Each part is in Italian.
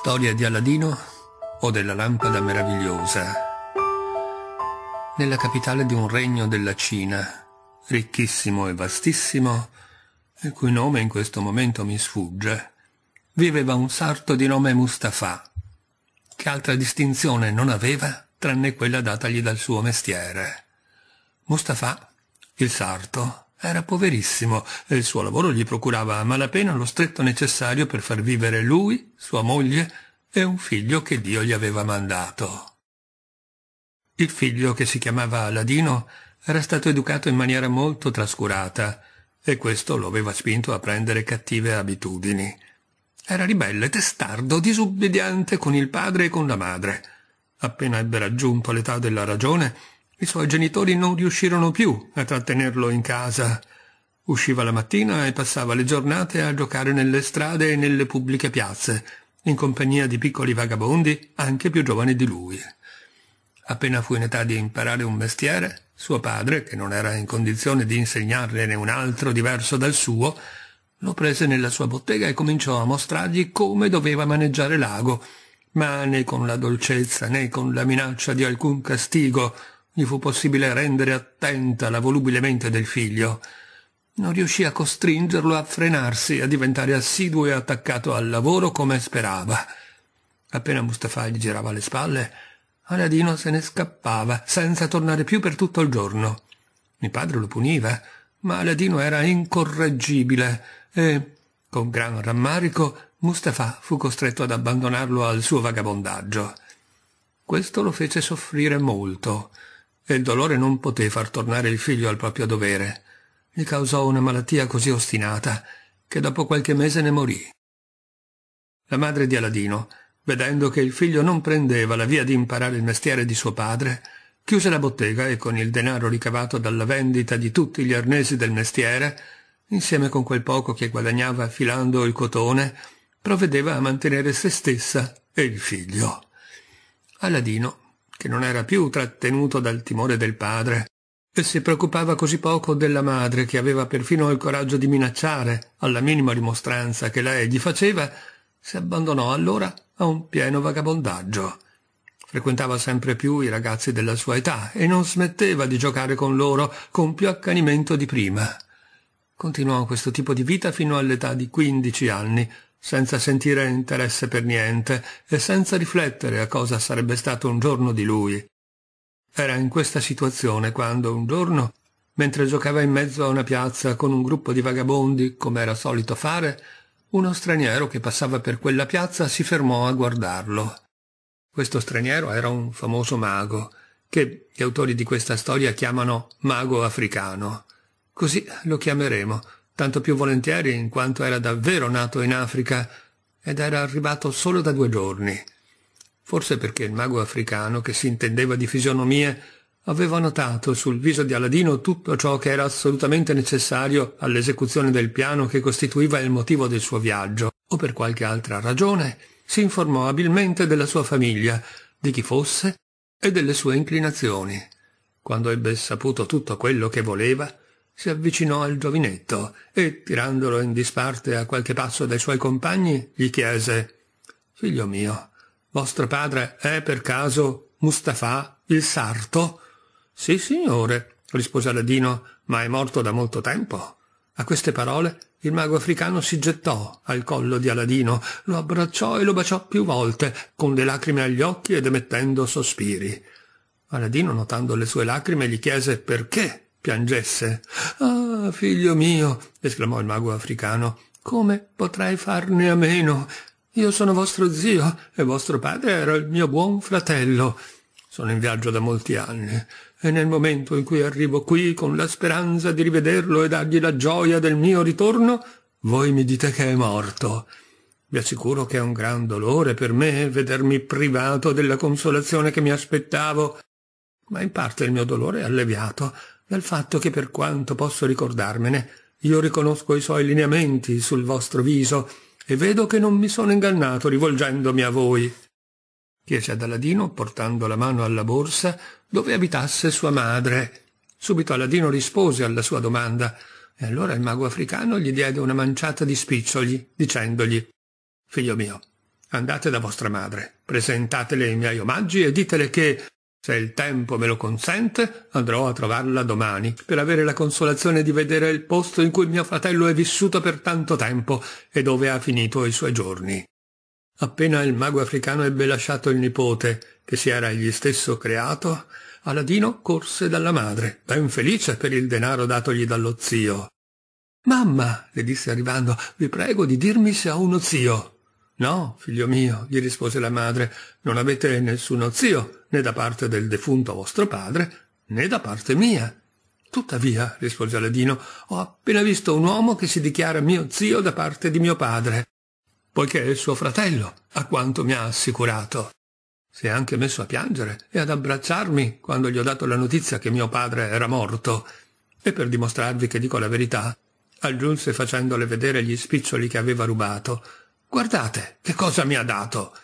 Storia di Aladino o della lampada meravigliosa. Nella capitale di un regno della Cina, ricchissimo e vastissimo, il cui nome in questo momento mi sfugge, viveva un sarto di nome Mustafà, che altra distinzione non aveva tranne quella datagli dal suo mestiere. Mustafà, il sarto, era poverissimo e il suo lavoro gli procurava a malapena lo stretto necessario per far vivere lui, sua moglie e un figlio che Dio gli aveva mandato. Il figlio, che si chiamava Aladino, era stato educato in maniera molto trascurata e questo lo aveva spinto a prendere cattive abitudini. Era ribelle, testardo, disubbidiente con il padre e con la madre. Appena ebbe raggiunto l'età della ragione, i suoi genitori non riuscirono più a trattenerlo in casa. Usciva la mattina e passava le giornate a giocare nelle strade e nelle pubbliche piazze, in compagnia di piccoli vagabondi anche più giovani di lui. Appena fu in età di imparare un mestiere, suo padre, che non era in condizione di insegnargliene un altro diverso dal suo, lo prese nella sua bottega e cominciò a mostrargli come doveva maneggiare l'ago, ma né con la dolcezza né con la minaccia di alcun castigo gli fu possibile rendere attenta la volubile mente del figlio. Non riuscì a costringerlo a frenarsi, a diventare assiduo e attaccato al lavoro come sperava. Appena Mustafa gli girava le spalle, Aladino se ne scappava, senza tornare più per tutto il giorno. Il padre lo puniva, ma Aladino era incorreggibile e, con gran rammarico, Mustafa fu costretto ad abbandonarlo al suo vagabondaggio. Questo lo fece soffrire molto e il dolore non poté far tornare il figlio al proprio dovere. Gli causò una malattia così ostinata che dopo qualche mese ne morì. La madre di Aladino, vedendo che il figlio non prendeva la via di imparare il mestiere di suo padre, chiuse la bottega e con il denaro ricavato dalla vendita di tutti gli arnesi del mestiere, insieme con quel poco che guadagnava filando il cotone, provvedeva a mantenere se stessa e il figlio. Aladino che non era più trattenuto dal timore del padre, e si preoccupava così poco della madre che aveva perfino il coraggio di minacciare, alla minima rimostranza che lei gli faceva, si abbandonò allora a un pieno vagabondaggio. Frequentava sempre più i ragazzi della sua età e non smetteva di giocare con loro con più accanimento di prima. Continuò questo tipo di vita fino all'età di quindici anni, senza sentire interesse per niente e senza riflettere a cosa sarebbe stato un giorno di lui. Era in questa situazione quando un giorno, mentre giocava in mezzo a una piazza con un gruppo di vagabondi, come era solito fare, uno straniero che passava per quella piazza si fermò a guardarlo. Questo straniero era un famoso mago, che gli autori di questa storia chiamano mago africano. Così lo chiameremo, tanto più volentieri in quanto era davvero nato in Africa ed era arrivato solo da due giorni. Forse perché il mago africano, che si intendeva di fisionomie, aveva notato sul viso di Aladino tutto ciò che era assolutamente necessario all'esecuzione del piano che costituiva il motivo del suo viaggio, o per qualche altra ragione, si informò abilmente della sua famiglia, di chi fosse e delle sue inclinazioni. Quando ebbe saputo tutto quello che voleva, si avvicinò al giovinetto e, tirandolo in disparte a qualche passo dai suoi compagni, gli chiese Figlio mio, vostro padre è per caso Mustafà il sarto? Sì, signore, rispose Aladino, ma è morto da molto tempo. A queste parole il mago africano si gettò al collo di Aladino, lo abbracciò e lo baciò più volte, con le lacrime agli occhi ed emettendo sospiri. Aladino, notando le sue lacrime, gli chiese perché piangesse. Ah, figlio mio, esclamò il mago africano, come potrai farne a meno? Io sono vostro zio e vostro padre era il mio buon fratello. Sono in viaggio da molti anni e nel momento in cui arrivo qui con la speranza di rivederlo e dargli la gioia del mio ritorno, voi mi dite che è morto. Vi assicuro che è un gran dolore per me vedermi privato della consolazione che mi aspettavo, ma in parte il mio dolore è alleviato dal fatto che per quanto posso ricordarmene, io riconosco i suoi lineamenti sul vostro viso e vedo che non mi sono ingannato rivolgendomi a voi. Chiese ad Aladino, portando la mano alla borsa, dove abitasse sua madre. Subito Aladino rispose alla sua domanda, e allora il mago africano gli diede una manciata di spiccioli, dicendogli Figlio mio, andate da vostra madre, presentatele i miei omaggi e ditele che se il tempo me lo consente, andrò a trovarla domani, per avere la consolazione di vedere il posto in cui mio fratello è vissuto per tanto tempo e dove ha finito i suoi giorni. Appena il mago africano ebbe lasciato il nipote, che si era egli stesso creato, Aladino corse dalla madre, ben felice per il denaro datogli dallo zio. Mamma, le disse arrivando, vi prego di dirmi se ho uno zio. No, figlio mio, gli rispose la madre, non avete nessuno zio, né da parte del defunto vostro padre, né da parte mia. Tuttavia, rispose Aladino, ho appena visto un uomo che si dichiara mio zio da parte di mio padre, poiché è suo fratello, a quanto mi ha assicurato. Si è anche messo a piangere e ad abbracciarmi quando gli ho dato la notizia che mio padre era morto. E per dimostrarvi che dico la verità, aggiunse facendole vedere gli spiccioli che aveva rubato, Guardate che cosa mi ha dato.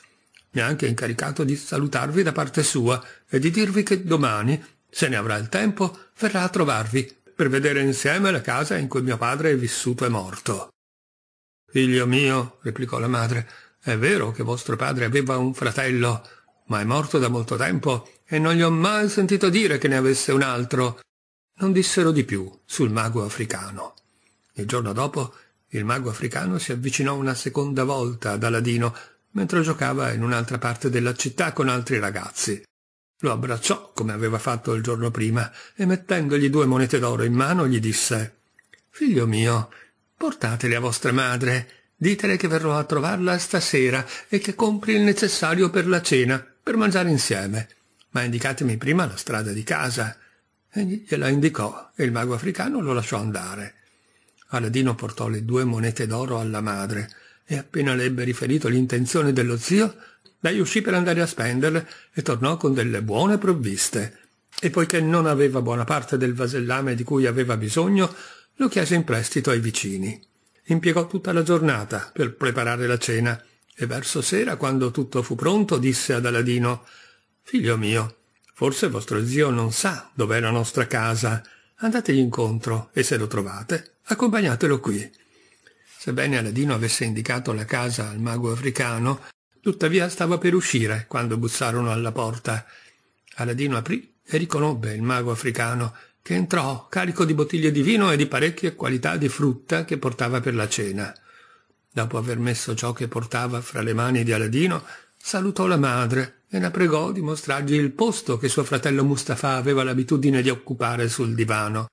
Mi ha anche incaricato di salutarvi da parte sua e di dirvi che domani, se ne avrà il tempo, verrà a trovarvi per vedere insieme la casa in cui mio padre è vissuto e morto. Figlio mio, replicò la madre, è vero che vostro padre aveva un fratello, ma è morto da molto tempo e non gli ho mai sentito dire che ne avesse un altro. Non dissero di più sul mago africano. Il giorno dopo il mago africano si avvicinò una seconda volta ad Aladino mentre giocava in un'altra parte della città con altri ragazzi. Lo abbracciò come aveva fatto il giorno prima e mettendogli due monete d'oro in mano gli disse Figlio mio, portatele a vostra madre, ditele che verrò a trovarla stasera e che compri il necessario per la cena, per mangiare insieme. Ma indicatemi prima la strada di casa. Egli gliela indicò e il mago africano lo lasciò andare. Aladino portò le due monete d'oro alla madre e appena le ebbe riferito l'intenzione dello zio, lei uscì per andare a spenderle e tornò con delle buone provviste. E poiché non aveva buona parte del vasellame di cui aveva bisogno, lo chiese in prestito ai vicini. Impiegò tutta la giornata per preparare la cena e verso sera, quando tutto fu pronto, disse ad Aladino Figlio mio, forse vostro zio non sa dov'è la nostra casa. Andategli incontro e se lo trovate, accompagnatelo qui. Sebbene Aladino avesse indicato la casa al mago africano, tuttavia stava per uscire quando bussarono alla porta. Aladino aprì e riconobbe il mago africano, che entrò carico di bottiglie di vino e di parecchie qualità di frutta che portava per la cena. Dopo aver messo ciò che portava fra le mani di Aladino, salutò la madre e la pregò di mostrargli il posto che suo fratello Mustafà aveva l'abitudine di occupare sul divano.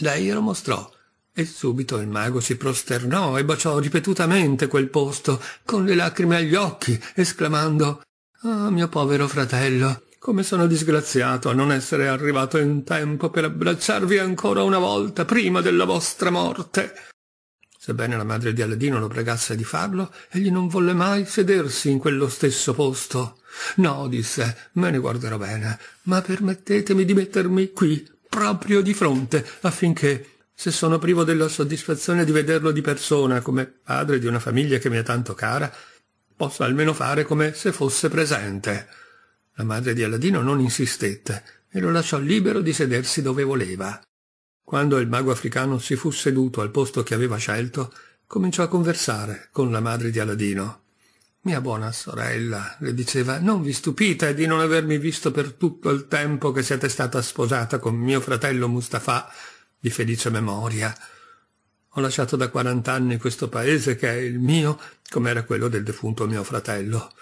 Lei lo mostrò e subito il mago si prosternò e baciò ripetutamente quel posto, con le lacrime agli occhi, esclamando Ah, oh, mio povero fratello, come sono disgraziato a non essere arrivato in tempo per abbracciarvi ancora una volta prima della vostra morte. Sebbene la madre di Aladino lo pregasse di farlo, egli non volle mai sedersi in quello stesso posto. No, disse, me ne guarderò bene, ma permettetemi di mettermi qui, proprio di fronte, affinché se sono privo della soddisfazione di vederlo di persona come padre di una famiglia che mi è tanto cara, posso almeno fare come se fosse presente. La madre di Aladino non insistette e lo lasciò libero di sedersi dove voleva. Quando il mago africano si fu seduto al posto che aveva scelto, cominciò a conversare con la madre di Aladino. Mia buona sorella, le diceva, non vi stupite di non avermi visto per tutto il tempo che siete stata sposata con mio fratello Mustafà di felice memoria. Ho lasciato da quarant'anni questo paese che è il mio, come era quello del defunto mio fratello.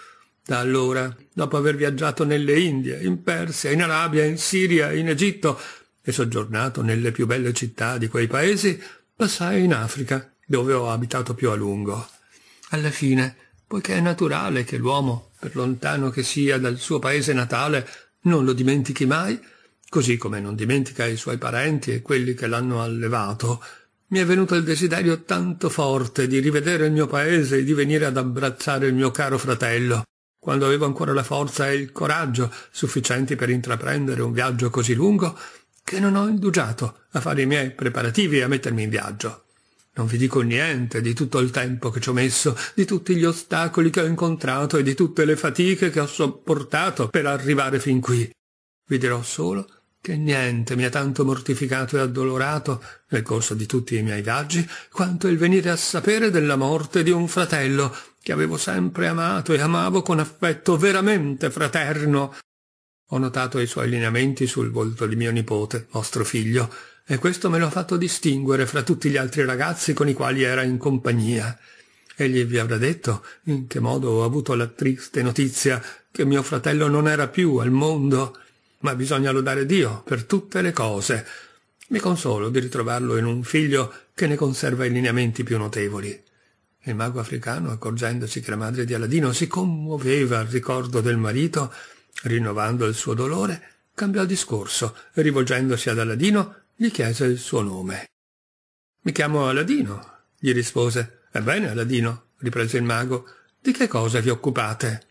Da allora, dopo aver viaggiato nelle Indie, in Persia, in Arabia, in Siria, in Egitto e soggiornato nelle più belle città di quei paesi, passai in Africa, dove ho abitato più a lungo. Alla fine, poiché è naturale che l'uomo, per lontano che sia dal suo paese natale, non lo dimentichi mai, così come non dimentica i suoi parenti e quelli che l'hanno allevato, mi è venuto il desiderio tanto forte di rivedere il mio paese e di venire ad abbracciare il mio caro fratello, quando avevo ancora la forza e il coraggio sufficienti per intraprendere un viaggio così lungo, che non ho indugiato a fare i miei preparativi e a mettermi in viaggio. Non vi dico niente di tutto il tempo che ci ho messo, di tutti gli ostacoli che ho incontrato e di tutte le fatiche che ho sopportato per arrivare fin qui. Vi dirò solo che niente mi ha tanto mortificato e addolorato nel corso di tutti i miei viaggi quanto il venire a sapere della morte di un fratello che avevo sempre amato e amavo con affetto veramente fraterno. Ho notato i suoi lineamenti sul volto di mio nipote, vostro figlio, e questo me lo ha fatto distinguere fra tutti gli altri ragazzi con i quali era in compagnia. Egli vi avrà detto in che modo ho avuto la triste notizia che mio fratello non era più al mondo ma bisogna lodare Dio per tutte le cose. Mi consolo di ritrovarlo in un figlio che ne conserva i lineamenti più notevoli. Il mago africano, accorgendosi che la madre di Aladino si commuoveva al ricordo del marito, rinnovando il suo dolore, cambiò discorso e rivolgendosi ad Aladino gli chiese il suo nome. Mi chiamo Aladino, gli rispose. Ebbene, Aladino, riprese il mago, di che cosa vi occupate?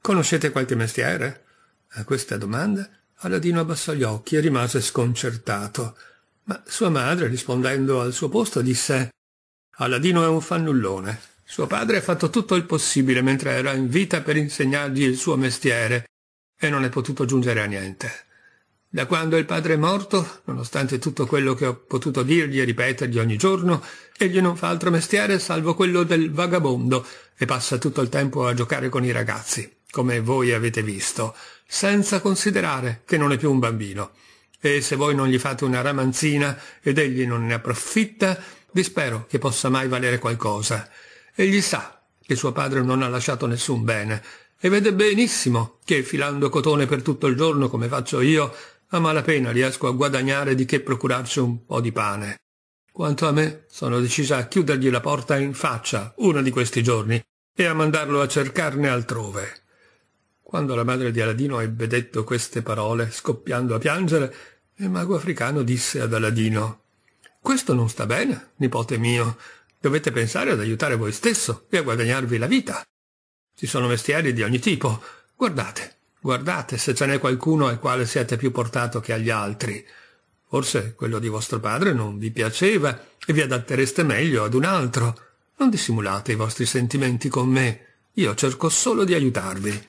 Conoscete qualche mestiere? A questa domanda Aladino abbassò gli occhi e rimase sconcertato. Ma sua madre, rispondendo al suo posto, disse Aladino è un fannullone. Suo padre ha fatto tutto il possibile mentre era in vita per insegnargli il suo mestiere e non è potuto giungere a niente. Da quando il padre è morto, nonostante tutto quello che ho potuto dirgli e ripetergli ogni giorno, egli non fa altro mestiere salvo quello del vagabondo e passa tutto il tempo a giocare con i ragazzi, come voi avete visto senza considerare che non è più un bambino. E se voi non gli fate una ramanzina ed egli non ne approfitta, vi spero che possa mai valere qualcosa. Egli sa che suo padre non ha lasciato nessun bene e vede benissimo che filando cotone per tutto il giorno come faccio io, a malapena riesco a guadagnare di che procurarci un po' di pane. Quanto a me, sono decisa a chiudergli la porta in faccia uno di questi giorni e a mandarlo a cercarne altrove. Quando la madre di Aladino ebbe detto queste parole, scoppiando a piangere, il mago africano disse ad Aladino «Questo non sta bene, nipote mio. Dovete pensare ad aiutare voi stesso e a guadagnarvi la vita. Ci sono mestieri di ogni tipo. Guardate, guardate se ce n'è qualcuno al quale siete più portato che agli altri». Forse quello di vostro padre non vi piaceva e vi adattereste meglio ad un altro. Non dissimulate i vostri sentimenti con me. Io cerco solo di aiutarvi.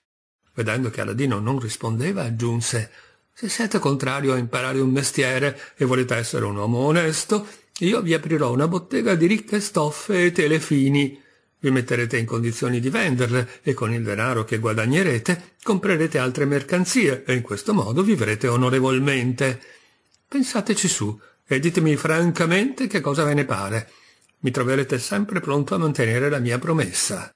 Vedendo che Aladino non rispondeva, aggiunse Se siete contrario a imparare un mestiere e volete essere un uomo onesto, io vi aprirò una bottega di ricche stoffe e tele fini. Vi metterete in condizioni di venderle e con il denaro che guadagnerete comprerete altre mercanzie e in questo modo vivrete onorevolmente. Pensateci su e ditemi francamente che cosa ve ne pare. Mi troverete sempre pronto a mantenere la mia promessa.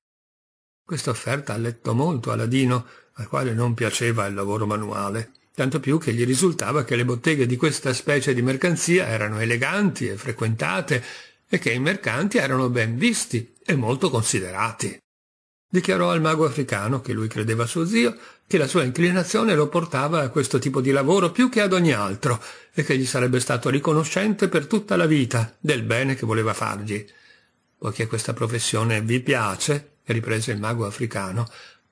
Questa offerta allettò molto Aladino, al quale non piaceva il lavoro manuale, tanto più che gli risultava che le botteghe di questa specie di mercanzia erano eleganti e frequentate e che i mercanti erano ben visti e molto considerati. Dichiarò al mago africano, che lui credeva suo zio, che la sua inclinazione lo portava a questo tipo di lavoro più che ad ogni altro e che gli sarebbe stato riconoscente per tutta la vita del bene che voleva fargli. Poiché questa professione vi piace, riprese il mago africano,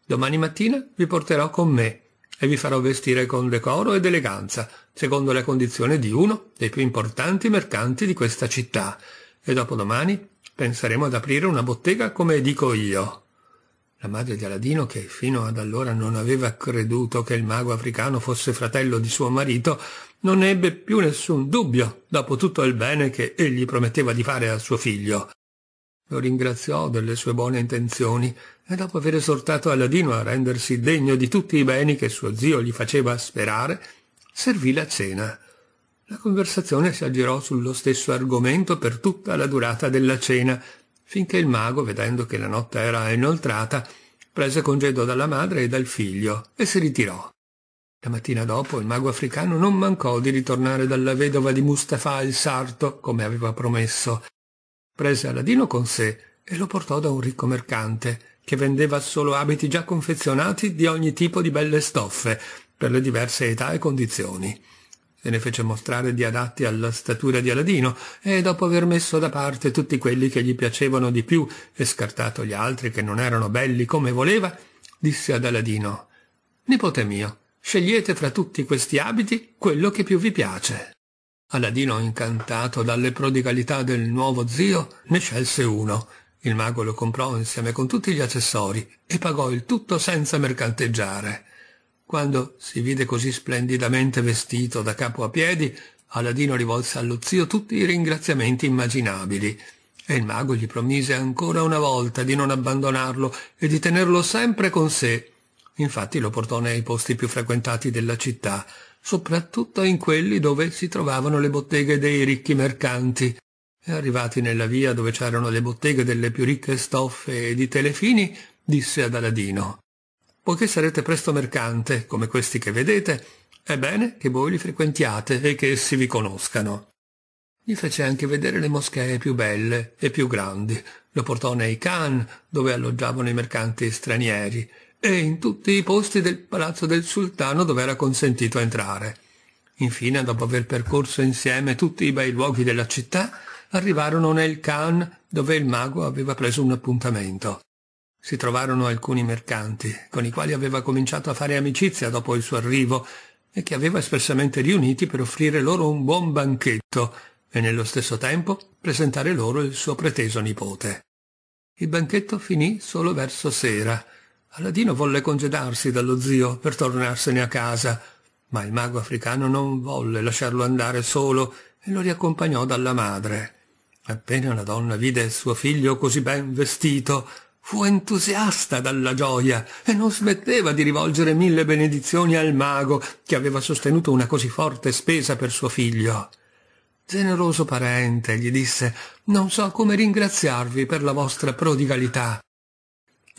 Domani mattina vi porterò con me e vi farò vestire con decoro ed eleganza, secondo la condizione di uno dei più importanti mercanti di questa città, e dopodomani penseremo ad aprire una bottega come dico io. La madre di Aladino, che fino ad allora non aveva creduto che il mago africano fosse fratello di suo marito, non ebbe più nessun dubbio dopo tutto il bene che egli prometteva di fare a suo figlio. Lo ringraziò delle sue buone intenzioni e dopo aver esortato Aladino a rendersi degno di tutti i beni che suo zio gli faceva sperare, servì la cena. La conversazione si aggirò sullo stesso argomento per tutta la durata della cena, finché il mago, vedendo che la notte era inoltrata, prese congedo dalla madre e dal figlio e si ritirò. La mattina dopo il mago africano non mancò di ritornare dalla vedova di Mustafa il sarto, come aveva promesso. Prese Aladino con sé e lo portò da un ricco mercante, che vendeva solo abiti già confezionati di ogni tipo di belle stoffe, per le diverse età e condizioni. Se ne fece mostrare di adatti alla statura di Aladino e dopo aver messo da parte tutti quelli che gli piacevano di più e scartato gli altri che non erano belli come voleva, disse ad Aladino Nipote mio, scegliete fra tutti questi abiti quello che più vi piace. Aladino, incantato dalle prodigalità del nuovo zio, ne scelse uno il mago lo comprò insieme con tutti gli accessori e pagò il tutto senza mercanteggiare. Quando si vide così splendidamente vestito da capo a piedi, Aladino rivolse allo zio tutti i ringraziamenti immaginabili e il mago gli promise ancora una volta di non abbandonarlo e di tenerlo sempre con sé. Infatti lo portò nei posti più frequentati della città, soprattutto in quelli dove si trovavano le botteghe dei ricchi mercanti e arrivati nella via dove c'erano le botteghe delle più ricche stoffe e di telefini, disse ad Aladino Poiché sarete presto mercante, come questi che vedete, è bene che voi li frequentiate e che essi vi conoscano. Gli fece anche vedere le moschee più belle e più grandi, lo portò nei Khan, dove alloggiavano i mercanti stranieri, e in tutti i posti del palazzo del sultano dove era consentito entrare. Infine, dopo aver percorso insieme tutti i bei luoghi della città, arrivarono nel Khan dove il mago aveva preso un appuntamento. Si trovarono alcuni mercanti, con i quali aveva cominciato a fare amicizia dopo il suo arrivo, e che aveva espressamente riuniti per offrire loro un buon banchetto e nello stesso tempo presentare loro il suo preteso nipote. Il banchetto finì solo verso sera. Aladino volle congedarsi dallo zio per tornarsene a casa, ma il mago africano non volle lasciarlo andare solo e lo riaccompagnò dalla madre. Appena la donna vide suo figlio così ben vestito, fu entusiasta dalla gioia e non smetteva di rivolgere mille benedizioni al mago che aveva sostenuto una così forte spesa per suo figlio. Generoso parente, gli disse, non so come ringraziarvi per la vostra prodigalità.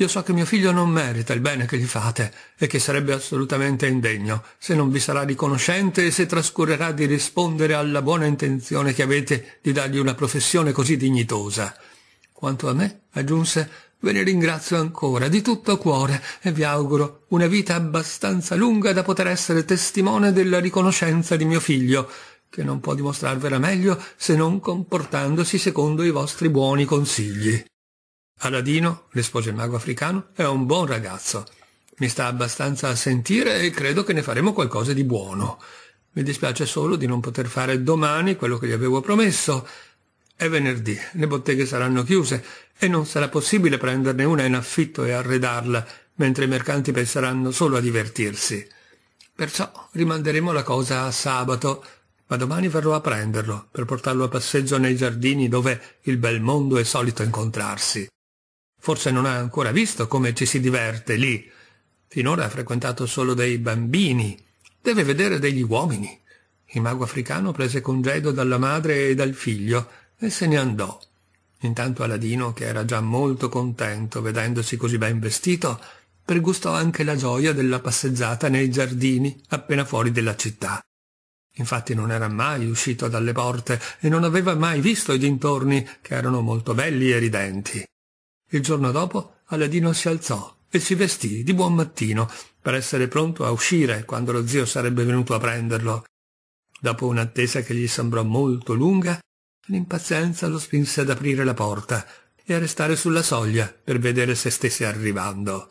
Io so che mio figlio non merita il bene che gli fate e che sarebbe assolutamente indegno se non vi sarà riconoscente e se trascurerà di rispondere alla buona intenzione che avete di dargli una professione così dignitosa. Quanto a me, aggiunse, ve ne ringrazio ancora di tutto cuore e vi auguro una vita abbastanza lunga da poter essere testimone della riconoscenza di mio figlio, che non può dimostrarvela meglio se non comportandosi secondo i vostri buoni consigli. Aladino, rispose il mago africano, è un buon ragazzo. Mi sta abbastanza a sentire e credo che ne faremo qualcosa di buono. Mi dispiace solo di non poter fare domani quello che gli avevo promesso. È venerdì, le botteghe saranno chiuse e non sarà possibile prenderne una in affitto e arredarla, mentre i mercanti penseranno solo a divertirsi. Perciò rimanderemo la cosa a sabato, ma domani verrò a prenderlo per portarlo a passeggio nei giardini dove il bel mondo è solito incontrarsi. Forse non ha ancora visto come ci si diverte lì. Finora ha frequentato solo dei bambini. Deve vedere degli uomini. Il mago africano prese congedo dalla madre e dal figlio e se ne andò. Intanto Aladino, che era già molto contento vedendosi così ben vestito, pregustò anche la gioia della passeggiata nei giardini appena fuori della città. Infatti non era mai uscito dalle porte e non aveva mai visto i dintorni, che erano molto belli e ridenti. Il giorno dopo Aladino si alzò e si vestì di buon mattino per essere pronto a uscire quando lo zio sarebbe venuto a prenderlo. Dopo un'attesa che gli sembrò molto lunga, l'impazienza lo spinse ad aprire la porta e a restare sulla soglia per vedere se stesse arrivando.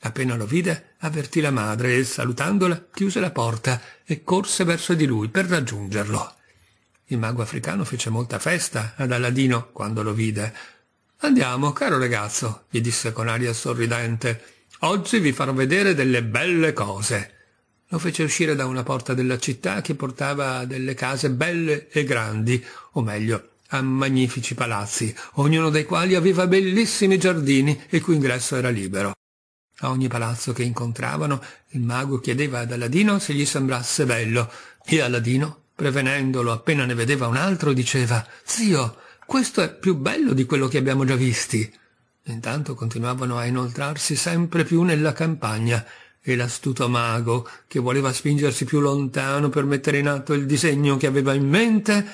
Appena lo vide, avvertì la madre e, salutandola, chiuse la porta e corse verso di lui per raggiungerlo. Il mago africano fece molta festa ad Aladino quando lo vide, Andiamo, caro ragazzo, gli disse con aria sorridente. Oggi vi farò vedere delle belle cose. Lo fece uscire da una porta della città che portava a delle case belle e grandi, o meglio, a magnifici palazzi, ognuno dei quali aveva bellissimi giardini e cui ingresso era libero. A ogni palazzo che incontravano, il mago chiedeva ad Aladino se gli sembrasse bello, e Aladino, prevenendolo appena ne vedeva un altro, diceva Zio, questo è più bello di quello che abbiamo già visti. Intanto continuavano a inoltrarsi sempre più nella campagna, e l'astuto mago, che voleva spingersi più lontano per mettere in atto il disegno che aveva in mente,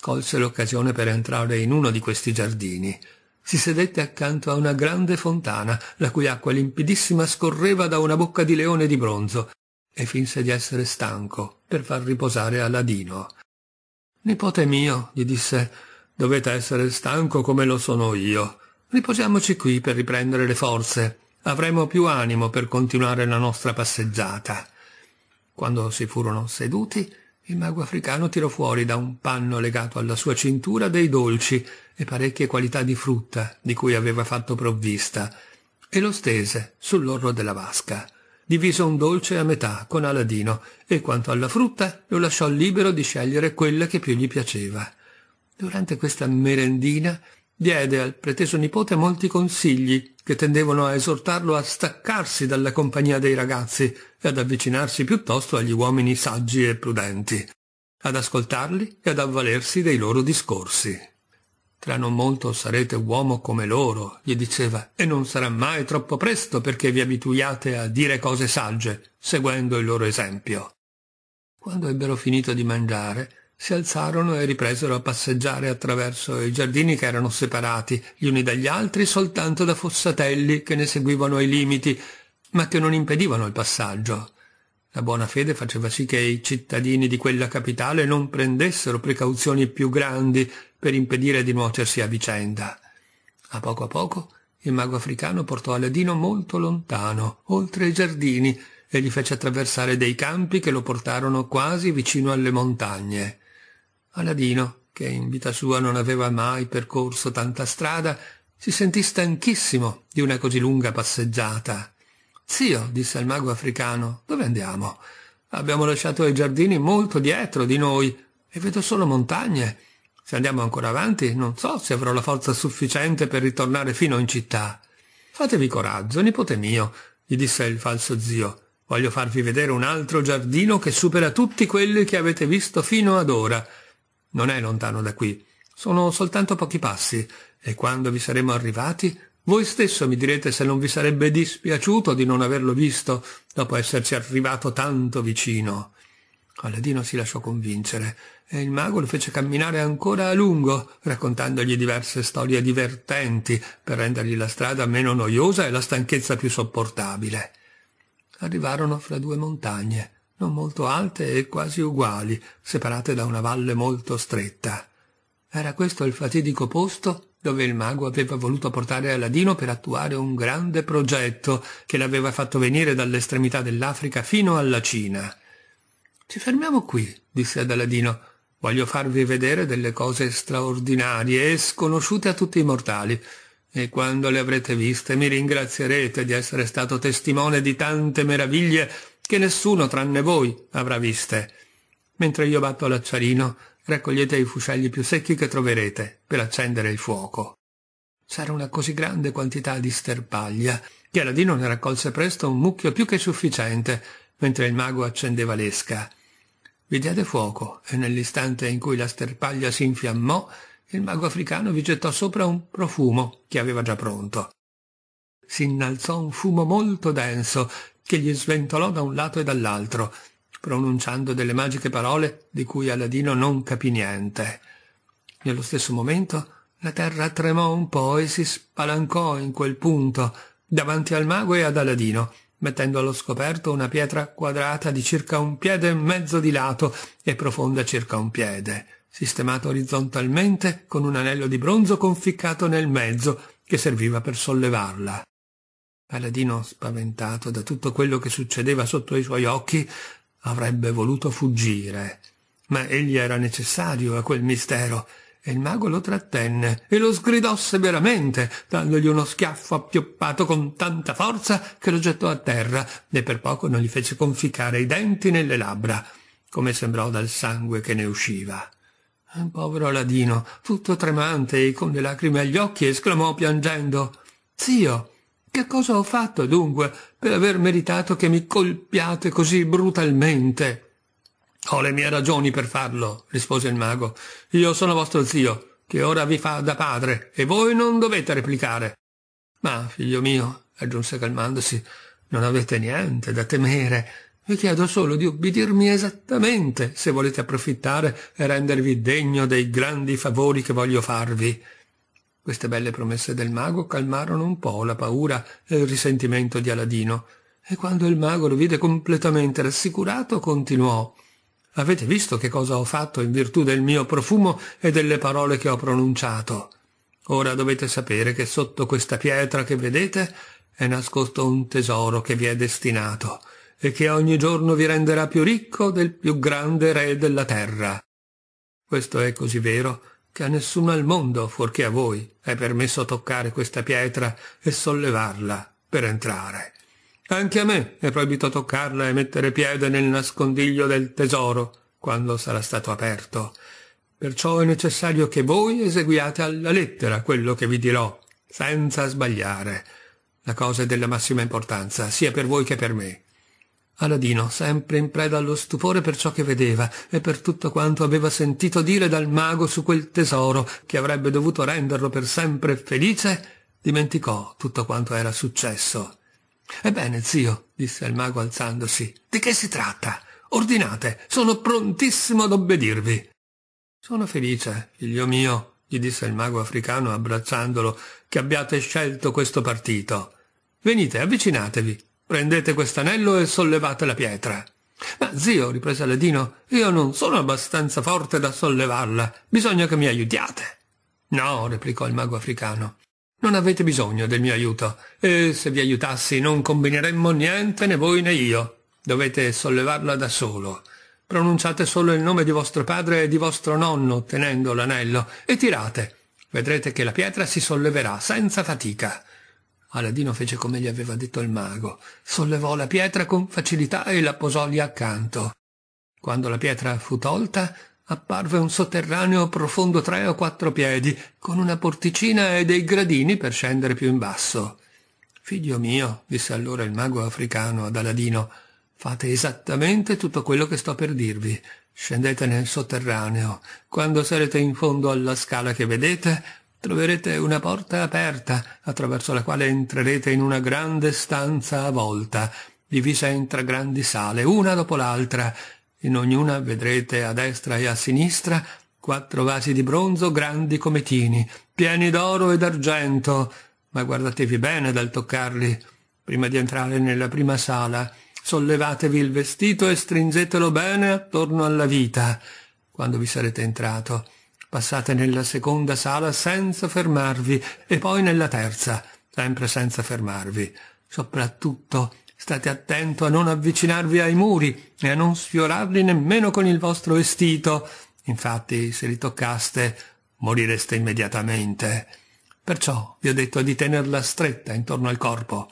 colse l'occasione per entrare in uno di questi giardini. Si sedette accanto a una grande fontana, la cui acqua limpidissima scorreva da una bocca di leone di bronzo, e finse di essere stanco per far riposare Aladino. Nipote mio, gli disse, Dovete essere stanco come lo sono io. Riposiamoci qui per riprendere le forze. Avremo più animo per continuare la nostra passeggiata. Quando si furono seduti, il mago africano tirò fuori da un panno legato alla sua cintura dei dolci e parecchie qualità di frutta di cui aveva fatto provvista, e lo stese sull'orlo della vasca. Divise un dolce a metà con Aladino e quanto alla frutta lo lasciò libero di scegliere quella che più gli piaceva. Durante questa merendina diede al preteso nipote molti consigli che tendevano a esortarlo a staccarsi dalla compagnia dei ragazzi e ad avvicinarsi piuttosto agli uomini saggi e prudenti, ad ascoltarli e ad avvalersi dei loro discorsi. Tra non molto sarete uomo come loro, gli diceva, e non sarà mai troppo presto perché vi abituiate a dire cose sagge, seguendo il loro esempio. Quando ebbero finito di mangiare, si alzarono e ripresero a passeggiare attraverso i giardini che erano separati gli uni dagli altri soltanto da fossatelli che ne seguivano i limiti, ma che non impedivano il passaggio. La buona fede faceva sì che i cittadini di quella capitale non prendessero precauzioni più grandi per impedire di nuocersi a vicenda. A poco a poco il mago africano portò Aladino molto lontano, oltre i giardini, e gli fece attraversare dei campi che lo portarono quasi vicino alle montagne. Aladino, che in vita sua non aveva mai percorso tanta strada, si sentì stanchissimo di una così lunga passeggiata. Zio, disse al mago africano, dove andiamo? Abbiamo lasciato i giardini molto dietro di noi e vedo solo montagne. Se andiamo ancora avanti, non so se avrò la forza sufficiente per ritornare fino in città. Fatevi coraggio, nipote mio, gli disse il falso zio. Voglio farvi vedere un altro giardino che supera tutti quelli che avete visto fino ad ora non è lontano da qui, sono soltanto pochi passi, e quando vi saremo arrivati, voi stesso mi direte se non vi sarebbe dispiaciuto di non averlo visto dopo esserci arrivato tanto vicino. Aladino si lasciò convincere e il mago lo fece camminare ancora a lungo, raccontandogli diverse storie divertenti per rendergli la strada meno noiosa e la stanchezza più sopportabile. Arrivarono fra due montagne non molto alte e quasi uguali, separate da una valle molto stretta. Era questo il fatidico posto dove il mago aveva voluto portare Aladino per attuare un grande progetto che l'aveva fatto venire dall'estremità dell'Africa fino alla Cina. Ci fermiamo qui, disse ad Aladino. Voglio farvi vedere delle cose straordinarie e sconosciute a tutti i mortali. E quando le avrete viste mi ringrazierete di essere stato testimone di tante meraviglie che nessuno tranne voi avrà viste. Mentre io batto l'acciarino, raccogliete i fuscelli più secchi che troverete per accendere il fuoco. C'era una così grande quantità di sterpaglia che Aladino ne raccolse presto un mucchio più che sufficiente, mentre il mago accendeva l'esca. Vi diede fuoco e nell'istante in cui la sterpaglia si infiammò, il mago africano vi gettò sopra un profumo che aveva già pronto. Si innalzò un fumo molto denso che gli sventolò da un lato e dall'altro, pronunciando delle magiche parole di cui Aladino non capì niente. Nello stesso momento la terra tremò un po' e si spalancò in quel punto, davanti al mago e ad Aladino, mettendo allo scoperto una pietra quadrata di circa un piede e mezzo di lato e profonda circa un piede, sistemata orizzontalmente con un anello di bronzo conficcato nel mezzo che serviva per sollevarla. Aladino, spaventato da tutto quello che succedeva sotto i suoi occhi, avrebbe voluto fuggire. Ma egli era necessario a quel mistero, e il mago lo trattenne e lo sgridò severamente, dandogli uno schiaffo appioppato con tanta forza che lo gettò a terra e per poco non gli fece conficcare i denti nelle labbra, come sembrò dal sangue che ne usciva. Un povero Aladino, tutto tremante e con le lacrime agli occhi, esclamò piangendo Zio, che cosa ho fatto dunque per aver meritato che mi colpiate così brutalmente? Ho le mie ragioni per farlo, rispose il mago. Io sono vostro zio, che ora vi fa da padre, e voi non dovete replicare. Ma, figlio mio, aggiunse calmandosi, non avete niente da temere. Vi chiedo solo di ubbidirmi esattamente, se volete approfittare e rendervi degno dei grandi favori che voglio farvi. Queste belle promesse del mago calmarono un po' la paura e il risentimento di Aladino, e quando il mago lo vide completamente rassicurato continuò Avete visto che cosa ho fatto in virtù del mio profumo e delle parole che ho pronunciato. Ora dovete sapere che sotto questa pietra che vedete è nascosto un tesoro che vi è destinato e che ogni giorno vi renderà più ricco del più grande re della terra. Questo è così vero che a nessuno al mondo, fuorché a voi, è permesso toccare questa pietra e sollevarla per entrare. Anche a me è proibito toccarla e mettere piede nel nascondiglio del tesoro quando sarà stato aperto. Perciò è necessario che voi eseguiate alla lettera quello che vi dirò, senza sbagliare. La cosa è della massima importanza, sia per voi che per me. Aladino, sempre in preda allo stupore per ciò che vedeva e per tutto quanto aveva sentito dire dal mago su quel tesoro che avrebbe dovuto renderlo per sempre felice, dimenticò tutto quanto era successo. Ebbene, zio, disse il mago alzandosi, di che si tratta? Ordinate, sono prontissimo ad obbedirvi. Sono felice, figlio mio, gli disse il mago africano abbracciandolo, che abbiate scelto questo partito. Venite, avvicinatevi, Prendete quest'anello e sollevate la pietra. Ma zio, riprese Aladino, io non sono abbastanza forte da sollevarla. Bisogna che mi aiutiate. No, replicò il mago africano. Non avete bisogno del mio aiuto, e se vi aiutassi non combineremmo niente né voi né io. Dovete sollevarla da solo. Pronunciate solo il nome di vostro padre e di vostro nonno tenendo l'anello e tirate. Vedrete che la pietra si solleverà senza fatica. Aladino fece come gli aveva detto il mago, sollevò la pietra con facilità e la posò lì accanto. Quando la pietra fu tolta, apparve un sotterraneo profondo tre o quattro piedi, con una porticina e dei gradini per scendere più in basso. Figlio mio, disse allora il mago africano ad Aladino, fate esattamente tutto quello che sto per dirvi. Scendete nel sotterraneo. Quando sarete in fondo alla scala che vedete, troverete una porta aperta attraverso la quale entrerete in una grande stanza a volta, divisa in tre grandi sale, una dopo l'altra. In ognuna vedrete a destra e a sinistra quattro vasi di bronzo grandi come tini, pieni d'oro e d'argento, ma guardatevi bene dal toccarli. Prima di entrare nella prima sala, sollevatevi il vestito e stringetelo bene attorno alla vita, quando vi sarete entrato Passate nella seconda sala senza fermarvi e poi nella terza, sempre senza fermarvi. Soprattutto state attento a non avvicinarvi ai muri e a non sfiorarli nemmeno con il vostro vestito. Infatti, se li toccaste, morireste immediatamente. Perciò vi ho detto di tenerla stretta intorno al corpo.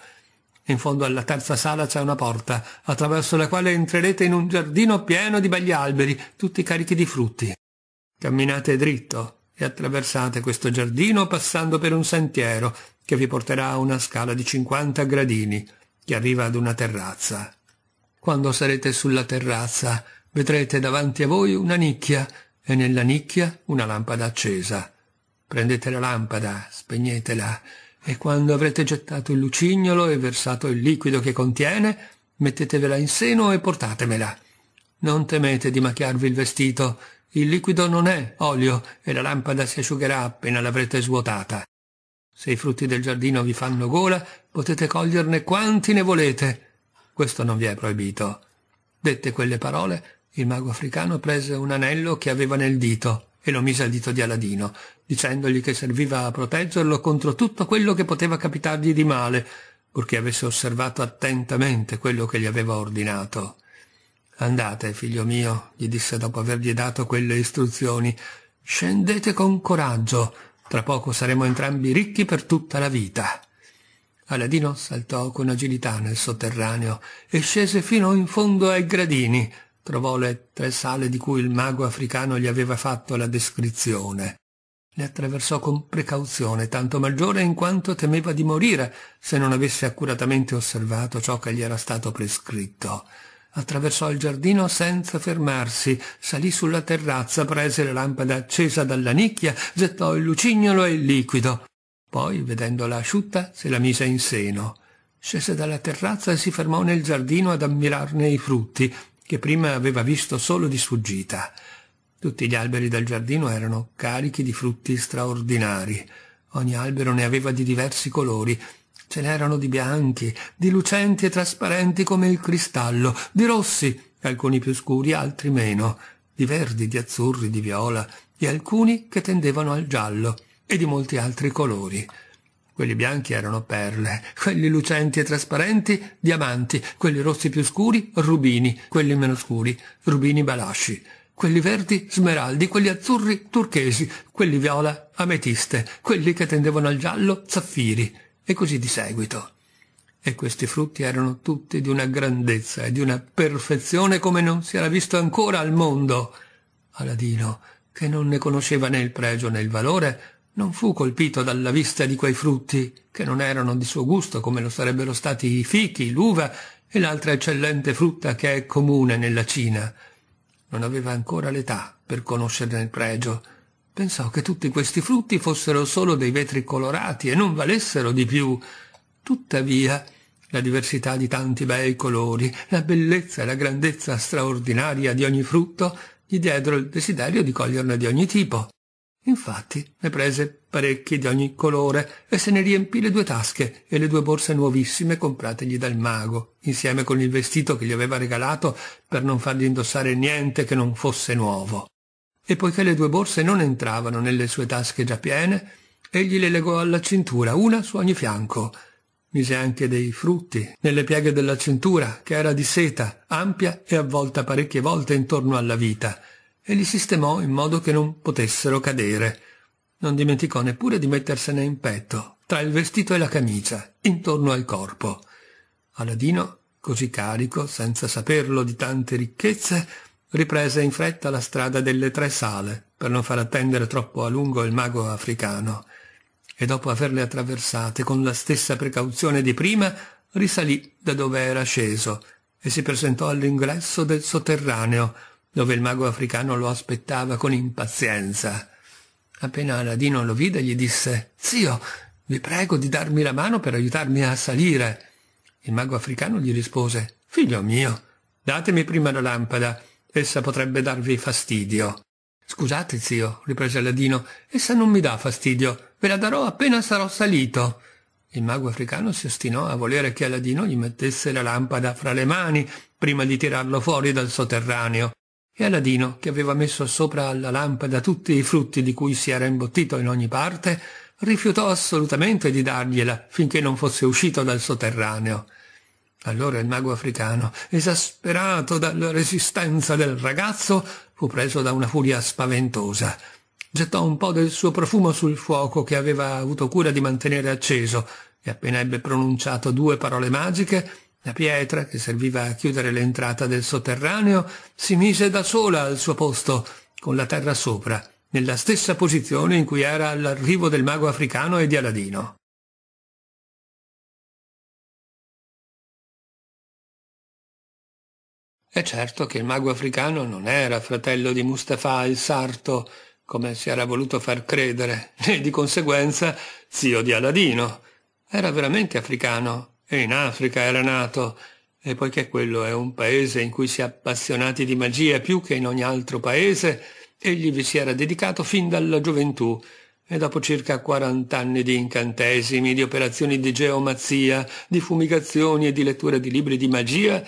In fondo alla terza sala c'è una porta, attraverso la quale entrerete in un giardino pieno di begli alberi, tutti carichi di frutti. Camminate dritto e attraversate questo giardino passando per un sentiero che vi porterà a una scala di 50 gradini che arriva ad una terrazza. Quando sarete sulla terrazza vedrete davanti a voi una nicchia e nella nicchia una lampada accesa. Prendete la lampada, spegnetela e quando avrete gettato il lucignolo e versato il liquido che contiene, mettetevela in seno e portatemela. Non temete di macchiarvi il vestito il liquido non è olio e la lampada si asciugherà appena l'avrete svuotata. Se i frutti del giardino vi fanno gola, potete coglierne quanti ne volete. Questo non vi è proibito. Dette quelle parole, il mago africano prese un anello che aveva nel dito e lo mise al dito di Aladino, dicendogli che serviva a proteggerlo contro tutto quello che poteva capitargli di male, purché avesse osservato attentamente quello che gli aveva ordinato. Andate, figlio mio, gli disse dopo avergli dato quelle istruzioni, scendete con coraggio, tra poco saremo entrambi ricchi per tutta la vita. Aladino saltò con agilità nel sotterraneo e scese fino in fondo ai gradini. Trovò le tre sale di cui il mago africano gli aveva fatto la descrizione. Le attraversò con precauzione, tanto maggiore in quanto temeva di morire se non avesse accuratamente osservato ciò che gli era stato prescritto. Attraversò il giardino senza fermarsi, salì sulla terrazza, prese la lampada accesa dalla nicchia, gettò il lucignolo e il liquido. Poi, vedendola asciutta, se la mise in seno. Scese dalla terrazza e si fermò nel giardino ad ammirarne i frutti, che prima aveva visto solo di sfuggita. Tutti gli alberi del giardino erano carichi di frutti straordinari. Ogni albero ne aveva di diversi colori Ce n'erano di bianchi, di lucenti e trasparenti come il cristallo, di rossi, alcuni più scuri, altri meno, di verdi, di azzurri, di viola, e alcuni che tendevano al giallo, e di molti altri colori. Quelli bianchi erano perle, quelli lucenti e trasparenti diamanti, quelli rossi più scuri rubini, quelli meno scuri rubini balasci, quelli verdi smeraldi, quelli azzurri turchesi, quelli viola ametiste, quelli che tendevano al giallo zaffiri e così di seguito. E questi frutti erano tutti di una grandezza e di una perfezione come non si era visto ancora al mondo. Aladino, che non ne conosceva né il pregio né il valore, non fu colpito dalla vista di quei frutti, che non erano di suo gusto come lo sarebbero stati i fichi, l'uva e l'altra eccellente frutta che è comune nella Cina. Non aveva ancora l'età per conoscerne il pregio, Pensò che tutti questi frutti fossero solo dei vetri colorati e non valessero di più. Tuttavia, la diversità di tanti bei colori, la bellezza e la grandezza straordinaria di ogni frutto gli diedero il desiderio di coglierne di ogni tipo. Infatti ne prese parecchi di ogni colore e se ne riempì le due tasche e le due borse nuovissime comprategli dal mago, insieme con il vestito che gli aveva regalato per non fargli indossare niente che non fosse nuovo e poiché le due borse non entravano nelle sue tasche già piene, egli le legò alla cintura, una su ogni fianco. Mise anche dei frutti nelle pieghe della cintura, che era di seta, ampia e avvolta parecchie volte intorno alla vita, e li sistemò in modo che non potessero cadere. Non dimenticò neppure di mettersene in petto, tra il vestito e la camicia, intorno al corpo. Aladino, così carico, senza saperlo, di tante ricchezze, riprese in fretta la strada delle tre sale, per non far attendere troppo a lungo il mago africano, e dopo averle attraversate con la stessa precauzione di prima, risalì da dove era sceso e si presentò all'ingresso del sotterraneo, dove il mago africano lo aspettava con impazienza. Appena Aladino lo vide, gli disse «Zio, vi prego di darmi la mano per aiutarmi a salire». Il mago africano gli rispose «Figlio mio, datemi prima la lampada Essa potrebbe darvi fastidio. Scusate, zio, riprese Aladino, essa non mi dà fastidio, ve la darò appena sarò salito. Il mago africano si ostinò a volere che Aladino gli mettesse la lampada fra le mani prima di tirarlo fuori dal sotterraneo. E Aladino, che aveva messo sopra alla lampada tutti i frutti di cui si era imbottito in ogni parte, rifiutò assolutamente di dargliela finché non fosse uscito dal sotterraneo. Allora il mago africano, esasperato dalla resistenza del ragazzo, fu preso da una furia spaventosa. Gettò un po' del suo profumo sul fuoco che aveva avuto cura di mantenere acceso e appena ebbe pronunciato due parole magiche, la pietra, che serviva a chiudere l'entrata del sotterraneo, si mise da sola al suo posto, con la terra sopra, nella stessa posizione in cui era all'arrivo del mago africano e di Aladino. È certo che il mago africano non era fratello di Mustafà il sarto, come si era voluto far credere, né di conseguenza zio di Aladino. Era veramente africano, e in Africa era nato, e poiché quello è un paese in cui si è appassionati di magia più che in ogni altro paese, egli vi si era dedicato fin dalla gioventù, e dopo circa quarant'anni di incantesimi, di operazioni di geomazia, di fumigazioni e di lettura di libri di magia,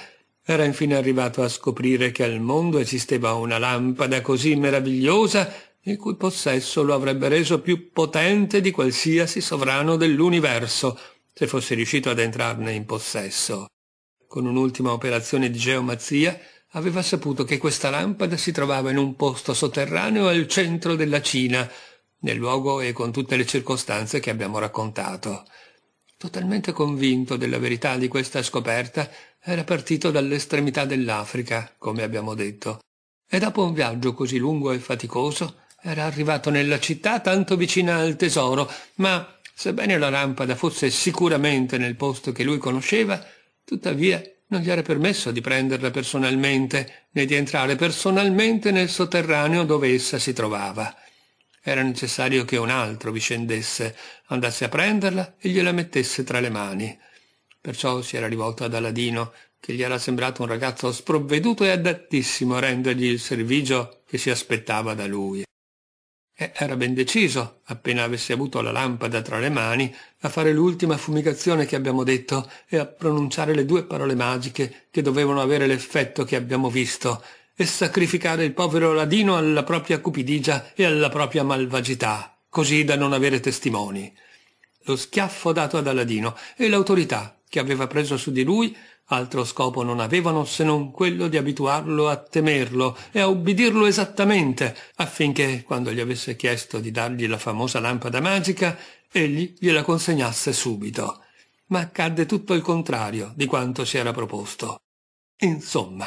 era infine arrivato a scoprire che al mondo esisteva una lampada così meravigliosa il cui possesso lo avrebbe reso più potente di qualsiasi sovrano dell'universo, se fosse riuscito ad entrarne in possesso. Con un'ultima operazione di geomazia aveva saputo che questa lampada si trovava in un posto sotterraneo al centro della Cina, nel luogo e con tutte le circostanze che abbiamo raccontato. Totalmente convinto della verità di questa scoperta, era partito dall'estremità dell'Africa, come abbiamo detto, e dopo un viaggio così lungo e faticoso era arrivato nella città tanto vicina al tesoro, ma sebbene la lampada fosse sicuramente nel posto che lui conosceva, tuttavia non gli era permesso di prenderla personalmente né di entrare personalmente nel sotterraneo dove essa si trovava. Era necessario che un altro vi scendesse, andasse a prenderla e gliela mettesse tra le mani. Perciò si era rivolto ad Aladino, che gli era sembrato un ragazzo sprovveduto e adattissimo a rendergli il servigio che si aspettava da lui. E era ben deciso, appena avesse avuto la lampada tra le mani, a fare l'ultima fumigazione che abbiamo detto e a pronunciare le due parole magiche che dovevano avere l'effetto che abbiamo visto, e sacrificare il povero Aladino alla propria cupidigia e alla propria malvagità, così da non avere testimoni. Lo schiaffo dato ad Aladino e l'autorità che aveva preso su di lui altro scopo non avevano se non quello di abituarlo a temerlo e a ubbidirlo esattamente, affinché, quando gli avesse chiesto di dargli la famosa lampada magica, egli gliela consegnasse subito. Ma accadde tutto il contrario di quanto si era proposto. Insomma,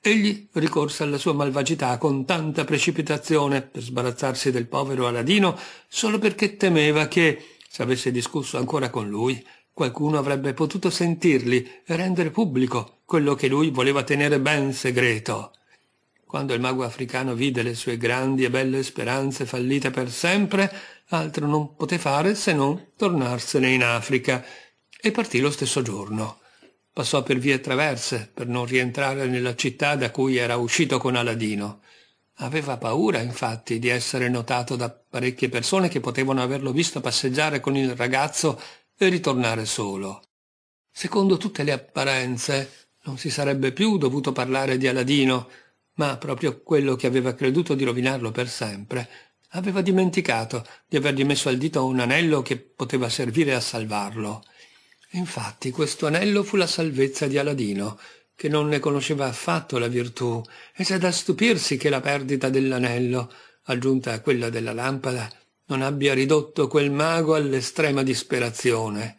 egli ricorse alla sua malvagità con tanta precipitazione per sbarazzarsi del povero Aladino solo perché temeva che, se avesse discusso ancora con lui, Qualcuno avrebbe potuto sentirli e rendere pubblico quello che lui voleva tenere ben segreto. Quando il mago africano vide le sue grandi e belle speranze fallite per sempre, altro non poté fare se non tornarsene in Africa, e partì lo stesso giorno. Passò per vie traverse per non rientrare nella città da cui era uscito con Aladino. Aveva paura, infatti, di essere notato da parecchie persone che potevano averlo visto passeggiare con il ragazzo e ritornare solo. Secondo tutte le apparenze non si sarebbe più dovuto parlare di Aladino, ma proprio quello che aveva creduto di rovinarlo per sempre aveva dimenticato di avergli messo al dito un anello che poteva servire a salvarlo. infatti questo anello fu la salvezza di Aladino, che non ne conosceva affatto la virtù, e c'è da stupirsi che la perdita dell'anello, aggiunta a quella della lampada, non abbia ridotto quel mago all'estrema disperazione.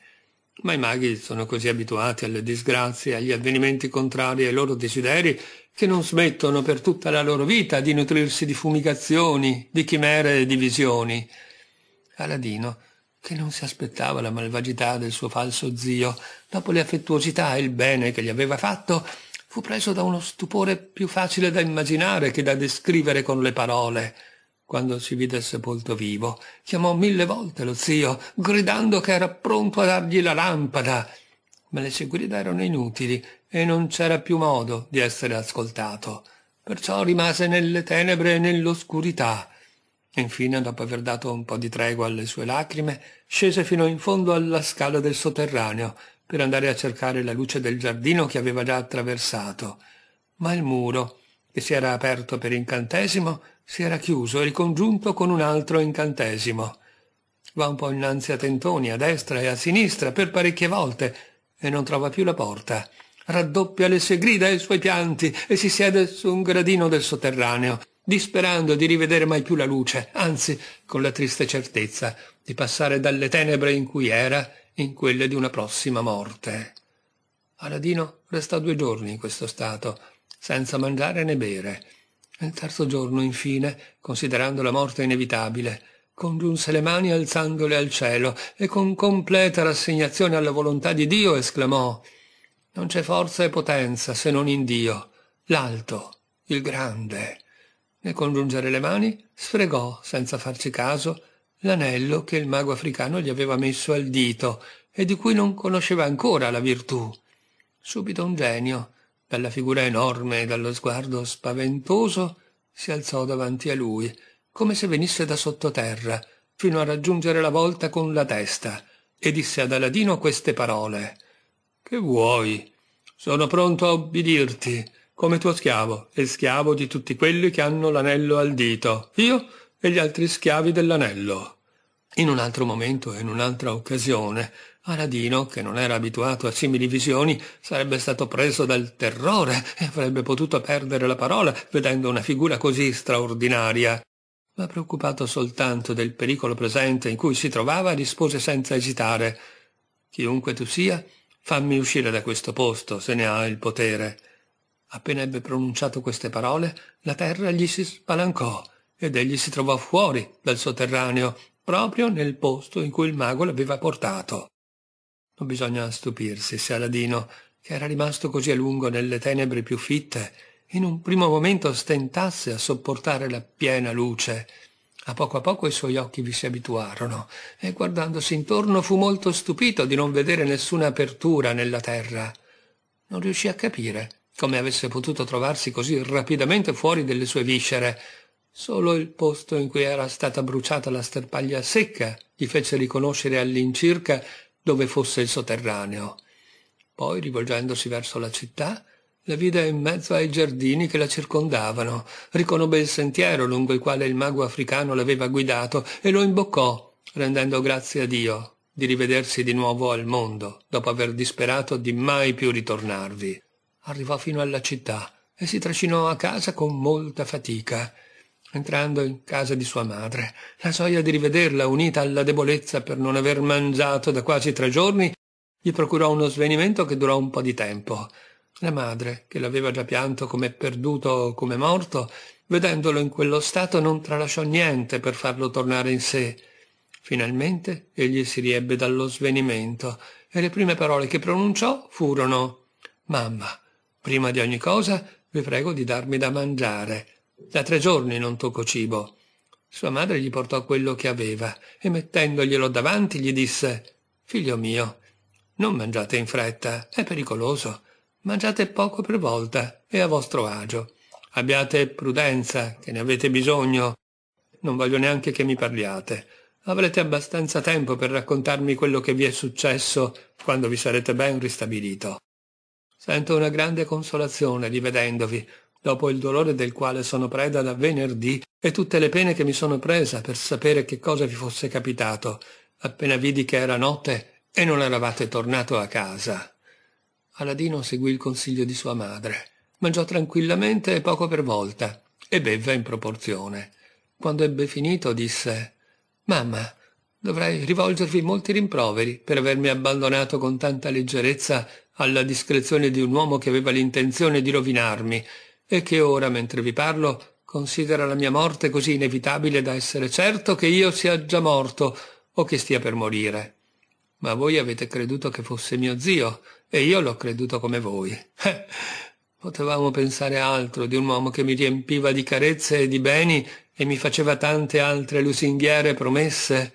Ma i maghi sono così abituati alle disgrazie, agli avvenimenti contrari ai loro desideri, che non smettono per tutta la loro vita di nutrirsi di fumigazioni, di chimere e di visioni. Aladino, che non si aspettava la malvagità del suo falso zio, dopo le affettuosità e il bene che gli aveva fatto, fu preso da uno stupore più facile da immaginare che da descrivere con le parole quando si vide sepolto vivo, chiamò mille volte lo zio, gridando che era pronto a dargli la lampada. Ma le sue grida erano inutili e non c'era più modo di essere ascoltato. Perciò rimase nelle tenebre e nell'oscurità. Infine, dopo aver dato un po' di tregua alle sue lacrime, scese fino in fondo alla scala del sotterraneo per andare a cercare la luce del giardino che aveva già attraversato. Ma il muro, che si era aperto per incantesimo, si era chiuso e ricongiunto con un altro incantesimo. Va un po' innanzi a tentoni, a destra e a sinistra, per parecchie volte, e non trova più la porta. Raddoppia le sue grida e i suoi pianti e si siede su un gradino del sotterraneo, disperando di rivedere mai più la luce, anzi con la triste certezza di passare dalle tenebre in cui era in quelle di una prossima morte. Aladino restò due giorni in questo stato, senza mangiare né bere, nel terzo giorno, infine, considerando la morte inevitabile, congiunse le mani alzandole al cielo e con completa rassegnazione alla volontà di Dio esclamò Non c'è forza e potenza se non in Dio, l'alto, il grande. Nel congiungere le mani sfregò, senza farci caso, l'anello che il mago africano gli aveva messo al dito e di cui non conosceva ancora la virtù. Subito un genio, dalla figura enorme e dallo sguardo spaventoso, si alzò davanti a lui, come se venisse da sottoterra, fino a raggiungere la volta con la testa, e disse ad Aladino queste parole. Che vuoi? Sono pronto a obbedirti, come tuo schiavo, e schiavo di tutti quelli che hanno l'anello al dito, io e gli altri schiavi dell'anello. In un altro momento e in un'altra occasione, Aladino, che non era abituato a simili visioni, sarebbe stato preso dal terrore e avrebbe potuto perdere la parola vedendo una figura così straordinaria. Ma preoccupato soltanto del pericolo presente in cui si trovava, rispose senza esitare Chiunque tu sia, fammi uscire da questo posto, se ne ha il potere. Appena ebbe pronunciato queste parole, la terra gli si spalancò ed egli si trovò fuori dal sotterraneo, proprio nel posto in cui il mago l'aveva portato. Non bisogna stupirsi se Aladino, che era rimasto così a lungo nelle tenebre più fitte, in un primo momento stentasse a sopportare la piena luce. A poco a poco i suoi occhi vi si abituarono e guardandosi intorno fu molto stupito di non vedere nessuna apertura nella terra. Non riuscì a capire come avesse potuto trovarsi così rapidamente fuori delle sue viscere. Solo il posto in cui era stata bruciata la sterpaglia secca gli fece riconoscere all'incirca dove fosse il sotterraneo. Poi, rivolgendosi verso la città, la vide in mezzo ai giardini che la circondavano, riconobbe il sentiero lungo il quale il mago africano l'aveva guidato e lo imboccò, rendendo grazie a Dio di rivedersi di nuovo al mondo, dopo aver disperato di mai più ritornarvi. Arrivò fino alla città e si trascinò a casa con molta fatica entrando in casa di sua madre. La gioia di rivederla, unita alla debolezza per non aver mangiato da quasi tre giorni, gli procurò uno svenimento che durò un po' di tempo. La madre, che l'aveva già pianto come perduto o come morto, vedendolo in quello stato non tralasciò niente per farlo tornare in sé. Finalmente egli si riebbe dallo svenimento e le prime parole che pronunciò furono Mamma, prima di ogni cosa vi prego di darmi da mangiare. Da tre giorni non tocco cibo. Sua madre gli portò quello che aveva e mettendoglielo davanti gli disse Figlio mio, non mangiate in fretta, è pericoloso. Mangiate poco per volta e a vostro agio. Abbiate prudenza, che ne avete bisogno. Non voglio neanche che mi parliate. Avrete abbastanza tempo per raccontarmi quello che vi è successo quando vi sarete ben ristabilito. Sento una grande consolazione rivedendovi, dopo il dolore del quale sono preda da venerdì e tutte le pene che mi sono presa per sapere che cosa vi fosse capitato, appena vidi che era notte e non eravate tornato a casa. Aladino seguì il consiglio di sua madre, mangiò tranquillamente e poco per volta, e bevve in proporzione. Quando ebbe finito disse Mamma, dovrei rivolgervi molti rimproveri per avermi abbandonato con tanta leggerezza alla discrezione di un uomo che aveva l'intenzione di rovinarmi e che ora, mentre vi parlo, considera la mia morte così inevitabile da essere certo che io sia già morto o che stia per morire. Ma voi avete creduto che fosse mio zio, e io l'ho creduto come voi. potevamo pensare altro di un uomo che mi riempiva di carezze e di beni e mi faceva tante altre lusinghiere promesse.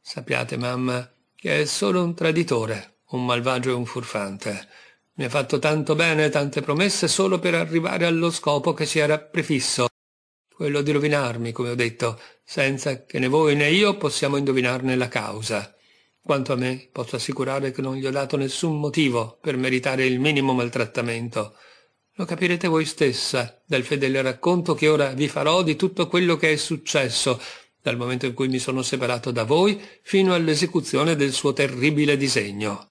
Sappiate, mamma, che è solo un traditore, un malvagio e un furfante. Mi ha fatto tanto bene, tante promesse, solo per arrivare allo scopo che si era prefisso, quello di rovinarmi, come ho detto, senza che né voi né io possiamo indovinarne la causa. Quanto a me, posso assicurare che non gli ho dato nessun motivo per meritare il minimo maltrattamento. Lo capirete voi stessa dal fedele racconto che ora vi farò di tutto quello che è successo, dal momento in cui mi sono separato da voi fino all'esecuzione del suo terribile disegno.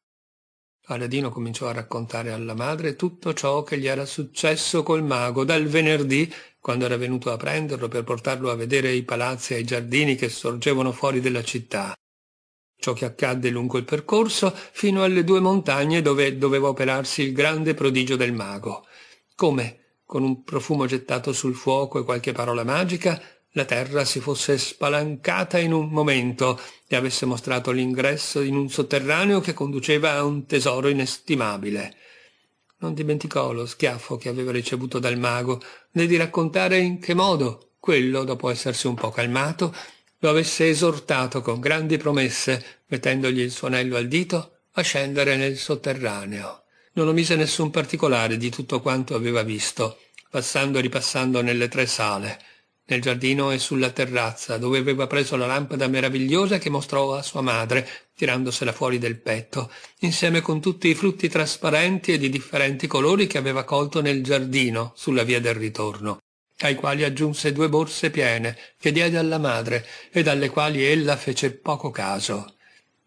Aladino cominciò a raccontare alla madre tutto ciò che gli era successo col mago dal venerdì, quando era venuto a prenderlo per portarlo a vedere i palazzi e i giardini che sorgevano fuori della città. Ciò che accadde lungo il percorso fino alle due montagne dove doveva operarsi il grande prodigio del mago. Come, con un profumo gettato sul fuoco e qualche parola magica, la terra si fosse spalancata in un momento e avesse mostrato l'ingresso in un sotterraneo che conduceva a un tesoro inestimabile. Non dimenticò lo schiaffo che aveva ricevuto dal mago, né di raccontare in che modo quello, dopo essersi un po calmato, lo avesse esortato con grandi promesse, mettendogli il suo anello al dito, a scendere nel sotterraneo. Non omise nessun particolare di tutto quanto aveva visto, passando e ripassando nelle tre sale, nel giardino e sulla terrazza, dove aveva preso la lampada meravigliosa che mostrò a sua madre, tirandosela fuori del petto, insieme con tutti i frutti trasparenti e di differenti colori che aveva colto nel giardino, sulla via del ritorno ai quali aggiunse due borse piene che diede alla madre e dalle quali ella fece poco caso.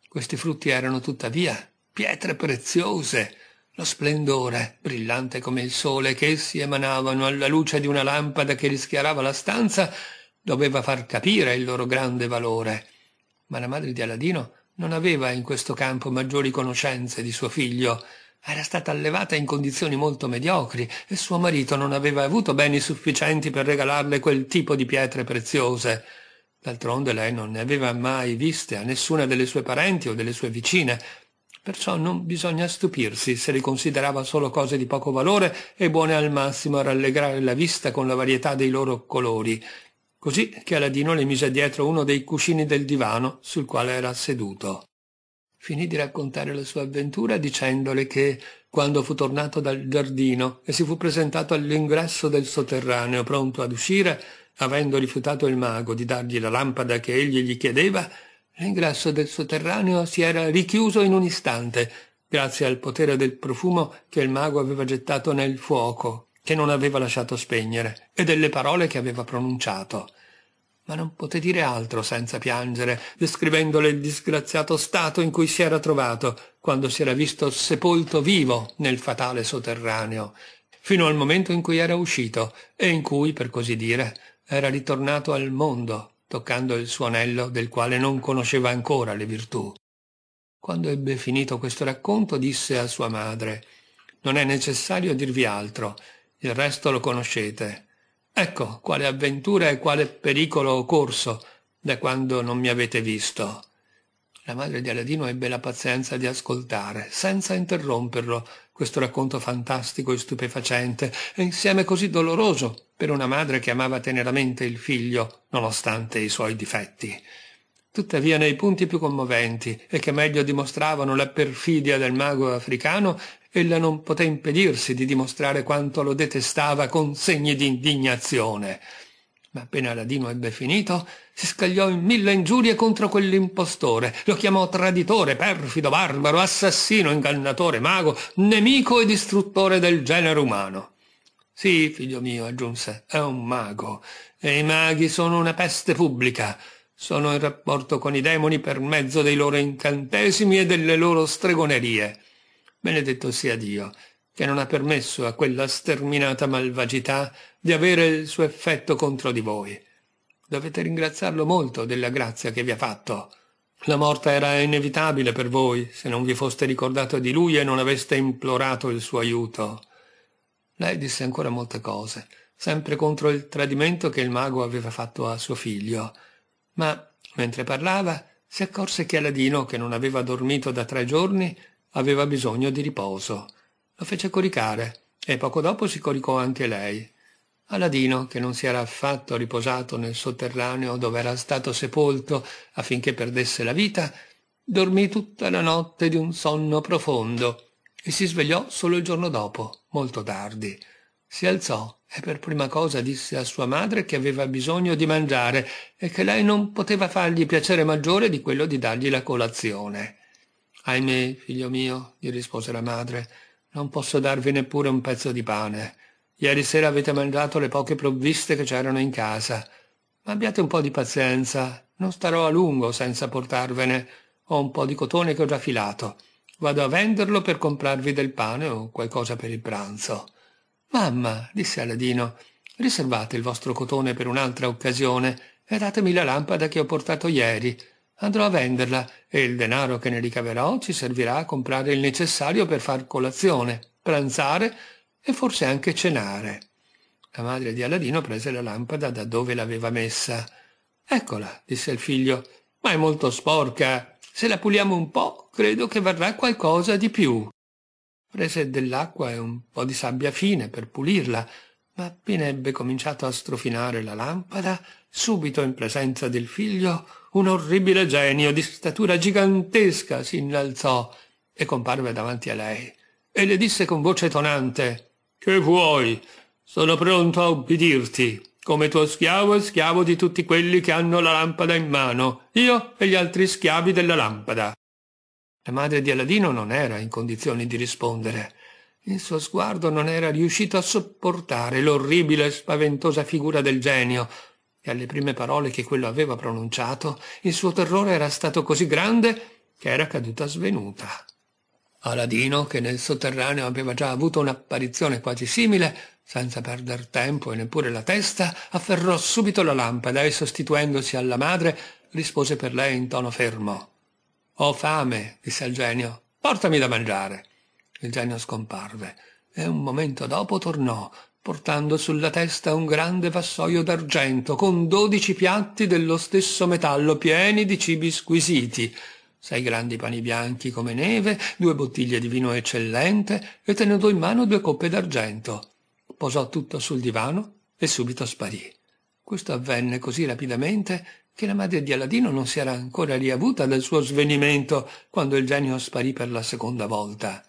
Questi frutti erano tuttavia pietre preziose lo splendore, brillante come il sole, che essi emanavano alla luce di una lampada che rischiarava la stanza, doveva far capire il loro grande valore. Ma la madre di Aladino non aveva in questo campo maggiori conoscenze di suo figlio. Era stata allevata in condizioni molto mediocri e suo marito non aveva avuto beni sufficienti per regalarle quel tipo di pietre preziose. D'altronde lei non ne aveva mai viste a nessuna delle sue parenti o delle sue vicine, perciò non bisogna stupirsi se li considerava solo cose di poco valore e buone al massimo a rallegrare la vista con la varietà dei loro colori, così che Aladino le mise dietro uno dei cuscini del divano sul quale era seduto. Finì di raccontare la sua avventura dicendole che, quando fu tornato dal giardino e si fu presentato all'ingresso del sotterraneo pronto ad uscire, avendo rifiutato il mago di dargli la lampada che egli gli chiedeva, L'ingresso eh, del sotterraneo si era richiuso in un istante, grazie al potere del profumo che il mago aveva gettato nel fuoco, che non aveva lasciato spegnere, e delle parole che aveva pronunciato. Ma non poté dire altro senza piangere, descrivendole il disgraziato stato in cui si era trovato, quando si era visto sepolto vivo nel fatale sotterraneo, fino al momento in cui era uscito e in cui, per così dire, era ritornato al mondo toccando il suo anello del quale non conosceva ancora le virtù. Quando ebbe finito questo racconto disse a sua madre Non è necessario dirvi altro, il resto lo conoscete. Ecco quale avventura e quale pericolo ho corso da quando non mi avete visto. La madre di Aladino ebbe la pazienza di ascoltare, senza interromperlo, questo racconto fantastico e stupefacente, e insieme così doloroso per una madre che amava teneramente il figlio, nonostante i suoi difetti. Tuttavia nei punti più commoventi e che meglio dimostravano la perfidia del mago africano, ella non poté impedirsi di dimostrare quanto lo detestava con segni di indignazione. Ma appena Aladino ebbe finito, si scagliò in mille ingiurie contro quell'impostore. Lo chiamò traditore, perfido, barbaro, assassino, ingannatore, mago, nemico e distruttore del genere umano. Sì, figlio mio, aggiunse, è un mago, e i maghi sono una peste pubblica. Sono in rapporto con i demoni per mezzo dei loro incantesimi e delle loro stregonerie. Benedetto sia Dio, che non ha permesso a quella sterminata malvagità di avere il suo effetto contro di voi. Dovete ringraziarlo molto della grazia che vi ha fatto. La morte era inevitabile per voi se non vi foste ricordato di lui e non aveste implorato il suo aiuto. Lei disse ancora molte cose, sempre contro il tradimento che il mago aveva fatto a suo figlio. Ma, mentre parlava, si accorse che Aladino, che non aveva dormito da tre giorni, aveva bisogno di riposo lo fece coricare e poco dopo si coricò anche lei. Aladino, che non si era affatto riposato nel sotterraneo dove era stato sepolto affinché perdesse la vita, dormì tutta la notte di un sonno profondo e si svegliò solo il giorno dopo, molto tardi. Si alzò e per prima cosa disse a sua madre che aveva bisogno di mangiare e che lei non poteva fargli piacere maggiore di quello di dargli la colazione. Ahimè, figlio mio, gli rispose la madre, non posso darvi neppure un pezzo di pane. Ieri sera avete mangiato le poche provviste che c'erano in casa. Ma abbiate un po' di pazienza. Non starò a lungo senza portarvene. Ho un po' di cotone che ho già filato. Vado a venderlo per comprarvi del pane o qualcosa per il pranzo. Mamma, disse Aladino, riservate il vostro cotone per un'altra occasione e datemi la lampada che ho portato ieri andrò a venderla e il denaro che ne ricaverò ci servirà a comprare il necessario per far colazione, pranzare e forse anche cenare. La madre di Aladino prese la lampada da dove l'aveva messa. Eccola, disse il figlio, ma è molto sporca. Se la puliamo un po', credo che varrà qualcosa di più. Prese dell'acqua e un po' di sabbia fine per pulirla, ma appena ebbe cominciato a strofinare la lampada, subito in presenza del figlio, un orribile genio di statura gigantesca si innalzò e comparve davanti a lei e le disse con voce tonante Che vuoi? Sono pronto a ubbidirti, come tuo schiavo e schiavo di tutti quelli che hanno la lampada in mano, io e gli altri schiavi della lampada. La madre di Aladino non era in condizioni di rispondere. Il suo sguardo non era riuscito a sopportare l'orribile e spaventosa figura del genio, e alle prime parole che quello aveva pronunciato, il suo terrore era stato così grande che era caduta svenuta. Aladino, che nel sotterraneo aveva già avuto un'apparizione quasi simile, senza perder tempo e neppure la testa, afferrò subito la lampada e, sostituendosi alla madre, rispose per lei in tono fermo. Ho fame, disse al genio, portami da mangiare. Il genio scomparve e un momento dopo tornò, portando sulla testa un grande vassoio d'argento con dodici piatti dello stesso metallo pieni di cibi squisiti, sei grandi pani bianchi come neve, due bottiglie di vino eccellente e tenuto in mano due coppe d'argento. Posò tutto sul divano e subito sparì. Questo avvenne così rapidamente che la madre di Aladino non si era ancora riavuta dal suo svenimento quando il genio sparì per la seconda volta.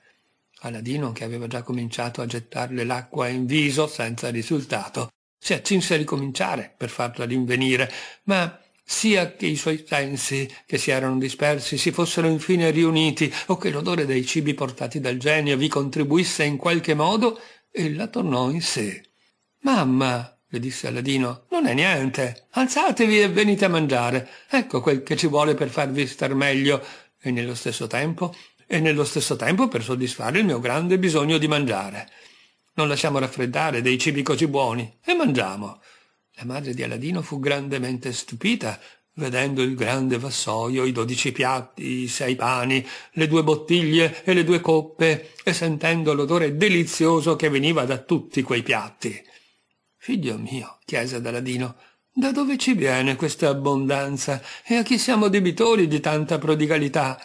Aladino, che aveva già cominciato a gettarle l'acqua in viso senza risultato, si accinse a ricominciare per farla rinvenire, ma sia che i suoi sensi, che si erano dispersi, si fossero infine riuniti, o che l'odore dei cibi portati dal genio vi contribuisse in qualche modo, ella tornò in sé. Mamma, le disse Aladino, non è niente. Alzatevi e venite a mangiare. Ecco quel che ci vuole per farvi star meglio. E nello stesso tempo e nello stesso tempo per soddisfare il mio grande bisogno di mangiare. Non lasciamo raffreddare dei cibi così buoni e mangiamo. La madre di Aladino fu grandemente stupita vedendo il grande vassoio, i dodici piatti, i sei pani, le due bottiglie e le due coppe e sentendo l'odore delizioso che veniva da tutti quei piatti. Figlio mio, chiese ad Aladino, da dove ci viene questa abbondanza e a chi siamo debitori di tanta prodigalità?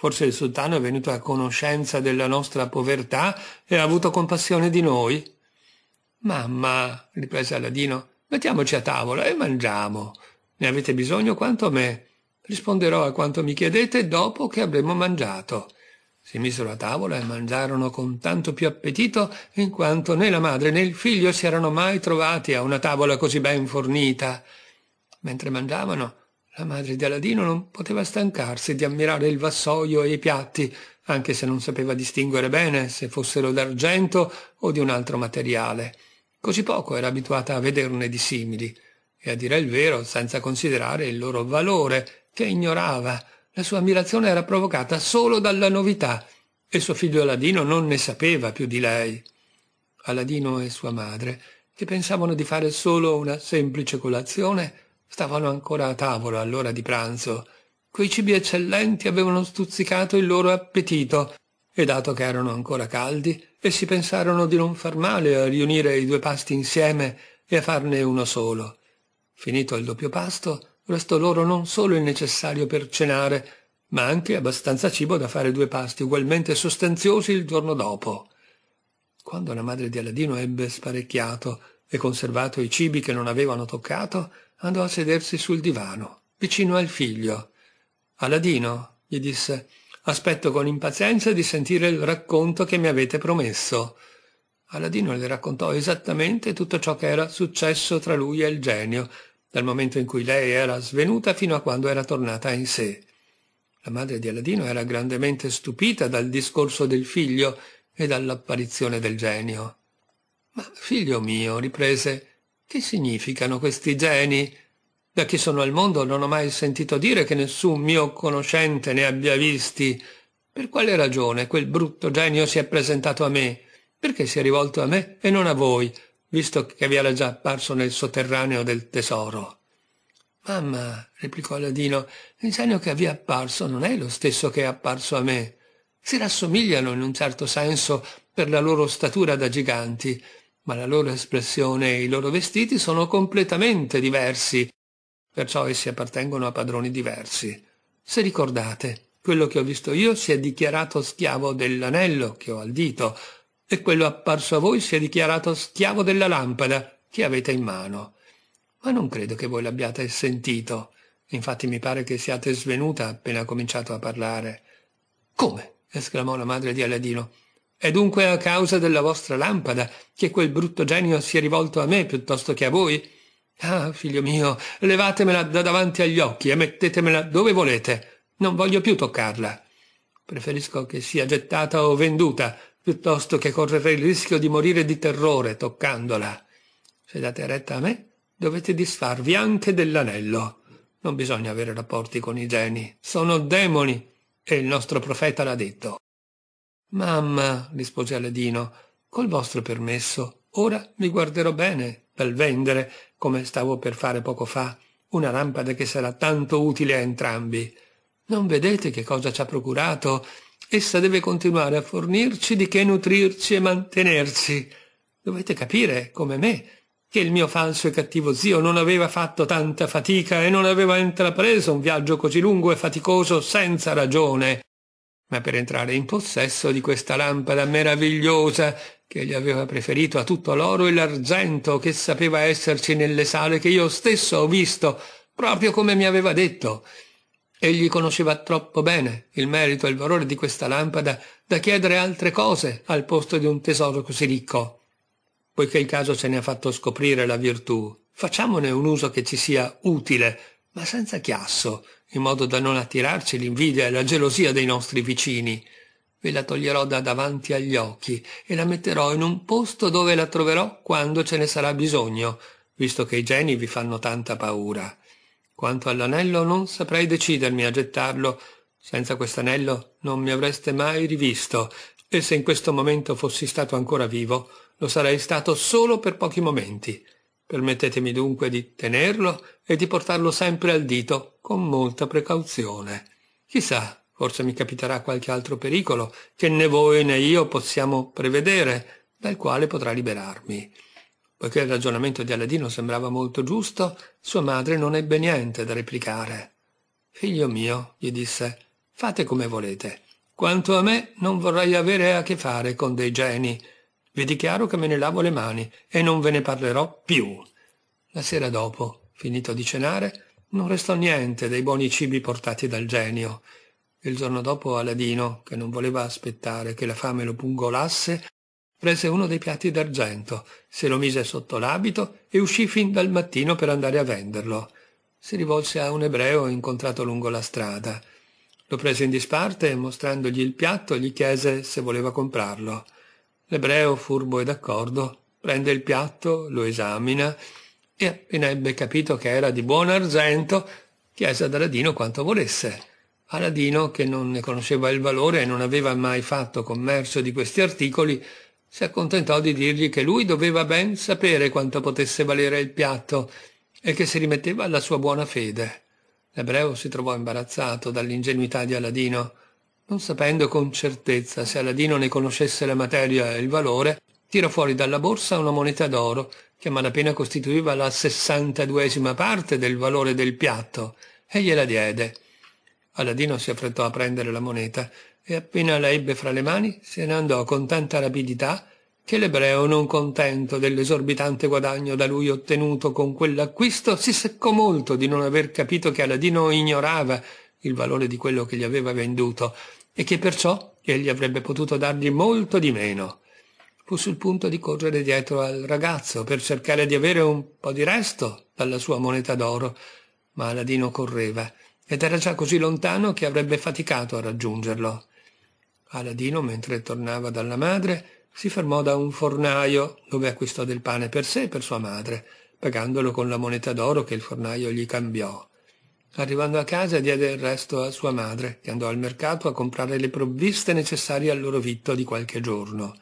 Forse il sultano è venuto a conoscenza della nostra povertà e ha avuto compassione di noi. Mamma, riprese Aladino, mettiamoci a tavola e mangiamo. Ne avete bisogno quanto me. Risponderò a quanto mi chiedete dopo che avremo mangiato. Si misero a tavola e mangiarono con tanto più appetito in quanto né la madre né il figlio si erano mai trovati a una tavola così ben fornita. Mentre mangiavano, la madre di Aladino non poteva stancarsi di ammirare il vassoio e i piatti, anche se non sapeva distinguere bene se fossero d'argento o di un altro materiale. Così poco era abituata a vederne di simili, e a dire il vero senza considerare il loro valore, che ignorava. La sua ammirazione era provocata solo dalla novità, e suo figlio Aladino non ne sapeva più di lei. Aladino e sua madre, che pensavano di fare solo una semplice colazione, Stavano ancora a tavola all'ora di pranzo. Quei cibi eccellenti avevano stuzzicato il loro appetito e dato che erano ancora caldi, si pensarono di non far male a riunire i due pasti insieme e a farne uno solo. Finito il doppio pasto, restò loro non solo il necessario per cenare, ma anche abbastanza cibo da fare due pasti ugualmente sostanziosi il giorno dopo. Quando la madre di Aladino ebbe sparecchiato e conservato i cibi che non avevano toccato, andò a sedersi sul divano, vicino al figlio. Aladino, gli disse, aspetto con impazienza di sentire il racconto che mi avete promesso. Aladino le raccontò esattamente tutto ciò che era successo tra lui e il genio, dal momento in cui lei era svenuta fino a quando era tornata in sé. La madre di Aladino era grandemente stupita dal discorso del figlio e dall'apparizione del genio. Ma figlio mio, riprese, che significano questi geni? Da che sono al mondo non ho mai sentito dire che nessun mio conoscente ne abbia visti. Per quale ragione quel brutto genio si è presentato a me? Perché si è rivolto a me e non a voi, visto che vi era già apparso nel sotterraneo del tesoro? Mamma, replicò Aladino, il genio che vi è apparso non è lo stesso che è apparso a me. Si rassomigliano in un certo senso per la loro statura da giganti, ma la loro espressione e i loro vestiti sono completamente diversi, perciò essi appartengono a padroni diversi. Se ricordate, quello che ho visto io si è dichiarato schiavo dell'anello che ho al dito, e quello apparso a voi si è dichiarato schiavo della lampada che avete in mano. Ma non credo che voi l'abbiate sentito. Infatti mi pare che siate svenuta appena cominciato a parlare. Come? esclamò la madre di Aladino. È dunque a causa della vostra lampada che quel brutto genio si è rivolto a me piuttosto che a voi? Ah, figlio mio, levatemela da davanti agli occhi e mettetemela dove volete. Non voglio più toccarla. Preferisco che sia gettata o venduta, piuttosto che correre il rischio di morire di terrore toccandola. Se date retta a me, dovete disfarvi anche dell'anello. Non bisogna avere rapporti con i geni. Sono demoni. E il nostro profeta l'ha detto. Mamma, rispose Aladino, col vostro permesso, ora mi guarderò bene dal vendere, come stavo per fare poco fa, una lampada che sarà tanto utile a entrambi. Non vedete che cosa ci ha procurato? Essa deve continuare a fornirci di che nutrirci e mantenerci. Dovete capire, come me, che il mio falso e cattivo zio non aveva fatto tanta fatica e non aveva intrapreso un viaggio così lungo e faticoso senza ragione ma per entrare in possesso di questa lampada meravigliosa che gli aveva preferito a tutto l'oro e l'argento che sapeva esserci nelle sale che io stesso ho visto, proprio come mi aveva detto. Egli conosceva troppo bene il merito e il valore di questa lampada da chiedere altre cose al posto di un tesoro così ricco. Poiché il caso ce ne ha fatto scoprire la virtù, facciamone un uso che ci sia utile, ma senza chiasso, in modo da non attirarci l'invidia e la gelosia dei nostri vicini. Ve la toglierò da davanti agli occhi e la metterò in un posto dove la troverò quando ce ne sarà bisogno, visto che i geni vi fanno tanta paura. Quanto all'anello non saprei decidermi a gettarlo. Senza quest'anello non mi avreste mai rivisto, e se in questo momento fossi stato ancora vivo, lo sarei stato solo per pochi momenti. Permettetemi dunque di tenerlo e di portarlo sempre al dito, con molta precauzione. Chissà, forse mi capiterà qualche altro pericolo che né voi né io possiamo prevedere, dal quale potrà liberarmi. Poiché il ragionamento di Aladino sembrava molto giusto, sua madre non ebbe niente da replicare. Figlio mio, gli disse, fate come volete. Quanto a me, non vorrei avere a che fare con dei geni, vi dichiaro che me ne lavo le mani e non ve ne parlerò più. La sera dopo, finito di cenare, non restò niente dei buoni cibi portati dal genio. Il giorno dopo Aladino, che non voleva aspettare che la fame lo pungolasse, prese uno dei piatti d'argento, se lo mise sotto l'abito e uscì fin dal mattino per andare a venderlo. Si rivolse a un ebreo incontrato lungo la strada. Lo prese in disparte e mostrandogli il piatto gli chiese se voleva comprarlo. L'ebreo, furbo e d'accordo, prende il piatto, lo esamina e appena ebbe capito che era di buon argento, chiese ad Aladino quanto volesse. Aladino, che non ne conosceva il valore e non aveva mai fatto commercio di questi articoli, si accontentò di dirgli che lui doveva ben sapere quanto potesse valere il piatto e che si rimetteva alla sua buona fede. L'ebreo si trovò imbarazzato dall'ingenuità di Aladino non sapendo con certezza se Aladino ne conoscesse la materia e il valore, tirò fuori dalla borsa una moneta d'oro, che a malapena costituiva la sessantaduesima parte del valore del piatto, e gliela diede. Aladino si affrettò a prendere la moneta e appena la ebbe fra le mani se ne andò con tanta rapidità che l'ebreo, non contento dell'esorbitante guadagno da lui ottenuto con quell'acquisto, si seccò molto di non aver capito che Aladino ignorava il valore di quello che gli aveva venduto e che perciò egli avrebbe potuto dargli molto di meno. Fu sul punto di correre dietro al ragazzo per cercare di avere un po' di resto dalla sua moneta d'oro, ma Aladino correva ed era già così lontano che avrebbe faticato a raggiungerlo. Aladino, mentre tornava dalla madre, si fermò da un fornaio dove acquistò del pane per sé e per sua madre, pagandolo con la moneta d'oro che il fornaio gli cambiò arrivando a casa diede il resto a sua madre, che andò al mercato a comprare le provviste necessarie al loro vitto di qualche giorno.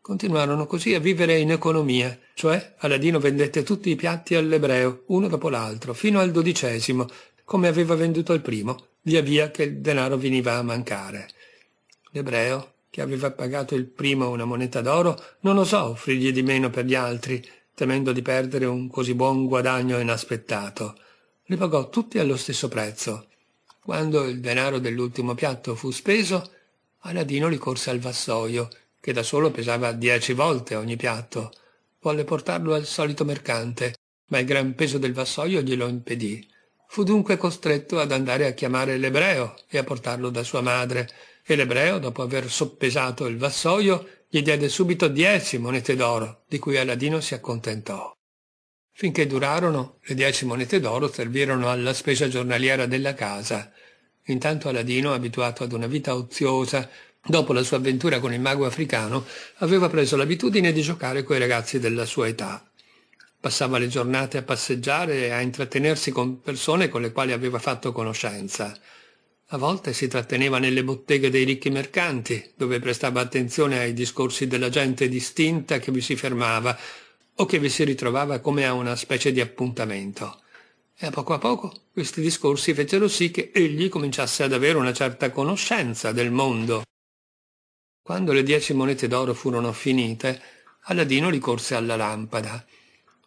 Continuarono così a vivere in economia, cioè Aladino vendette tutti i piatti all'ebreo, uno dopo l'altro, fino al dodicesimo, come aveva venduto il primo, via via che il denaro veniva a mancare. L'ebreo, che aveva pagato il primo una moneta d'oro, non osò offrirgli di meno per gli altri, temendo di perdere un così buon guadagno inaspettato li pagò tutti allo stesso prezzo. Quando il denaro dell'ultimo piatto fu speso, Aladino ricorse al vassoio, che da solo pesava dieci volte ogni piatto. Volle portarlo al solito mercante, ma il gran peso del vassoio glielo impedì. Fu dunque costretto ad andare a chiamare l'ebreo e a portarlo da sua madre, e l'ebreo, dopo aver soppesato il vassoio, gli diede subito dieci monete d'oro, di cui Aladino si accontentò. Finché durarono, le dieci monete d'oro servirono alla spesa giornaliera della casa. Intanto Aladino, abituato ad una vita oziosa, dopo la sua avventura con il mago africano, aveva preso l'abitudine di giocare coi ragazzi della sua età. Passava le giornate a passeggiare e a intrattenersi con persone con le quali aveva fatto conoscenza. A volte si tratteneva nelle botteghe dei ricchi mercanti, dove prestava attenzione ai discorsi della gente distinta che vi si fermava, o che vi si ritrovava come a una specie di appuntamento. E a poco a poco questi discorsi fecero sì che egli cominciasse ad avere una certa conoscenza del mondo. Quando le dieci monete d'oro furono finite, Aladino ricorse alla lampada.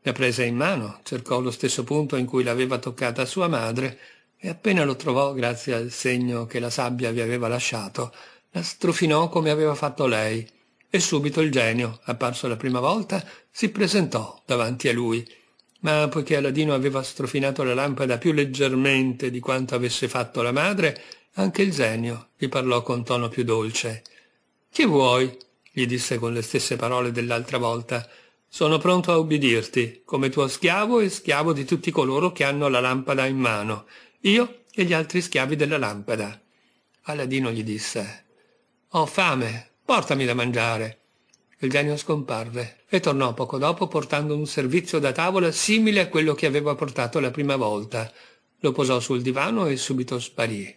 La prese in mano, cercò lo stesso punto in cui l'aveva toccata sua madre, e appena lo trovò, grazie al segno che la sabbia vi aveva lasciato, la strofinò come aveva fatto lei, e subito il genio, apparso la prima volta, si presentò davanti a lui, ma poiché Aladino aveva strofinato la lampada più leggermente di quanto avesse fatto la madre, anche il genio gli parlò con tono più dolce. Che vuoi? gli disse con le stesse parole dell'altra volta. Sono pronto a ubbidirti, come tuo schiavo e schiavo di tutti coloro che hanno la lampada in mano, io e gli altri schiavi della lampada. Aladino gli disse Ho fame, portami da mangiare. Il genio scomparve e tornò poco dopo portando un servizio da tavola simile a quello che aveva portato la prima volta. Lo posò sul divano e subito sparì.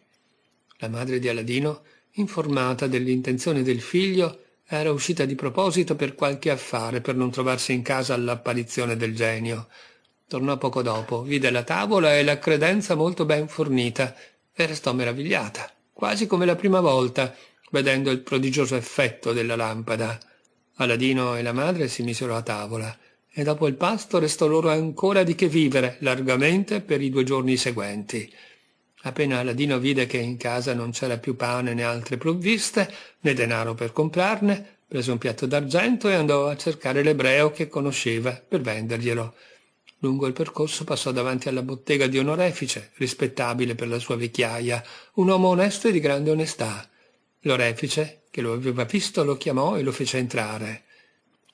La madre di Aladino, informata dell'intenzione del figlio, era uscita di proposito per qualche affare per non trovarsi in casa all'apparizione del genio. Tornò poco dopo, vide la tavola e la credenza molto ben fornita e restò meravigliata, quasi come la prima volta, vedendo il prodigioso effetto della lampada. Aladino e la madre si misero a tavola, e dopo il pasto restò loro ancora di che vivere largamente per i due giorni seguenti. Appena Aladino vide che in casa non c'era più pane né altre provviste, né denaro per comprarne, prese un piatto d'argento e andò a cercare l'ebreo che conosceva per venderglielo. Lungo il percorso passò davanti alla bottega di un orefice, rispettabile per la sua vecchiaia, un uomo onesto e di grande onestà. L'orefice, che lo aveva visto, lo chiamò e lo fece entrare.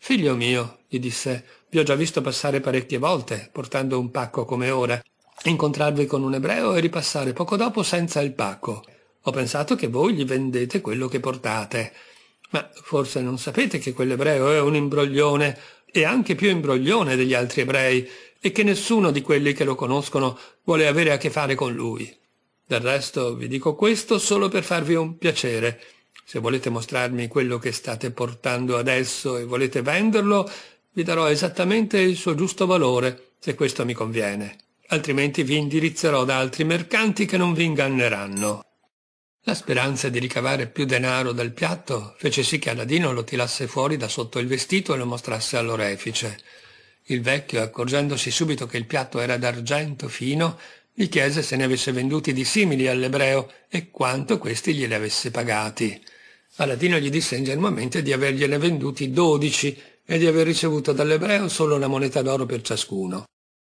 Figlio mio, gli disse, vi ho già visto passare parecchie volte, portando un pacco come ora, incontrarvi con un ebreo e ripassare poco dopo senza il pacco. Ho pensato che voi gli vendete quello che portate. Ma forse non sapete che quell'ebreo è un imbroglione, e anche più imbroglione degli altri ebrei, e che nessuno di quelli che lo conoscono vuole avere a che fare con lui. Del resto vi dico questo solo per farvi un piacere, se volete mostrarmi quello che state portando adesso e volete venderlo, vi darò esattamente il suo giusto valore, se questo mi conviene. Altrimenti vi indirizzerò da altri mercanti che non vi inganneranno. La speranza di ricavare più denaro dal piatto fece sì che Aladino lo tirasse fuori da sotto il vestito e lo mostrasse all'orefice. Il vecchio, accorgendosi subito che il piatto era d'argento fino, gli chiese se ne avesse venduti di simili all'ebreo e quanto questi glieli avesse pagati. Aladino gli disse ingenuamente di avergliene venduti dodici e di aver ricevuto dall'ebreo solo una moneta d'oro per ciascuno.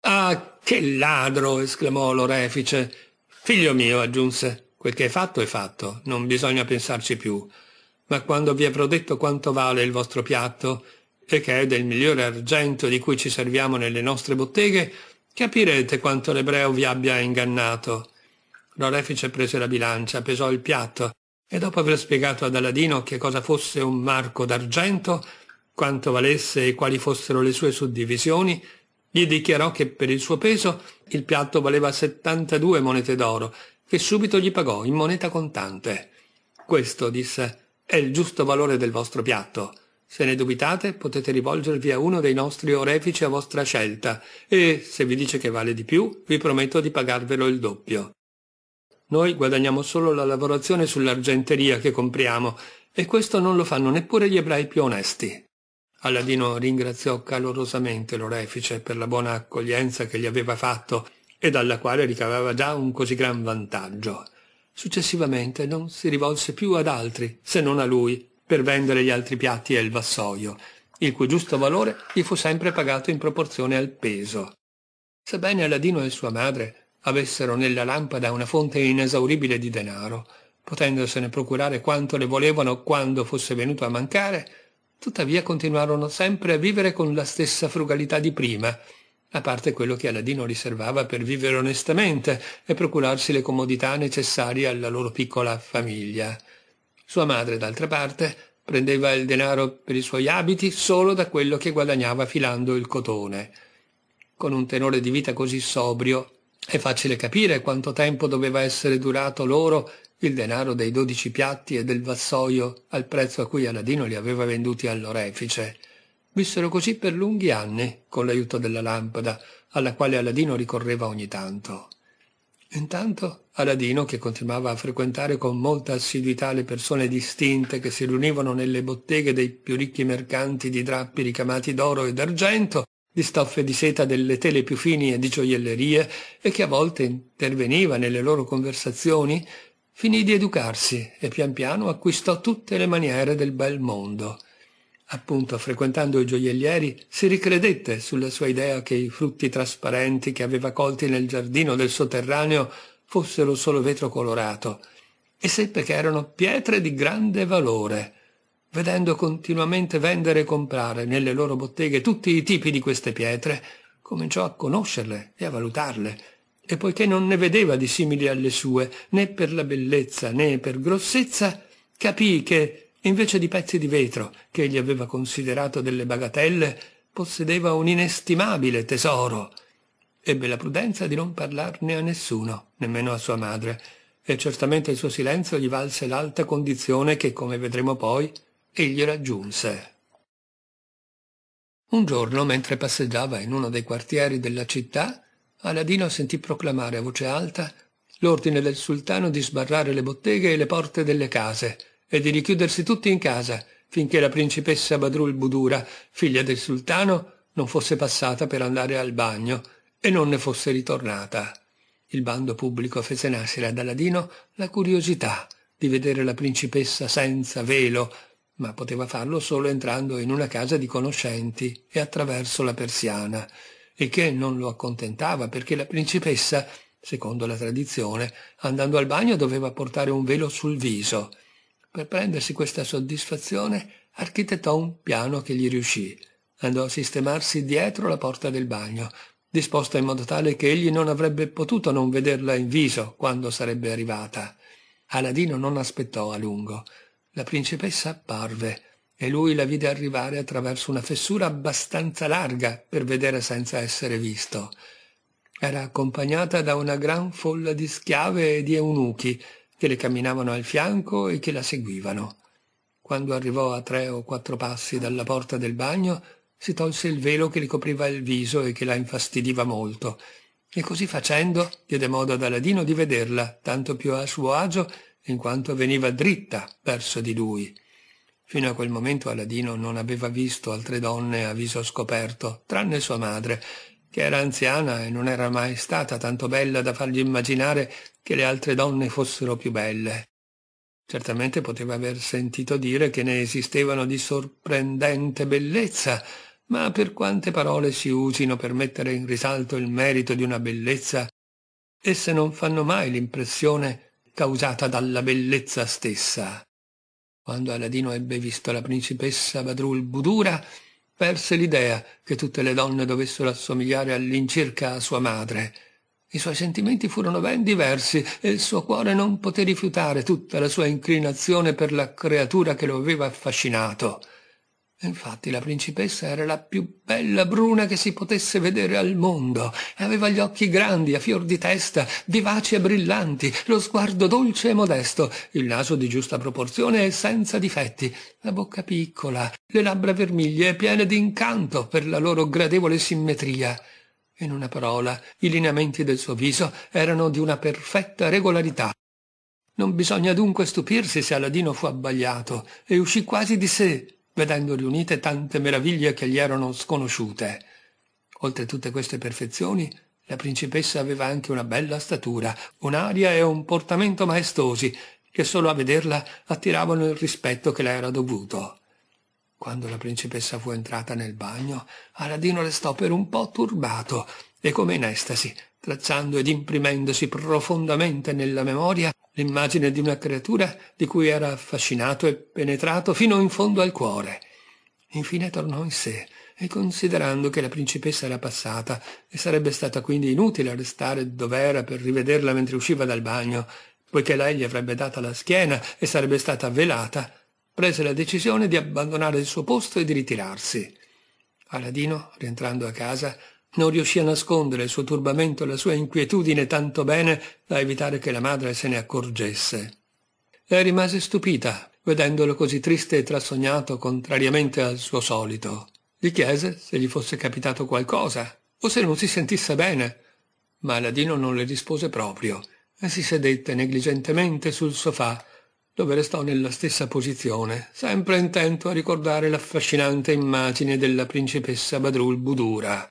Ah, che ladro! esclamò l'orefice. Figlio mio, aggiunse, quel che è fatto è fatto, non bisogna pensarci più. Ma quando vi avrò detto quanto vale il vostro piatto, e che è del migliore argento di cui ci serviamo nelle nostre botteghe, capirete quanto l'ebreo vi abbia ingannato. L'orefice prese la bilancia, pesò il piatto e dopo aver spiegato ad Aladino che cosa fosse un marco d'argento, quanto valesse e quali fossero le sue suddivisioni, gli dichiarò che per il suo peso il piatto valeva 72 monete d'oro, che subito gli pagò in moneta contante. Questo, disse, è il giusto valore del vostro piatto. Se ne dubitate, potete rivolgervi a uno dei nostri orefici a vostra scelta e, se vi dice che vale di più, vi prometto di pagarvelo il doppio. Noi guadagniamo solo la lavorazione sull'argenteria che compriamo, e questo non lo fanno neppure gli ebrei più onesti. Aladino ringraziò calorosamente l'orefice per la buona accoglienza che gli aveva fatto e dalla quale ricavava già un così gran vantaggio. Successivamente non si rivolse più ad altri, se non a lui, per vendere gli altri piatti e il vassoio, il cui giusto valore gli fu sempre pagato in proporzione al peso. Sebbene Aladino e sua madre avessero nella lampada una fonte inesauribile di denaro, potendosene procurare quanto le volevano quando fosse venuto a mancare, tuttavia continuarono sempre a vivere con la stessa frugalità di prima, a parte quello che Aladino riservava per vivere onestamente e procurarsi le comodità necessarie alla loro piccola famiglia. Sua madre, d'altra parte, prendeva il denaro per i suoi abiti solo da quello che guadagnava filando il cotone. Con un tenore di vita così sobrio, è facile capire quanto tempo doveva essere durato loro il denaro dei dodici piatti e del vassoio al prezzo a cui Aladino li aveva venduti all'orefice. Vissero così per lunghi anni, con l'aiuto della lampada, alla quale Aladino ricorreva ogni tanto. Intanto Aladino, che continuava a frequentare con molta assiduità le persone distinte che si riunivano nelle botteghe dei più ricchi mercanti di drappi ricamati d'oro e d'argento, di stoffe di seta delle tele più fini e di gioiellerie, e che a volte interveniva nelle loro conversazioni, finì di educarsi e pian piano acquistò tutte le maniere del bel mondo. Appunto, frequentando i gioiellieri, si ricredette sulla sua idea che i frutti trasparenti che aveva colti nel giardino del sotterraneo fossero solo vetro colorato, e seppe che erano pietre di grande valore vedendo continuamente vendere e comprare nelle loro botteghe tutti i tipi di queste pietre, cominciò a conoscerle e a valutarle, e poiché non ne vedeva di simili alle sue, né per la bellezza né per grossezza, capì che, invece di pezzi di vetro che egli aveva considerato delle bagatelle, possedeva un inestimabile tesoro. Ebbe la prudenza di non parlarne a nessuno, nemmeno a sua madre, e certamente il suo silenzio gli valse l'alta condizione che, come vedremo poi, egli raggiunse. Un giorno, mentre passeggiava in uno dei quartieri della città, Aladino sentì proclamare a voce alta l'ordine del sultano di sbarrare le botteghe e le porte delle case e di richiudersi tutti in casa finché la principessa Badrul Budura, figlia del sultano, non fosse passata per andare al bagno e non ne fosse ritornata. Il bando pubblico fece nascere ad Aladino la curiosità di vedere la principessa senza velo ma poteva farlo solo entrando in una casa di conoscenti e attraverso la persiana, il che non lo accontentava perché la principessa, secondo la tradizione, andando al bagno doveva portare un velo sul viso. Per prendersi questa soddisfazione architettò un piano che gli riuscì. Andò a sistemarsi dietro la porta del bagno, disposta in modo tale che egli non avrebbe potuto non vederla in viso quando sarebbe arrivata. Aladino non aspettò a lungo. La principessa apparve e lui la vide arrivare attraverso una fessura abbastanza larga per vedere senza essere visto. Era accompagnata da una gran folla di schiave e di eunuchi che le camminavano al fianco e che la seguivano. Quando arrivò a tre o quattro passi dalla porta del bagno, si tolse il velo che le copriva il viso e che la infastidiva molto, e così facendo diede modo ad Aladino di vederla, tanto più a suo agio, in quanto veniva dritta verso di lui. Fino a quel momento Aladino non aveva visto altre donne a viso scoperto, tranne sua madre, che era anziana e non era mai stata tanto bella da fargli immaginare che le altre donne fossero più belle. Certamente poteva aver sentito dire che ne esistevano di sorprendente bellezza, ma per quante parole si usino per mettere in risalto il merito di una bellezza, esse non fanno mai l'impressione causata dalla bellezza stessa. Quando Aladino ebbe visto la principessa Badrul Budura, perse l'idea che tutte le donne dovessero assomigliare all'incirca a sua madre. I suoi sentimenti furono ben diversi e il suo cuore non poté rifiutare tutta la sua inclinazione per la creatura che lo aveva affascinato. Infatti la principessa era la più bella bruna che si potesse vedere al mondo. Aveva gli occhi grandi, a fior di testa, vivaci e brillanti, lo sguardo dolce e modesto, il naso di giusta proporzione e senza difetti, la bocca piccola, le labbra vermiglie e piene di incanto per la loro gradevole simmetria. In una parola, i lineamenti del suo viso erano di una perfetta regolarità. Non bisogna dunque stupirsi se Aladino fu abbagliato e uscì quasi di sé vedendo riunite tante meraviglie che gli erano sconosciute. Oltre tutte queste perfezioni, la principessa aveva anche una bella statura, un'aria e un portamento maestosi, che solo a vederla attiravano il rispetto che le era dovuto. Quando la principessa fu entrata nel bagno, Aladino restò per un po' turbato e come in estasi, tracciando ed imprimendosi profondamente nella memoria l'immagine di una creatura di cui era affascinato e penetrato fino in fondo al cuore. Infine tornò in sé e considerando che la principessa era passata e sarebbe stata quindi inutile restare dov'era per rivederla mentre usciva dal bagno, poiché lei gli avrebbe data la schiena e sarebbe stata velata, prese la decisione di abbandonare il suo posto e di ritirarsi. Aladino, rientrando a casa, non riuscì a nascondere il suo turbamento e la sua inquietudine tanto bene da evitare che la madre se ne accorgesse. Lei rimase stupita, vedendolo così triste e trasognato contrariamente al suo solito. Gli chiese se gli fosse capitato qualcosa o se non si sentisse bene, ma Aladino non le rispose proprio e si sedette negligentemente sul sofà, dove restò nella stessa posizione, sempre intento a ricordare l'affascinante immagine della principessa Badrul Budura.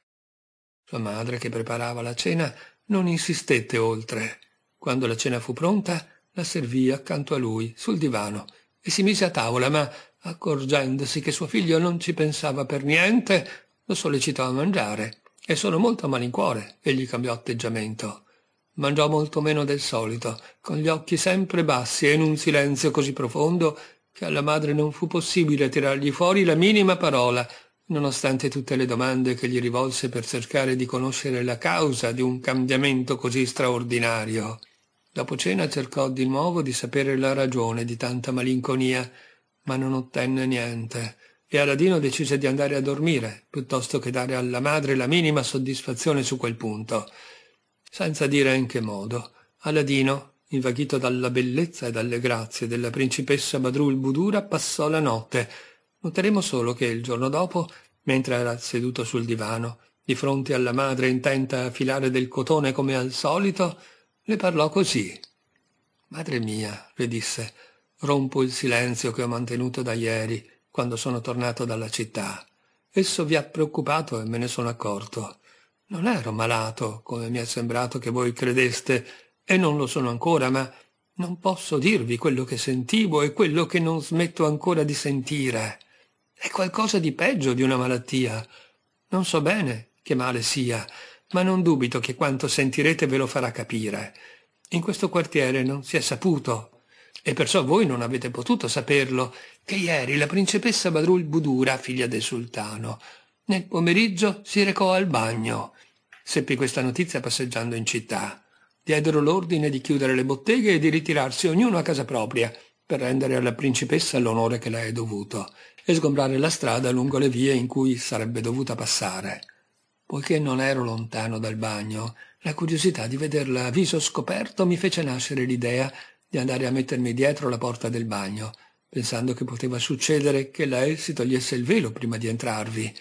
Sua madre, che preparava la cena, non insistette oltre. Quando la cena fu pronta, la servì accanto a lui, sul divano, e si mise a tavola, ma, accorgendosi che suo figlio non ci pensava per niente, lo sollecitò a mangiare, e solo molto a malincuore egli cambiò atteggiamento. Mangiò molto meno del solito, con gli occhi sempre bassi e in un silenzio così profondo che alla madre non fu possibile tirargli fuori la minima parola, nonostante tutte le domande che gli rivolse per cercare di conoscere la causa di un cambiamento così straordinario. Dopo cena cercò di nuovo di sapere la ragione di tanta malinconia, ma non ottenne niente, e Aladino decise di andare a dormire, piuttosto che dare alla madre la minima soddisfazione su quel punto. Senza dire in che modo, Aladino, invaghito dalla bellezza e dalle grazie della principessa Badrul Budura, passò la notte, Noteremo solo che il giorno dopo, mentre era seduto sul divano, di fronte alla madre intenta a filare del cotone come al solito, le parlò così. Madre mia, le disse, rompo il silenzio che ho mantenuto da ieri, quando sono tornato dalla città. Esso vi ha preoccupato e me ne sono accorto. Non ero malato, come mi è sembrato che voi credeste, e non lo sono ancora, ma non posso dirvi quello che sentivo e quello che non smetto ancora di sentire. È qualcosa di peggio di una malattia. Non so bene che male sia, ma non dubito che quanto sentirete ve lo farà capire. In questo quartiere non si è saputo, e perciò voi non avete potuto saperlo, che ieri la principessa Badrul Budura, figlia del sultano, nel pomeriggio si recò al bagno. Seppi questa notizia passeggiando in città. Diedero l'ordine di chiudere le botteghe e di ritirarsi ognuno a casa propria, per rendere alla principessa l'onore che le è dovuto e sgombrare la strada lungo le vie in cui sarebbe dovuta passare. Poiché non ero lontano dal bagno, la curiosità di vederla a viso scoperto mi fece nascere l'idea di andare a mettermi dietro la porta del bagno, pensando che poteva succedere che lei si togliesse il velo prima di entrarvi.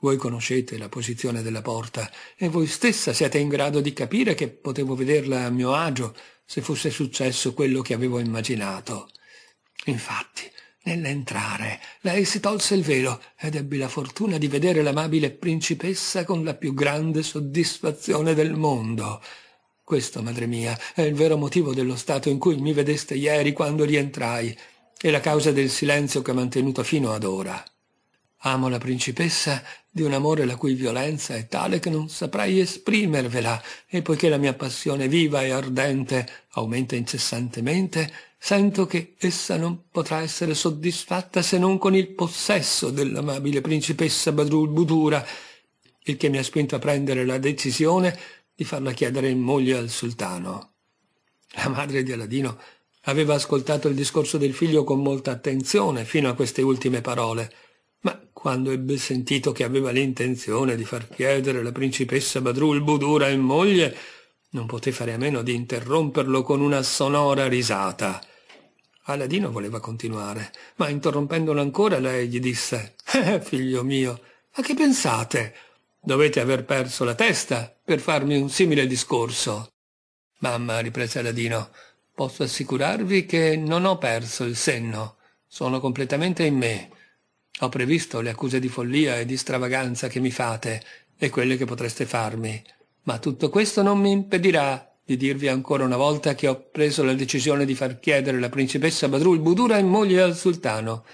Voi conoscete la posizione della porta e voi stessa siete in grado di capire che potevo vederla a mio agio se fosse successo quello che avevo immaginato. Infatti, nell'entrare lei si tolse il velo ed ebbi la fortuna di vedere l'amabile principessa con la più grande soddisfazione del mondo questo madre mia è il vero motivo dello stato in cui mi vedeste ieri quando rientrai e la causa del silenzio che ho mantenuto fino ad ora amo la principessa di un amore la cui violenza è tale che non saprei esprimervela e poiché la mia passione viva e ardente aumenta incessantemente sento che essa non potrà essere soddisfatta se non con il possesso dell'amabile principessa Badrul Budura, il che mi ha spinto a prendere la decisione di farla chiedere in moglie al sultano. La madre di Aladino aveva ascoltato il discorso del figlio con molta attenzione fino a queste ultime parole, ma quando ebbe sentito che aveva l'intenzione di far chiedere la principessa Badrul Budura in moglie, non poté fare a meno di interromperlo con una sonora risata. Aladino voleva continuare, ma interrompendolo ancora lei gli disse «Eh, figlio mio, a che pensate? Dovete aver perso la testa per farmi un simile discorso». «Mamma», riprese Aladino, «posso assicurarvi che non ho perso il senno. Sono completamente in me. Ho previsto le accuse di follia e di stravaganza che mi fate e quelle che potreste farmi. Ma tutto questo non mi impedirà di dirvi ancora una volta che ho preso la decisione di far chiedere la principessa Badrul Budura in moglie al sultano.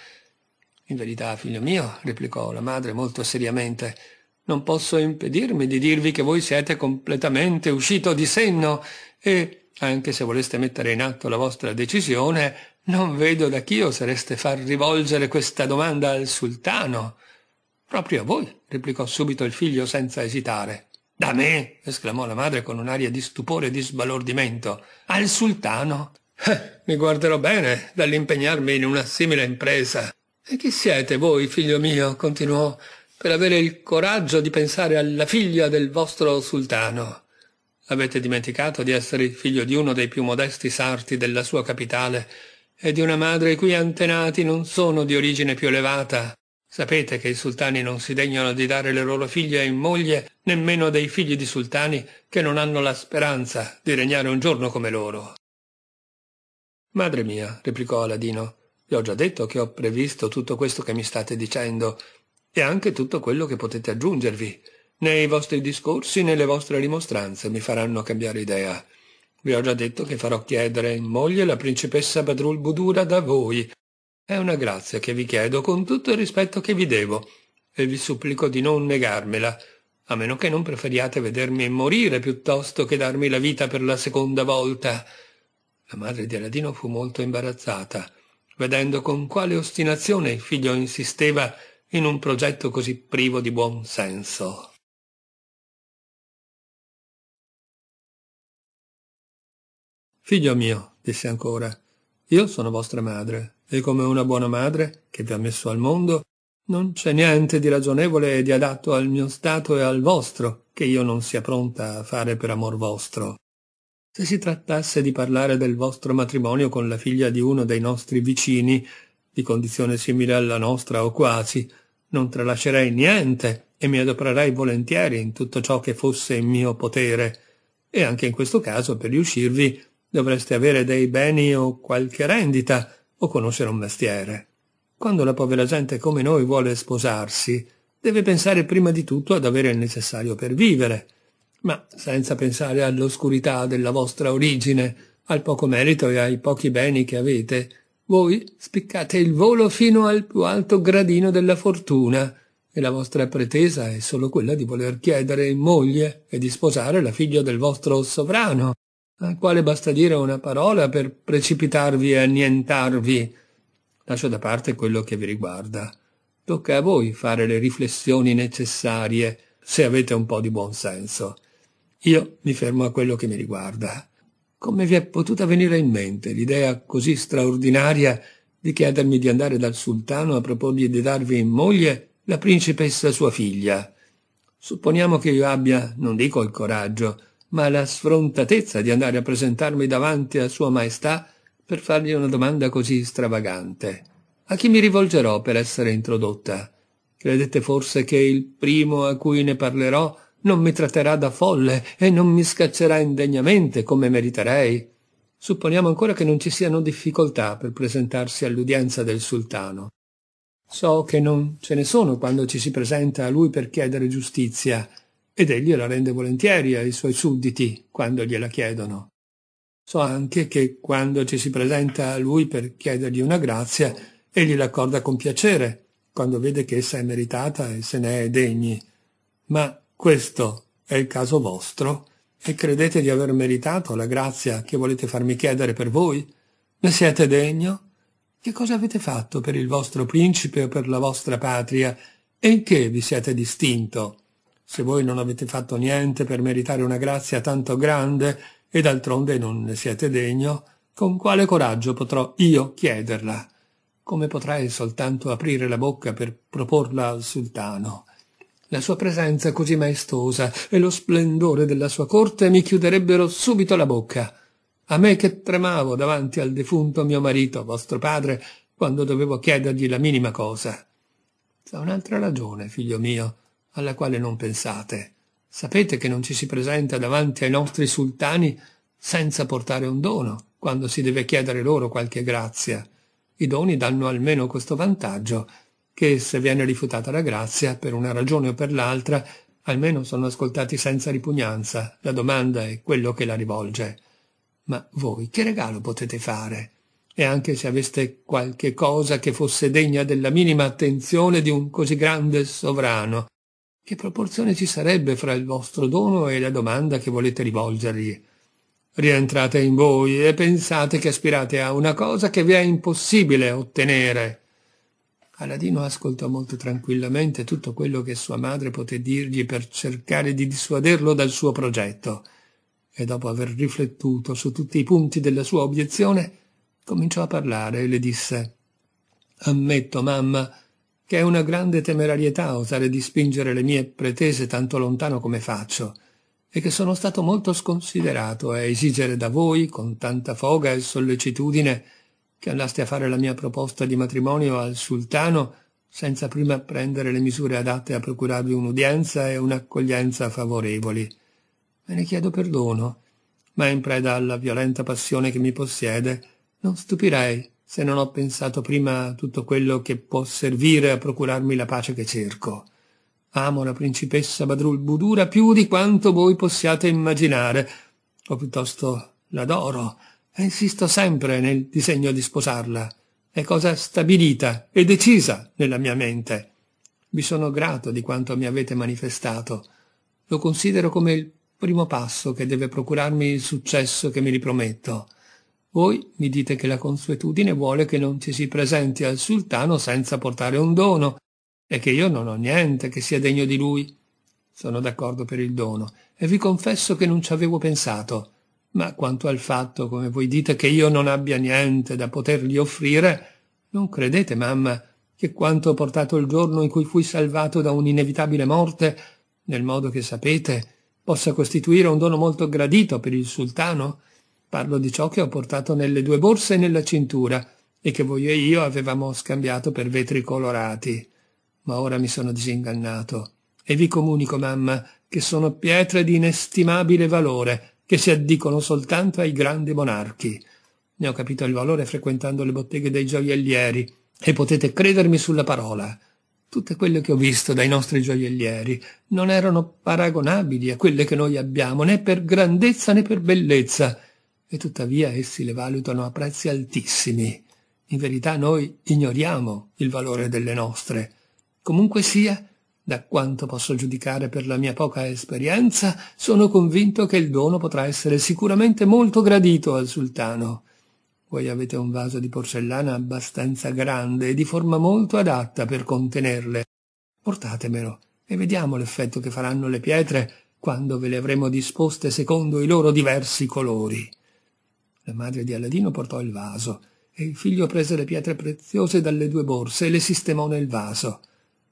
In verità, figlio mio, replicò la madre molto seriamente, non posso impedirmi di dirvi che voi siete completamente uscito di senno e, anche se voleste mettere in atto la vostra decisione, non vedo da chi osereste far rivolgere questa domanda al sultano. Proprio a voi, replicò subito il figlio senza esitare. Da me? esclamò la madre con un'aria di stupore e di sbalordimento. Al sultano? Eh, mi guarderò bene dall'impegnarmi in una simile impresa. E chi siete voi, figlio mio? continuò, per avere il coraggio di pensare alla figlia del vostro sultano. Avete dimenticato di essere il figlio di uno dei più modesti sarti della sua capitale e di una madre i cui antenati non sono di origine più elevata, Sapete che i sultani non si degnano di dare le loro figlie in moglie, nemmeno dei figli di sultani che non hanno la speranza di regnare un giorno come loro. Madre mia, replicò Aladino, vi ho già detto che ho previsto tutto questo che mi state dicendo e anche tutto quello che potete aggiungervi. Né i vostri discorsi né le vostre rimostranze mi faranno cambiare idea. Vi ho già detto che farò chiedere in moglie la principessa Badrul Budura da voi, è una grazia che vi chiedo con tutto il rispetto che vi devo, e vi supplico di non negarmela, a meno che non preferiate vedermi morire piuttosto che darmi la vita per la seconda volta. La madre di Aladino fu molto imbarazzata, vedendo con quale ostinazione il figlio insisteva in un progetto così privo di buon senso. Figlio mio, disse ancora, io sono vostra madre, e come una buona madre che vi ha messo al mondo, non c'è niente di ragionevole e di adatto al mio stato e al vostro che io non sia pronta a fare per amor vostro. Se si trattasse di parlare del vostro matrimonio con la figlia di uno dei nostri vicini, di condizione simile alla nostra o quasi, non tralascerei niente e mi adoprerei volentieri in tutto ciò che fosse in mio potere, e anche in questo caso per riuscirvi dovreste avere dei beni o qualche rendita o conoscere un mestiere. Quando la povera gente come noi vuole sposarsi, deve pensare prima di tutto ad avere il necessario per vivere, ma senza pensare all'oscurità della vostra origine, al poco merito e ai pochi beni che avete, voi spiccate il volo fino al più alto gradino della fortuna, e la vostra pretesa è solo quella di voler chiedere in moglie e di sposare la figlia del vostro sovrano, al quale basta dire una parola per precipitarvi e annientarvi. Lascio da parte quello che vi riguarda. Tocca a voi fare le riflessioni necessarie, se avete un po' di buon senso. Io mi fermo a quello che mi riguarda. Come vi è potuta venire in mente l'idea così straordinaria di chiedermi di andare dal sultano a proporgli di darvi in moglie la principessa sua figlia? Supponiamo che io abbia, non dico il coraggio, ma la sfrontatezza di andare a presentarmi davanti a Sua Maestà per fargli una domanda così stravagante. A chi mi rivolgerò per essere introdotta? Credete forse che il primo a cui ne parlerò non mi tratterà da folle e non mi scaccerà indegnamente come meriterei? Supponiamo ancora che non ci siano difficoltà per presentarsi all'udienza del sultano. So che non ce ne sono quando ci si presenta a lui per chiedere giustizia, ed egli la rende volentieri ai suoi sudditi quando gliela chiedono. So anche che quando ci si presenta a lui per chiedergli una grazia, egli l'accorda con piacere, quando vede che essa è meritata e se ne è degni. Ma questo è il caso vostro, e credete di aver meritato la grazia che volete farmi chiedere per voi? Ne siete degno? Che cosa avete fatto per il vostro principe o per la vostra patria? E in che vi siete distinto? se voi non avete fatto niente per meritare una grazia tanto grande e d'altronde non ne siete degno, con quale coraggio potrò io chiederla? Come potrei soltanto aprire la bocca per proporla al sultano? La sua presenza così maestosa e lo splendore della sua corte mi chiuderebbero subito la bocca. A me che tremavo davanti al defunto mio marito, vostro padre, quando dovevo chiedergli la minima cosa. C'è un'altra ragione, figlio mio, alla quale non pensate. Sapete che non ci si presenta davanti ai nostri sultani senza portare un dono, quando si deve chiedere loro qualche grazia. I doni danno almeno questo vantaggio, che se viene rifiutata la grazia, per una ragione o per l'altra, almeno sono ascoltati senza ripugnanza, la domanda è quello che la rivolge. Ma voi che regalo potete fare? E anche se aveste qualche cosa che fosse degna della minima attenzione di un così grande sovrano, che proporzione ci sarebbe fra il vostro dono e la domanda che volete rivolgergli? Rientrate in voi e pensate che aspirate a una cosa che vi è impossibile ottenere. Aladino ascoltò molto tranquillamente tutto quello che sua madre poté dirgli per cercare di dissuaderlo dal suo progetto, e dopo aver riflettuto su tutti i punti della sua obiezione, cominciò a parlare e le disse Ammetto, mamma, che è una grande temerarietà osare di spingere le mie pretese tanto lontano come faccio, e che sono stato molto sconsiderato a esigere da voi, con tanta foga e sollecitudine, che andaste a fare la mia proposta di matrimonio al sultano senza prima prendere le misure adatte a procurarvi un'udienza e un'accoglienza favorevoli. Me ne chiedo perdono, ma in preda alla violenta passione che mi possiede, non stupirei se non ho pensato prima a tutto quello che può servire a procurarmi la pace che cerco. Amo la principessa Badrul Budura più di quanto voi possiate immaginare, o piuttosto l'adoro, e insisto sempre nel disegno di sposarla. È cosa stabilita e decisa nella mia mente. Vi sono grato di quanto mi avete manifestato. Lo considero come il primo passo che deve procurarmi il successo che mi riprometto. Voi mi dite che la consuetudine vuole che non ci si presenti al sultano senza portare un dono, e che io non ho niente che sia degno di lui. Sono d'accordo per il dono, e vi confesso che non ci avevo pensato. Ma quanto al fatto, come voi dite, che io non abbia niente da potergli offrire, non credete, mamma, che quanto ho portato il giorno in cui fui salvato da un'inevitabile morte, nel modo che sapete, possa costituire un dono molto gradito per il sultano? Parlo di ciò che ho portato nelle due borse e nella cintura e che voi e io avevamo scambiato per vetri colorati. Ma ora mi sono disingannato. E vi comunico, mamma, che sono pietre di inestimabile valore, che si addicono soltanto ai grandi monarchi. Ne ho capito il valore frequentando le botteghe dei gioiellieri, e potete credermi sulla parola. Tutte quelle che ho visto dai nostri gioiellieri non erano paragonabili a quelle che noi abbiamo, né per grandezza né per bellezza, e tuttavia essi le valutano a prezzi altissimi. In verità noi ignoriamo il valore delle nostre. Comunque sia, da quanto posso giudicare per la mia poca esperienza, sono convinto che il dono potrà essere sicuramente molto gradito al sultano. Voi avete un vaso di porcellana abbastanza grande e di forma molto adatta per contenerle. Portatemelo e vediamo l'effetto che faranno le pietre quando ve le avremo disposte secondo i loro diversi colori. La madre di Aladino portò il vaso e il figlio prese le pietre preziose dalle due borse e le sistemò nel vaso.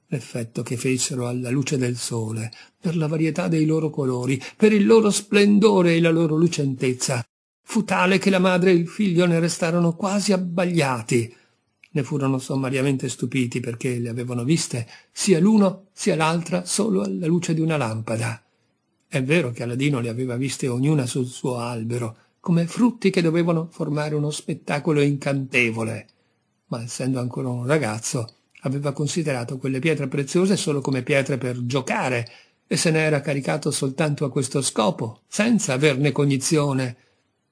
L'effetto che fecero alla luce del sole, per la varietà dei loro colori, per il loro splendore e la loro lucentezza, fu tale che la madre e il figlio ne restarono quasi abbagliati. Ne furono sommariamente stupiti perché le avevano viste sia l'uno sia l'altra solo alla luce di una lampada. È vero che Aladino le aveva viste ognuna sul suo albero, come frutti che dovevano formare uno spettacolo incantevole, ma essendo ancora un ragazzo aveva considerato quelle pietre preziose solo come pietre per giocare e se ne era caricato soltanto a questo scopo, senza averne cognizione.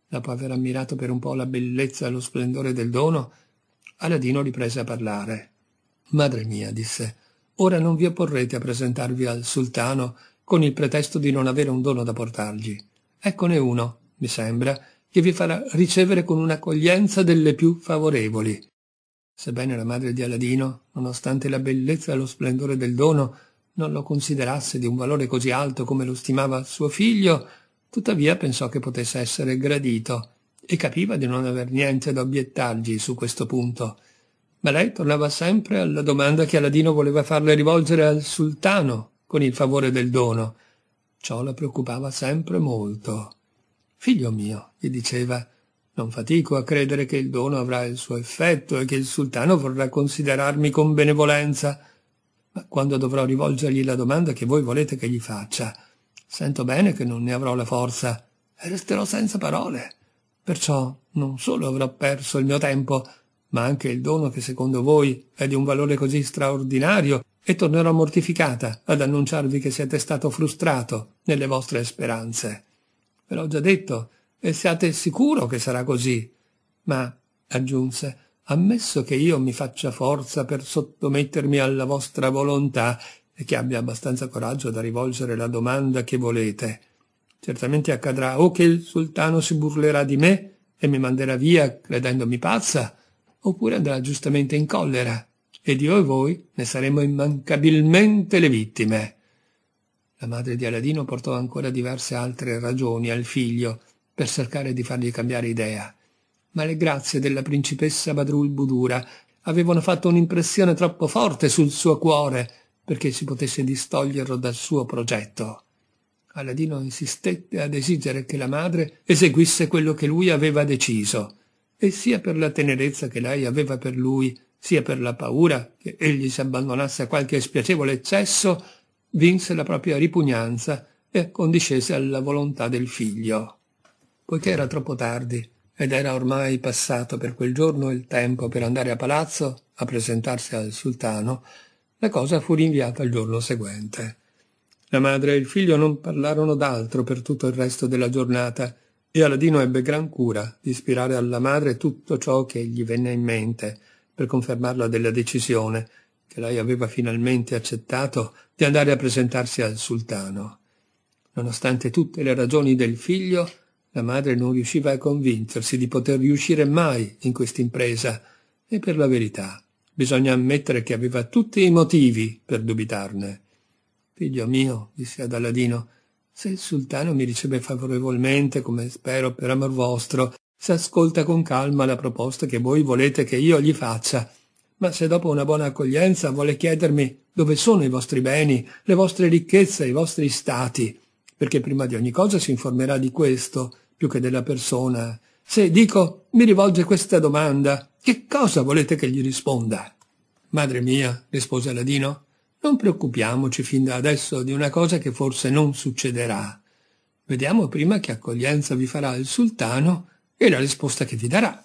Dopo aver ammirato per un po' la bellezza e lo splendore del dono, Aladino riprese a parlare. Madre mia, disse, ora non vi opporrete a presentarvi al sultano con il pretesto di non avere un dono da portargli. Eccone uno, mi sembra, che vi farà ricevere con un'accoglienza delle più favorevoli. Sebbene la madre di Aladino, nonostante la bellezza e lo splendore del dono, non lo considerasse di un valore così alto come lo stimava suo figlio, tuttavia pensò che potesse essere gradito e capiva di non aver niente da obiettargli su questo punto. Ma lei tornava sempre alla domanda che Aladino voleva farle rivolgere al sultano con il favore del dono. Ciò la preoccupava sempre molto. Figlio mio, gli diceva, non fatico a credere che il dono avrà il suo effetto e che il sultano vorrà considerarmi con benevolenza. Ma quando dovrò rivolgergli la domanda che voi volete che gli faccia, sento bene che non ne avrò la forza e resterò senza parole. Perciò non solo avrò perso il mio tempo, ma anche il dono che secondo voi è di un valore così straordinario e tornerò mortificata ad annunciarvi che siete stato frustrato nelle vostre speranze ve l'ho già detto, e siate sicuro che sarà così. Ma, aggiunse, ammesso che io mi faccia forza per sottomettermi alla vostra volontà e che abbia abbastanza coraggio da rivolgere la domanda che volete. Certamente accadrà o che il sultano si burlerà di me e mi manderà via credendomi pazza, oppure andrà giustamente in collera, ed io e voi ne saremo immancabilmente le vittime. La madre di Aladino portò ancora diverse altre ragioni al figlio per cercare di fargli cambiare idea. Ma le grazie della principessa Badrul Budura avevano fatto un'impressione troppo forte sul suo cuore perché si potesse distoglierlo dal suo progetto. Aladino insistette ad esigere che la madre eseguisse quello che lui aveva deciso, e sia per la tenerezza che lei aveva per lui, sia per la paura che egli si abbandonasse a qualche spiacevole eccesso, vinse la propria ripugnanza e condiscese alla volontà del figlio. Poiché era troppo tardi ed era ormai passato per quel giorno il tempo per andare a palazzo a presentarsi al sultano, la cosa fu rinviata al giorno seguente. La madre e il figlio non parlarono d'altro per tutto il resto della giornata e Aladino ebbe gran cura di ispirare alla madre tutto ciò che gli venne in mente per confermarla della decisione che lei aveva finalmente accettato di andare a presentarsi al sultano. Nonostante tutte le ragioni del figlio, la madre non riusciva a convincersi di poter riuscire mai in quest'impresa e per la verità bisogna ammettere che aveva tutti i motivi per dubitarne. Figlio mio, disse ad Aladino, se il sultano mi riceve favorevolmente, come spero per amor vostro, se ascolta con calma la proposta che voi volete che io gli faccia, ma se dopo una buona accoglienza vuole chiedermi dove sono i vostri beni, le vostre ricchezze, i vostri stati, perché prima di ogni cosa si informerà di questo, più che della persona. Se dico, mi rivolge questa domanda, che cosa volete che gli risponda? Madre mia, rispose Aladino, non preoccupiamoci fin da adesso di una cosa che forse non succederà. Vediamo prima che accoglienza vi farà il sultano e la risposta che vi darà.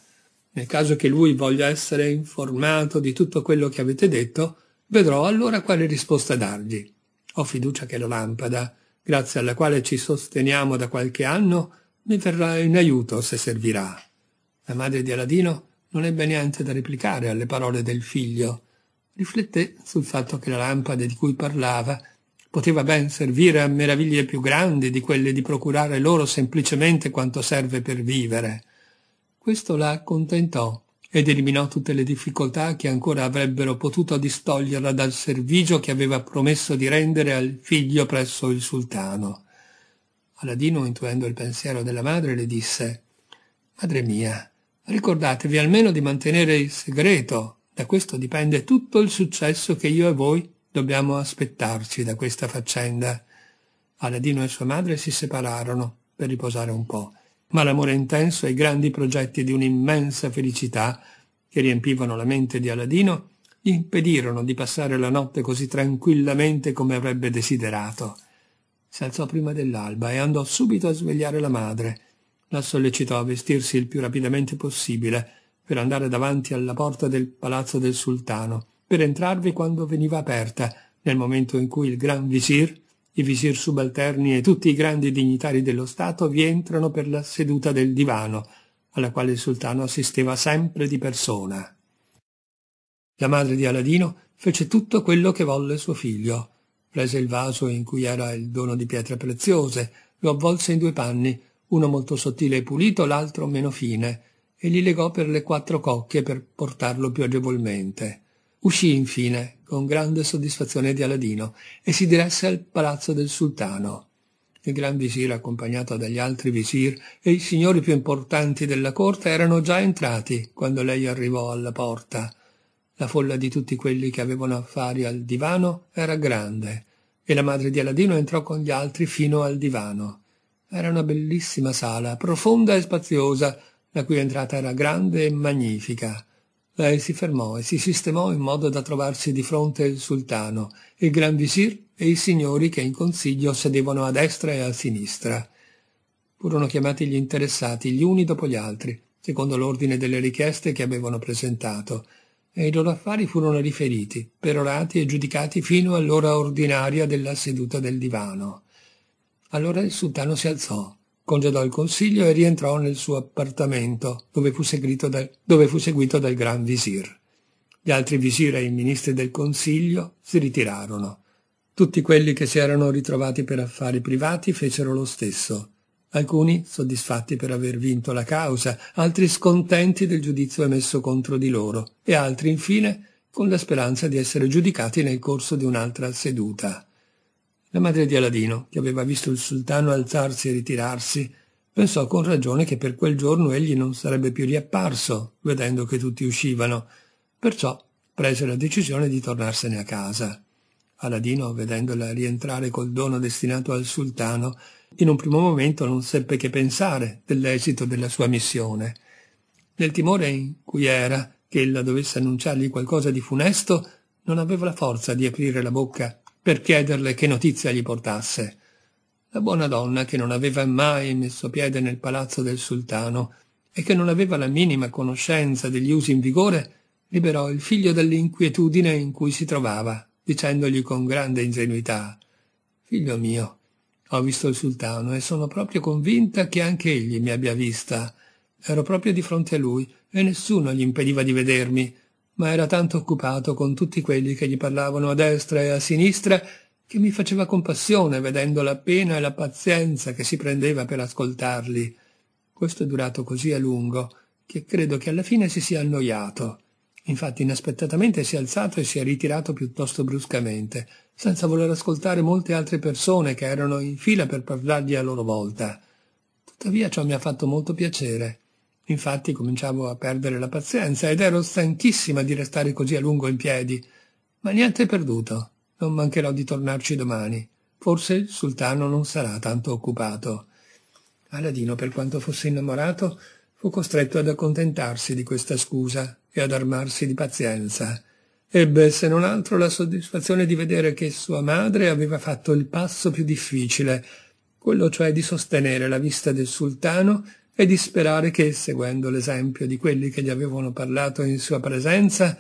Nel caso che lui voglia essere informato di tutto quello che avete detto, Vedrò allora quale risposta dargli. Ho fiducia che la lampada, grazie alla quale ci sosteniamo da qualche anno, mi verrà in aiuto se servirà. La madre di Aladino non ebbe niente da replicare alle parole del figlio. Rifletté sul fatto che la lampada di cui parlava poteva ben servire a meraviglie più grandi di quelle di procurare loro semplicemente quanto serve per vivere. Questo la accontentò ed eliminò tutte le difficoltà che ancora avrebbero potuto distoglierla dal servigio che aveva promesso di rendere al figlio presso il sultano. Aladino, intuendo il pensiero della madre, le disse «Madre mia, ricordatevi almeno di mantenere il segreto, da questo dipende tutto il successo che io e voi dobbiamo aspettarci da questa faccenda». Aladino e sua madre si separarono per riposare un po' ma l'amore intenso e i grandi progetti di un'immensa felicità che riempivano la mente di Aladino gli impedirono di passare la notte così tranquillamente come avrebbe desiderato. Si alzò prima dell'alba e andò subito a svegliare la madre. La sollecitò a vestirsi il più rapidamente possibile per andare davanti alla porta del palazzo del sultano, per entrarvi quando veniva aperta, nel momento in cui il gran visir i visir subalterni e tutti i grandi dignitari dello Stato vi entrano per la seduta del divano, alla quale il sultano assisteva sempre di persona. La madre di Aladino fece tutto quello che volle suo figlio. Prese il vaso in cui era il dono di pietre preziose, lo avvolse in due panni, uno molto sottile e pulito, l'altro meno fine, e li legò per le quattro cocche per portarlo più agevolmente. Uscì infine, con grande soddisfazione di Aladino, e si diresse al palazzo del sultano. Il gran visir, accompagnato dagli altri visir e i signori più importanti della corte, erano già entrati quando lei arrivò alla porta. La folla di tutti quelli che avevano affari al divano era grande, e la madre di Aladino entrò con gli altri fino al divano. Era una bellissima sala, profonda e spaziosa, la cui entrata era grande e magnifica. Lei eh, si fermò e si sistemò in modo da trovarsi di fronte il sultano, il gran visir e i signori che in consiglio sedevano a destra e a sinistra. Furono chiamati gli interessati gli uni dopo gli altri, secondo l'ordine delle richieste che avevano presentato, e i loro affari furono riferiti, perorati e giudicati fino all'ora ordinaria della seduta del divano. Allora il sultano si alzò congedò il consiglio e rientrò nel suo appartamento, dove fu, da, dove fu seguito dal gran visir. Gli altri visir e i ministri del consiglio si ritirarono. Tutti quelli che si erano ritrovati per affari privati fecero lo stesso. Alcuni soddisfatti per aver vinto la causa, altri scontenti del giudizio emesso contro di loro, e altri infine con la speranza di essere giudicati nel corso di un'altra seduta. La madre di Aladino, che aveva visto il sultano alzarsi e ritirarsi, pensò con ragione che per quel giorno egli non sarebbe più riapparso, vedendo che tutti uscivano, perciò prese la decisione di tornarsene a casa. Aladino, vedendola rientrare col dono destinato al sultano, in un primo momento non seppe che pensare dell'esito della sua missione. Nel timore in cui era che ella dovesse annunciargli qualcosa di funesto, non aveva la forza di aprire la bocca per chiederle che notizia gli portasse. La buona donna, che non aveva mai messo piede nel palazzo del sultano e che non aveva la minima conoscenza degli usi in vigore, liberò il figlio dall'inquietudine in cui si trovava, dicendogli con grande ingenuità Figlio mio, ho visto il sultano e sono proprio convinta che anche egli mi abbia vista. Ero proprio di fronte a lui e nessuno gli impediva di vedermi ma era tanto occupato con tutti quelli che gli parlavano a destra e a sinistra che mi faceva compassione vedendo la pena e la pazienza che si prendeva per ascoltarli. Questo è durato così a lungo che credo che alla fine si sia annoiato. Infatti inaspettatamente si è alzato e si è ritirato piuttosto bruscamente, senza voler ascoltare molte altre persone che erano in fila per parlargli a loro volta. Tuttavia ciò mi ha fatto molto piacere. Infatti cominciavo a perdere la pazienza ed ero stanchissima di restare così a lungo in piedi. Ma niente perduto. Non mancherò di tornarci domani. Forse il sultano non sarà tanto occupato. Aladino, per quanto fosse innamorato, fu costretto ad accontentarsi di questa scusa e ad armarsi di pazienza. Ebbe, se non altro, la soddisfazione di vedere che sua madre aveva fatto il passo più difficile, quello cioè di sostenere la vista del sultano e di sperare che, seguendo l'esempio di quelli che gli avevano parlato in sua presenza,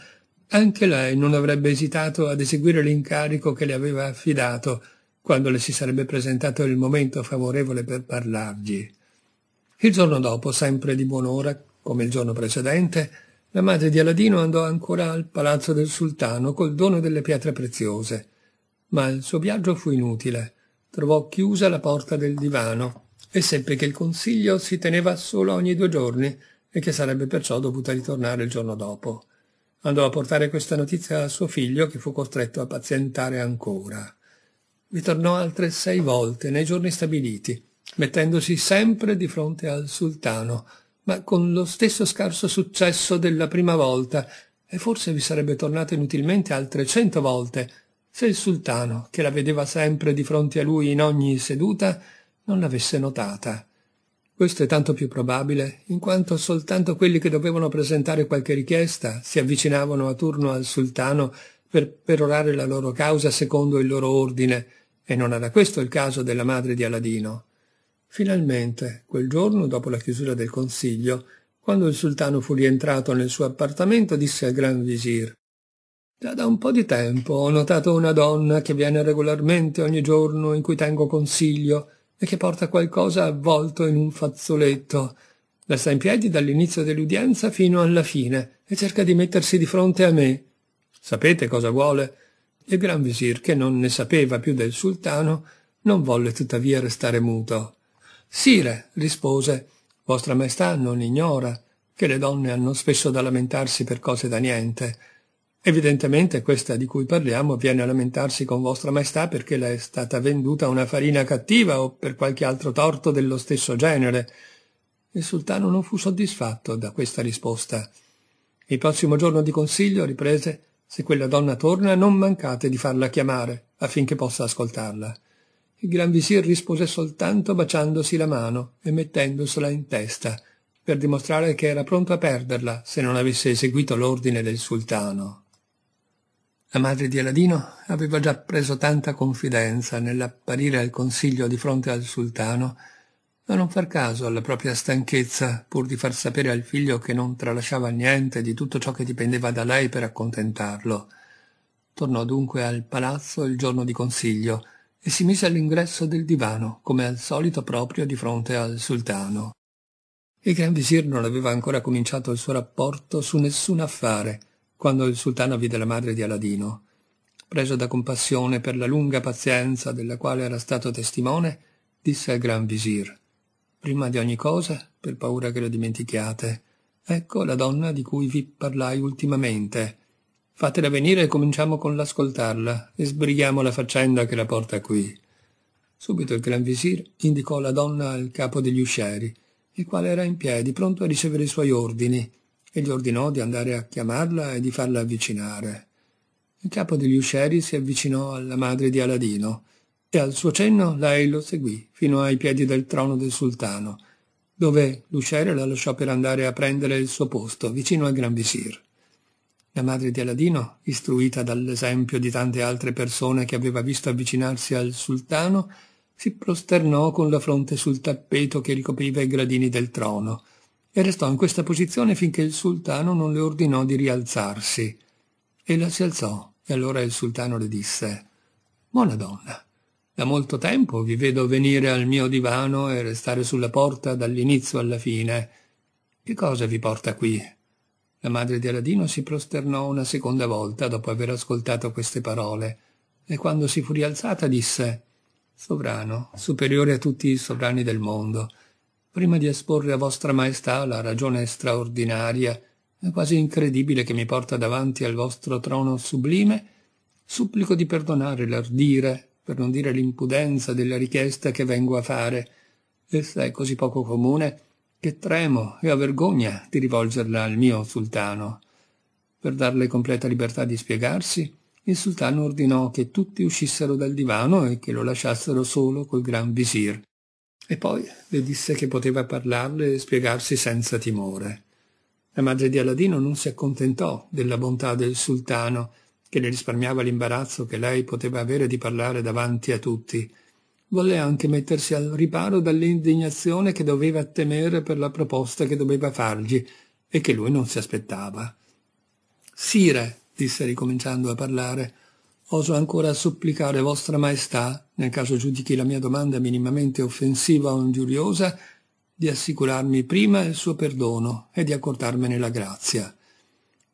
anche lei non avrebbe esitato ad eseguire l'incarico che le aveva affidato quando le si sarebbe presentato il momento favorevole per parlargli. Il giorno dopo, sempre di buon'ora, come il giorno precedente, la madre di Aladino andò ancora al palazzo del sultano col dono delle pietre preziose. Ma il suo viaggio fu inutile. Trovò chiusa la porta del divano e seppe che il consiglio si teneva solo ogni due giorni e che sarebbe perciò dovuta ritornare il giorno dopo. Andò a portare questa notizia a suo figlio che fu costretto a pazientare ancora. Ritornò altre sei volte nei giorni stabiliti, mettendosi sempre di fronte al sultano, ma con lo stesso scarso successo della prima volta, e forse vi sarebbe tornato inutilmente altre cento volte, se il sultano, che la vedeva sempre di fronte a lui in ogni seduta, non l'avesse notata. Questo è tanto più probabile, in quanto soltanto quelli che dovevano presentare qualche richiesta si avvicinavano a turno al sultano per perorare la loro causa secondo il loro ordine, e non era questo il caso della madre di Aladino. Finalmente, quel giorno, dopo la chiusura del consiglio, quando il sultano fu rientrato nel suo appartamento, disse al gran visir Già da un po di tempo ho notato una donna che viene regolarmente ogni giorno in cui tengo consiglio e che porta qualcosa avvolto in un fazzoletto. La sta in piedi dall'inizio dell'udienza fino alla fine e cerca di mettersi di fronte a me. Sapete cosa vuole? Il gran visir, che non ne sapeva più del sultano, non volle tuttavia restare muto. Sire, rispose, Vostra Maestà non ignora che le donne hanno spesso da lamentarsi per cose da niente Evidentemente questa di cui parliamo viene a lamentarsi con vostra maestà perché le è stata venduta una farina cattiva o per qualche altro torto dello stesso genere. Il sultano non fu soddisfatto da questa risposta. Il prossimo giorno di consiglio riprese se quella donna torna non mancate di farla chiamare affinché possa ascoltarla. Il gran visir rispose soltanto baciandosi la mano e mettendosela in testa per dimostrare che era pronto a perderla se non avesse eseguito l'ordine del sultano. La madre di Aladino aveva già preso tanta confidenza nell'apparire al consiglio di fronte al sultano, da non far caso alla propria stanchezza, pur di far sapere al figlio che non tralasciava niente di tutto ciò che dipendeva da lei per accontentarlo. Tornò dunque al palazzo il giorno di consiglio e si mise all'ingresso del divano, come al solito proprio di fronte al sultano. Il gran visir non aveva ancora cominciato il suo rapporto su nessun affare, quando il sultano vide la madre di Aladino. Preso da compassione per la lunga pazienza della quale era stato testimone, disse al gran visir Prima di ogni cosa, per paura che lo dimentichiate, ecco la donna di cui vi parlai ultimamente. Fatela venire e cominciamo con l'ascoltarla e sbrighiamo la faccenda che la porta qui. Subito il gran visir indicò la donna al capo degli uscieri, il quale era in piedi, pronto a ricevere i suoi ordini, e gli ordinò di andare a chiamarla e di farla avvicinare. Il capo degli uscieri si avvicinò alla madre di Aladino e al suo cenno lei lo seguì fino ai piedi del trono del sultano, dove l'usciere la lasciò per andare a prendere il suo posto vicino al gran visir. La madre di Aladino, istruita dall'esempio di tante altre persone che aveva visto avvicinarsi al sultano, si prosternò con la fronte sul tappeto che ricopriva i gradini del trono e restò in questa posizione finché il sultano non le ordinò di rialzarsi. Ella si alzò e allora il sultano le disse «Buona donna, da molto tempo vi vedo venire al mio divano e restare sulla porta dall'inizio alla fine. Che cosa vi porta qui?» La madre di Aladino si prosternò una seconda volta dopo aver ascoltato queste parole e quando si fu rialzata disse «Sovrano, superiore a tutti i sovrani del mondo, prima di esporre a vostra maestà la ragione straordinaria e quasi incredibile che mi porta davanti al vostro trono sublime, supplico di perdonare l'ardire, per non dire l'impudenza della richiesta che vengo a fare. Essa è così poco comune che tremo e ho vergogna di rivolgerla al mio sultano. Per darle completa libertà di spiegarsi, il sultano ordinò che tutti uscissero dal divano e che lo lasciassero solo col gran visir. E poi le disse che poteva parlarle e spiegarsi senza timore. La madre di Aladino non si accontentò della bontà del sultano, che le risparmiava l'imbarazzo che lei poteva avere di parlare davanti a tutti. Volle anche mettersi al riparo dall'indignazione che doveva temere per la proposta che doveva fargli e che lui non si aspettava. Sire, disse ricominciando a parlare, oso ancora supplicare vostra maestà, nel caso giudichi la mia domanda minimamente offensiva o ingiuriosa, di assicurarmi prima il suo perdono e di accordarmene la grazia.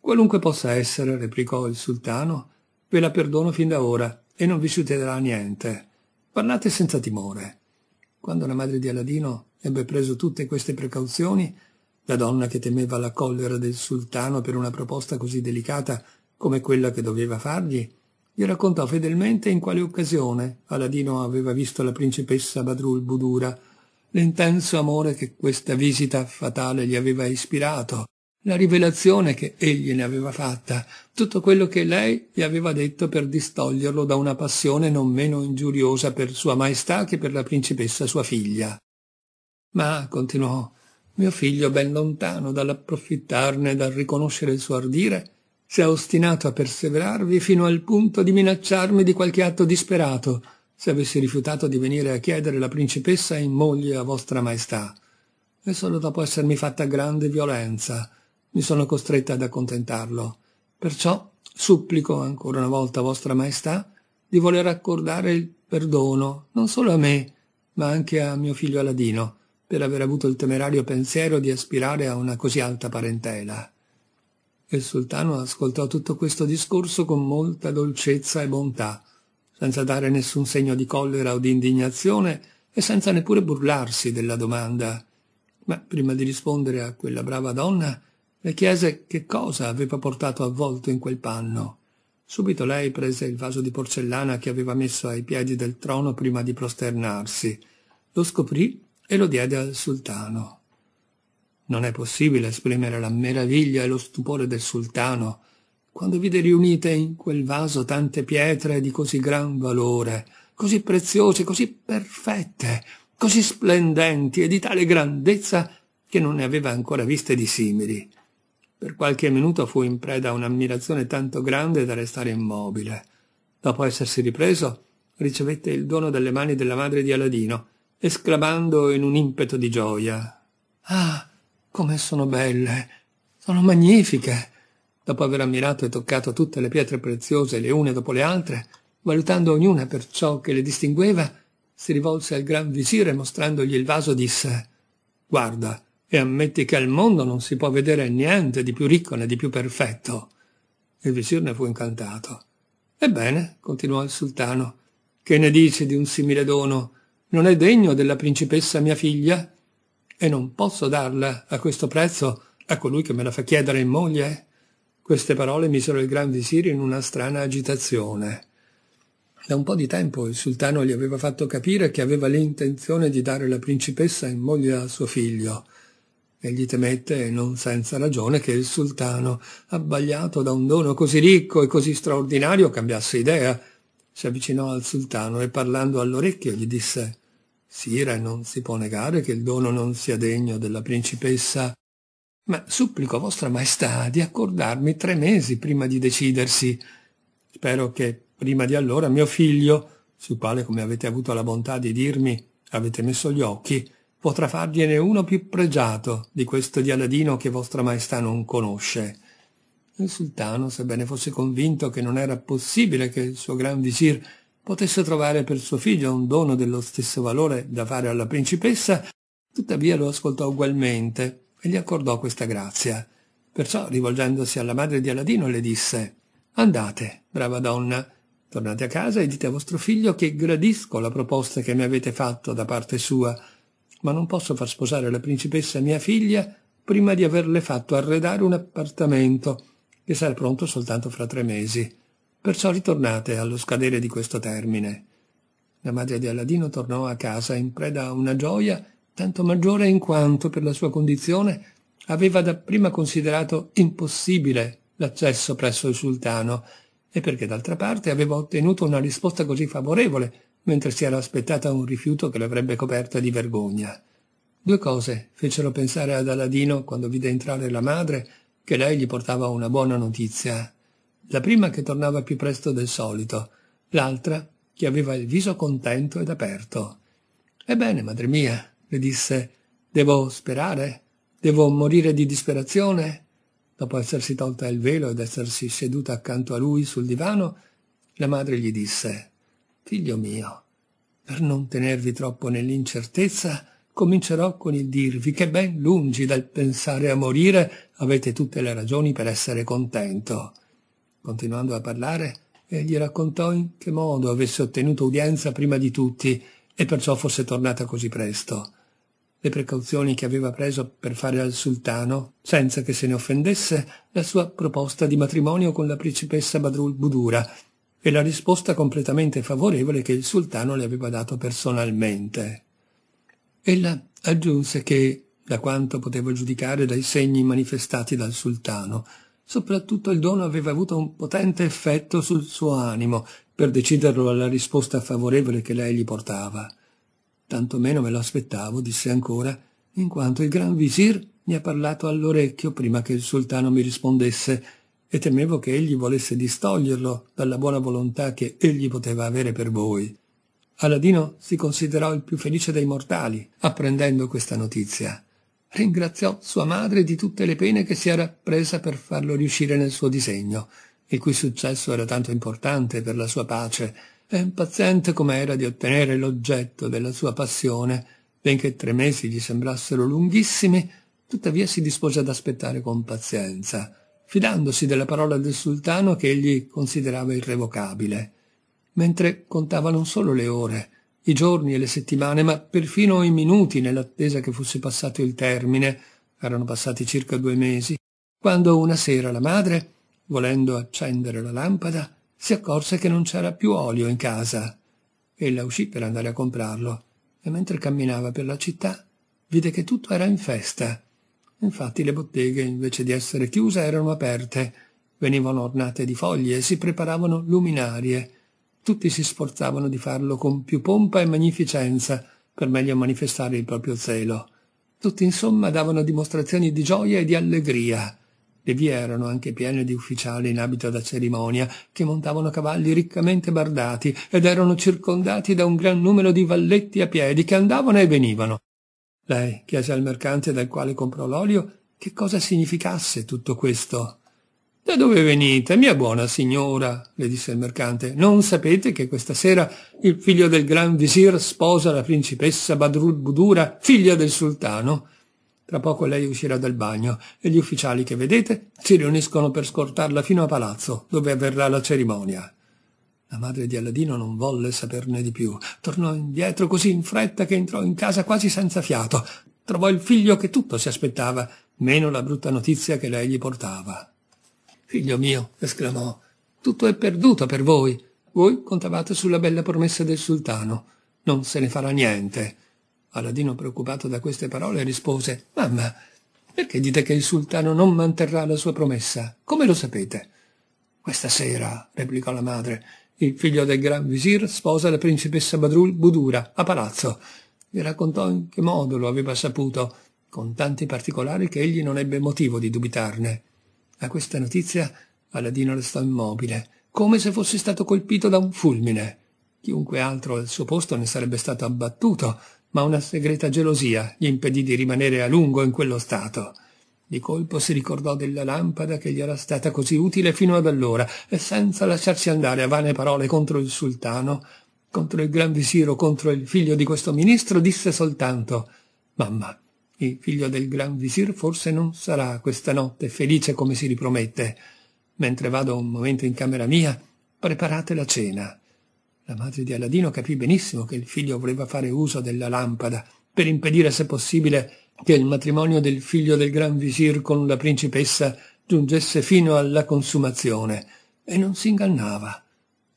Qualunque possa essere, replicò il sultano, ve la perdono fin da ora e non vi succederà niente. Parlate senza timore. Quando la madre di Aladino ebbe preso tutte queste precauzioni, la donna che temeva la collera del sultano per una proposta così delicata come quella che doveva fargli, gli raccontò fedelmente in quale occasione Aladino aveva visto la principessa Badrul Budura, l'intenso amore che questa visita fatale gli aveva ispirato, la rivelazione che egli ne aveva fatta, tutto quello che lei gli aveva detto per distoglierlo da una passione non meno ingiuriosa per sua maestà che per la principessa sua figlia. Ma, continuò, mio figlio ben lontano dall'approfittarne, e dal riconoscere il suo ardire, si è ostinato a perseverarvi fino al punto di minacciarmi di qualche atto disperato, se avessi rifiutato di venire a chiedere la principessa in moglie a vostra maestà. E solo dopo essermi fatta grande violenza mi sono costretta ad accontentarlo. Perciò supplico ancora una volta vostra maestà di voler accordare il perdono non solo a me, ma anche a mio figlio Aladino, per aver avuto il temerario pensiero di aspirare a una così alta parentela. Il sultano ascoltò tutto questo discorso con molta dolcezza e bontà, senza dare nessun segno di collera o di indignazione e senza neppure burlarsi della domanda. Ma prima di rispondere a quella brava donna, le chiese che cosa aveva portato avvolto in quel panno. Subito lei prese il vaso di porcellana che aveva messo ai piedi del trono prima di prosternarsi, lo scoprì e lo diede al sultano. Non è possibile esprimere la meraviglia e lo stupore del sultano quando vide riunite in quel vaso tante pietre di così gran valore, così preziose, così perfette, così splendenti e di tale grandezza che non ne aveva ancora viste di simili. Per qualche minuto fu in preda a un'ammirazione tanto grande da restare immobile. Dopo essersi ripreso, ricevette il dono dalle mani della madre di Aladino, esclamando in un impeto di gioia Ah, come sono belle! Sono magnifiche! Dopo aver ammirato e toccato tutte le pietre preziose le une dopo le altre, valutando ognuna per ciò che le distingueva, si rivolse al gran visire e mostrandogli il vaso disse «Guarda, e ammetti che al mondo non si può vedere niente di più ricco né di più perfetto». Il visir ne fu incantato. «Ebbene», continuò il sultano, «che ne dici di un simile dono? Non è degno della principessa mia figlia?» e non posso darla a questo prezzo a colui che me la fa chiedere in moglie? Queste parole misero il gran visirio in una strana agitazione. Da un po' di tempo il sultano gli aveva fatto capire che aveva l'intenzione di dare la principessa in moglie a suo figlio. Egli temette, non senza ragione, che il sultano, abbagliato da un dono così ricco e così straordinario, cambiasse idea. Si avvicinò al sultano e parlando all'orecchio gli disse Sira non si può negare che il dono non sia degno della principessa, ma supplico a vostra maestà di accordarmi tre mesi prima di decidersi. Spero che prima di allora mio figlio, sul quale, come avete avuto la bontà di dirmi, avete messo gli occhi, potrà fargliene uno più pregiato di questo di Aladino che vostra maestà non conosce. Il sultano, sebbene fosse convinto che non era possibile che il suo gran visir potesse trovare per suo figlio un dono dello stesso valore da fare alla principessa, tuttavia lo ascoltò ugualmente e gli accordò questa grazia. Perciò, rivolgendosi alla madre di Aladino, le disse Andate, brava donna, tornate a casa e dite a vostro figlio che gradisco la proposta che mi avete fatto da parte sua, ma non posso far sposare la principessa mia figlia prima di averle fatto arredare un appartamento, che sarà pronto soltanto fra tre mesi. Perciò ritornate allo scadere di questo termine. La madre di Aladino tornò a casa in preda a una gioia tanto maggiore in quanto per la sua condizione aveva dapprima considerato impossibile l'accesso presso il sultano e perché d'altra parte aveva ottenuto una risposta così favorevole mentre si era aspettata un rifiuto che l'avrebbe coperta di vergogna. Due cose fecero pensare ad Aladino quando vide entrare la madre che lei gli portava una buona notizia la prima che tornava più presto del solito, l'altra che aveva il viso contento ed aperto. Ebbene, madre mia, le disse, devo sperare? Devo morire di disperazione? Dopo essersi tolta il velo ed essersi seduta accanto a lui sul divano, la madre gli disse, figlio mio, per non tenervi troppo nell'incertezza, comincerò con il dirvi che ben lungi dal pensare a morire avete tutte le ragioni per essere contento continuando a parlare, eh, gli raccontò in che modo avesse ottenuto udienza prima di tutti e perciò fosse tornata così presto. Le precauzioni che aveva preso per fare al sultano, senza che se ne offendesse, la sua proposta di matrimonio con la principessa Badrul Budura e la risposta completamente favorevole che il sultano le aveva dato personalmente. Ella aggiunse che, da quanto poteva giudicare dai segni manifestati dal sultano, Soprattutto il dono aveva avuto un potente effetto sul suo animo, per deciderlo alla risposta favorevole che lei gli portava. Tanto meno me lo aspettavo, disse ancora, in quanto il gran visir mi ha parlato all'orecchio prima che il sultano mi rispondesse, e temevo che egli volesse distoglierlo dalla buona volontà che egli poteva avere per voi. Aladino si considerò il più felice dei mortali apprendendo questa notizia ringraziò sua madre di tutte le pene che si era presa per farlo riuscire nel suo disegno, il cui successo era tanto importante per la sua pace, e impaziente com'era di ottenere l'oggetto della sua passione, benché tre mesi gli sembrassero lunghissimi, tuttavia si dispose ad aspettare con pazienza, fidandosi della parola del sultano che egli considerava irrevocabile. Mentre contava non solo le ore, i giorni e le settimane, ma perfino i minuti nell'attesa che fosse passato il termine, erano passati circa due mesi, quando una sera la madre, volendo accendere la lampada, si accorse che non c'era più olio in casa. Ella uscì per andare a comprarlo e mentre camminava per la città vide che tutto era in festa. Infatti le botteghe, invece di essere chiuse, erano aperte, venivano ornate di foglie e si preparavano luminarie tutti si sforzavano di farlo con più pompa e magnificenza, per meglio manifestare il proprio zelo. Tutti insomma davano dimostrazioni di gioia e di allegria. Le vie erano anche piene di ufficiali in abito da cerimonia, che montavano cavalli riccamente bardati ed erano circondati da un gran numero di valletti a piedi che andavano e venivano. Lei chiese al mercante dal quale comprò l'olio che cosa significasse tutto questo. Da dove venite, mia buona signora? le disse il mercante. Non sapete che questa sera il figlio del gran visir sposa la principessa Badrul Budura, figlia del sultano? Tra poco lei uscirà dal bagno e gli ufficiali che vedete si riuniscono per scortarla fino a palazzo, dove avverrà la cerimonia. La madre di Aladino non volle saperne di più. Tornò indietro così in fretta che entrò in casa quasi senza fiato. Trovò il figlio che tutto si aspettava, meno la brutta notizia che lei gli portava. Figlio mio, esclamò, tutto è perduto per voi. Voi contavate sulla bella promessa del sultano. Non se ne farà niente. Aladino, preoccupato da queste parole, rispose Mamma, perché dite che il sultano non manterrà la sua promessa? Come lo sapete? Questa sera, replicò la madre, il figlio del gran visir sposa la principessa Badrul Budura a palazzo. Gli raccontò in che modo lo aveva saputo, con tanti particolari che egli non ebbe motivo di dubitarne. A questa notizia Aladino restò immobile, come se fosse stato colpito da un fulmine. Chiunque altro al suo posto ne sarebbe stato abbattuto, ma una segreta gelosia gli impedì di rimanere a lungo in quello stato. Di colpo si ricordò della lampada che gli era stata così utile fino ad allora, e senza lasciarsi andare a vane parole contro il sultano, contro il gran visiro, contro il figlio di questo ministro, disse soltanto Mamma, il figlio del gran visir forse non sarà questa notte felice come si ripromette. Mentre vado un momento in camera mia, preparate la cena. La madre di Aladino capì benissimo che il figlio voleva fare uso della lampada per impedire, se possibile, che il matrimonio del figlio del gran visir con la principessa giungesse fino alla consumazione, e non si ingannava.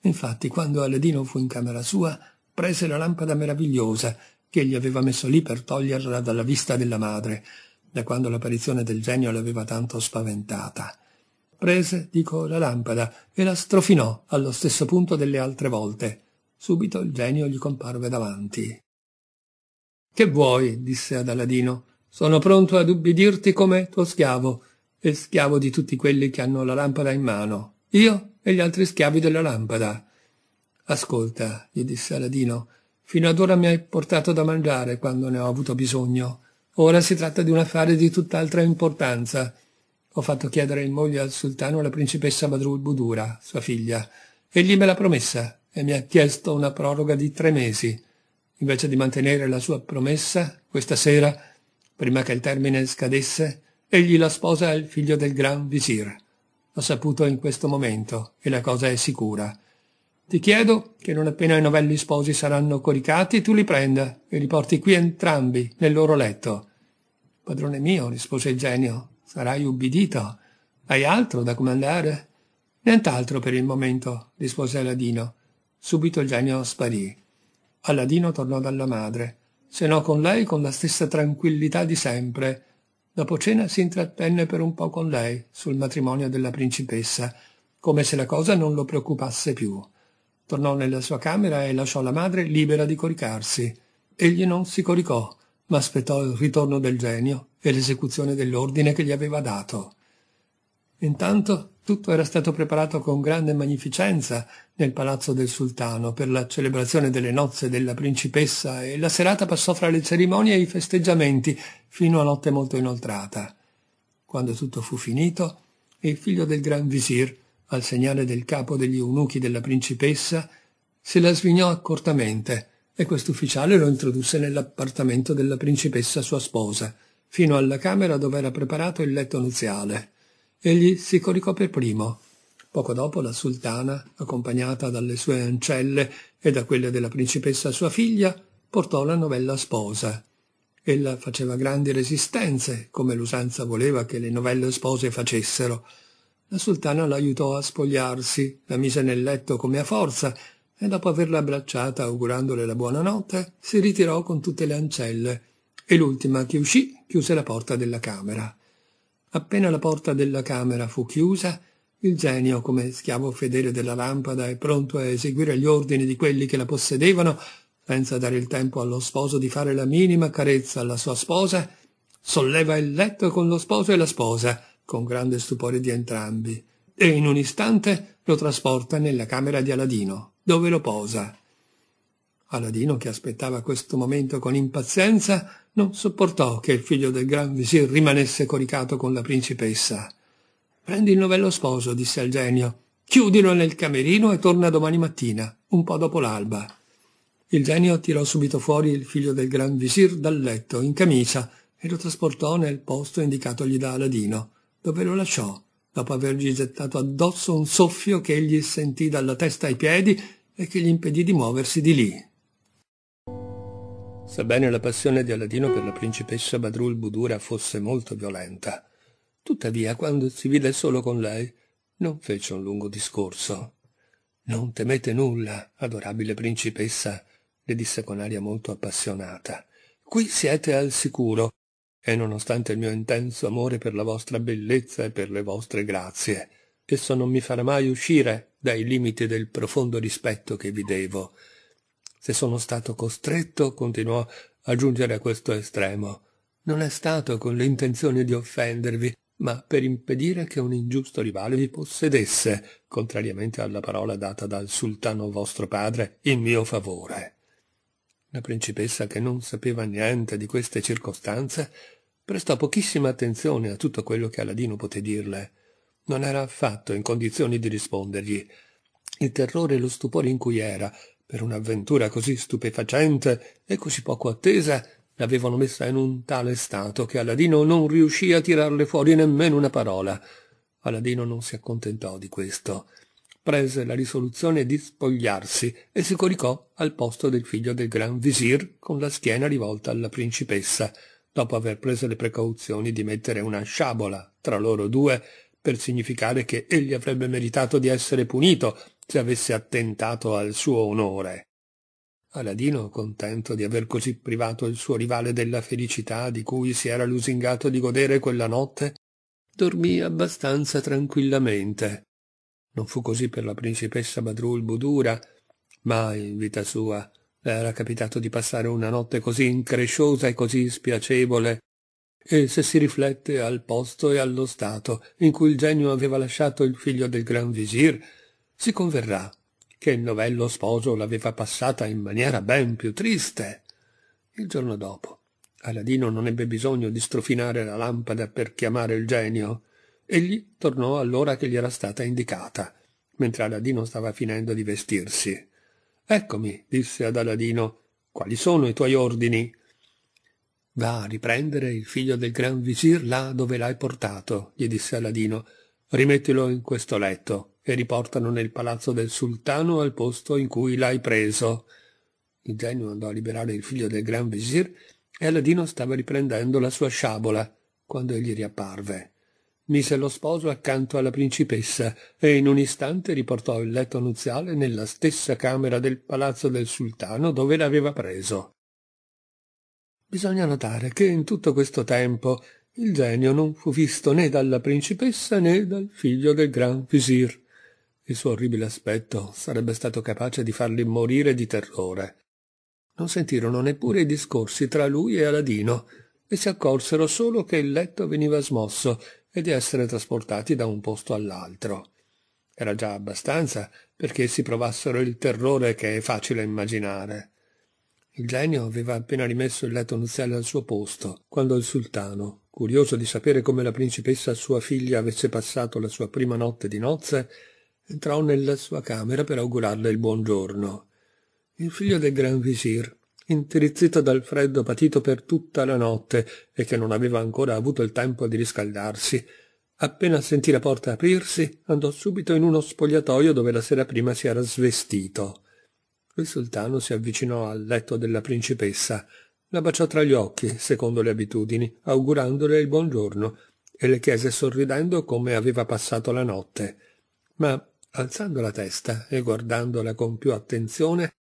Infatti, quando Aladino fu in camera sua, prese la lampada meravigliosa che gli aveva messo lì per toglierla dalla vista della madre, da quando l'apparizione del genio l'aveva tanto spaventata. Prese, dico, la lampada e la strofinò allo stesso punto delle altre volte. Subito il genio gli comparve davanti. Che vuoi? disse ad Aladino. Sono pronto ad ubbidirti come tuo schiavo e schiavo di tutti quelli che hanno la lampada in mano. Io e gli altri schiavi della lampada. Ascolta, gli disse Aladino, Fino ad ora mi hai portato da mangiare quando ne ho avuto bisogno. Ora si tratta di un affare di tutt'altra importanza. Ho fatto chiedere in moglie al sultano la principessa Badrul Budura, sua figlia. Egli me l'ha promessa e mi ha chiesto una proroga di tre mesi. Invece di mantenere la sua promessa, questa sera, prima che il termine scadesse, egli la sposa al figlio del gran visir. L'ho saputo in questo momento e la cosa è sicura. Ti chiedo che non appena i novelli sposi saranno coricati, tu li prenda e li porti qui entrambi nel loro letto. Padrone mio, rispose il genio, sarai ubbidito. Hai altro da comandare? Nient'altro per il momento, rispose Aladino. Subito il genio sparì. Aladino tornò dalla madre. Cenò con lei con la stessa tranquillità di sempre. Dopo cena si intrattenne per un po' con lei sul matrimonio della principessa, come se la cosa non lo preoccupasse più. Tornò nella sua camera e lasciò la madre libera di coricarsi. Egli non si coricò, ma aspettò il ritorno del genio e l'esecuzione dell'ordine che gli aveva dato. Intanto tutto era stato preparato con grande magnificenza nel palazzo del sultano per la celebrazione delle nozze della principessa e la serata passò fra le cerimonie e i festeggiamenti fino a notte molto inoltrata. Quando tutto fu finito, il figlio del gran visir al segnale del capo degli eunuchi della principessa, se la svignò accortamente e quest'ufficiale lo introdusse nell'appartamento della principessa sua sposa, fino alla camera dove era preparato il letto nuziale. Egli si coricò per primo. Poco dopo la sultana, accompagnata dalle sue ancelle e da quelle della principessa sua figlia, portò la novella sposa. Ella faceva grandi resistenze, come l'usanza voleva che le novelle spose facessero, la sultana l'aiutò a spogliarsi, la mise nel letto come a forza e dopo averla abbracciata augurandole la buonanotte, si ritirò con tutte le ancelle e l'ultima che uscì chiuse la porta della camera. Appena la porta della camera fu chiusa, il genio, come schiavo fedele della lampada e pronto a eseguire gli ordini di quelli che la possedevano, senza dare il tempo allo sposo di fare la minima carezza alla sua sposa, solleva il letto con lo sposo e la sposa, con grande stupore di entrambi, e in un istante lo trasporta nella camera di Aladino, dove lo posa. Aladino, che aspettava questo momento con impazienza, non sopportò che il figlio del gran visir rimanesse coricato con la principessa. Prendi il novello sposo, disse al genio, chiudilo nel camerino e torna domani mattina, un po' dopo l'alba. Il genio tirò subito fuori il figlio del gran visir dal letto, in camicia, e lo trasportò nel posto indicatogli da Aladino dove lo lasciò, dopo avergli gettato addosso un soffio che egli sentì dalla testa ai piedi e che gli impedì di muoversi di lì. Sebbene la passione di Aladino per la principessa Badrul Budura fosse molto violenta, tuttavia quando si vide solo con lei non fece un lungo discorso. Non temete nulla, adorabile principessa, le disse con aria molto appassionata. Qui siete al sicuro, e nonostante il mio intenso amore per la vostra bellezza e per le vostre grazie, esso non mi farà mai uscire dai limiti del profondo rispetto che vi devo. Se sono stato costretto, continuò, a giungere a questo estremo, non è stato con l'intenzione di offendervi, ma per impedire che un ingiusto rivale vi possedesse, contrariamente alla parola data dal sultano vostro padre, in mio favore. La principessa, che non sapeva niente di queste circostanze, prestò pochissima attenzione a tutto quello che Aladino poté dirle. Non era affatto in condizioni di rispondergli. Il terrore e lo stupore in cui era, per un'avventura così stupefacente e così poco attesa, l'avevano messa in un tale stato che Aladino non riuscì a tirarle fuori nemmeno una parola. Aladino non si accontentò di questo prese la risoluzione di spogliarsi e si coricò al posto del figlio del gran visir con la schiena rivolta alla principessa, dopo aver preso le precauzioni di mettere una sciabola tra loro due per significare che egli avrebbe meritato di essere punito se avesse attentato al suo onore. Aladino, contento di aver così privato il suo rivale della felicità di cui si era lusingato di godere quella notte, dormì abbastanza tranquillamente. Non fu così per la principessa Badrul Budura, ma in vita sua le era capitato di passare una notte così incresciosa e così spiacevole. E se si riflette al posto e allo stato in cui il genio aveva lasciato il figlio del gran visir, si converrà che il novello sposo l'aveva passata in maniera ben più triste. Il giorno dopo, Aladino non ebbe bisogno di strofinare la lampada per chiamare il genio. Egli tornò all'ora che gli era stata indicata, mentre Aladino stava finendo di vestirsi. Eccomi, disse ad Aladino, quali sono i tuoi ordini? Va a riprendere il figlio del gran visir là dove l'hai portato, gli disse Aladino. Rimettilo in questo letto e riportalo nel palazzo del sultano al posto in cui l'hai preso. Il genio andò a liberare il figlio del gran visir e Aladino stava riprendendo la sua sciabola quando egli riapparve mise lo sposo accanto alla principessa e in un istante riportò il letto nuziale nella stessa camera del palazzo del sultano dove l'aveva preso. Bisogna notare che in tutto questo tempo il genio non fu visto né dalla principessa né dal figlio del gran visir. Il suo orribile aspetto sarebbe stato capace di farli morire di terrore. Non sentirono neppure i discorsi tra lui e Aladino e si accorsero solo che il letto veniva smosso e di essere trasportati da un posto all'altro. Era già abbastanza perché si provassero il terrore che è facile immaginare. Il genio aveva appena rimesso il letto nuziale al suo posto, quando il sultano, curioso di sapere come la principessa sua figlia avesse passato la sua prima notte di nozze, entrò nella sua camera per augurarle il buongiorno. Il figlio del gran visir intirizzito dal freddo patito per tutta la notte e che non aveva ancora avuto il tempo di riscaldarsi. Appena sentì la porta aprirsi, andò subito in uno spogliatoio dove la sera prima si era svestito. Il sultano si avvicinò al letto della principessa, la baciò tra gli occhi, secondo le abitudini, augurandole il buongiorno, e le chiese sorridendo come aveva passato la notte. Ma, alzando la testa e guardandola con più attenzione,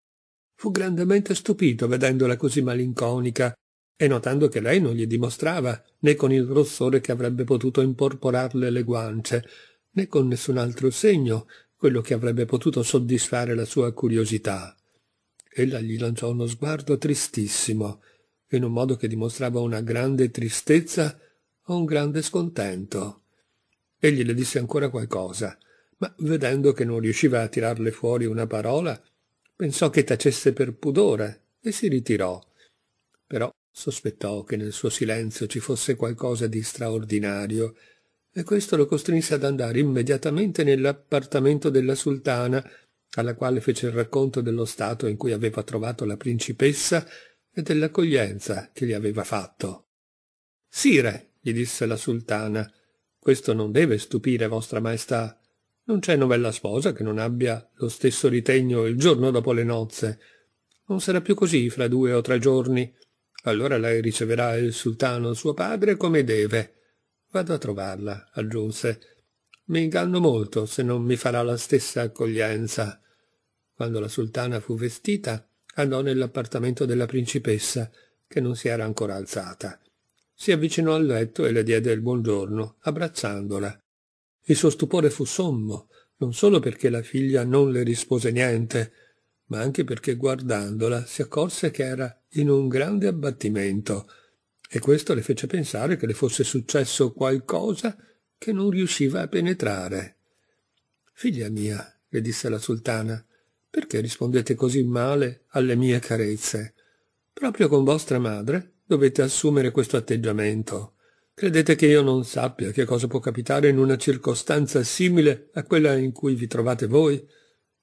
Fu grandemente stupito vedendola così malinconica e notando che lei non gli dimostrava né con il rossore che avrebbe potuto imporporarle le guance, né con nessun altro segno quello che avrebbe potuto soddisfare la sua curiosità. Ella gli lanciò uno sguardo tristissimo, in un modo che dimostrava una grande tristezza o un grande scontento. Egli le disse ancora qualcosa, ma vedendo che non riusciva a tirarle fuori una parola, pensò che tacesse per pudore e si ritirò. Però sospettò che nel suo silenzio ci fosse qualcosa di straordinario e questo lo costrinse ad andare immediatamente nell'appartamento della sultana, alla quale fece il racconto dello stato in cui aveva trovato la principessa e dell'accoglienza che gli aveva fatto. Sire, gli disse la sultana, questo non deve stupire vostra maestà. Non c'è novella sposa che non abbia lo stesso ritegno il giorno dopo le nozze. Non sarà più così fra due o tre giorni. Allora lei riceverà il sultano suo padre come deve. Vado a trovarla, aggiunse. Mi inganno molto se non mi farà la stessa accoglienza. Quando la sultana fu vestita, andò nell'appartamento della principessa, che non si era ancora alzata. Si avvicinò al letto e le diede il buongiorno, abbracciandola. Il suo stupore fu sommo, non solo perché la figlia non le rispose niente, ma anche perché guardandola si accorse che era in un grande abbattimento, e questo le fece pensare che le fosse successo qualcosa che non riusciva a penetrare. Figlia mia, le disse la sultana, perché rispondete così male alle mie carezze? Proprio con vostra madre dovete assumere questo atteggiamento. Credete che io non sappia che cosa può capitare in una circostanza simile a quella in cui vi trovate voi?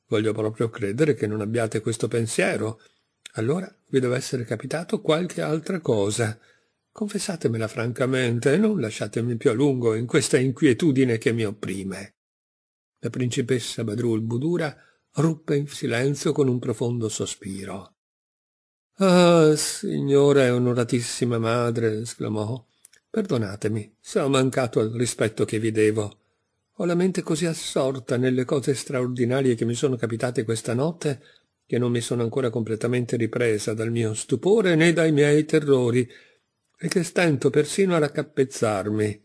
Voglio proprio credere che non abbiate questo pensiero. Allora vi deve essere capitato qualche altra cosa. Confessatemela francamente e non lasciatemi più a lungo in questa inquietudine che mi opprime. La principessa Badrul Budura ruppe in silenzio con un profondo sospiro. Ah, signora e onoratissima madre, esclamò, Perdonatemi se ho mancato al rispetto che vi devo. Ho la mente così assorta nelle cose straordinarie che mi sono capitate questa notte che non mi sono ancora completamente ripresa dal mio stupore né dai miei terrori e che stento persino a raccapezzarmi.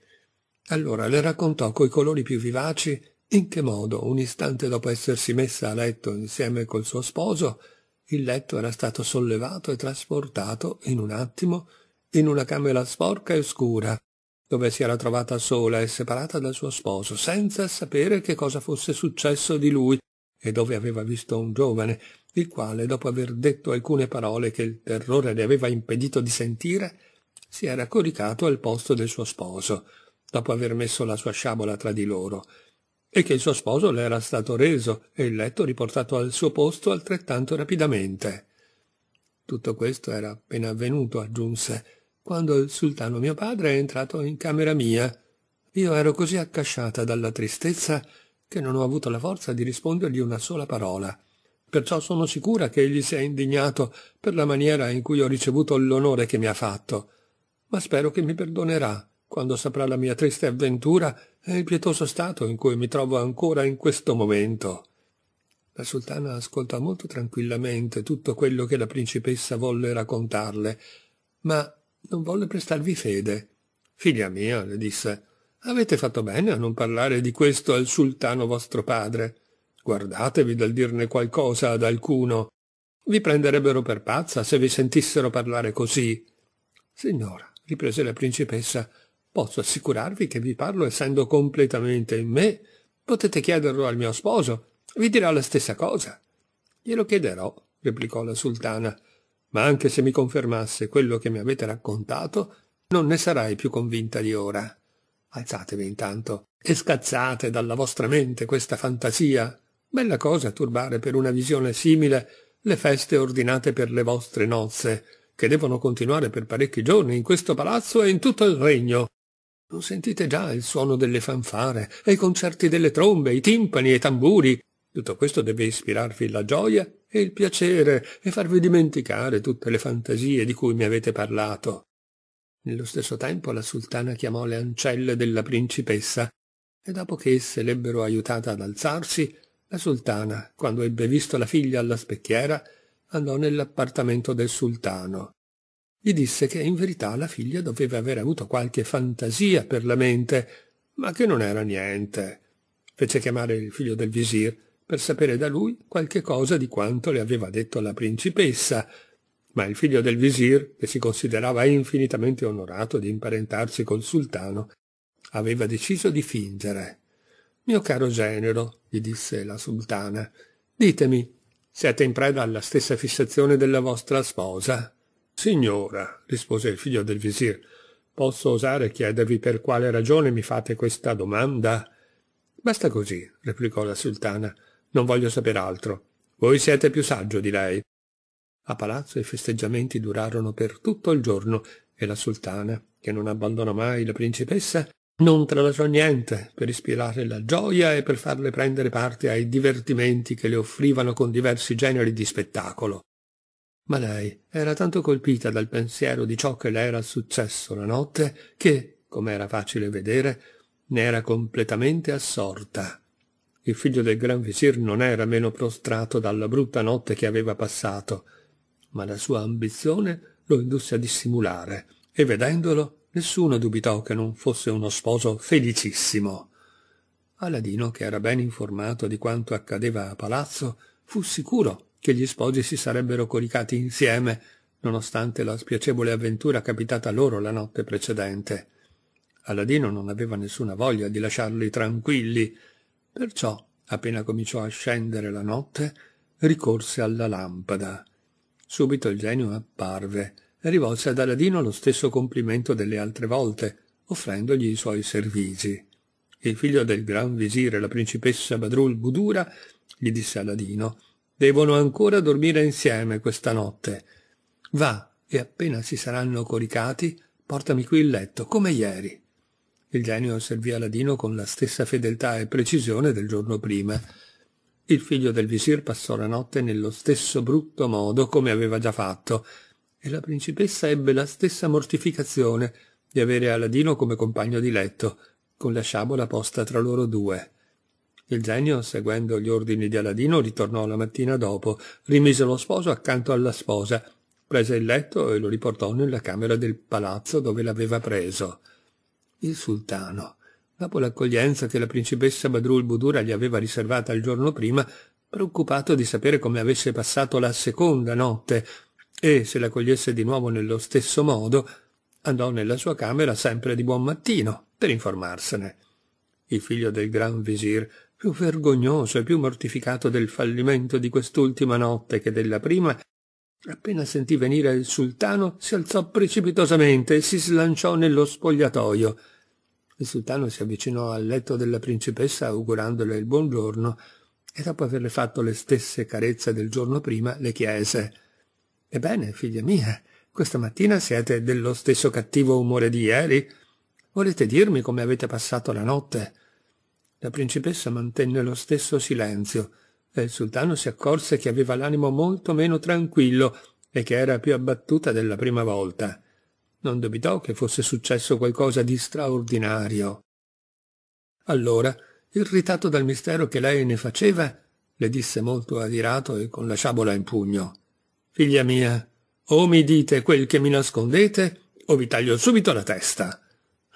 Allora le raccontò coi colori più vivaci in che modo, un istante dopo essersi messa a letto insieme col suo sposo, il letto era stato sollevato e trasportato in un attimo in una camera sporca e oscura, dove si era trovata sola e separata dal suo sposo, senza sapere che cosa fosse successo di lui, e dove aveva visto un giovane, il quale, dopo aver detto alcune parole che il terrore le aveva impedito di sentire, si era coricato al posto del suo sposo, dopo aver messo la sua sciabola tra di loro, e che il suo sposo le era stato reso e il letto riportato al suo posto altrettanto rapidamente. Tutto questo era appena avvenuto, aggiunse, quando il sultano mio padre è entrato in camera mia. Io ero così accasciata dalla tristezza che non ho avuto la forza di rispondergli una sola parola. Perciò sono sicura che egli sia indignato per la maniera in cui ho ricevuto l'onore che mi ha fatto. Ma spero che mi perdonerà quando saprà la mia triste avventura e il pietoso stato in cui mi trovo ancora in questo momento. La sultana ascoltò molto tranquillamente tutto quello che la principessa volle raccontarle, ma non volle prestarvi fede. Figlia mia, le disse, avete fatto bene a non parlare di questo al sultano vostro padre. Guardatevi dal dirne qualcosa ad alcuno. Vi prenderebbero per pazza se vi sentissero parlare così. Signora, riprese la principessa, posso assicurarvi che vi parlo essendo completamente in me. Potete chiederlo al mio sposo, vi dirà la stessa cosa. Glielo chiederò, replicò la sultana, ma anche se mi confermasse quello che mi avete raccontato, non ne sarei più convinta di ora. Alzatevi intanto e scazzate dalla vostra mente questa fantasia. Bella cosa turbare per una visione simile le feste ordinate per le vostre nozze, che devono continuare per parecchi giorni in questo palazzo e in tutto il regno. Non sentite già il suono delle fanfare, e i concerti delle trombe, i timpani e i tamburi. Tutto questo deve ispirarvi la gioia e il piacere e farvi dimenticare tutte le fantasie di cui mi avete parlato. Nello stesso tempo la sultana chiamò le ancelle della principessa e dopo che esse l'ebbero aiutata ad alzarsi, la sultana, quando ebbe visto la figlia alla specchiera, andò nell'appartamento del sultano. Gli disse che in verità la figlia doveva aver avuto qualche fantasia per la mente, ma che non era niente. Fece chiamare il figlio del visir per sapere da lui qualche cosa di quanto le aveva detto la principessa, ma il figlio del visir, che si considerava infinitamente onorato di imparentarsi col sultano, aveva deciso di fingere. Mio caro genero, gli disse la sultana, ditemi, siete in preda alla stessa fissazione della vostra sposa? Signora, rispose il figlio del visir, posso osare chiedervi per quale ragione mi fate questa domanda? Basta così, replicò la sultana. Non voglio saper altro. Voi siete più saggio di lei. A palazzo i festeggiamenti durarono per tutto il giorno e la sultana, che non abbandonò mai la principessa, non tralasciò niente per ispirare la gioia e per farle prendere parte ai divertimenti che le offrivano con diversi generi di spettacolo. Ma lei era tanto colpita dal pensiero di ciò che le era successo la notte che, come era facile vedere, ne era completamente assorta il figlio del gran visir non era meno prostrato dalla brutta notte che aveva passato, ma la sua ambizione lo indusse a dissimulare, e vedendolo nessuno dubitò che non fosse uno sposo felicissimo. Aladino, che era ben informato di quanto accadeva a palazzo, fu sicuro che gli sposi si sarebbero coricati insieme, nonostante la spiacevole avventura capitata loro la notte precedente. Aladino non aveva nessuna voglia di lasciarli tranquilli, Perciò, appena cominciò a scendere la notte, ricorse alla lampada. Subito il genio apparve e rivolse ad Aladino lo stesso complimento delle altre volte, offrendogli i suoi servizi. Il figlio del gran visire, la principessa Badrul Budura, gli disse Aladino, devono ancora dormire insieme questa notte. Va, e appena si saranno coricati, portami qui il letto, come ieri. Il genio servì Aladino con la stessa fedeltà e precisione del giorno prima. Il figlio del visir passò la notte nello stesso brutto modo come aveva già fatto, e la principessa ebbe la stessa mortificazione di avere Aladino come compagno di letto, con la sciabola posta tra loro due. Il genio, seguendo gli ordini di Aladino, ritornò la mattina dopo, rimise lo sposo accanto alla sposa, prese il letto e lo riportò nella camera del palazzo dove l'aveva preso il sultano. Dopo l'accoglienza che la principessa Badrul Budura gli aveva riservata il giorno prima, preoccupato di sapere come avesse passato la seconda notte e se la cogliesse di nuovo nello stesso modo, andò nella sua camera sempre di buon mattino per informarsene. Il figlio del gran visir, più vergognoso e più mortificato del fallimento di quest'ultima notte che della prima, appena sentì venire il sultano si alzò precipitosamente e si slanciò nello spogliatoio. Il sultano si avvicinò al letto della principessa augurandole il buongiorno e dopo averle fatto le stesse carezze del giorno prima le chiese Ebbene, figlia mia, questa mattina siete dello stesso cattivo umore di ieri? Volete dirmi come avete passato la notte? La principessa mantenne lo stesso silenzio e il sultano si accorse che aveva l'animo molto meno tranquillo e che era più abbattuta della prima volta non dubitò che fosse successo qualcosa di straordinario. Allora, irritato dal mistero che lei ne faceva, le disse molto adirato e con la sciabola in pugno. Figlia mia, o mi dite quel che mi nascondete, o vi taglio subito la testa.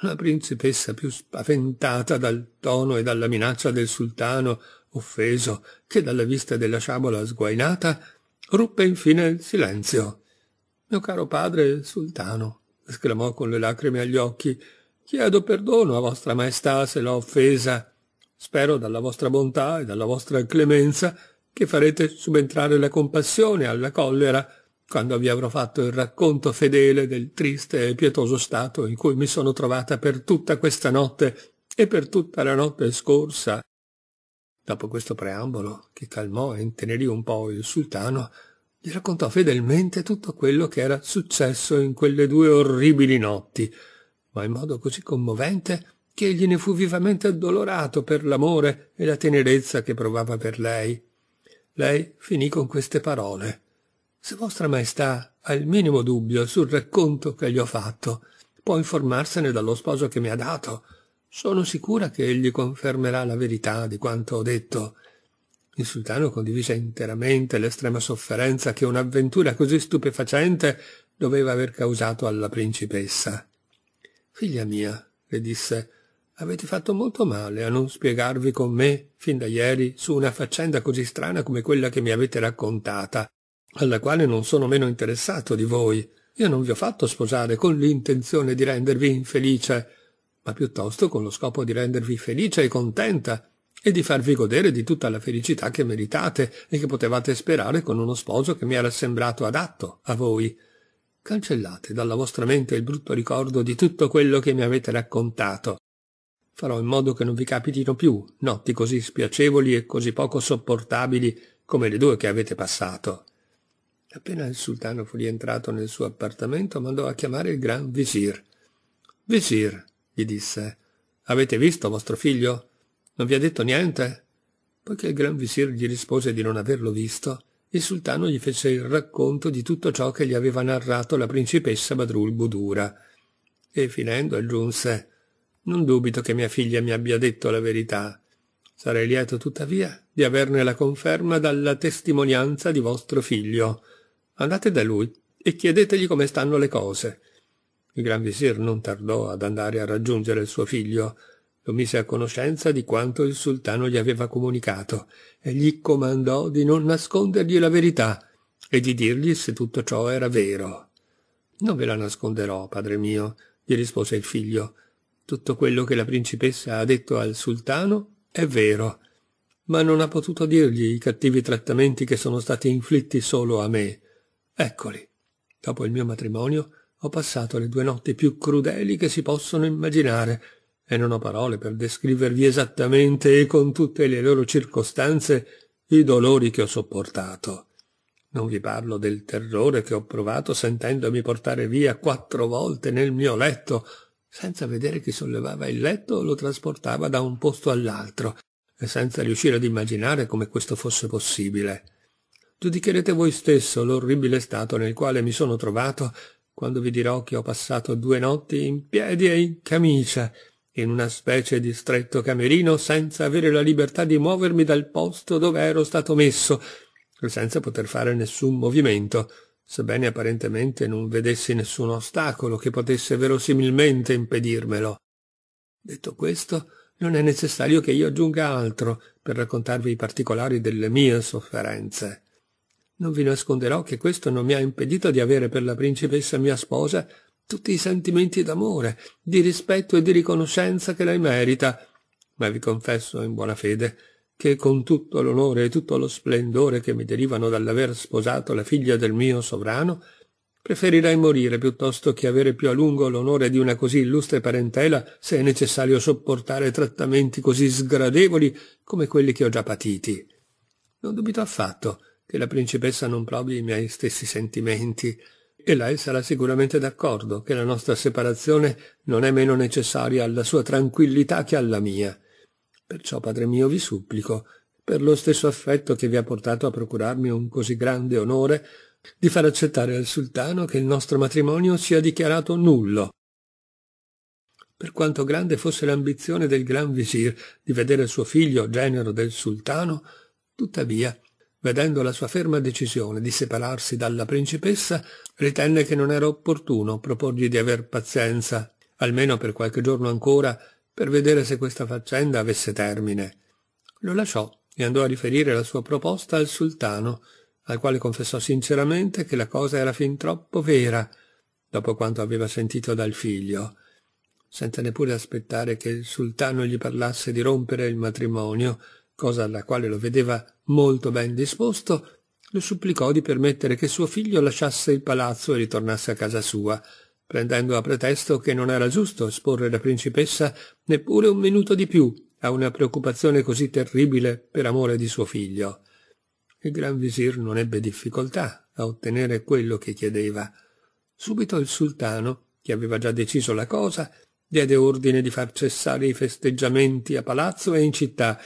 La principessa, più spaventata dal tono e dalla minaccia del sultano offeso che dalla vista della sciabola sguainata, ruppe infine il silenzio. Mio caro padre sultano, esclamò con le lacrime agli occhi, chiedo perdono a vostra maestà se l'ho offesa. Spero dalla vostra bontà e dalla vostra clemenza che farete subentrare la compassione alla collera quando vi avrò fatto il racconto fedele del triste e pietoso stato in cui mi sono trovata per tutta questa notte e per tutta la notte scorsa. Dopo questo preambolo, che calmò e intenerì un po' il sultano, gli raccontò fedelmente tutto quello che era successo in quelle due orribili notti, ma in modo così commovente che egli ne fu vivamente addolorato per l'amore e la tenerezza che provava per lei. Lei finì con queste parole. Se vostra maestà ha il minimo dubbio sul racconto che gli ho fatto, può informarsene dallo sposo che mi ha dato. Sono sicura che egli confermerà la verità di quanto ho detto il sultano condivise interamente l'estrema sofferenza che un'avventura così stupefacente doveva aver causato alla principessa. Figlia mia, le disse, avete fatto molto male a non spiegarvi con me, fin da ieri, su una faccenda così strana come quella che mi avete raccontata, alla quale non sono meno interessato di voi. Io non vi ho fatto sposare con l'intenzione di rendervi infelice, ma piuttosto con lo scopo di rendervi felice e contenta e di farvi godere di tutta la felicità che meritate e che potevate sperare con uno sposo che mi era sembrato adatto a voi. Cancellate dalla vostra mente il brutto ricordo di tutto quello che mi avete raccontato. Farò in modo che non vi capitino più notti così spiacevoli e così poco sopportabili come le due che avete passato. Appena il sultano fu rientrato nel suo appartamento, mandò a chiamare il gran visir. Visir, gli disse, avete visto vostro figlio? Non vi ha detto niente? Poiché il gran visir gli rispose di non averlo visto, il sultano gli fece il racconto di tutto ciò che gli aveva narrato la principessa Badrul Budura. E finendo aggiunse Non dubito che mia figlia mi abbia detto la verità. Sarei lieto tuttavia di averne la conferma dalla testimonianza di vostro figlio. Andate da lui e chiedetegli come stanno le cose. Il gran visir non tardò ad andare a raggiungere il suo figlio, lo mise a conoscenza di quanto il sultano gli aveva comunicato e gli comandò di non nascondergli la verità e di dirgli se tutto ciò era vero. Non ve la nasconderò, padre mio, gli rispose il figlio. Tutto quello che la principessa ha detto al sultano è vero, ma non ha potuto dirgli i cattivi trattamenti che sono stati inflitti solo a me. Eccoli. Dopo il mio matrimonio ho passato le due notti più crudeli che si possono immaginare e non ho parole per descrivervi esattamente e con tutte le loro circostanze i dolori che ho sopportato. Non vi parlo del terrore che ho provato sentendomi portare via quattro volte nel mio letto, senza vedere chi sollevava il letto o lo trasportava da un posto all'altro, e senza riuscire ad immaginare come questo fosse possibile. Giudicherete voi stesso l'orribile stato nel quale mi sono trovato quando vi dirò che ho passato due notti in piedi e in camicia, in una specie di stretto camerino senza avere la libertà di muovermi dal posto dove ero stato messo e senza poter fare nessun movimento, sebbene apparentemente non vedessi nessun ostacolo che potesse verosimilmente impedirmelo. Detto questo, non è necessario che io aggiunga altro per raccontarvi i particolari delle mie sofferenze. Non vi nasconderò che questo non mi ha impedito di avere per la principessa mia sposa tutti i sentimenti d'amore, di rispetto e di riconoscenza che lei merita, ma vi confesso in buona fede che con tutto l'onore e tutto lo splendore che mi derivano dall'aver sposato la figlia del mio sovrano, preferirei morire piuttosto che avere più a lungo l'onore di una così illustre parentela se è necessario sopportare trattamenti così sgradevoli come quelli che ho già patiti. Non dubito affatto che la principessa non provi i miei stessi sentimenti, e lei sarà sicuramente d'accordo che la nostra separazione non è meno necessaria alla sua tranquillità che alla mia. Perciò, padre mio, vi supplico, per lo stesso affetto che vi ha portato a procurarmi un così grande onore, di far accettare al sultano che il nostro matrimonio sia dichiarato nullo. Per quanto grande fosse l'ambizione del gran visir di vedere suo figlio genero del sultano, tuttavia vedendo la sua ferma decisione di separarsi dalla principessa, ritenne che non era opportuno proporgli di aver pazienza, almeno per qualche giorno ancora, per vedere se questa faccenda avesse termine. Lo lasciò e andò a riferire la sua proposta al sultano, al quale confessò sinceramente che la cosa era fin troppo vera, dopo quanto aveva sentito dal figlio, senza neppure aspettare che il sultano gli parlasse di rompere il matrimonio, cosa alla quale lo vedeva molto ben disposto, lo supplicò di permettere che suo figlio lasciasse il palazzo e ritornasse a casa sua, prendendo a pretesto che non era giusto esporre la principessa neppure un minuto di più a una preoccupazione così terribile per amore di suo figlio. Il gran visir non ebbe difficoltà a ottenere quello che chiedeva. Subito il sultano, che aveva già deciso la cosa, diede ordine di far cessare i festeggiamenti a palazzo e in città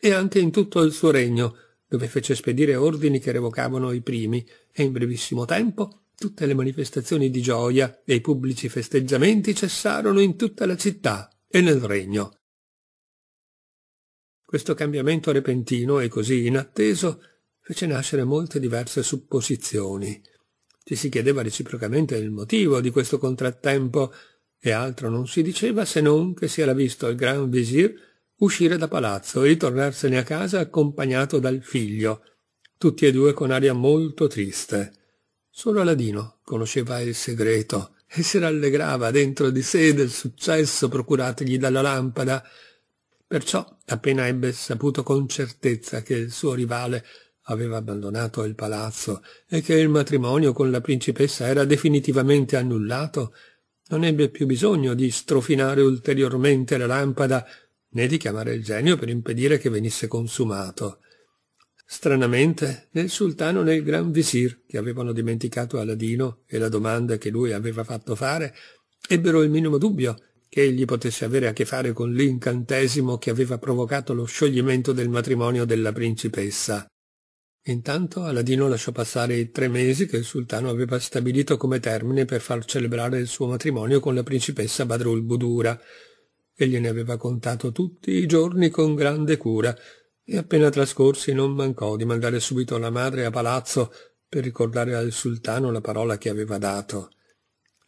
e anche in tutto il suo regno, dove fece spedire ordini che revocavano i primi, e in brevissimo tempo tutte le manifestazioni di gioia e i pubblici festeggiamenti cessarono in tutta la città e nel regno. Questo cambiamento repentino e così inatteso fece nascere molte diverse supposizioni. Ci si chiedeva reciprocamente il motivo di questo contrattempo, e altro non si diceva se non che si era visto il gran visir uscire da palazzo e ritornarsene a casa accompagnato dal figlio, tutti e due con aria molto triste. Solo Aladino conosceva il segreto e si rallegrava dentro di sé del successo procuratogli dalla lampada. Perciò, appena ebbe saputo con certezza che il suo rivale aveva abbandonato il palazzo e che il matrimonio con la principessa era definitivamente annullato, non ebbe più bisogno di strofinare ulteriormente la lampada né di chiamare il genio per impedire che venisse consumato. Stranamente, né il sultano né il gran visir, che avevano dimenticato Aladino e la domanda che lui aveva fatto fare, ebbero il minimo dubbio che egli potesse avere a che fare con l'incantesimo che aveva provocato lo scioglimento del matrimonio della principessa. Intanto Aladino lasciò passare i tre mesi che il sultano aveva stabilito come termine per far celebrare il suo matrimonio con la principessa Badrul Budura, e gliene aveva contato tutti i giorni con grande cura, e appena trascorsi non mancò di mandare subito la madre a palazzo per ricordare al sultano la parola che aveva dato.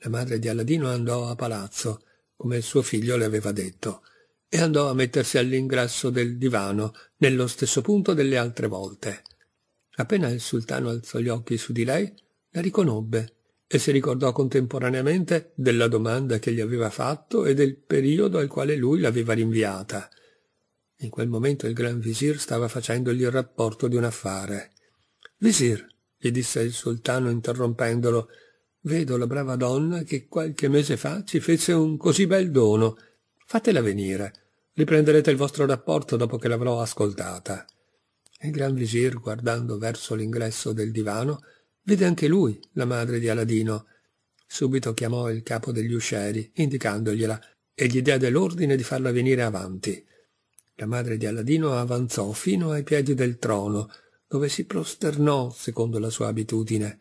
La madre di Aladino andò a palazzo, come il suo figlio le aveva detto, e andò a mettersi all'ingresso del divano, nello stesso punto delle altre volte. Appena il sultano alzò gli occhi su di lei, la riconobbe e si ricordò contemporaneamente della domanda che gli aveva fatto e del periodo al quale lui l'aveva rinviata. In quel momento il gran visir stava facendogli il rapporto di un affare. Visir, gli disse il sultano interrompendolo, vedo la brava donna che qualche mese fa ci fece un così bel dono. Fatela venire. Riprenderete il vostro rapporto dopo che l'avrò ascoltata. Il gran visir, guardando verso l'ingresso del divano, Vede anche lui la madre di Aladino. Subito chiamò il capo degli uscieri, indicandogliela, e gli diede l'ordine di farla venire avanti. La madre di Aladino avanzò fino ai piedi del trono, dove si prosternò secondo la sua abitudine.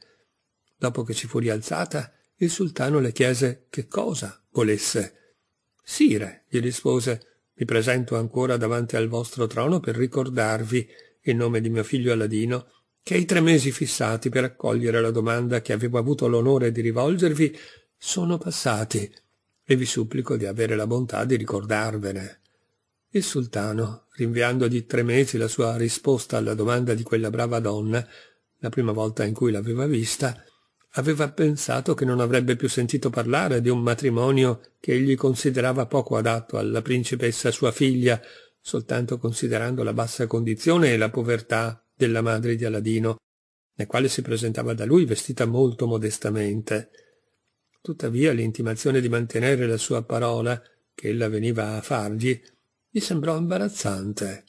Dopo che si fu rialzata, il sultano le chiese che cosa volesse. Sire, gli rispose, mi presento ancora davanti al vostro trono per ricordarvi, in nome di mio figlio Aladino, che i tre mesi fissati per accogliere la domanda che avevo avuto l'onore di rivolgervi sono passati e vi supplico di avere la bontà di ricordarvene. Il sultano, rinviando di tre mesi la sua risposta alla domanda di quella brava donna, la prima volta in cui l'aveva vista, aveva pensato che non avrebbe più sentito parlare di un matrimonio che egli considerava poco adatto alla principessa sua figlia, soltanto considerando la bassa condizione e la povertà della madre di Aladino, nel quale si presentava da lui vestita molto modestamente. Tuttavia l'intimazione di mantenere la sua parola, che ella veniva a fargli, gli sembrò imbarazzante.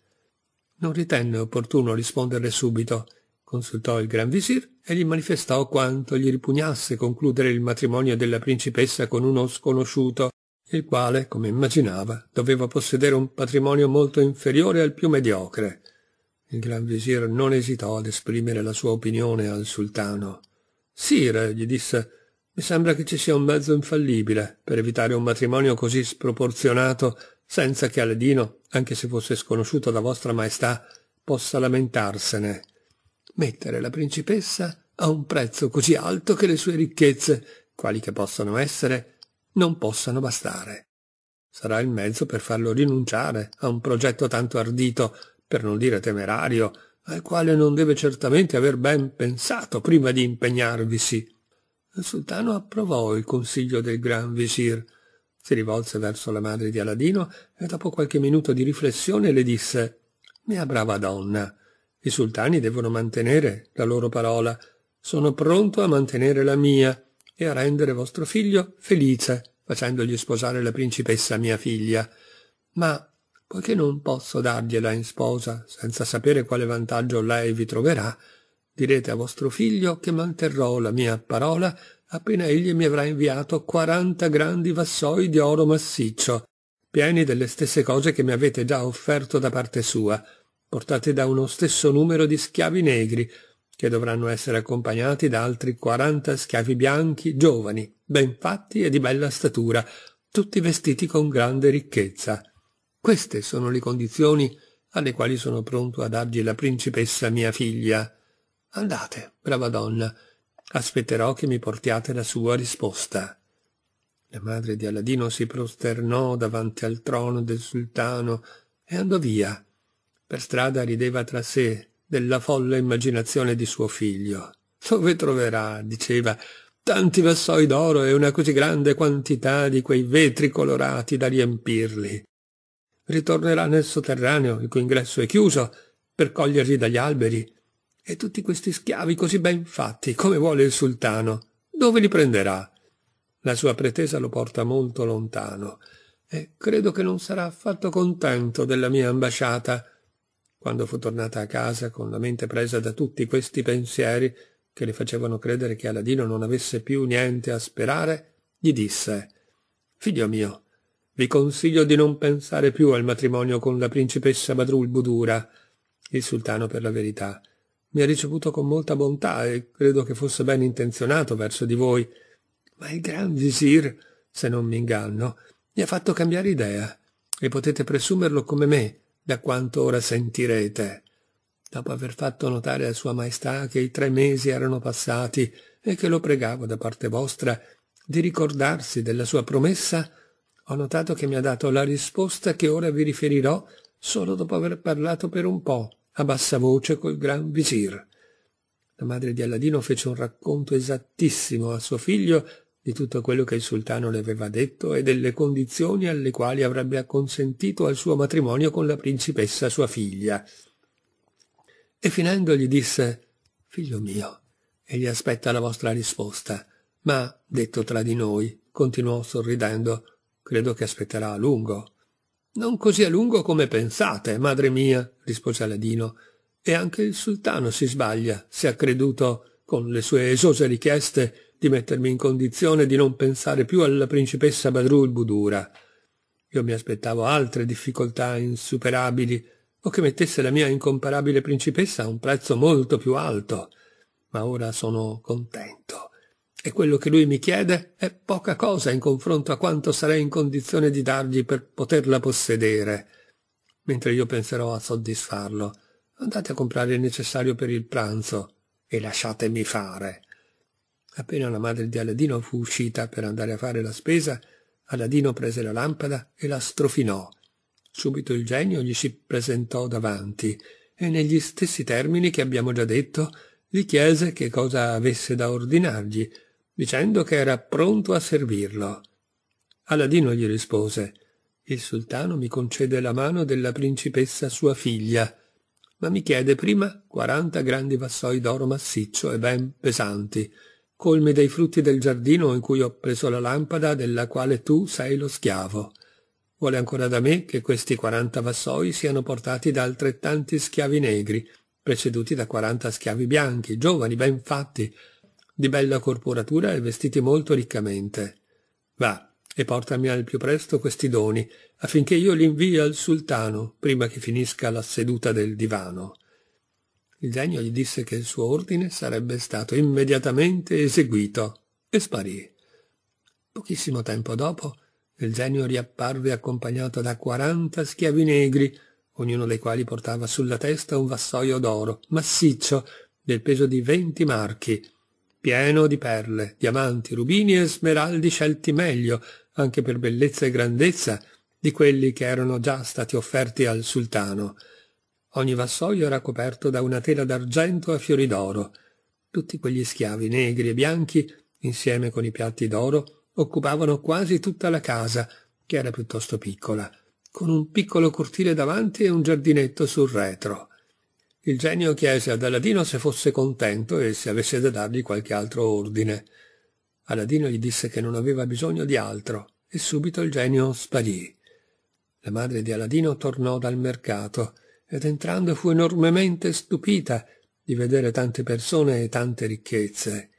Non ritenne opportuno risponderle subito, consultò il Gran Visir e gli manifestò quanto gli ripugnasse concludere il matrimonio della principessa con uno sconosciuto, il quale, come immaginava, doveva possedere un patrimonio molto inferiore al più mediocre. Il gran visir non esitò ad esprimere la sua opinione al sultano. Sire, gli disse, mi sembra che ci sia un mezzo infallibile per evitare un matrimonio così sproporzionato senza che Aladino, anche se fosse sconosciuto da vostra maestà, possa lamentarsene. Mettere la principessa a un prezzo così alto che le sue ricchezze, quali che possano essere, non possano bastare. Sarà il mezzo per farlo rinunciare a un progetto tanto ardito per non dire temerario, al quale non deve certamente aver ben pensato prima di impegnarvisi. Il sultano approvò il consiglio del gran visir, si rivolse verso la madre di Aladino e dopo qualche minuto di riflessione le disse «Mia brava donna, i sultani devono mantenere la loro parola. Sono pronto a mantenere la mia e a rendere vostro figlio felice, facendogli sposare la principessa mia figlia. Ma poiché non posso dargliela in sposa senza sapere quale vantaggio lei vi troverà, direte a vostro figlio che manterrò la mia parola appena egli mi avrà inviato quaranta grandi vassoi di oro massiccio, pieni delle stesse cose che mi avete già offerto da parte sua, portati da uno stesso numero di schiavi negri, che dovranno essere accompagnati da altri quaranta schiavi bianchi giovani, ben fatti e di bella statura, tutti vestiti con grande ricchezza. Queste sono le condizioni alle quali sono pronto a dargli la principessa mia figlia. Andate, brava donna, aspetterò che mi portiate la sua risposta. La madre di Aladino si prosternò davanti al trono del sultano e andò via. Per strada rideva tra sé della folle immaginazione di suo figlio. Dove troverà, diceva, tanti vassoi d'oro e una così grande quantità di quei vetri colorati da riempirli? ritornerà nel sotterraneo, il cui ingresso è chiuso, per coglierli dagli alberi. E tutti questi schiavi così ben fatti, come vuole il sultano, dove li prenderà? La sua pretesa lo porta molto lontano, e credo che non sarà affatto contento della mia ambasciata. Quando fu tornata a casa, con la mente presa da tutti questi pensieri, che le facevano credere che Aladino non avesse più niente a sperare, gli disse Figlio mio, vi consiglio di non pensare più al matrimonio con la principessa Badrul Budura. Il sultano, per la verità, mi ha ricevuto con molta bontà e credo che fosse ben intenzionato verso di voi. Ma il gran visir, se non mi inganno, mi ha fatto cambiare idea, e potete presumerlo come me, da quanto ora sentirete. Dopo aver fatto notare a Sua Maestà che i tre mesi erano passati e che lo pregavo da parte vostra di ricordarsi della sua promessa, ho notato che mi ha dato la risposta che ora vi riferirò solo dopo aver parlato per un po', a bassa voce, col gran visir. La madre di Alladino fece un racconto esattissimo a suo figlio di tutto quello che il sultano le aveva detto e delle condizioni alle quali avrebbe acconsentito al suo matrimonio con la principessa sua figlia. E finendo gli disse Figlio mio, egli aspetta la vostra risposta. Ma, detto tra di noi, continuò sorridendo, Credo che aspetterà a lungo. Non così a lungo come pensate, madre mia, rispose Aladino. E anche il sultano si sbaglia se ha creduto, con le sue esose richieste, di mettermi in condizione di non pensare più alla principessa Badrul Budura. Io mi aspettavo altre difficoltà insuperabili, o che mettesse la mia incomparabile principessa a un prezzo molto più alto. Ma ora sono contento e quello che lui mi chiede è poca cosa in confronto a quanto sarei in condizione di dargli per poterla possedere, mentre io penserò a soddisfarlo. Andate a comprare il necessario per il pranzo e lasciatemi fare. Appena la madre di Aladino fu uscita per andare a fare la spesa, Aladino prese la lampada e la strofinò. Subito il genio gli si presentò davanti e negli stessi termini che abbiamo già detto gli chiese che cosa avesse da ordinargli dicendo che era pronto a servirlo. Aladino gli rispose Il sultano mi concede la mano della principessa sua figlia, ma mi chiede prima quaranta grandi vassoi d'oro massiccio e ben pesanti, colmi dei frutti del giardino in cui ho preso la lampada della quale tu sei lo schiavo. Vuole ancora da me che questi quaranta vassoi siano portati da altrettanti schiavi negri, preceduti da quaranta schiavi bianchi, giovani, ben fatti, di bella corporatura e vestiti molto riccamente. Va, e portami al più presto questi doni, affinché io li invii al sultano, prima che finisca la seduta del divano. Il genio gli disse che il suo ordine sarebbe stato immediatamente eseguito, e sparì. Pochissimo tempo dopo, il genio riapparve accompagnato da quaranta schiavi negri, ognuno dei quali portava sulla testa un vassoio d'oro, massiccio, del peso di venti marchi, pieno di perle, diamanti, rubini e smeraldi scelti meglio, anche per bellezza e grandezza, di quelli che erano già stati offerti al sultano. Ogni vassoio era coperto da una tela d'argento a fiori d'oro. Tutti quegli schiavi negri e bianchi, insieme con i piatti d'oro, occupavano quasi tutta la casa, che era piuttosto piccola, con un piccolo cortile davanti e un giardinetto sul retro. Il genio chiese ad Aladino se fosse contento e se avesse da dargli qualche altro ordine. Aladino gli disse che non aveva bisogno di altro e subito il genio sparì. La madre di Aladino tornò dal mercato ed entrando fu enormemente stupita di vedere tante persone e tante ricchezze.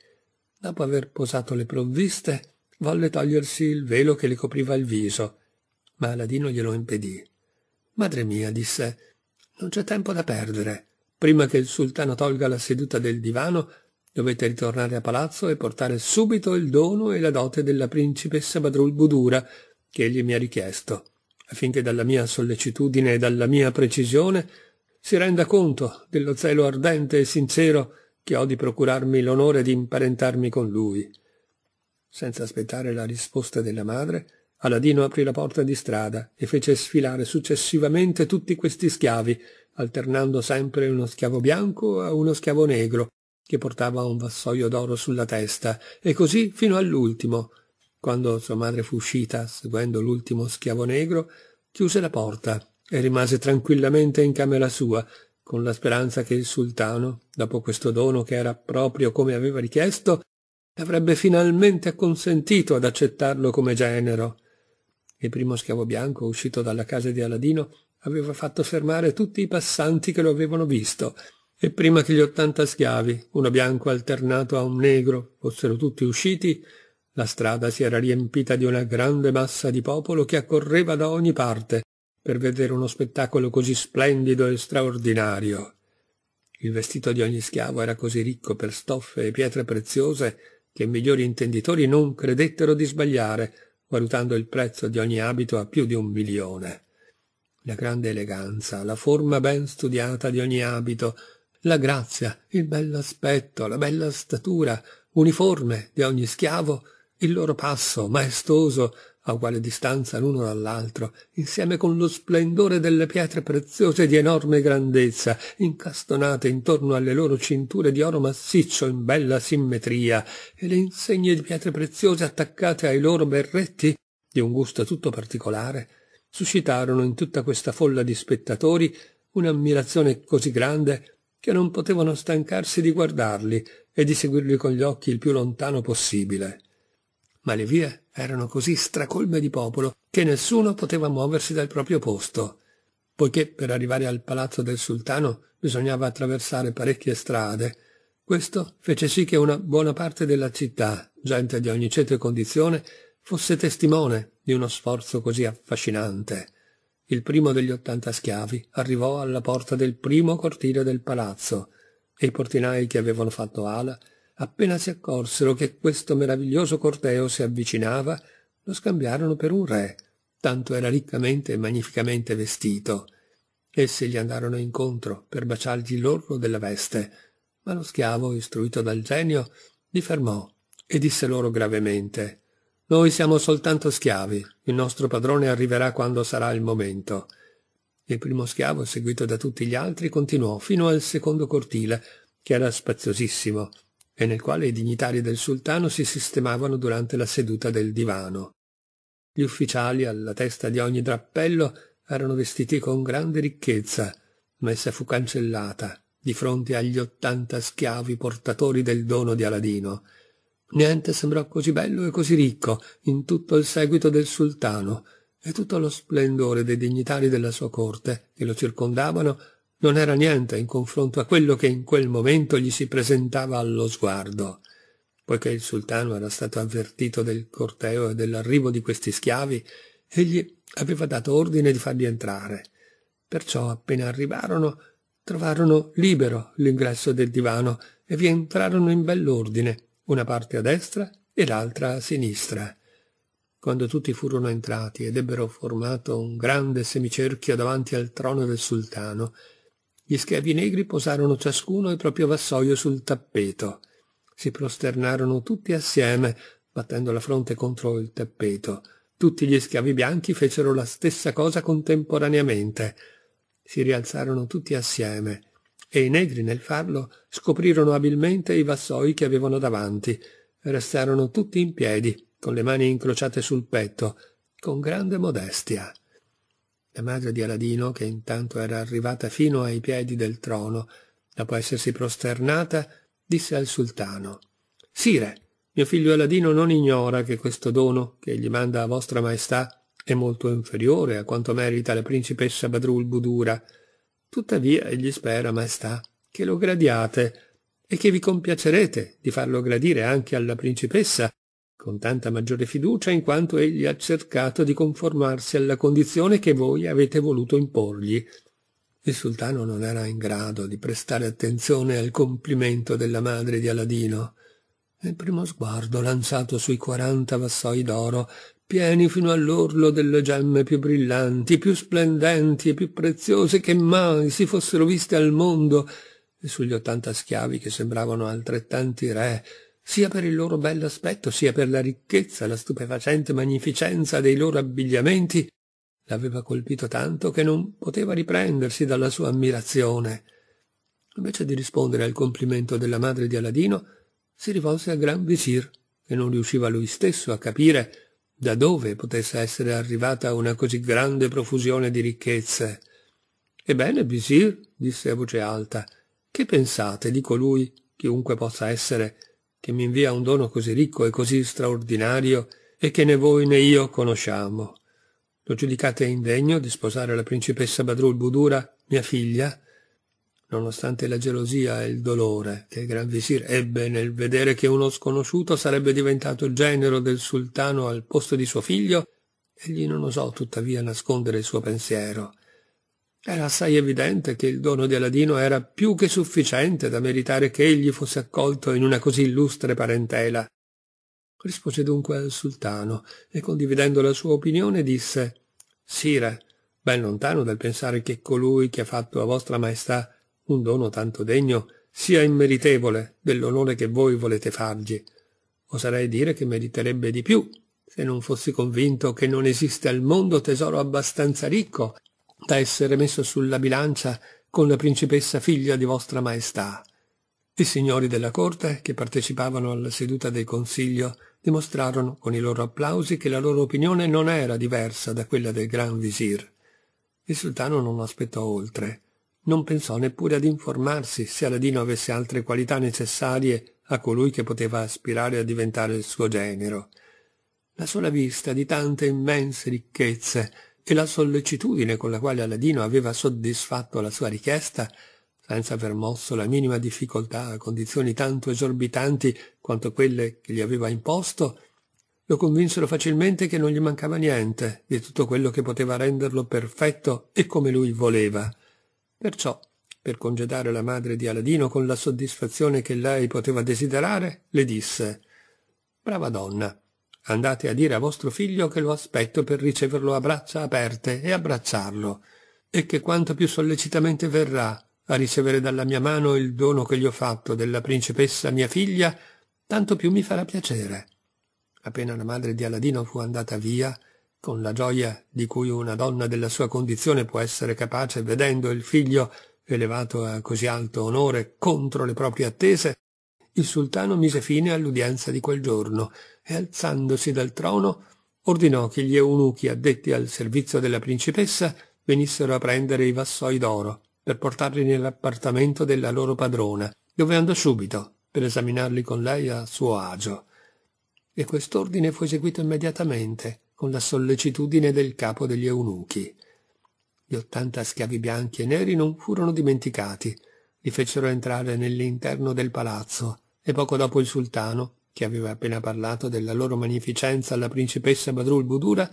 Dopo aver posato le provviste, volle togliersi il velo che le copriva il viso, ma Aladino glielo impedì. Madre mia, disse, non c'è tempo da perdere. Prima che il sultano tolga la seduta del divano, dovete ritornare a palazzo e portare subito il dono e la dote della principessa Badrul Budura che egli mi ha richiesto, affinché dalla mia sollecitudine e dalla mia precisione si renda conto dello zelo ardente e sincero che ho di procurarmi l'onore di imparentarmi con lui. Senza aspettare la risposta della madre, Aladino aprì la porta di strada e fece sfilare successivamente tutti questi schiavi, alternando sempre uno schiavo bianco a uno schiavo negro, che portava un vassoio d'oro sulla testa, e così fino all'ultimo. Quando sua madre fu uscita, seguendo l'ultimo schiavo negro, chiuse la porta e rimase tranquillamente in camera sua, con la speranza che il sultano, dopo questo dono che era proprio come aveva richiesto, avrebbe finalmente acconsentito ad accettarlo come genero. Il primo schiavo bianco, uscito dalla casa di Aladino, aveva fatto fermare tutti i passanti che lo avevano visto, e prima che gli ottanta schiavi, uno bianco alternato a un negro, fossero tutti usciti, la strada si era riempita di una grande massa di popolo che accorreva da ogni parte per vedere uno spettacolo così splendido e straordinario. Il vestito di ogni schiavo era così ricco per stoffe e pietre preziose che i migliori intenditori non credettero di sbagliare, valutando il prezzo di ogni abito a più di un milione. La grande eleganza, la forma ben studiata di ogni abito, la grazia, il bell'aspetto, la bella statura, uniforme di ogni schiavo, il loro passo maestoso, a uguale distanza l'uno dall'altro, insieme con lo splendore delle pietre preziose di enorme grandezza, incastonate intorno alle loro cinture di oro massiccio in bella simmetria, e le insegne di pietre preziose attaccate ai loro berretti, di un gusto tutto particolare, suscitarono in tutta questa folla di spettatori un'ammirazione così grande che non potevano stancarsi di guardarli e di seguirli con gli occhi il più lontano possibile. Ma le vie erano così stracolme di popolo che nessuno poteva muoversi dal proprio posto, poiché per arrivare al palazzo del sultano bisognava attraversare parecchie strade. Questo fece sì che una buona parte della città, gente di ogni ceto e condizione, fosse testimone di uno sforzo così affascinante. Il primo degli ottanta schiavi arrivò alla porta del primo cortile del palazzo e i portinai che avevano fatto ala appena si accorsero che questo meraviglioso corteo si avvicinava, lo scambiarono per un re, tanto era riccamente e magnificamente vestito. Essi gli andarono incontro per baciargli l'orlo della veste, ma lo schiavo, istruito dal genio, li fermò e disse loro gravemente Noi siamo soltanto schiavi, il nostro padrone arriverà quando sarà il momento. Il primo schiavo, seguito da tutti gli altri, continuò fino al secondo cortile, che era spaziosissimo, e nel quale i dignitari del sultano si sistemavano durante la seduta del divano. Gli ufficiali alla testa di ogni drappello erano vestiti con grande ricchezza, ma essa fu cancellata di fronte agli ottanta schiavi portatori del dono di Aladino. Niente sembrò così bello e così ricco in tutto il seguito del sultano, e tutto lo splendore dei dignitari della sua corte che lo circondavano non era niente in confronto a quello che in quel momento gli si presentava allo sguardo, poiché il sultano era stato avvertito del corteo e dell'arrivo di questi schiavi, egli aveva dato ordine di farli entrare. Perciò appena arrivarono, trovarono libero l'ingresso del divano e vi entrarono in bell'ordine, una parte a destra e l'altra a sinistra. Quando tutti furono entrati ed ebbero formato un grande semicerchio davanti al trono del sultano, gli schiavi negri posarono ciascuno il proprio vassoio sul tappeto. Si prosternarono tutti assieme, battendo la fronte contro il tappeto. Tutti gli schiavi bianchi fecero la stessa cosa contemporaneamente. Si rialzarono tutti assieme e i negri nel farlo scoprirono abilmente i vassoi che avevano davanti. Restarono tutti in piedi, con le mani incrociate sul petto, con grande modestia. La madre di Aladino, che intanto era arrivata fino ai piedi del trono, dopo essersi prosternata, disse al sultano Sire, mio figlio Aladino non ignora che questo dono che gli manda a vostra maestà è molto inferiore a quanto merita la principessa Badrul Budura. Tuttavia egli spera, maestà, che lo gradiate e che vi compiacerete di farlo gradire anche alla principessa con tanta maggiore fiducia in quanto egli ha cercato di conformarsi alla condizione che voi avete voluto imporgli. Il sultano non era in grado di prestare attenzione al complimento della madre di Aladino. Il primo sguardo lanciato sui quaranta vassoi d'oro, pieni fino all'orlo delle gemme più brillanti, più splendenti e più preziose che mai si fossero viste al mondo, e sugli ottanta schiavi che sembravano altrettanti re, sia per il loro bello aspetto, sia per la ricchezza, la stupefacente magnificenza dei loro abbigliamenti, l'aveva colpito tanto che non poteva riprendersi dalla sua ammirazione. Invece di rispondere al complimento della madre di Aladino, si rivolse al gran visir, che non riusciva lui stesso a capire da dove potesse essere arrivata una così grande profusione di ricchezze. Ebbene, visir, disse a voce alta, che pensate di colui, chiunque possa essere, che mi invia un dono così ricco e così straordinario e che né voi né io conosciamo. Lo giudicate indegno di sposare la principessa Badrul Budura, mia figlia, nonostante la gelosia e il dolore che il Gran Visir ebbe nel vedere che uno sconosciuto sarebbe diventato genero del sultano al posto di suo figlio, egli non osò tuttavia nascondere il suo pensiero era assai evidente che il dono di Aladino era più che sufficiente da meritare che egli fosse accolto in una così illustre parentela. Rispose dunque al sultano e condividendo la sua opinione disse Sire, ben lontano dal pensare che colui che ha fatto a vostra maestà un dono tanto degno sia immeritevole dell'onore che voi volete fargli. Oserei dire che meriterebbe di più, se non fossi convinto che non esiste al mondo tesoro abbastanza ricco da essere messo sulla bilancia con la principessa figlia di vostra maestà. I signori della corte, che partecipavano alla seduta del consiglio, dimostrarono con i loro applausi che la loro opinione non era diversa da quella del gran visir. Il sultano non aspettò oltre. Non pensò neppure ad informarsi se Aladino avesse altre qualità necessarie a colui che poteva aspirare a diventare il suo genero. La sola vista di tante immense ricchezze e la sollecitudine con la quale Aladino aveva soddisfatto la sua richiesta, senza aver mosso la minima difficoltà a condizioni tanto esorbitanti quanto quelle che gli aveva imposto, lo convinsero facilmente che non gli mancava niente di tutto quello che poteva renderlo perfetto e come lui voleva. Perciò, per congedare la madre di Aladino con la soddisfazione che lei poteva desiderare, le disse Brava donna, Andate a dire a vostro figlio che lo aspetto per riceverlo a braccia aperte e abbracciarlo, e che quanto più sollecitamente verrà a ricevere dalla mia mano il dono che gli ho fatto della principessa mia figlia, tanto più mi farà piacere. Appena la madre di Aladino fu andata via, con la gioia di cui una donna della sua condizione può essere capace vedendo il figlio elevato a così alto onore contro le proprie attese, il sultano mise fine all'udienza di quel giorno e alzandosi dal trono ordinò che gli eunuchi addetti al servizio della principessa venissero a prendere i vassoi d'oro per portarli nell'appartamento della loro padrona, dove andò subito per esaminarli con lei a suo agio. E quest'ordine fu eseguito immediatamente, con la sollecitudine del capo degli eunuchi. Gli ottanta schiavi bianchi e neri non furono dimenticati, li fecero entrare nell'interno del palazzo, e poco dopo il sultano, che aveva appena parlato della loro magnificenza alla principessa Badrul Budura,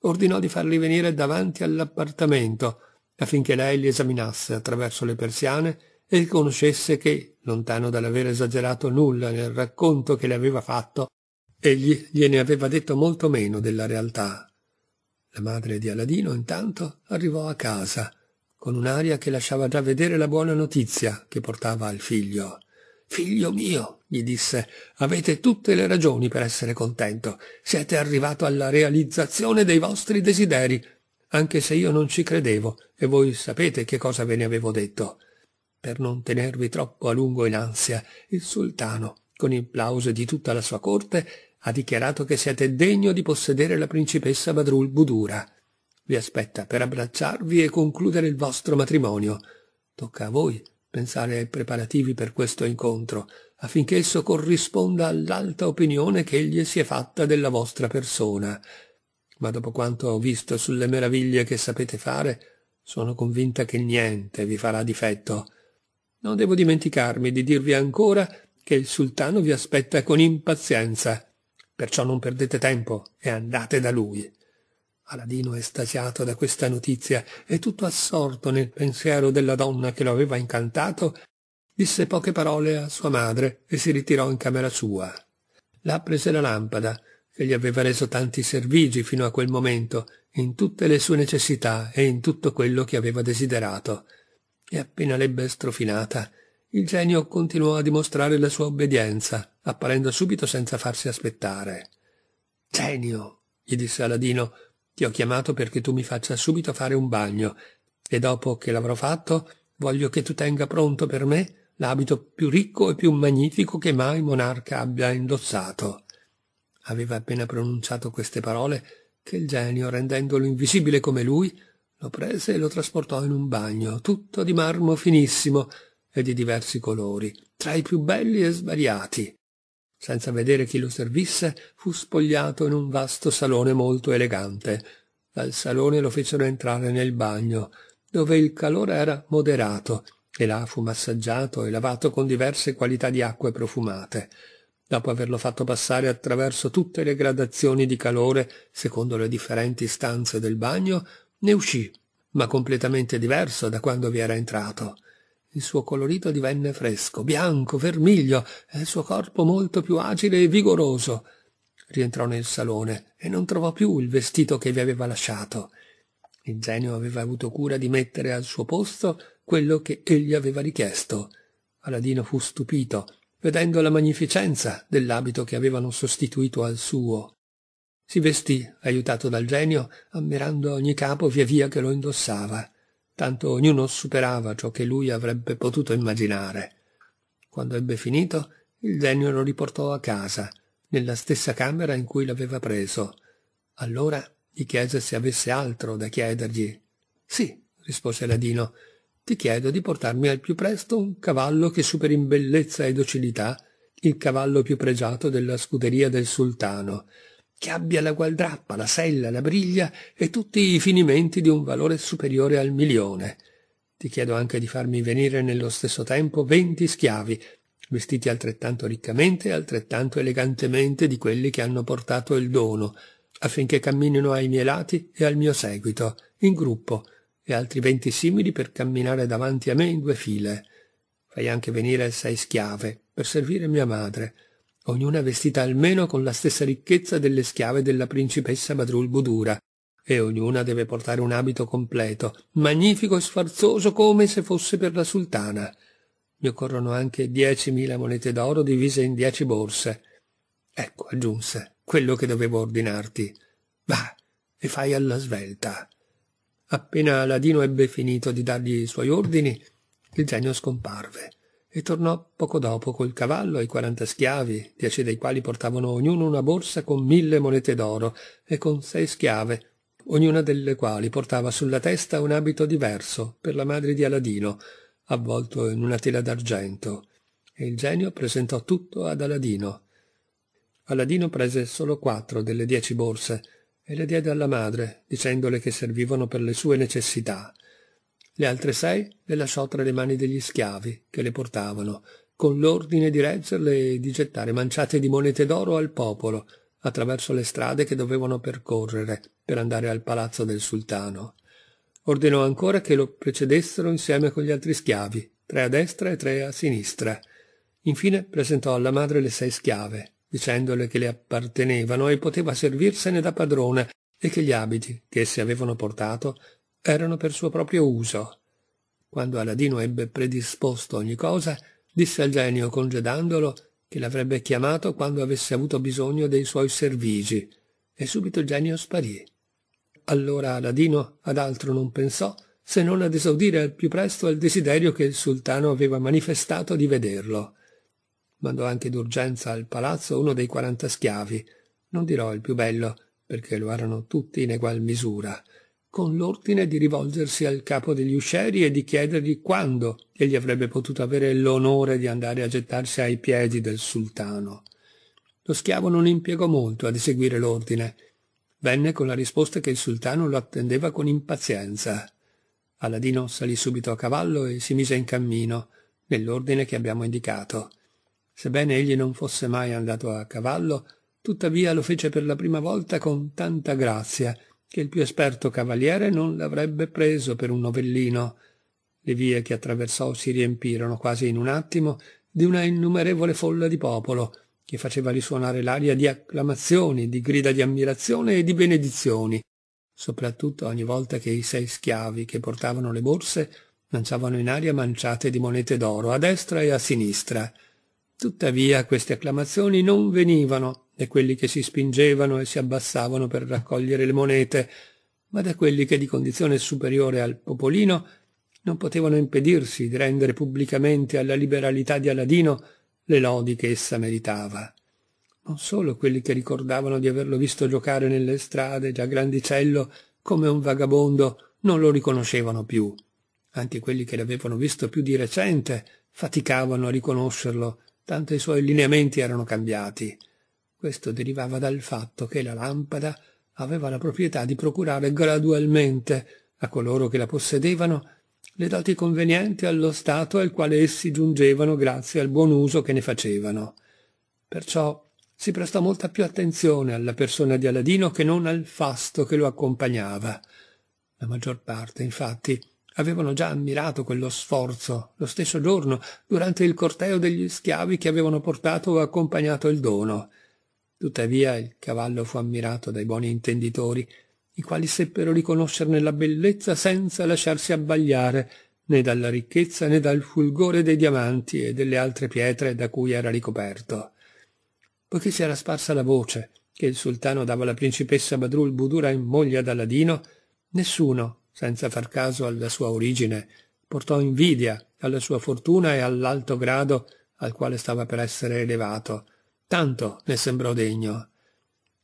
ordinò di farli venire davanti all'appartamento affinché lei li esaminasse attraverso le persiane e riconoscesse che, lontano dall'aver esagerato nulla nel racconto che le aveva fatto, egli gliene aveva detto molto meno della realtà. La madre di Aladino, intanto, arrivò a casa, con un'aria che lasciava già vedere la buona notizia che portava al figlio. Figlio mio, gli disse, avete tutte le ragioni per essere contento. Siete arrivato alla realizzazione dei vostri desideri, anche se io non ci credevo e voi sapete che cosa ve ne avevo detto. Per non tenervi troppo a lungo in ansia, il sultano, con il plauso di tutta la sua corte, ha dichiarato che siete degno di possedere la principessa Badrul Budura. Vi aspetta per abbracciarvi e concludere il vostro matrimonio. Tocca a voi pensare ai preparativi per questo incontro, affinché esso corrisponda all'alta opinione che egli si è fatta della vostra persona. Ma dopo quanto ho visto sulle meraviglie che sapete fare, sono convinta che niente vi farà difetto. Non devo dimenticarmi di dirvi ancora che il sultano vi aspetta con impazienza. Perciò non perdete tempo e andate da lui. Aladino, estasiato da questa notizia e tutto assorto nel pensiero della donna che lo aveva incantato, disse poche parole a sua madre e si ritirò in camera sua. Là prese la lampada, che gli aveva reso tanti servigi fino a quel momento, in tutte le sue necessità e in tutto quello che aveva desiderato. E appena l'ebbe strofinata, il genio continuò a dimostrare la sua obbedienza, apparendo subito senza farsi aspettare. Genio, gli disse Aladino, ti ho chiamato perché tu mi faccia subito fare un bagno e dopo che l'avrò fatto voglio che tu tenga pronto per me l'abito più ricco e più magnifico che mai monarca abbia indossato. Aveva appena pronunciato queste parole che il genio, rendendolo invisibile come lui, lo prese e lo trasportò in un bagno, tutto di marmo finissimo e di diversi colori, tra i più belli e svariati. Senza vedere chi lo servisse, fu spogliato in un vasto salone molto elegante. Dal salone lo fecero entrare nel bagno, dove il calore era moderato, e là fu massaggiato e lavato con diverse qualità di acque profumate. Dopo averlo fatto passare attraverso tutte le gradazioni di calore secondo le differenti stanze del bagno, ne uscì, ma completamente diverso da quando vi era entrato. Il suo colorito divenne fresco, bianco, vermiglio, e il suo corpo molto più agile e vigoroso. Rientrò nel salone e non trovò più il vestito che vi aveva lasciato. Il genio aveva avuto cura di mettere al suo posto quello che egli aveva richiesto. Aladino fu stupito, vedendo la magnificenza dell'abito che avevano sostituito al suo. Si vestì, aiutato dal genio, ammirando ogni capo via via che lo indossava tanto ognuno superava ciò che lui avrebbe potuto immaginare. Quando ebbe finito, il genio lo riportò a casa, nella stessa camera in cui l'aveva preso. Allora gli chiese se avesse altro da chiedergli. Sì, rispose Ladino, ti chiedo di portarmi al più presto un cavallo che superi in bellezza e docilità il cavallo più pregiato della scuderia del sultano, che abbia la gualdrappa, la sella, la briglia e tutti i finimenti di un valore superiore al milione. Ti chiedo anche di farmi venire nello stesso tempo venti schiavi, vestiti altrettanto riccamente e altrettanto elegantemente di quelli che hanno portato il dono, affinché camminino ai miei lati e al mio seguito, in gruppo, e altri venti simili per camminare davanti a me in due file. Fai anche venire sei schiave, per servire mia madre, ognuna vestita almeno con la stessa ricchezza delle schiave della principessa Badrulbudura, e ognuna deve portare un abito completo, magnifico e sfarzoso come se fosse per la sultana. Mi occorrono anche diecimila monete d'oro divise in dieci borse. Ecco, aggiunse, quello che dovevo ordinarti. Va, e fai alla svelta. Appena Aladino ebbe finito di dargli i suoi ordini, il genio scomparve e tornò poco dopo col cavallo ai quaranta schiavi, dieci dei quali portavano ognuno una borsa con mille monete d'oro e con sei schiave, ognuna delle quali portava sulla testa un abito diverso per la madre di Aladino, avvolto in una tela d'argento. E il genio presentò tutto ad Aladino. Aladino prese solo quattro delle dieci borse e le diede alla madre, dicendole che servivano per le sue necessità. Le altre sei le lasciò tra le mani degli schiavi che le portavano, con l'ordine di reggerle e di gettare manciate di monete d'oro al popolo, attraverso le strade che dovevano percorrere per andare al palazzo del sultano. Ordinò ancora che lo precedessero insieme con gli altri schiavi, tre a destra e tre a sinistra. Infine presentò alla madre le sei schiave, dicendole che le appartenevano e poteva servirsene da padrona e che gli abiti che esse avevano portato erano per suo proprio uso. Quando Aladino ebbe predisposto ogni cosa, disse al genio, congedandolo, che l'avrebbe chiamato quando avesse avuto bisogno dei suoi servigi, e subito il genio sparì. Allora Aladino ad altro non pensò se non ad esaudire al più presto il desiderio che il sultano aveva manifestato di vederlo. Mandò anche d'urgenza al palazzo uno dei quaranta schiavi, non dirò il più bello, perché lo erano tutti in egual misura, con l'ordine di rivolgersi al capo degli uscieri e di chiedergli quando egli avrebbe potuto avere l'onore di andare a gettarsi ai piedi del sultano. Lo schiavo non impiegò molto ad eseguire l'ordine. Venne con la risposta che il sultano lo attendeva con impazienza. Aladino salì subito a cavallo e si mise in cammino, nell'ordine che abbiamo indicato. Sebbene egli non fosse mai andato a cavallo, tuttavia lo fece per la prima volta con tanta grazia che il più esperto cavaliere non l'avrebbe preso per un novellino. Le vie che attraversò si riempirono quasi in un attimo di una innumerevole folla di popolo, che faceva risuonare l'aria di acclamazioni, di grida di ammirazione e di benedizioni, soprattutto ogni volta che i sei schiavi che portavano le borse lanciavano in aria manciate di monete d'oro a destra e a sinistra. Tuttavia queste acclamazioni non venivano da quelli che si spingevano e si abbassavano per raccogliere le monete, ma da quelli che di condizione superiore al popolino non potevano impedirsi di rendere pubblicamente alla liberalità di Aladino le lodi che essa meritava. Non solo quelli che ricordavano di averlo visto giocare nelle strade già grandicello come un vagabondo non lo riconoscevano più, anche quelli che l'avevano visto più di recente faticavano a riconoscerlo tanto i suoi lineamenti erano cambiati. Questo derivava dal fatto che la lampada aveva la proprietà di procurare gradualmente a coloro che la possedevano le doti convenienti allo stato al quale essi giungevano grazie al buon uso che ne facevano. Perciò si prestò molta più attenzione alla persona di Aladino che non al fasto che lo accompagnava. La maggior parte, infatti, avevano già ammirato quello sforzo lo stesso giorno durante il corteo degli schiavi che avevano portato o accompagnato il dono. Tuttavia il cavallo fu ammirato dai buoni intenditori, i quali seppero riconoscerne la bellezza senza lasciarsi abbagliare né dalla ricchezza né dal fulgore dei diamanti e delle altre pietre da cui era ricoperto. Poiché si era sparsa la voce che il sultano dava la principessa Badrul Budura in moglie ad Aladino, nessuno senza far caso alla sua origine, portò invidia alla sua fortuna e all'alto grado al quale stava per essere elevato. Tanto ne sembrò degno.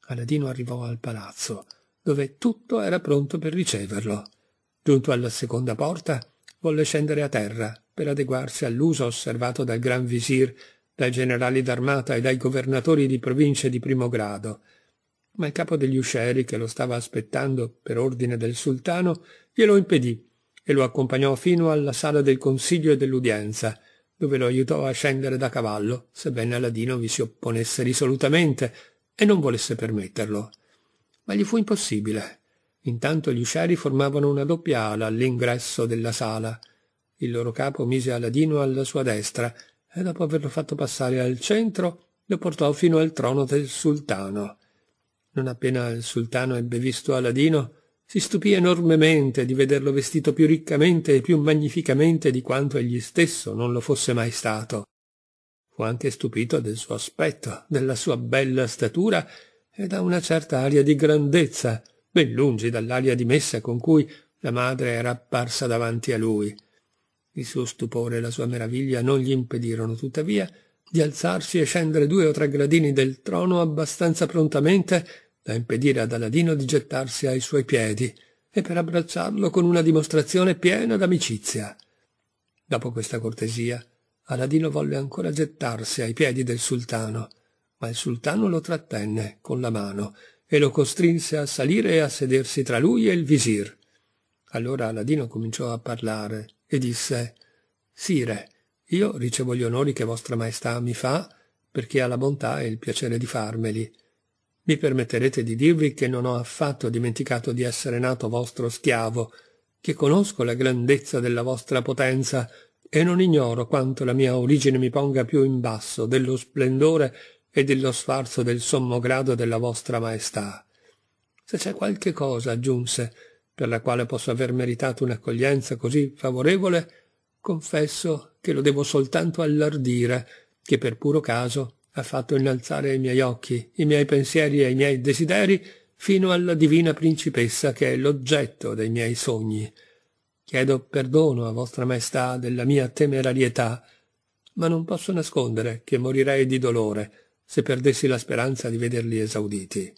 Aladino arrivò al palazzo, dove tutto era pronto per riceverlo. Giunto alla seconda porta, volle scendere a terra per adeguarsi all'uso osservato dal gran visir, dai generali d'armata e dai governatori di province di primo grado ma il capo degli uscieri, che lo stava aspettando per ordine del sultano, glielo impedì e lo accompagnò fino alla sala del consiglio e dell'udienza, dove lo aiutò a scendere da cavallo, sebbene Aladino vi si opponesse risolutamente e non volesse permetterlo. Ma gli fu impossibile. Intanto gli uscieri formavano una doppia ala all'ingresso della sala. Il loro capo mise Aladino alla sua destra e dopo averlo fatto passare al centro lo portò fino al trono del sultano. Non appena il sultano ebbe visto Aladino, si stupì enormemente di vederlo vestito più riccamente e più magnificamente di quanto egli stesso non lo fosse mai stato. Fu anche stupito del suo aspetto, della sua bella statura e da una certa aria di grandezza, ben lungi dall'aria dimessa con cui la madre era apparsa davanti a lui. Il suo stupore e la sua meraviglia non gli impedirono tuttavia di alzarsi e scendere due o tre gradini del trono abbastanza prontamente da impedire ad Aladino di gettarsi ai suoi piedi e per abbracciarlo con una dimostrazione piena d'amicizia. Dopo questa cortesia, Aladino volle ancora gettarsi ai piedi del sultano, ma il sultano lo trattenne con la mano e lo costrinse a salire e a sedersi tra lui e il visir. Allora Aladino cominciò a parlare e disse Sire, io ricevo gli onori che vostra maestà mi fa, perché ha la bontà e il piacere di farmeli. Mi permetterete di dirvi che non ho affatto dimenticato di essere nato vostro schiavo, che conosco la grandezza della vostra potenza e non ignoro quanto la mia origine mi ponga più in basso dello splendore e dello sfarzo del sommo grado della vostra maestà. Se c'è qualche cosa, aggiunse, per la quale posso aver meritato un'accoglienza così favorevole, confesso che lo devo soltanto allardire, che per puro caso ha fatto innalzare i miei occhi, i miei pensieri e i miei desideri fino alla divina principessa che è l'oggetto dei miei sogni. Chiedo perdono a vostra maestà della mia temerarietà, ma non posso nascondere che morirei di dolore se perdessi la speranza di vederli esauditi.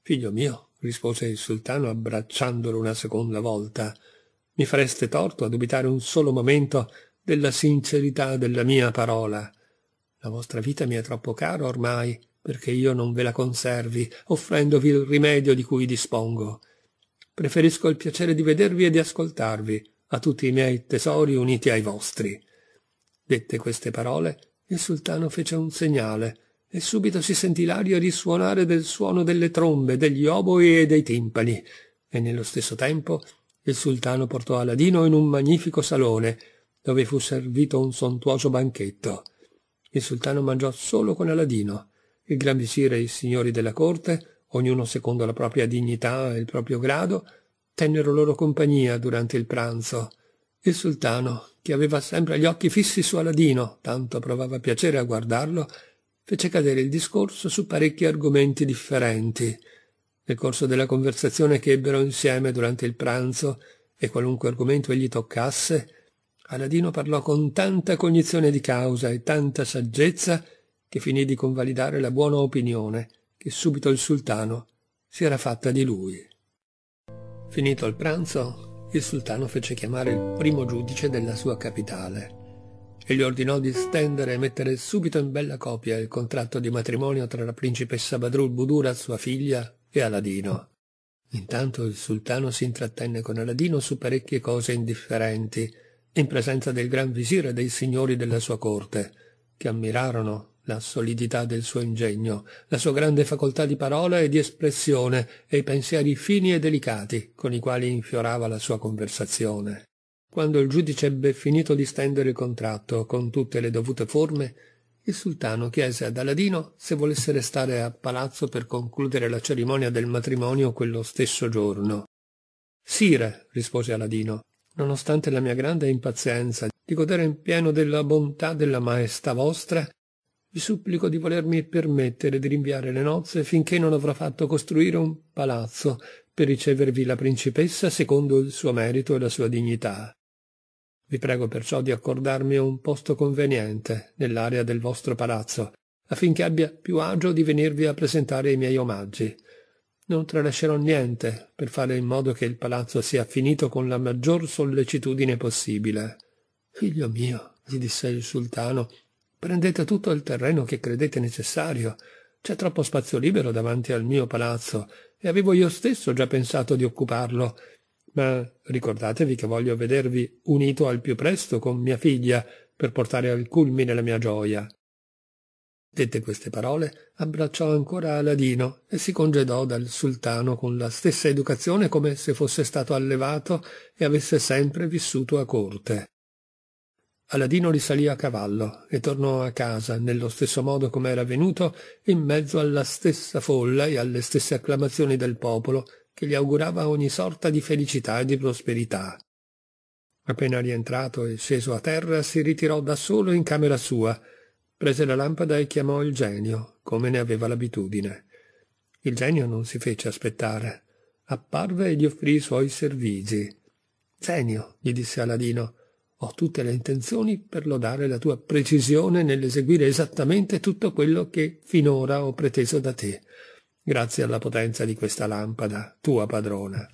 Figlio mio, rispose il sultano abbracciandolo una seconda volta, mi fareste torto a dubitare un solo momento della sincerità della mia parola. La vostra vita mi è troppo cara ormai, perché io non ve la conservi, offrendovi il rimedio di cui dispongo. Preferisco il piacere di vedervi e di ascoltarvi, a tutti i miei tesori uniti ai vostri. Dette queste parole, il sultano fece un segnale, e subito si sentì l'aria risuonare del suono delle trombe, degli oboi e dei timpani, e nello stesso tempo il sultano portò Aladino in un magnifico salone, dove fu servito un sontuoso banchetto. Il sultano mangiò solo con Aladino. Il gran visire e i signori della corte, ognuno secondo la propria dignità e il proprio grado, tennero loro compagnia durante il pranzo. Il sultano, che aveva sempre gli occhi fissi su Aladino, tanto provava piacere a guardarlo, fece cadere il discorso su parecchi argomenti differenti. Nel corso della conversazione che ebbero insieme durante il pranzo, e qualunque argomento egli toccasse, Aladino parlò con tanta cognizione di causa e tanta saggezza che finì di convalidare la buona opinione che subito il sultano si era fatta di lui. Finito il pranzo, il sultano fece chiamare il primo giudice della sua capitale e gli ordinò di stendere e mettere subito in bella copia il contratto di matrimonio tra la principessa Badrul Budura, sua figlia, e Aladino. Intanto il sultano si intrattenne con Aladino su parecchie cose indifferenti, in presenza del gran visire e dei signori della sua corte, che ammirarono la solidità del suo ingegno, la sua grande facoltà di parola e di espressione e i pensieri fini e delicati con i quali infiorava la sua conversazione. Quando il giudice ebbe finito di stendere il contratto con tutte le dovute forme, il sultano chiese ad Aladino se volesse restare a palazzo per concludere la cerimonia del matrimonio quello stesso giorno. Sire, rispose Aladino, nonostante la mia grande impazienza di godere in pieno della bontà della maestà vostra, vi supplico di volermi permettere di rinviare le nozze finché non avrò fatto costruire un palazzo per ricevervi la principessa secondo il suo merito e la sua dignità. Vi prego perciò di accordarmi un posto conveniente nell'area del vostro palazzo, affinché abbia più agio di venirvi a presentare i miei omaggi non tralascerò niente per fare in modo che il palazzo sia finito con la maggior sollecitudine possibile. Figlio mio, gli disse il sultano, prendete tutto il terreno che credete necessario. C'è troppo spazio libero davanti al mio palazzo e avevo io stesso già pensato di occuparlo. Ma ricordatevi che voglio vedervi unito al più presto con mia figlia per portare al culmine la mia gioia. Dette queste parole, abbracciò ancora Aladino e si congedò dal sultano con la stessa educazione come se fosse stato allevato e avesse sempre vissuto a corte. Aladino risalì a cavallo e tornò a casa nello stesso modo come era venuto, in mezzo alla stessa folla e alle stesse acclamazioni del popolo che gli augurava ogni sorta di felicità e di prosperità. Appena rientrato e sceso a terra, si ritirò da solo in camera sua prese la lampada e chiamò il genio, come ne aveva l'abitudine. Il genio non si fece aspettare. Apparve e gli offrì i suoi servigi. Genio, gli disse Aladino, ho tutte le intenzioni per lodare la tua precisione nell'eseguire esattamente tutto quello che finora ho preteso da te, grazie alla potenza di questa lampada, tua padrona.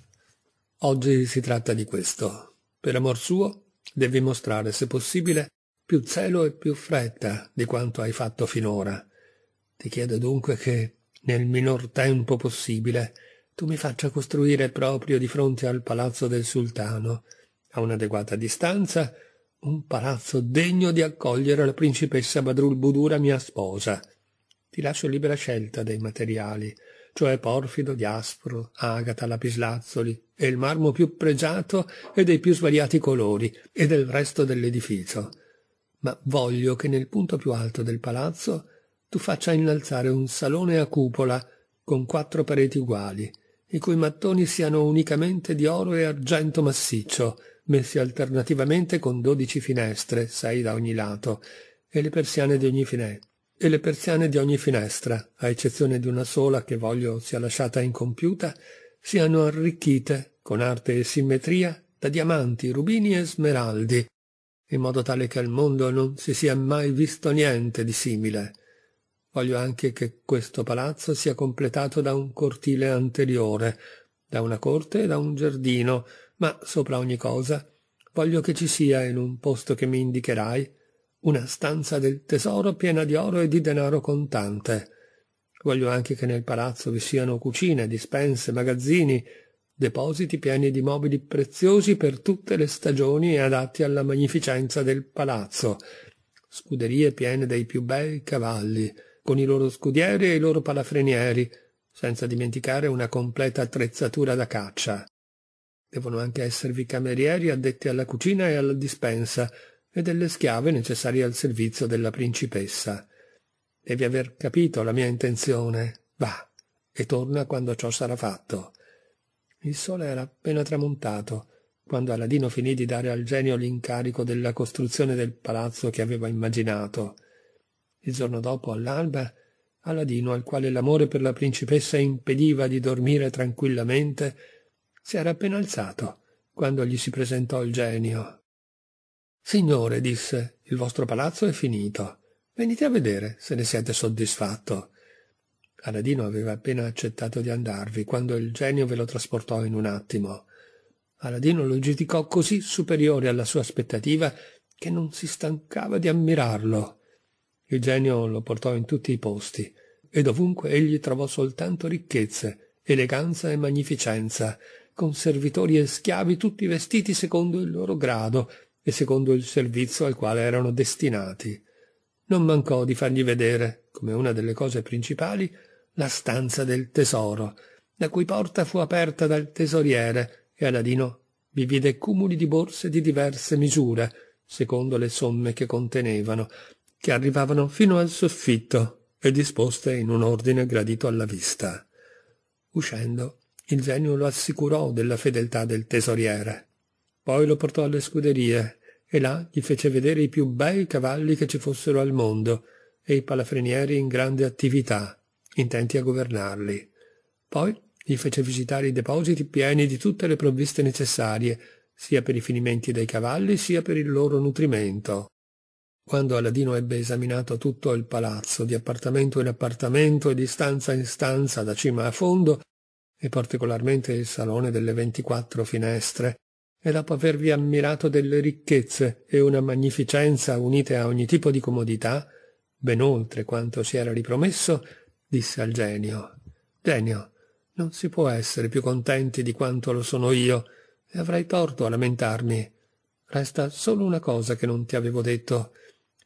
Oggi si tratta di questo. Per amor suo, devi mostrare, se possibile, più zelo e più fretta di quanto hai fatto finora. Ti chiedo dunque che, nel minor tempo possibile, tu mi faccia costruire proprio di fronte al palazzo del sultano, a un'adeguata distanza, un palazzo degno di accogliere la principessa Badrul Budura, mia sposa. Ti lascio libera scelta dei materiali, cioè porfido, diaspro, agata, lapislazzoli e il marmo più pregiato e dei più svariati colori e del resto dell'edificio ma voglio che nel punto più alto del palazzo tu faccia innalzare un salone a cupola con quattro pareti uguali, i cui mattoni siano unicamente di oro e argento massiccio, messi alternativamente con dodici finestre, sei da ogni lato, e le persiane di ogni finestra e le persiane di ogni finestra, a eccezione di una sola che voglio sia lasciata incompiuta, siano arricchite, con arte e simmetria, da diamanti, rubini e smeraldi, in modo tale che al mondo non si sia mai visto niente di simile. Voglio anche che questo palazzo sia completato da un cortile anteriore, da una corte e da un giardino, ma sopra ogni cosa voglio che ci sia, in un posto che mi indicherai, una stanza del tesoro piena di oro e di denaro contante. Voglio anche che nel palazzo vi siano cucine, dispense, magazzini, depositi pieni di mobili preziosi per tutte le stagioni e adatti alla magnificenza del palazzo, scuderie piene dei più bei cavalli, con i loro scudieri e i loro palafrenieri, senza dimenticare una completa attrezzatura da caccia. Devono anche esservi camerieri addetti alla cucina e alla dispensa e delle schiave necessarie al servizio della principessa. Devi aver capito la mia intenzione. Va e torna quando ciò sarà fatto. Il sole era appena tramontato quando Aladino finì di dare al genio l'incarico della costruzione del palazzo che aveva immaginato. Il giorno dopo, all'alba, Aladino, al quale l'amore per la principessa impediva di dormire tranquillamente, si era appena alzato quando gli si presentò il genio. Signore, disse, il vostro palazzo è finito. Venite a vedere se ne siete soddisfatto. Aladino aveva appena accettato di andarvi quando il genio ve lo trasportò in un attimo. Aladino lo giudicò così superiore alla sua aspettativa che non si stancava di ammirarlo. Il genio lo portò in tutti i posti e dovunque egli trovò soltanto ricchezze, eleganza e magnificenza, con servitori e schiavi tutti vestiti secondo il loro grado e secondo il servizio al quale erano destinati. Non mancò di fargli vedere, come una delle cose principali, la stanza del tesoro, la cui porta fu aperta dal tesoriere e Aladino vi vide cumuli di borse di diverse misure, secondo le somme che contenevano, che arrivavano fino al soffitto e disposte in un ordine gradito alla vista. Uscendo, il genio lo assicurò della fedeltà del tesoriere. Poi lo portò alle scuderie e là gli fece vedere i più bei cavalli che ci fossero al mondo e i palafrenieri in grande attività, intenti a governarli. Poi gli fece visitare i depositi pieni di tutte le provviste necessarie, sia per i finimenti dei cavalli, sia per il loro nutrimento. Quando Aladino ebbe esaminato tutto il palazzo, di appartamento in appartamento e di stanza in stanza, da cima a fondo, e particolarmente il salone delle ventiquattro finestre, e dopo avervi ammirato delle ricchezze e una magnificenza unite a ogni tipo di comodità, ben oltre quanto si era ripromesso, disse al genio. Genio, non si può essere più contenti di quanto lo sono io, e avrai torto a lamentarmi. Resta solo una cosa che non ti avevo detto,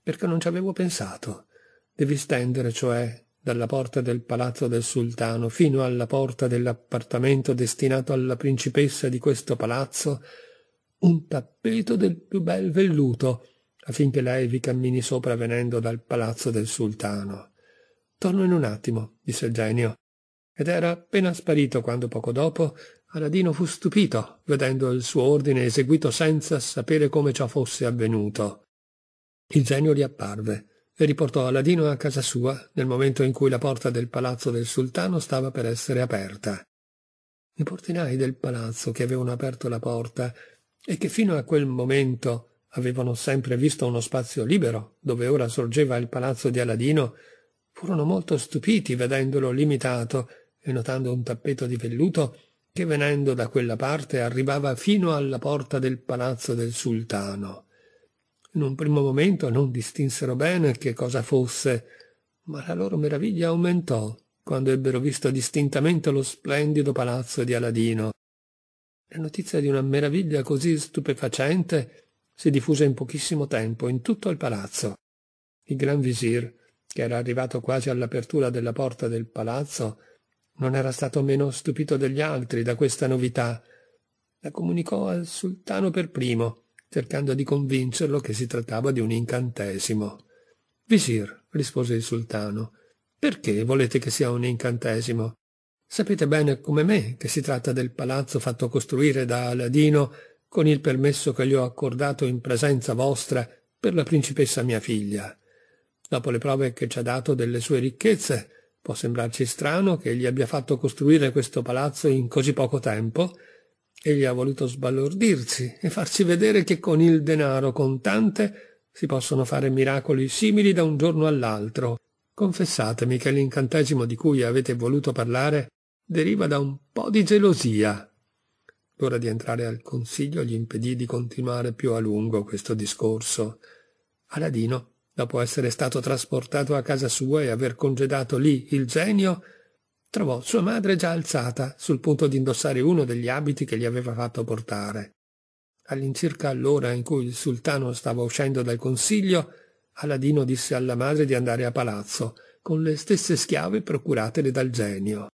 perché non ci avevo pensato. Devi stendere, cioè, dalla porta del palazzo del sultano fino alla porta dell'appartamento destinato alla principessa di questo palazzo, un tappeto del più bel velluto, affinché lei vi cammini sopra venendo dal palazzo del sultano. Torno in un attimo, disse il genio. Ed era appena sparito quando poco dopo Aladino fu stupito, vedendo il suo ordine eseguito senza sapere come ciò fosse avvenuto. Il genio riapparve e riportò Aladino a casa sua nel momento in cui la porta del palazzo del sultano stava per essere aperta. I portinai del palazzo che avevano aperto la porta e che fino a quel momento avevano sempre visto uno spazio libero dove ora sorgeva il palazzo di Aladino furono molto stupiti vedendolo limitato e notando un tappeto di velluto che venendo da quella parte arrivava fino alla porta del palazzo del sultano. In un primo momento non distinsero bene che cosa fosse, ma la loro meraviglia aumentò quando ebbero visto distintamente lo splendido palazzo di Aladino. La notizia di una meraviglia così stupefacente si diffuse in pochissimo tempo in tutto il palazzo. Il gran visir che era arrivato quasi all'apertura della porta del palazzo, non era stato meno stupito degli altri da questa novità. La comunicò al sultano per primo, cercando di convincerlo che si trattava di un incantesimo. Visir, rispose il sultano, perché volete che sia un incantesimo? Sapete bene come me che si tratta del palazzo fatto costruire da Aladino con il permesso che gli ho accordato in presenza vostra per la principessa mia figlia dopo le prove che ci ha dato delle sue ricchezze. Può sembrarci strano che gli abbia fatto costruire questo palazzo in così poco tempo. Egli ha voluto sbalordirsi e farsi vedere che con il denaro contante si possono fare miracoli simili da un giorno all'altro. Confessatemi che l'incantesimo di cui avete voluto parlare deriva da un po' di gelosia. L'ora di entrare al consiglio gli impedì di continuare più a lungo questo discorso. Aladino dopo essere stato trasportato a casa sua e aver congedato lì il genio, trovò sua madre già alzata, sul punto di indossare uno degli abiti che gli aveva fatto portare. All'incirca l'ora in cui il sultano stava uscendo dal consiglio, Aladino disse alla madre di andare a palazzo, con le stesse schiave procuratele dal genio.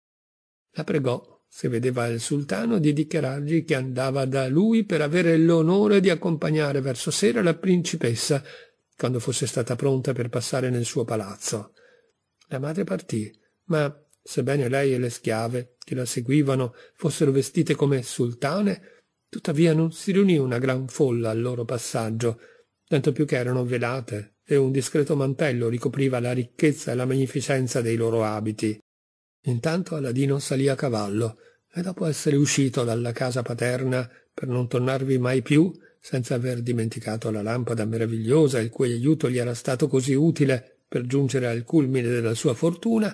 La pregò, se vedeva il sultano, di dichiarargli che andava da lui per avere l'onore di accompagnare verso sera la principessa quando fosse stata pronta per passare nel suo palazzo. La madre partì, ma sebbene lei e le schiave che la seguivano fossero vestite come sultane, tuttavia non si riunì una gran folla al loro passaggio, tanto più che erano velate e un discreto mantello ricopriva la ricchezza e la magnificenza dei loro abiti. Intanto Aladino salì a cavallo e dopo essere uscito dalla casa paterna per non tornarvi mai più, senza aver dimenticato la lampada meravigliosa il cui aiuto gli era stato così utile per giungere al culmine della sua fortuna,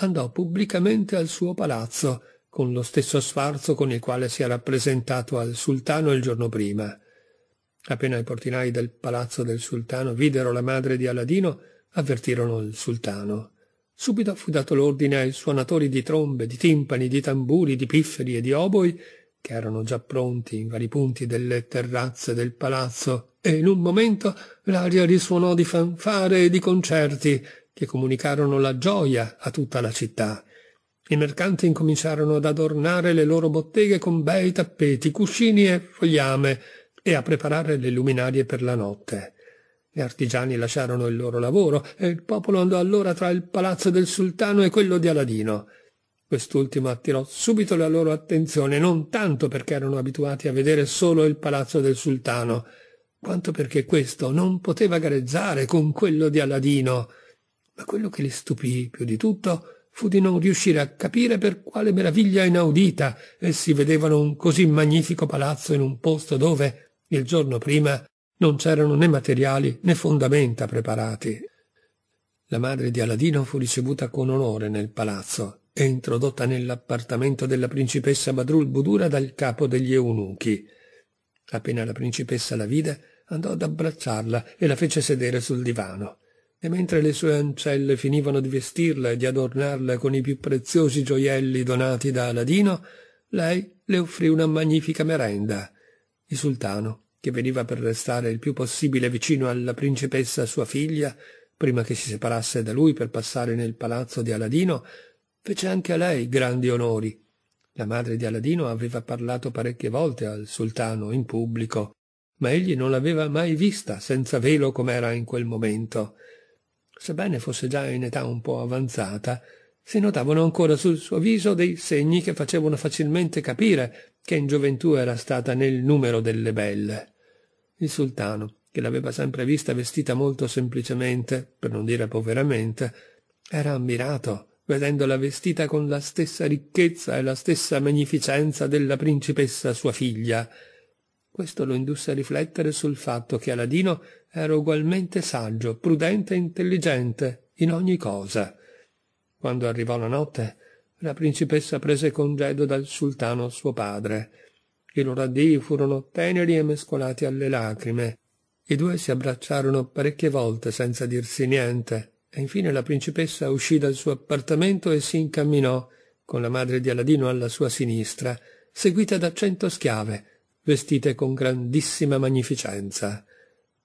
andò pubblicamente al suo palazzo, con lo stesso sfarzo con il quale si era presentato al sultano il giorno prima. Appena i portinai del palazzo del sultano videro la madre di Aladino, avvertirono il sultano. Subito fu dato l'ordine ai suonatori di trombe, di timpani, di tamburi, di pifferi e di oboi che erano già pronti in vari punti delle terrazze del palazzo, e in un momento l'aria risuonò di fanfare e di concerti che comunicarono la gioia a tutta la città. I mercanti incominciarono ad adornare le loro botteghe con bei tappeti, cuscini e fogliame e a preparare le luminarie per la notte. Gli artigiani lasciarono il loro lavoro e il popolo andò allora tra il palazzo del sultano e quello di Aladino. Quest'ultimo attirò subito la loro attenzione, non tanto perché erano abituati a vedere solo il palazzo del sultano, quanto perché questo non poteva gareggiare con quello di Aladino. Ma quello che li stupì più di tutto fu di non riuscire a capire per quale meraviglia inaudita essi vedevano un così magnifico palazzo in un posto dove, il giorno prima, non c'erano né materiali né fondamenta preparati. La madre di Aladino fu ricevuta con onore nel palazzo e introdotta nell'appartamento della principessa Madrul Budura dal capo degli eunuchi. Appena la principessa la vide, andò ad abbracciarla e la fece sedere sul divano. E mentre le sue ancelle finivano di vestirla e di adornarla con i più preziosi gioielli donati da Aladino, lei le offrì una magnifica merenda. Il sultano, che veniva per restare il più possibile vicino alla principessa sua figlia, prima che si separasse da lui per passare nel palazzo di Aladino, fece anche a lei grandi onori. La madre di Aladino aveva parlato parecchie volte al sultano in pubblico, ma egli non l'aveva mai vista senza velo com'era in quel momento. Sebbene fosse già in età un po' avanzata, si notavano ancora sul suo viso dei segni che facevano facilmente capire che in gioventù era stata nel numero delle belle. Il sultano, che l'aveva sempre vista vestita molto semplicemente, per non dire poveramente, era ammirato vedendola vestita con la stessa ricchezza e la stessa magnificenza della principessa sua figlia. Questo lo indusse a riflettere sul fatto che Aladino era ugualmente saggio, prudente e intelligente in ogni cosa. Quando arrivò la notte, la principessa prese congedo dal sultano suo padre. I loro addii furono teneri e mescolati alle lacrime. I due si abbracciarono parecchie volte senza dirsi niente, e infine la principessa uscì dal suo appartamento e si incamminò, con la madre di Aladino alla sua sinistra, seguita da cento schiave, vestite con grandissima magnificenza.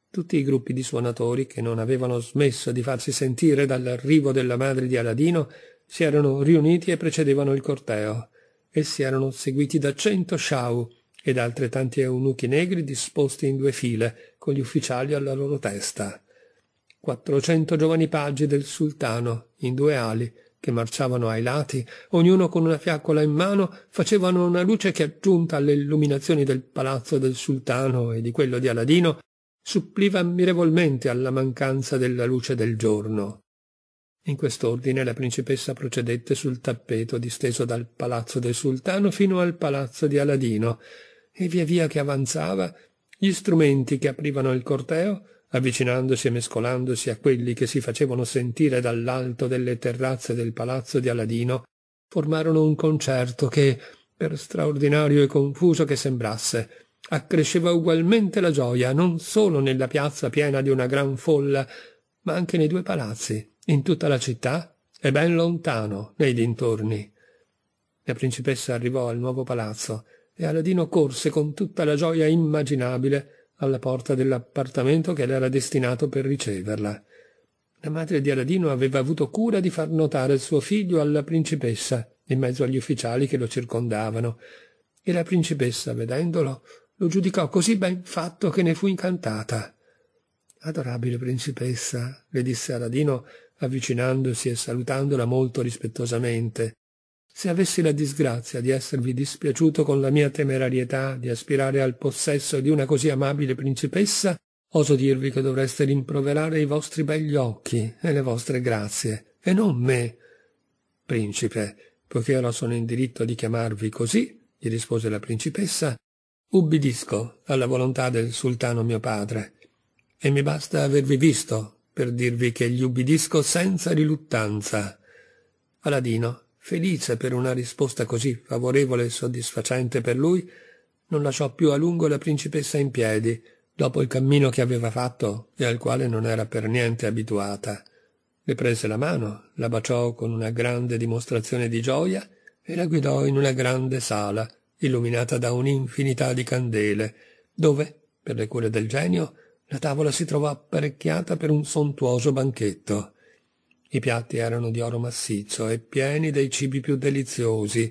Tutti i gruppi di suonatori che non avevano smesso di farsi sentire dall'arrivo della madre di Aladino si erano riuniti e precedevano il corteo. Essi erano seguiti da cento sciau ed altrettanti eunuchi negri disposti in due file, con gli ufficiali alla loro testa quattrocento giovani paggi del sultano, in due ali, che marciavano ai lati, ognuno con una fiaccola in mano, facevano una luce che aggiunta alle illuminazioni del palazzo del sultano e di quello di Aladino, suppliva ammirevolmente alla mancanza della luce del giorno. In quest'ordine la principessa procedette sul tappeto disteso dal palazzo del sultano fino al palazzo di Aladino, e via via che avanzava, gli strumenti che aprivano il corteo avvicinandosi e mescolandosi a quelli che si facevano sentire dall'alto delle terrazze del palazzo di Aladino, formarono un concerto che, per straordinario e confuso che sembrasse, accresceva ugualmente la gioia non solo nella piazza piena di una gran folla, ma anche nei due palazzi, in tutta la città e ben lontano nei dintorni. La principessa arrivò al nuovo palazzo e Aladino corse con tutta la gioia immaginabile alla porta dell'appartamento che le era destinato per riceverla. La madre di Aladino aveva avuto cura di far notare il suo figlio alla principessa, in mezzo agli ufficiali che lo circondavano, e la principessa, vedendolo, lo giudicò così ben fatto che ne fu incantata. Adorabile principessa, le disse Aladino, avvicinandosi e salutandola molto rispettosamente, se avessi la disgrazia di esservi dispiaciuto con la mia temerarietà di aspirare al possesso di una così amabile principessa, oso dirvi che dovreste rimproverare i vostri begli occhi e le vostre grazie, e non me. Principe, poiché ora sono in diritto di chiamarvi così, gli rispose la principessa, ubbidisco alla volontà del sultano mio padre, e mi basta avervi visto per dirvi che gli ubbidisco senza riluttanza. Aladino Felice per una risposta così favorevole e soddisfacente per lui, non lasciò più a lungo la principessa in piedi, dopo il cammino che aveva fatto e al quale non era per niente abituata. Le prese la mano, la baciò con una grande dimostrazione di gioia e la guidò in una grande sala, illuminata da un'infinità di candele, dove, per le cure del genio, la tavola si trovò apparecchiata per un sontuoso banchetto. I piatti erano di oro massiccio e pieni dei cibi più deliziosi,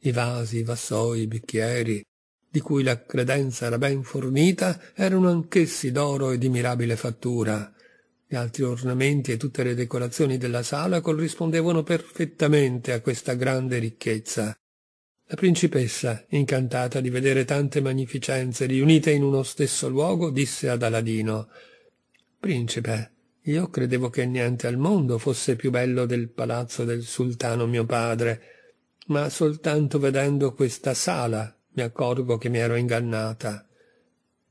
i vasi, i vassoi, i bicchieri, di cui la credenza era ben fornita, erano anch'essi d'oro e di mirabile fattura. Gli altri ornamenti e tutte le decorazioni della sala corrispondevano perfettamente a questa grande ricchezza. La principessa, incantata di vedere tante magnificenze riunite in uno stesso luogo, disse ad Aladino Principe, io credevo che niente al mondo fosse più bello del palazzo del sultano mio padre, ma soltanto vedendo questa sala mi accorgo che mi ero ingannata.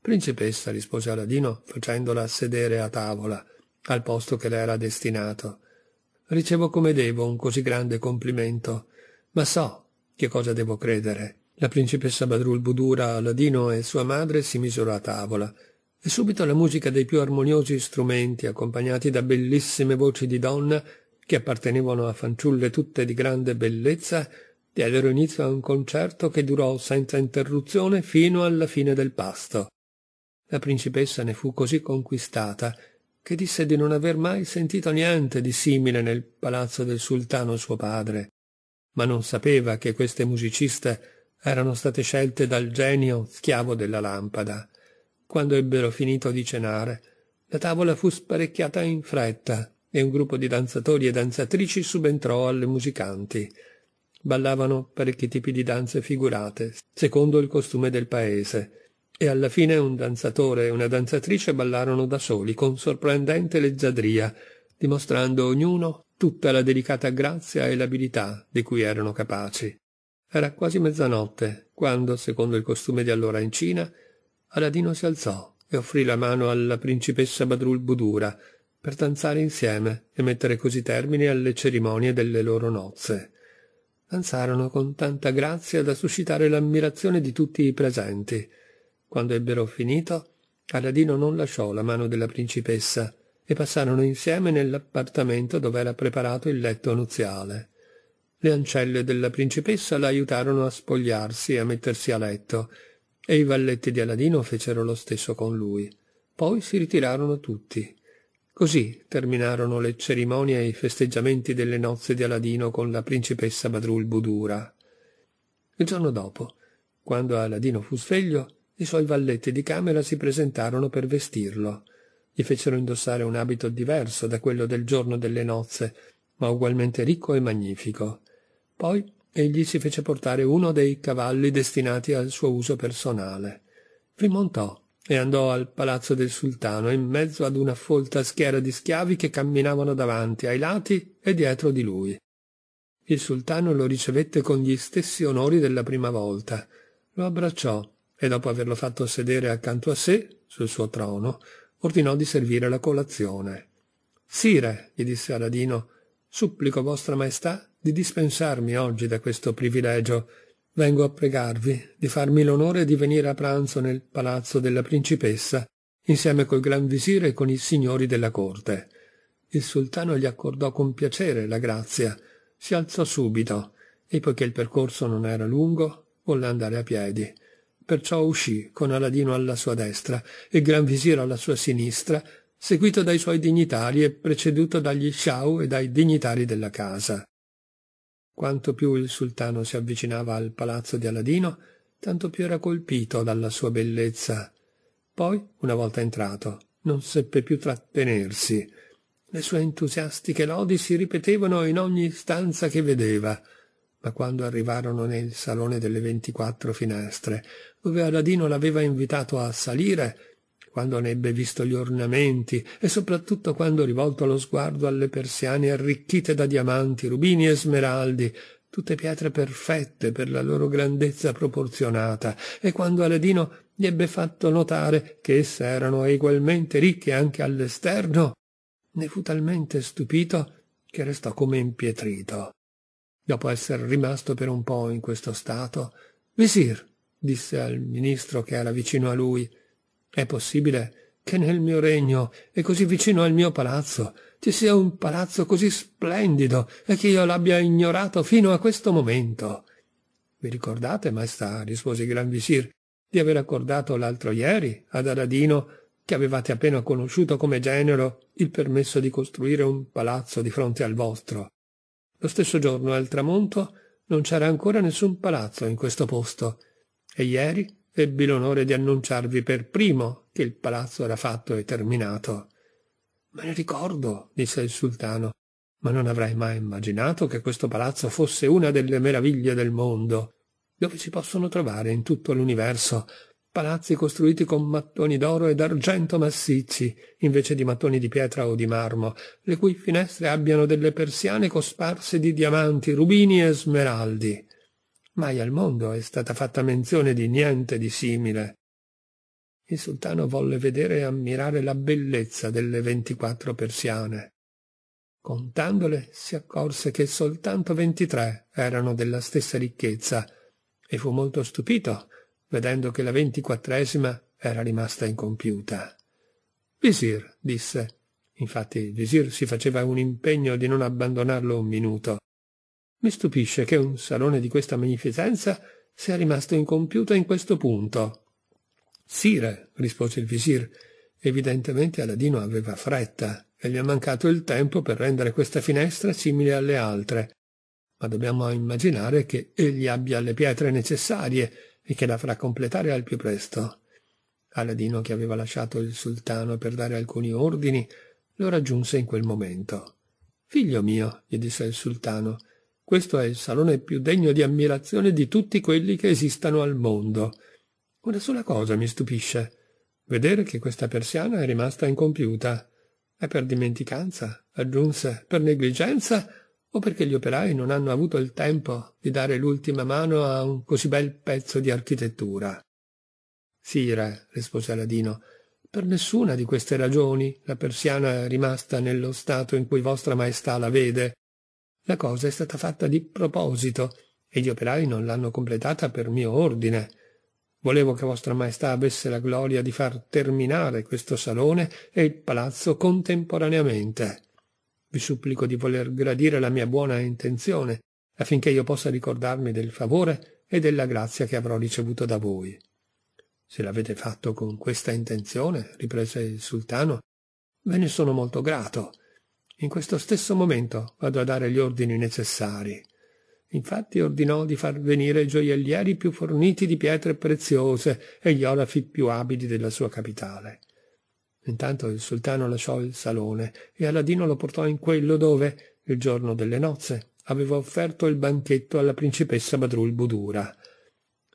Principessa, rispose Aladino, facendola sedere a tavola, al posto che le era destinato. Ricevo come devo un così grande complimento, ma so che cosa devo credere. La principessa Badrul Budura, Aladino e sua madre si misero a tavola e subito la musica dei più armoniosi strumenti accompagnati da bellissime voci di donna che appartenevano a fanciulle tutte di grande bellezza diedero inizio a un concerto che durò senza interruzione fino alla fine del pasto. La principessa ne fu così conquistata che disse di non aver mai sentito niente di simile nel palazzo del sultano suo padre, ma non sapeva che queste musiciste erano state scelte dal genio schiavo della lampada. Quando ebbero finito di cenare, la tavola fu sparecchiata in fretta e un gruppo di danzatori e danzatrici subentrò alle musicanti. Ballavano parecchi tipi di danze figurate, secondo il costume del paese, e alla fine un danzatore e una danzatrice ballarono da soli con sorprendente leggiadria, dimostrando ognuno tutta la delicata grazia e l'abilità di cui erano capaci. Era quasi mezzanotte, quando, secondo il costume di allora in Cina, Aladino si alzò e offrì la mano alla principessa Badrul Budura per danzare insieme e mettere così termine alle cerimonie delle loro nozze. Danzarono con tanta grazia da suscitare l'ammirazione di tutti i presenti. Quando ebbero finito, Aladino non lasciò la mano della principessa e passarono insieme nell'appartamento dove era preparato il letto nuziale. Le ancelle della principessa la aiutarono a spogliarsi e a mettersi a letto e i valletti di Aladino fecero lo stesso con lui. Poi si ritirarono tutti. Così terminarono le cerimonie e i festeggiamenti delle nozze di Aladino con la principessa Badrul Budura. Il giorno dopo, quando Aladino fu sveglio, i suoi valletti di camera si presentarono per vestirlo. Gli fecero indossare un abito diverso da quello del giorno delle nozze, ma ugualmente ricco e magnifico. Poi egli si fece portare uno dei cavalli destinati al suo uso personale. Vi e andò al palazzo del sultano in mezzo ad una folta schiera di schiavi che camminavano davanti, ai lati e dietro di lui. Il sultano lo ricevette con gli stessi onori della prima volta, lo abbracciò e dopo averlo fatto sedere accanto a sé, sul suo trono, ordinò di servire la colazione. Sire, gli disse Aladino, supplico vostra maestà di dispensarmi oggi da questo privilegio. Vengo a pregarvi di farmi l'onore di venire a pranzo nel palazzo della principessa, insieme col gran visire e con i signori della corte. Il sultano gli accordò con piacere la grazia, si alzò subito, e poiché il percorso non era lungo, volle andare a piedi. Perciò uscì con Aladino alla sua destra e il gran visire alla sua sinistra, seguito dai suoi dignitari e preceduto dagli sciau e dai dignitari della casa. Quanto più il sultano si avvicinava al palazzo di Aladino, tanto più era colpito dalla sua bellezza. Poi, una volta entrato, non seppe più trattenersi. Le sue entusiastiche lodi si ripetevano in ogni stanza che vedeva. Ma quando arrivarono nel salone delle ventiquattro finestre, dove Aladino l'aveva invitato a salire, quando ne ebbe visto gli ornamenti e soprattutto quando rivolto lo sguardo alle persiane arricchite da diamanti, rubini e smeraldi, tutte pietre perfette per la loro grandezza proporzionata, e quando Aladino gli ebbe fatto notare che esse erano egualmente ricche anche all'esterno, ne fu talmente stupito che restò come impietrito. Dopo esser rimasto per un po' in questo stato, Visir, disse al ministro che era vicino a lui, è possibile che nel mio regno e così vicino al mio palazzo ci sia un palazzo così splendido e che io l'abbia ignorato fino a questo momento. Vi ricordate, maestà, rispose il gran visir, di aver accordato l'altro ieri ad Aradino che avevate appena conosciuto come genero il permesso di costruire un palazzo di fronte al vostro. Lo stesso giorno al tramonto non c'era ancora nessun palazzo in questo posto e ieri ebbi l'onore di annunciarvi per primo che il palazzo era fatto e terminato. Me ne ricordo, disse il sultano, ma non avrei mai immaginato che questo palazzo fosse una delle meraviglie del mondo, dove si possono trovare in tutto l'universo palazzi costruiti con mattoni d'oro e d'argento massicci, invece di mattoni di pietra o di marmo, le cui finestre abbiano delle persiane cosparse di diamanti, rubini e smeraldi. Mai al mondo è stata fatta menzione di niente di simile. Il sultano volle vedere e ammirare la bellezza delle ventiquattro persiane. Contandole si accorse che soltanto ventitré erano della stessa ricchezza e fu molto stupito vedendo che la ventiquattresima era rimasta incompiuta. Visir, disse. Infatti il visir si faceva un impegno di non abbandonarlo un minuto. Mi stupisce che un salone di questa magnificenza sia rimasto incompiuto in questo punto. Sire, rispose il visir, evidentemente Aladino aveva fretta e gli è mancato il tempo per rendere questa finestra simile alle altre. Ma dobbiamo immaginare che egli abbia le pietre necessarie e che la farà completare al più presto. Aladino, che aveva lasciato il sultano per dare alcuni ordini, lo raggiunse in quel momento. Figlio mio, gli disse il sultano, questo è il salone più degno di ammirazione di tutti quelli che esistano al mondo. Una sola cosa mi stupisce. Vedere che questa persiana è rimasta incompiuta. È per dimenticanza, aggiunse, per negligenza o perché gli operai non hanno avuto il tempo di dare l'ultima mano a un così bel pezzo di architettura. Sì, rispose Aladino, per nessuna di queste ragioni la persiana è rimasta nello stato in cui vostra maestà la vede. La cosa è stata fatta di proposito e gli operai non l'hanno completata per mio ordine. Volevo che Vostra Maestà avesse la gloria di far terminare questo salone e il palazzo contemporaneamente. Vi supplico di voler gradire la mia buona intenzione, affinché io possa ricordarmi del favore e della grazia che avrò ricevuto da voi. Se l'avete fatto con questa intenzione, riprese il sultano, ve ne sono molto grato in questo stesso momento vado a dare gli ordini necessari. Infatti ordinò di far venire i gioiellieri più forniti di pietre preziose e gli orafi più abili della sua capitale. Intanto il sultano lasciò il salone e Aladino lo portò in quello dove, il giorno delle nozze, aveva offerto il banchetto alla principessa Badrul Budura.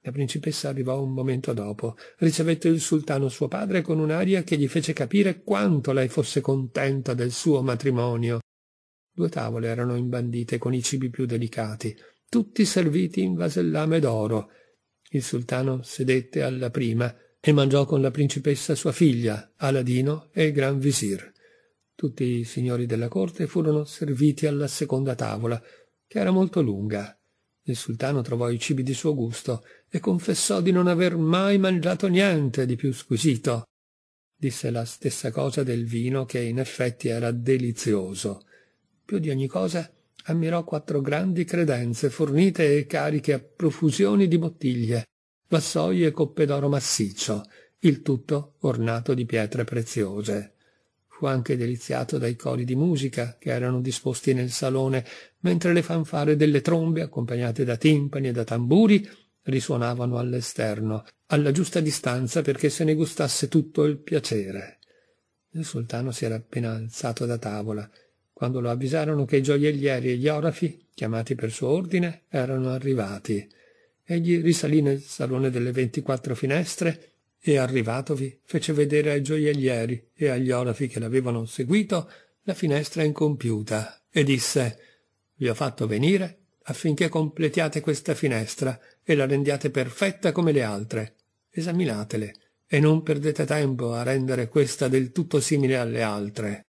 La principessa arrivò un momento dopo. Ricevette il sultano suo padre con un'aria che gli fece capire quanto lei fosse contenta del suo matrimonio. Due tavole erano imbandite con i cibi più delicati, tutti serviti in vasellame d'oro. Il sultano sedette alla prima e mangiò con la principessa sua figlia, Aladino e il Gran Visir. Tutti i signori della corte furono serviti alla seconda tavola, che era molto lunga. Il sultano trovò i cibi di suo gusto e confessò di non aver mai mangiato niente di più squisito. Disse la stessa cosa del vino che in effetti era delizioso. Più di ogni cosa ammirò quattro grandi credenze fornite e cariche a profusioni di bottiglie, vassoi e coppe d'oro massiccio, il tutto ornato di pietre preziose. Fu anche deliziato dai cori di musica che erano disposti nel salone, mentre le fanfare delle trombe, accompagnate da timpani e da tamburi, risuonavano all'esterno, alla giusta distanza perché se ne gustasse tutto il piacere. Il sultano si era appena alzato da tavola, quando lo avvisarono che i gioiellieri e gli orafi, chiamati per suo ordine, erano arrivati. Egli risalì nel salone delle ventiquattro finestre e, arrivatovi, fece vedere ai gioiellieri e agli orafi che l'avevano seguito la finestra incompiuta e disse «Vi ho fatto venire affinché completiate questa finestra e la rendiate perfetta come le altre. Esaminatele e non perdete tempo a rendere questa del tutto simile alle altre.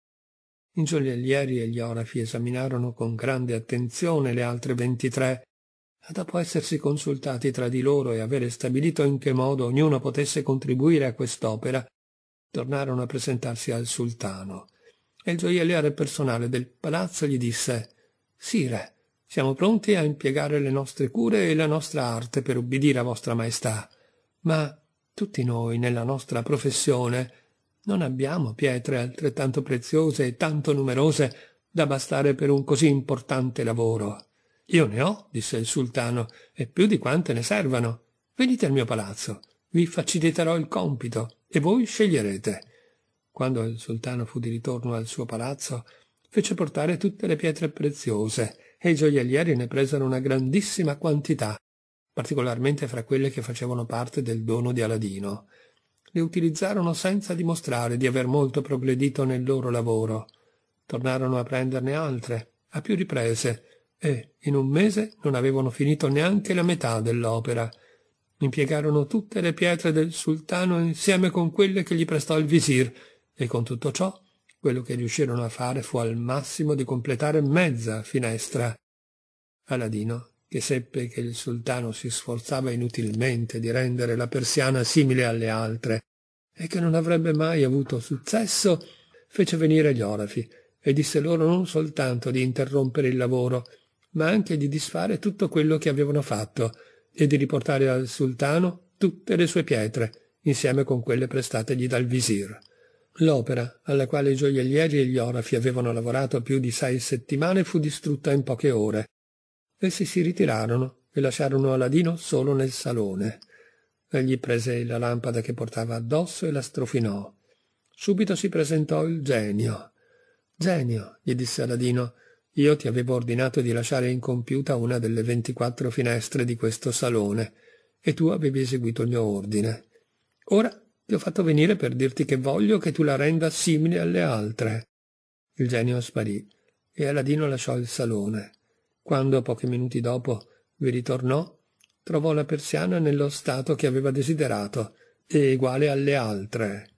I gioiellieri e gli orafi esaminarono con grande attenzione le altre ventitré, ma dopo essersi consultati tra di loro e avere stabilito in che modo ognuno potesse contribuire a quest'opera, tornarono a presentarsi al sultano. E il gioielliere personale del palazzo gli disse Sire, siamo pronti a impiegare le nostre cure e la nostra arte per ubbidire a vostra maestà, ma tutti noi nella nostra professione non abbiamo pietre altrettanto preziose e tanto numerose da bastare per un così importante lavoro. Io ne ho, disse il sultano, e più di quante ne servano. Venite al mio palazzo, vi faciliterò il compito e voi sceglierete. Quando il sultano fu di ritorno al suo palazzo, fece portare tutte le pietre preziose e i gioiellieri ne presero una grandissima quantità, particolarmente fra quelle che facevano parte del dono di Aladino. Le utilizzarono senza dimostrare di aver molto progredito nel loro lavoro. Tornarono a prenderne altre, a più riprese, e in un mese non avevano finito neanche la metà dell'opera. Impiegarono tutte le pietre del sultano insieme con quelle che gli prestò il visir, e con tutto ciò quello che riuscirono a fare fu al massimo di completare mezza finestra. Aladino, che seppe che il sultano si sforzava inutilmente di rendere la persiana simile alle altre e che non avrebbe mai avuto successo, fece venire gli orafi e disse loro non soltanto di interrompere il lavoro, ma anche di disfare tutto quello che avevano fatto e di riportare al sultano tutte le sue pietre, insieme con quelle prestategli dal visir. L'opera, alla quale i gioiellieri e gli orafi avevano lavorato più di sei settimane, fu distrutta in poche ore. Essi si ritirarono e lasciarono Aladino solo nel salone. Egli prese la lampada che portava addosso e la strofinò. Subito si presentò il genio. Genio, gli disse Aladino, io ti avevo ordinato di lasciare incompiuta una delle ventiquattro finestre di questo salone, e tu avevi eseguito il mio ordine. Ora ti ho fatto venire per dirti che voglio che tu la renda simile alle altre. Il genio sparì e Aladino lasciò il salone. Quando, pochi minuti dopo, vi ritornò, trovò la persiana nello stato che aveva desiderato e uguale alle altre.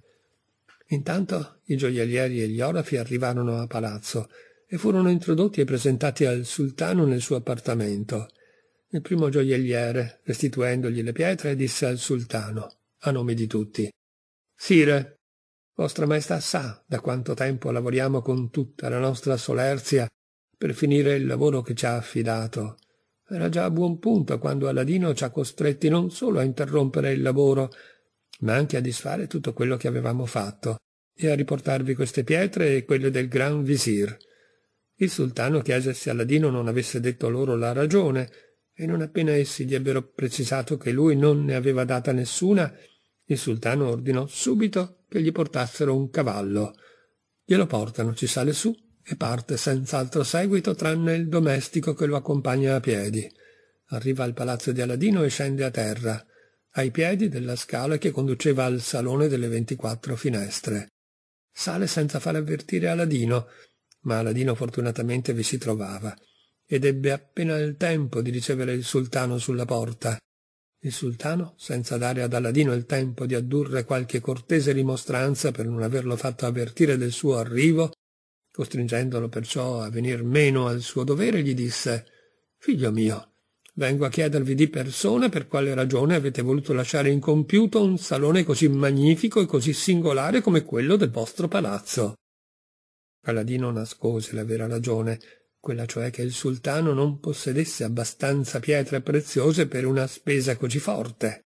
Intanto i gioiellieri e gli orafi arrivarono a palazzo e furono introdotti e presentati al sultano nel suo appartamento. Il primo gioielliere, restituendogli le pietre, disse al sultano, a nome di tutti, Sire, vostra maestà sa da quanto tempo lavoriamo con tutta la nostra solerzia per finire il lavoro che ci ha affidato. Era già a buon punto quando Aladino ci ha costretti non solo a interrompere il lavoro, ma anche a disfare tutto quello che avevamo fatto e a riportarvi queste pietre e quelle del gran visir. Il sultano chiese se Aladino non avesse detto loro la ragione, e non appena essi gli ebbero precisato che lui non ne aveva data nessuna, il sultano ordinò subito che gli portassero un cavallo. Glielo portano, ci sale su e parte senza altro seguito tranne il domestico che lo accompagna a piedi. Arriva al palazzo di Aladino e scende a terra, ai piedi della scala che conduceva al salone delle ventiquattro finestre. Sale senza far avvertire Aladino, ma Aladino fortunatamente vi si trovava ed ebbe appena il tempo di ricevere il sultano sulla porta. Il sultano, senza dare ad Aladino il tempo di addurre qualche cortese rimostranza per non averlo fatto avvertire del suo arrivo, costringendolo perciò a venir meno al suo dovere, gli disse Figlio mio, vengo a chiedervi di persona per quale ragione avete voluto lasciare incompiuto un salone così magnifico e così singolare come quello del vostro palazzo. Aladino nascose la vera ragione, quella cioè che il sultano non possedesse abbastanza pietre preziose per una spesa così forte,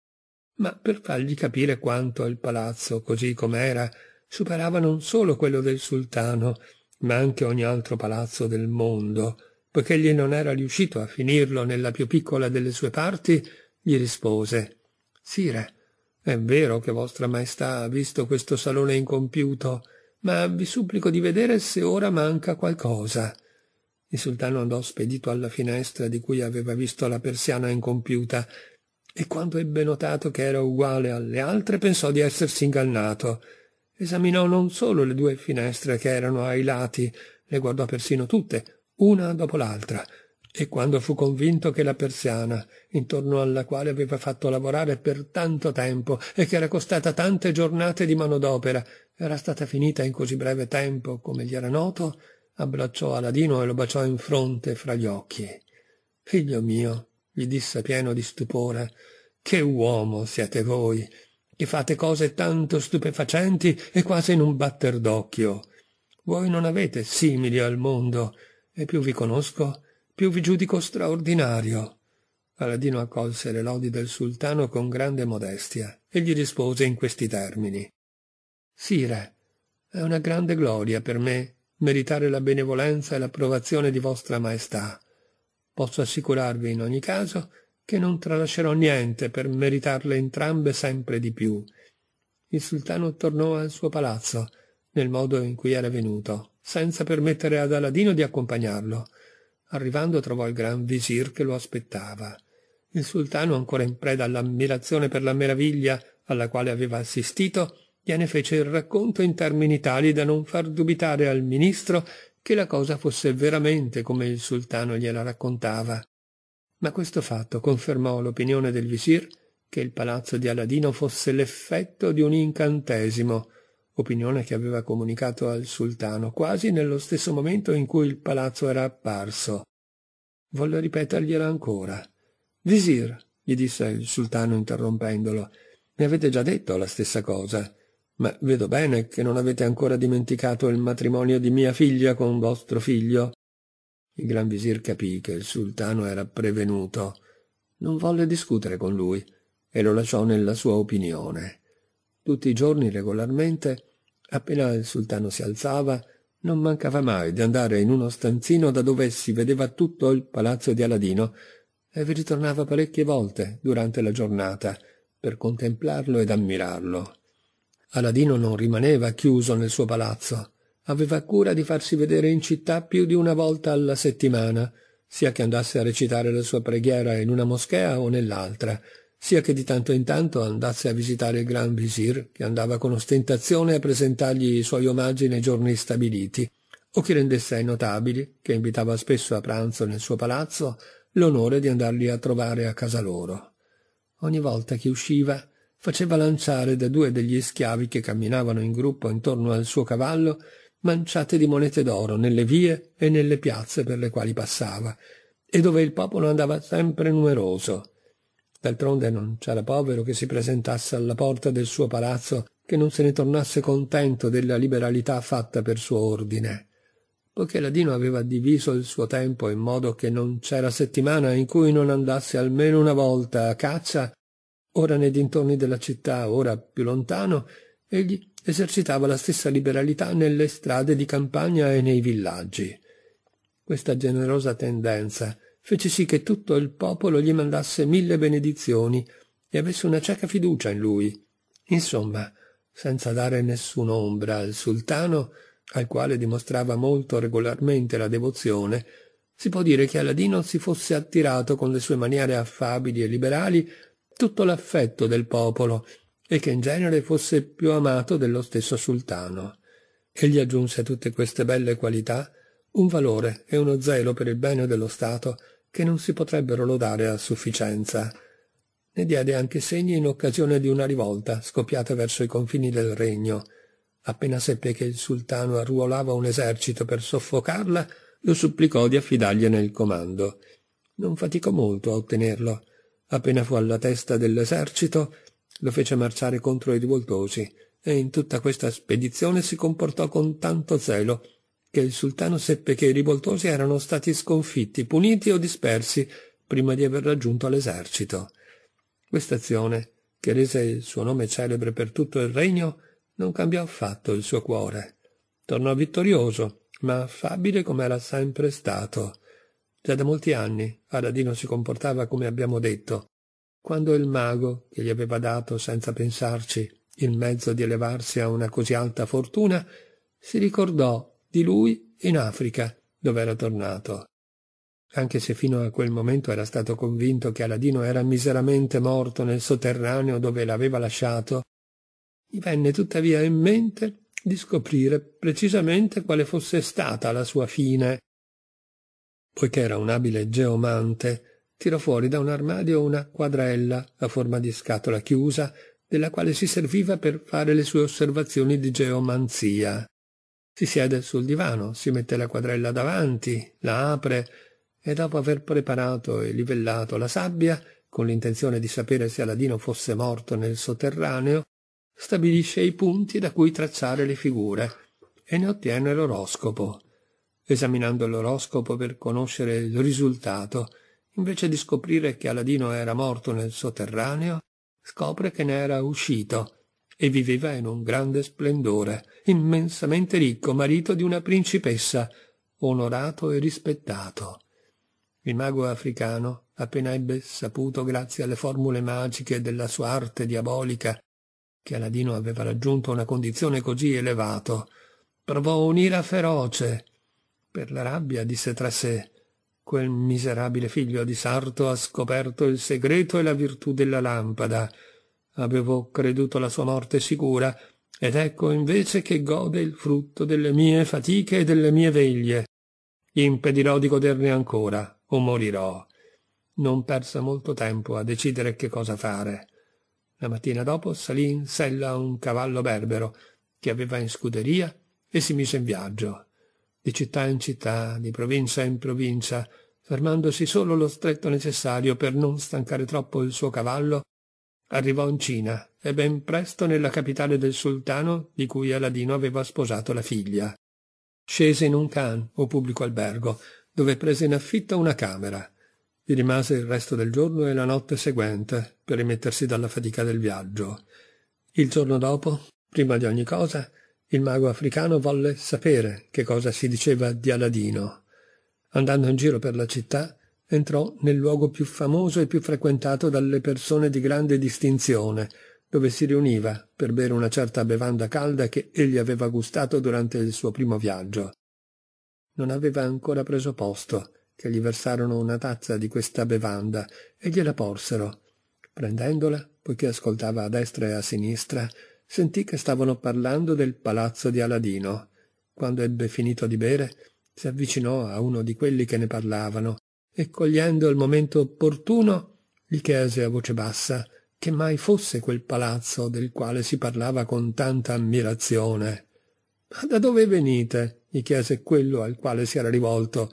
ma per fargli capire quanto il palazzo, così com'era, superava non solo quello del sultano, ma anche ogni altro palazzo del mondo, poiché egli non era riuscito a finirlo nella più piccola delle sue parti, gli rispose Sire, è vero che vostra maestà ha visto questo salone incompiuto, ma vi supplico di vedere se ora manca qualcosa il sultano andò spedito alla finestra di cui aveva visto la persiana incompiuta e quando ebbe notato che era uguale alle altre pensò di essersi ingannato. Esaminò non solo le due finestre che erano ai lati, le guardò persino tutte, una dopo l'altra, e quando fu convinto che la persiana, intorno alla quale aveva fatto lavorare per tanto tempo e che era costata tante giornate di manodopera, era stata finita in così breve tempo come gli era noto, abbracciò Aladino e lo baciò in fronte fra gli occhi. Figlio mio, gli disse pieno di stupore, che uomo siete voi, che fate cose tanto stupefacenti e quasi in un batter d'occhio. Voi non avete simili al mondo, e più vi conosco, più vi giudico straordinario. Aladino accolse le lodi del sultano con grande modestia e gli rispose in questi termini. Sire, è una grande gloria per me meritare la benevolenza e l'approvazione di vostra maestà. Posso assicurarvi in ogni caso che non tralascerò niente per meritarle entrambe sempre di più. Il sultano tornò al suo palazzo, nel modo in cui era venuto, senza permettere ad Aladino di accompagnarlo. Arrivando trovò il gran visir che lo aspettava. Il sultano, ancora in preda all'ammirazione per la meraviglia alla quale aveva assistito, gliene fece il racconto in termini tali da non far dubitare al ministro che la cosa fosse veramente come il sultano gliela raccontava. Ma questo fatto confermò l'opinione del visir che il palazzo di Aladino fosse l'effetto di un incantesimo, opinione che aveva comunicato al sultano quasi nello stesso momento in cui il palazzo era apparso. Volle ripetergliela ancora. Visir, gli disse il sultano interrompendolo, mi avete già detto la stessa cosa. Ma vedo bene che non avete ancora dimenticato il matrimonio di mia figlia con vostro figlio. Il gran visir capì che il sultano era prevenuto. Non volle discutere con lui e lo lasciò nella sua opinione. Tutti i giorni regolarmente, appena il sultano si alzava, non mancava mai di andare in uno stanzino da dove si vedeva tutto il palazzo di Aladino e vi ritornava parecchie volte durante la giornata per contemplarlo ed ammirarlo. Aladino non rimaneva chiuso nel suo palazzo. Aveva cura di farsi vedere in città più di una volta alla settimana, sia che andasse a recitare la sua preghiera in una moschea o nell'altra, sia che di tanto in tanto andasse a visitare il gran visir, che andava con ostentazione a presentargli i suoi omaggi nei giorni stabiliti, o che rendesse ai notabili, che invitava spesso a pranzo nel suo palazzo, l'onore di andarli a trovare a casa loro. Ogni volta che usciva faceva lanciare da due degli schiavi che camminavano in gruppo intorno al suo cavallo manciate di monete d'oro nelle vie e nelle piazze per le quali passava, e dove il popolo andava sempre numeroso. D'altronde non c'era povero che si presentasse alla porta del suo palazzo che non se ne tornasse contento della liberalità fatta per suo ordine. Poiché Ladino aveva diviso il suo tempo in modo che non c'era settimana in cui non andasse almeno una volta a caccia ora nei dintorni della città, ora più lontano, egli esercitava la stessa liberalità nelle strade di campagna e nei villaggi. Questa generosa tendenza fece sì che tutto il popolo gli mandasse mille benedizioni e avesse una cieca fiducia in lui. Insomma, senza dare nessun'ombra al sultano, al quale dimostrava molto regolarmente la devozione, si può dire che Aladino si fosse attirato con le sue maniere affabili e liberali tutto l'affetto del popolo e che in genere fosse più amato dello stesso sultano. Egli aggiunse a tutte queste belle qualità un valore e uno zelo per il bene dello Stato che non si potrebbero lodare a sufficienza. Ne diede anche segni in occasione di una rivolta scoppiata verso i confini del regno. Appena seppe che il sultano arruolava un esercito per soffocarla, lo supplicò di affidargliene il comando. Non faticò molto a ottenerlo, Appena fu alla testa dell'esercito, lo fece marciare contro i rivoltosi e in tutta questa spedizione si comportò con tanto zelo che il sultano seppe che i rivoltosi erano stati sconfitti, puniti o dispersi prima di aver raggiunto l'esercito. Quest'azione, che rese il suo nome celebre per tutto il regno, non cambiò affatto il suo cuore. Tornò vittorioso, ma affabile come era sempre stato. Già da molti anni Aladino si comportava come abbiamo detto. Quando il mago, che gli aveva dato senza pensarci il mezzo di elevarsi a una così alta fortuna, si ricordò di lui in Africa, dove era tornato. Anche se fino a quel momento era stato convinto che Aladino era miseramente morto nel sotterraneo dove l'aveva lasciato, gli venne tuttavia in mente di scoprire precisamente quale fosse stata la sua fine poiché era un abile geomante, tirò fuori da un armadio una quadrella a forma di scatola chiusa, della quale si serviva per fare le sue osservazioni di geomanzia. Si siede sul divano, si mette la quadrella davanti, la apre e dopo aver preparato e livellato la sabbia, con l'intenzione di sapere se Aladino fosse morto nel sotterraneo, stabilisce i punti da cui tracciare le figure e ne ottiene l'oroscopo esaminando l'oroscopo per conoscere il risultato, invece di scoprire che Aladino era morto nel sotterraneo, scopre che ne era uscito e viveva in un grande splendore, immensamente ricco, marito di una principessa, onorato e rispettato. Il mago africano, appena ebbe saputo, grazie alle formule magiche della sua arte diabolica, che Aladino aveva raggiunto una condizione così elevata, provò un'ira feroce per la rabbia, disse tra sé. Quel miserabile figlio di Sarto ha scoperto il segreto e la virtù della lampada. Avevo creduto la sua morte sicura, ed ecco invece che gode il frutto delle mie fatiche e delle mie veglie. impedirò di goderne ancora, o morirò. Non persa molto tempo a decidere che cosa fare. La mattina dopo salì in sella un cavallo berbero che aveva in scuderia e si mise in viaggio di città in città, di provincia in provincia, fermandosi solo lo stretto necessario per non stancare troppo il suo cavallo, arrivò in Cina e ben presto nella capitale del sultano di cui Aladino aveva sposato la figlia. Scese in un khan o pubblico albergo, dove prese in affitto una camera. Vi rimase il resto del giorno e la notte seguente per rimettersi dalla fatica del viaggio. Il giorno dopo, prima di ogni cosa, il mago africano volle sapere che cosa si diceva di Aladino. Andando in giro per la città, entrò nel luogo più famoso e più frequentato dalle persone di grande distinzione, dove si riuniva per bere una certa bevanda calda che egli aveva gustato durante il suo primo viaggio. Non aveva ancora preso posto, che gli versarono una tazza di questa bevanda e gliela porsero. Prendendola, poiché ascoltava a destra e a sinistra, sentì che stavano parlando del palazzo di Aladino. Quando ebbe finito di bere, si avvicinò a uno di quelli che ne parlavano e, cogliendo il momento opportuno, gli chiese a voce bassa che mai fosse quel palazzo del quale si parlava con tanta ammirazione. Ma da dove venite? gli chiese quello al quale si era rivolto.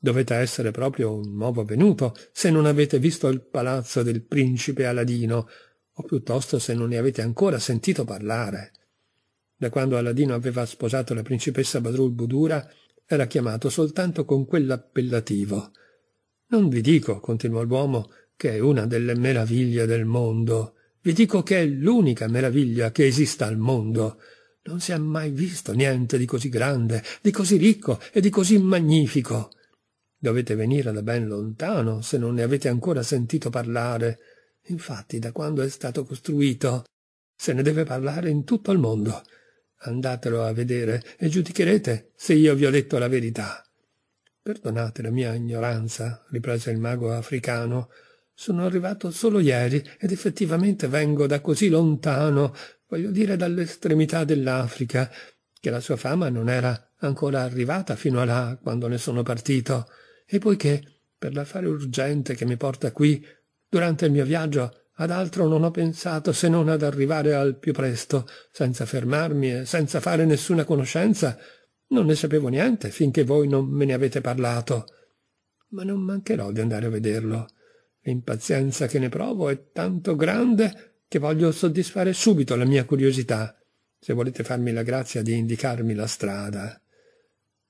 Dovete essere proprio un nuovo venuto, se non avete visto il palazzo del principe Aladino, o piuttosto se non ne avete ancora sentito parlare. Da quando Aladino aveva sposato la principessa Badrul Budura, era chiamato soltanto con quell'appellativo. Non vi dico, continuò l'uomo, che è una delle meraviglie del mondo. Vi dico che è l'unica meraviglia che esista al mondo. Non si è mai visto niente di così grande, di così ricco e di così magnifico. Dovete venire da ben lontano se non ne avete ancora sentito parlare. Infatti, da quando è stato costruito, se ne deve parlare in tutto il mondo. Andatelo a vedere e giudicherete se io vi ho detto la verità. Perdonate la mia ignoranza, riprese il mago africano. Sono arrivato solo ieri ed effettivamente vengo da così lontano, voglio dire dall'estremità dell'Africa, che la sua fama non era ancora arrivata fino a là quando ne sono partito, e poiché, per l'affare urgente che mi porta qui, Durante il mio viaggio ad altro non ho pensato se non ad arrivare al più presto, senza fermarmi e senza fare nessuna conoscenza. Non ne sapevo niente finché voi non me ne avete parlato. Ma non mancherò di andare a vederlo. L'impazienza che ne provo è tanto grande che voglio soddisfare subito la mia curiosità, se volete farmi la grazia di indicarmi la strada.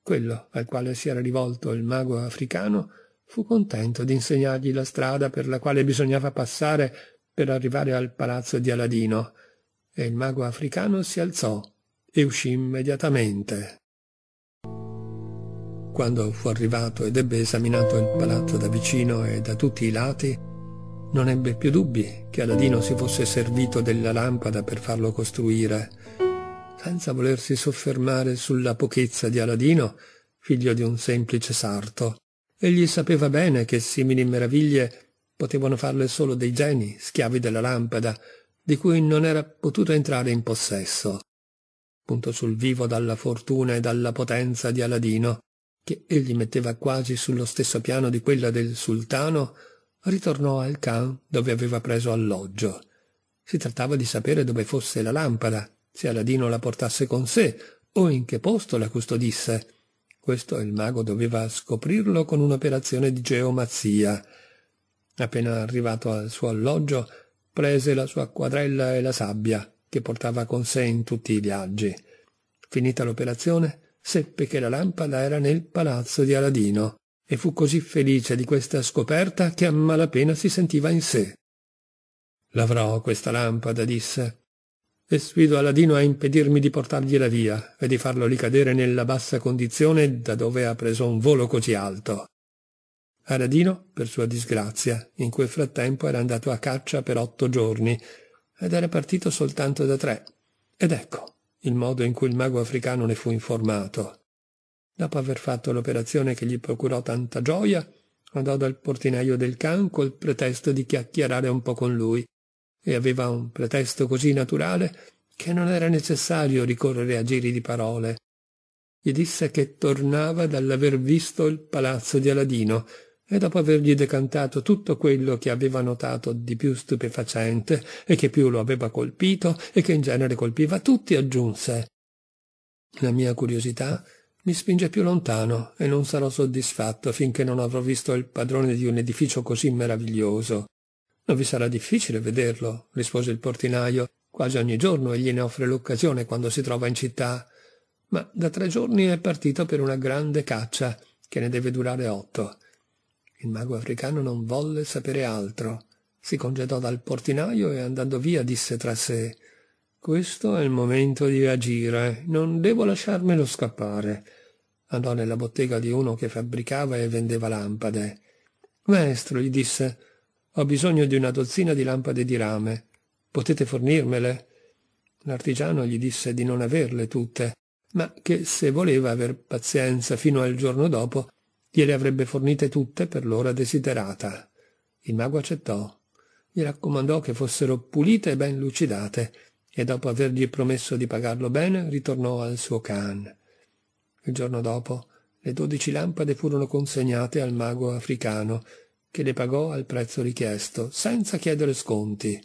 Quello al quale si era rivolto il mago africano fu contento di insegnargli la strada per la quale bisognava passare per arrivare al palazzo di Aladino, e il mago africano si alzò e uscì immediatamente. Quando fu arrivato ed ebbe esaminato il palazzo da vicino e da tutti i lati, non ebbe più dubbi che Aladino si fosse servito della lampada per farlo costruire. Senza volersi soffermare sulla pochezza di Aladino, figlio di un semplice sarto, Egli sapeva bene che simili meraviglie potevano farle solo dei geni, schiavi della lampada, di cui non era potuto entrare in possesso. Punto sul vivo dalla fortuna e dalla potenza di Aladino, che egli metteva quasi sullo stesso piano di quella del sultano, ritornò al Khan dove aveva preso alloggio. Si trattava di sapere dove fosse la lampada, se Aladino la portasse con sé o in che posto la custodisse questo il mago doveva scoprirlo con un'operazione di geomazia. Appena arrivato al suo alloggio, prese la sua quadrella e la sabbia, che portava con sé in tutti i viaggi. Finita l'operazione, seppe che la lampada era nel palazzo di Aladino e fu così felice di questa scoperta che a malapena si sentiva in sé. L'avrò questa lampada, disse e sfido Aladino a impedirmi di portargliela via e di farlo ricadere nella bassa condizione da dove ha preso un volo così alto. Aladino, per sua disgrazia, in quel frattempo era andato a caccia per otto giorni ed era partito soltanto da tre. Ed ecco il modo in cui il mago africano ne fu informato. Dopo aver fatto l'operazione che gli procurò tanta gioia, andò dal portinaio del can col pretesto di chiacchierare un po' con lui e aveva un pretesto così naturale che non era necessario ricorrere a giri di parole. Gli disse che tornava dall'aver visto il palazzo di Aladino e dopo avergli decantato tutto quello che aveva notato di più stupefacente e che più lo aveva colpito e che in genere colpiva tutti, aggiunse La mia curiosità mi spinge più lontano e non sarò soddisfatto finché non avrò visto il padrone di un edificio così meraviglioso. Non vi sarà difficile vederlo, rispose il portinaio. Quasi ogni giorno egli ne offre l'occasione quando si trova in città. Ma da tre giorni è partito per una grande caccia, che ne deve durare otto. Il mago africano non volle sapere altro. Si congedò dal portinaio e andando via disse tra sé questo è il momento di agire, non devo lasciarmelo scappare. Andò nella bottega di uno che fabbricava e vendeva lampade. Maestro, gli disse, ho bisogno di una dozzina di lampade di rame. Potete fornirmele? L'artigiano gli disse di non averle tutte, ma che se voleva aver pazienza fino al giorno dopo, gliele avrebbe fornite tutte per l'ora desiderata. Il mago accettò. Gli raccomandò che fossero pulite e ben lucidate, e dopo avergli promesso di pagarlo bene, ritornò al suo can. Il giorno dopo, le dodici lampade furono consegnate al mago africano, che le pagò al prezzo richiesto, senza chiedere sconti.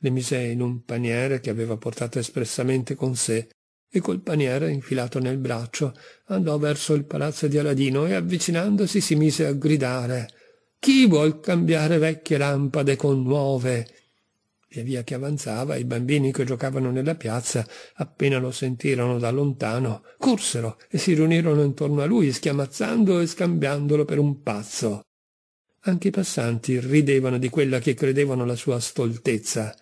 Le mise in un paniere che aveva portato espressamente con sé, e col paniere infilato nel braccio andò verso il palazzo di Aladino e avvicinandosi si mise a gridare Chi vuol cambiare vecchie lampade con nuove? Via via che avanzava, i bambini che giocavano nella piazza, appena lo sentirono da lontano, corsero e si riunirono intorno a lui, schiamazzando e scambiandolo per un pazzo. Anche i passanti ridevano di quella che credevano la sua stoltezza.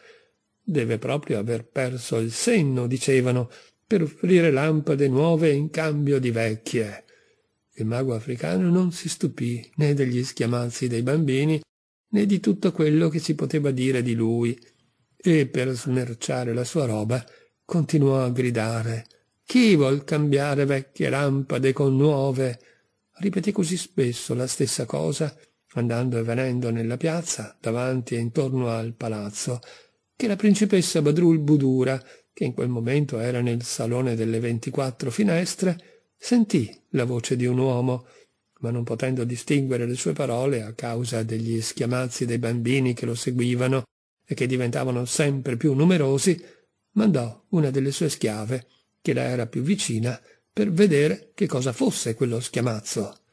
Deve proprio aver perso il senno, dicevano, per offrire lampade nuove in cambio di vecchie. Il mago africano non si stupì né degli schiamazzi dei bambini, né di tutto quello che si poteva dire di lui, e per smerciare la sua roba continuò a gridare Chi vuol cambiare vecchie lampade con nuove? Ripeté così spesso la stessa cosa andando e venendo nella piazza, davanti e intorno al palazzo, che la principessa Badrul Budura, che in quel momento era nel salone delle ventiquattro finestre, sentì la voce di un uomo, ma non potendo distinguere le sue parole a causa degli schiamazzi dei bambini che lo seguivano e che diventavano sempre più numerosi, mandò una delle sue schiave, che la era più vicina, per vedere che cosa fosse quello schiamazzo.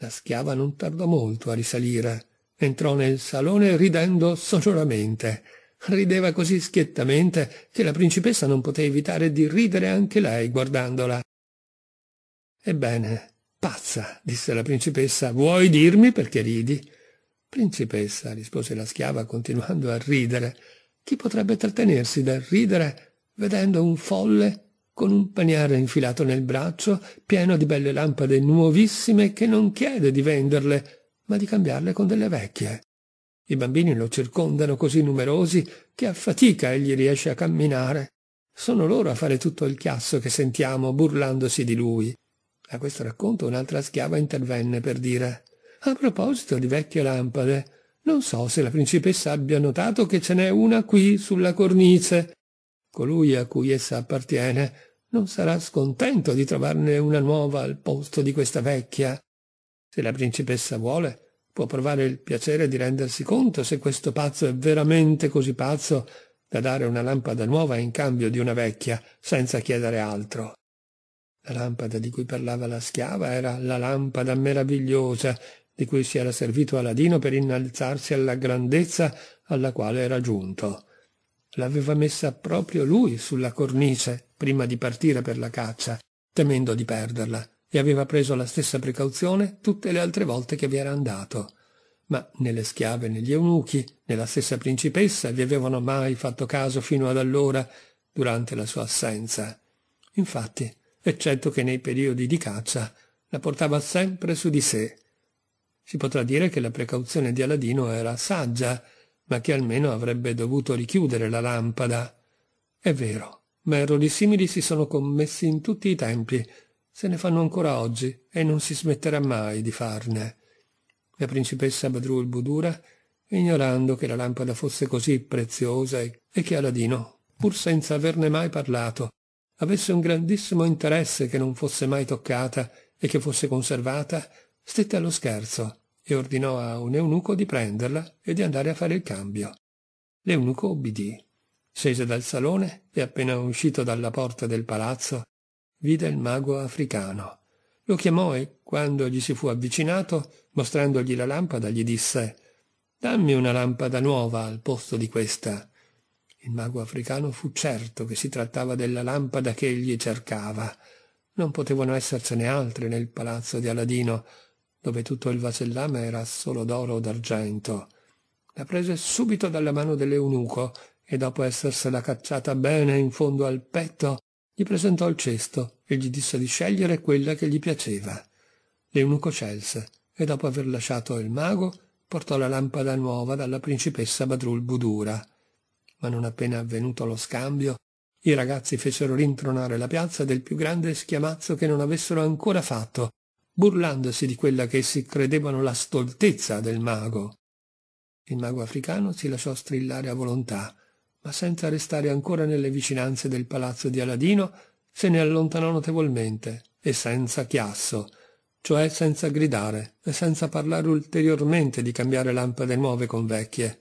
La schiava non tardò molto a risalire. Entrò nel salone ridendo sonoramente. Rideva così schiettamente che la principessa non poté evitare di ridere anche lei guardandola. Ebbene, pazza, disse la principessa, vuoi dirmi perché ridi? Principessa, rispose la schiava continuando a ridere, chi potrebbe trattenersi dal ridere vedendo un folle con un paniere infilato nel braccio, pieno di belle lampade nuovissime che non chiede di venderle, ma di cambiarle con delle vecchie. I bambini lo circondano così numerosi che a fatica egli riesce a camminare. Sono loro a fare tutto il chiasso che sentiamo burlandosi di lui. A questo racconto un'altra schiava intervenne per dire A proposito di vecchie lampade, non so se la principessa abbia notato che ce n'è una qui sulla cornice. Colui a cui essa appartiene non sarà scontento di trovarne una nuova al posto di questa vecchia. Se la principessa vuole, può provare il piacere di rendersi conto se questo pazzo è veramente così pazzo da dare una lampada nuova in cambio di una vecchia, senza chiedere altro. La lampada di cui parlava la schiava era la lampada meravigliosa di cui si era servito Aladino per innalzarsi alla grandezza alla quale era giunto l'aveva messa proprio lui sulla cornice prima di partire per la caccia, temendo di perderla, e aveva preso la stessa precauzione tutte le altre volte che vi era andato. Ma né le schiave né gli eunuchi, né la stessa principessa vi avevano mai fatto caso fino ad allora durante la sua assenza. Infatti, eccetto che nei periodi di caccia, la portava sempre su di sé. Si potrà dire che la precauzione di Aladino era saggia, ma che almeno avrebbe dovuto richiudere la lampada. È vero, ma errori simili si sono commessi in tutti i tempi, se ne fanno ancora oggi e non si smetterà mai di farne. La principessa Badrul Budura, ignorando che la lampada fosse così preziosa e che Aladino, pur senza averne mai parlato, avesse un grandissimo interesse che non fosse mai toccata e che fosse conservata, stette allo scherzo e ordinò a un eunuco di prenderla e di andare a fare il cambio. L'eunuco obbedì. Scese dal salone e appena uscito dalla porta del palazzo vide il mago africano. Lo chiamò e, quando gli si fu avvicinato, mostrandogli la lampada, gli disse Dammi una lampada nuova al posto di questa. Il mago africano fu certo che si trattava della lampada che egli cercava. Non potevano essercene altre nel palazzo di Aladino, dove tutto il vasellame era solo d'oro o d'argento. La prese subito dalla mano dell'eunuco e dopo essersela cacciata bene in fondo al petto, gli presentò il cesto e gli disse di scegliere quella che gli piaceva. L'eunuco scelse e dopo aver lasciato il mago portò la lampada nuova dalla principessa Badrul Budura. Ma non appena avvenuto lo scambio, i ragazzi fecero rintronare la piazza del più grande schiamazzo che non avessero ancora fatto burlandosi di quella che essi credevano la stoltezza del mago. Il mago africano si lasciò strillare a volontà, ma senza restare ancora nelle vicinanze del palazzo di Aladino, se ne allontanò notevolmente e senza chiasso, cioè senza gridare e senza parlare ulteriormente di cambiare lampade nuove con vecchie.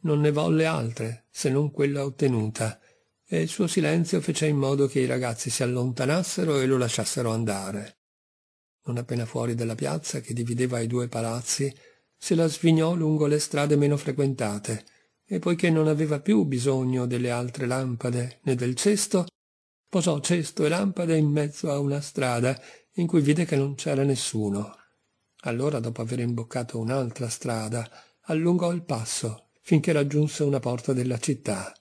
Non ne volle altre, se non quella ottenuta, e il suo silenzio fece in modo che i ragazzi si allontanassero e lo lasciassero andare non appena fuori della piazza che divideva i due palazzi, se la svignò lungo le strade meno frequentate, e poiché non aveva più bisogno delle altre lampade né del cesto, posò cesto e lampade in mezzo a una strada in cui vide che non c'era nessuno. Allora, dopo aver imboccato un'altra strada, allungò il passo finché raggiunse una porta della città,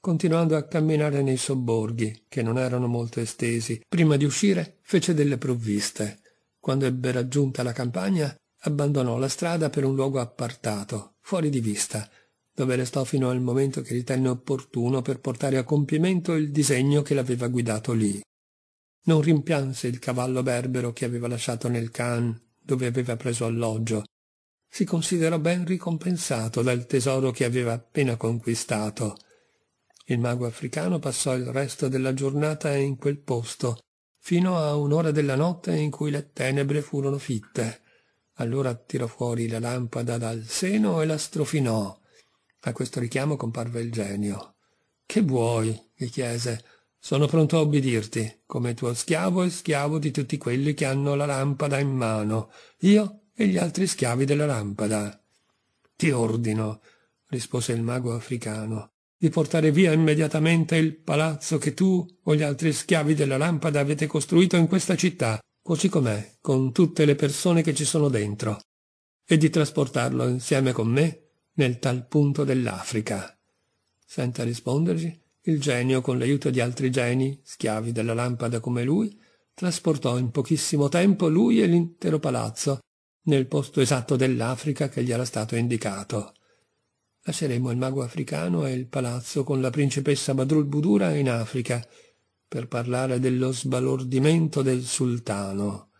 continuando a camminare nei sobborghi, che non erano molto estesi. Prima di uscire fece delle provviste quando ebbe raggiunta la campagna, abbandonò la strada per un luogo appartato, fuori di vista, dove restò fino al momento che ritenne opportuno per portare a compimento il disegno che l'aveva guidato lì. Non rimpianse il cavallo berbero che aveva lasciato nel Khan, dove aveva preso alloggio. Si considerò ben ricompensato dal tesoro che aveva appena conquistato. Il mago africano passò il resto della giornata in quel posto, fino a un'ora della notte in cui le tenebre furono fitte. Allora tirò fuori la lampada dal seno e la strofinò. A questo richiamo comparve il genio. Che vuoi? gli chiese. Sono pronto a obbedirti, come tuo schiavo e schiavo di tutti quelli che hanno la lampada in mano, io e gli altri schiavi della lampada. Ti ordino, rispose il mago africano di portare via immediatamente il palazzo che tu o gli altri schiavi della lampada avete costruito in questa città, così com'è, con tutte le persone che ci sono dentro, e di trasportarlo insieme con me nel tal punto dell'Africa. Senza rispondergli, il genio, con l'aiuto di altri geni, schiavi della lampada come lui, trasportò in pochissimo tempo lui e l'intero palazzo nel posto esatto dell'Africa che gli era stato indicato passeremo il mago africano e il palazzo con la principessa Badrul Budura in Africa, per parlare dello sbalordimento del sultano.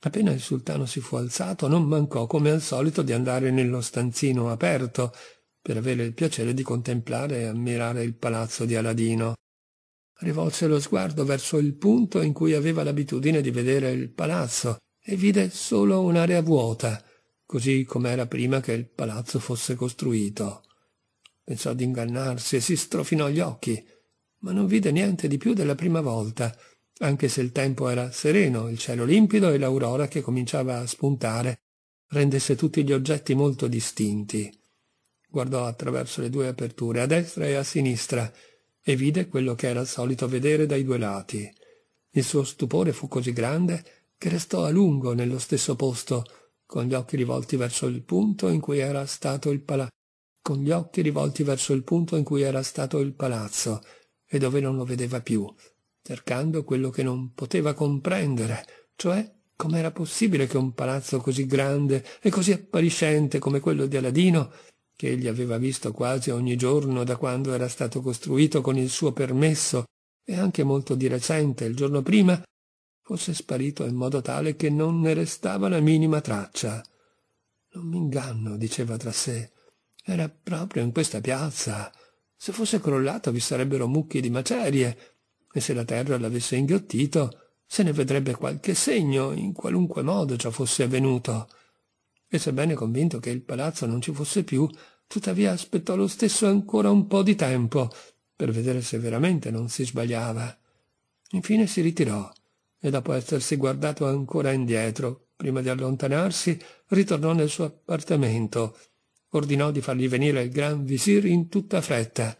Appena il sultano si fu alzato, non mancò come al solito di andare nello stanzino aperto, per avere il piacere di contemplare e ammirare il palazzo di Aladino. Rivolse lo sguardo verso il punto in cui aveva l'abitudine di vedere il palazzo e vide solo un'area vuota, così com'era prima che il palazzo fosse costruito. Pensò di ingannarsi e si strofinò gli occhi, ma non vide niente di più della prima volta, anche se il tempo era sereno, il cielo limpido e l'aurora che cominciava a spuntare rendesse tutti gli oggetti molto distinti. Guardò attraverso le due aperture, a destra e a sinistra, e vide quello che era solito vedere dai due lati. Il suo stupore fu così grande che restò a lungo nello stesso posto, con gli occhi rivolti verso il punto in cui era stato il palazzo, con gli occhi rivolti verso il punto in cui era stato il palazzo e dove non lo vedeva più, cercando quello che non poteva comprendere, cioè com'era possibile che un palazzo così grande e così appariscente come quello di Aladino, che egli aveva visto quasi ogni giorno da quando era stato costruito con il suo permesso, e anche molto di recente, il giorno prima, fosse sparito in modo tale che non ne restava la minima traccia. Non mi inganno, diceva tra sé. Era proprio in questa piazza. Se fosse crollato vi sarebbero mucchi di macerie, e se la terra l'avesse inghiottito se ne vedrebbe qualche segno, in qualunque modo ciò fosse avvenuto. E sebbene convinto che il palazzo non ci fosse più, tuttavia aspettò lo stesso ancora un po' di tempo, per vedere se veramente non si sbagliava. Infine si ritirò e dopo essersi guardato ancora indietro, prima di allontanarsi, ritornò nel suo appartamento. Ordinò di fargli venire il gran visir in tutta fretta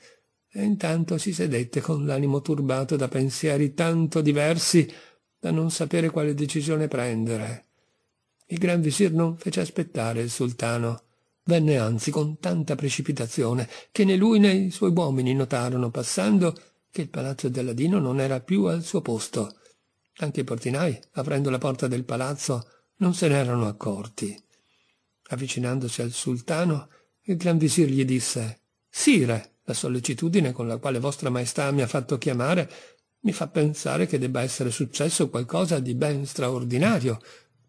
e intanto si sedette con l'animo turbato da pensieri tanto diversi da non sapere quale decisione prendere. Il gran visir non fece aspettare il sultano. Venne anzi con tanta precipitazione che né lui né i suoi uomini notarono passando che il palazzo dell'Adino non era più al suo posto. Anche i portinai, aprendo la porta del palazzo, non se ne erano accorti. Avvicinandosi al sultano, il gran visir gli disse Sire, la sollecitudine con la quale vostra maestà mi ha fatto chiamare mi fa pensare che debba essere successo qualcosa di ben straordinario,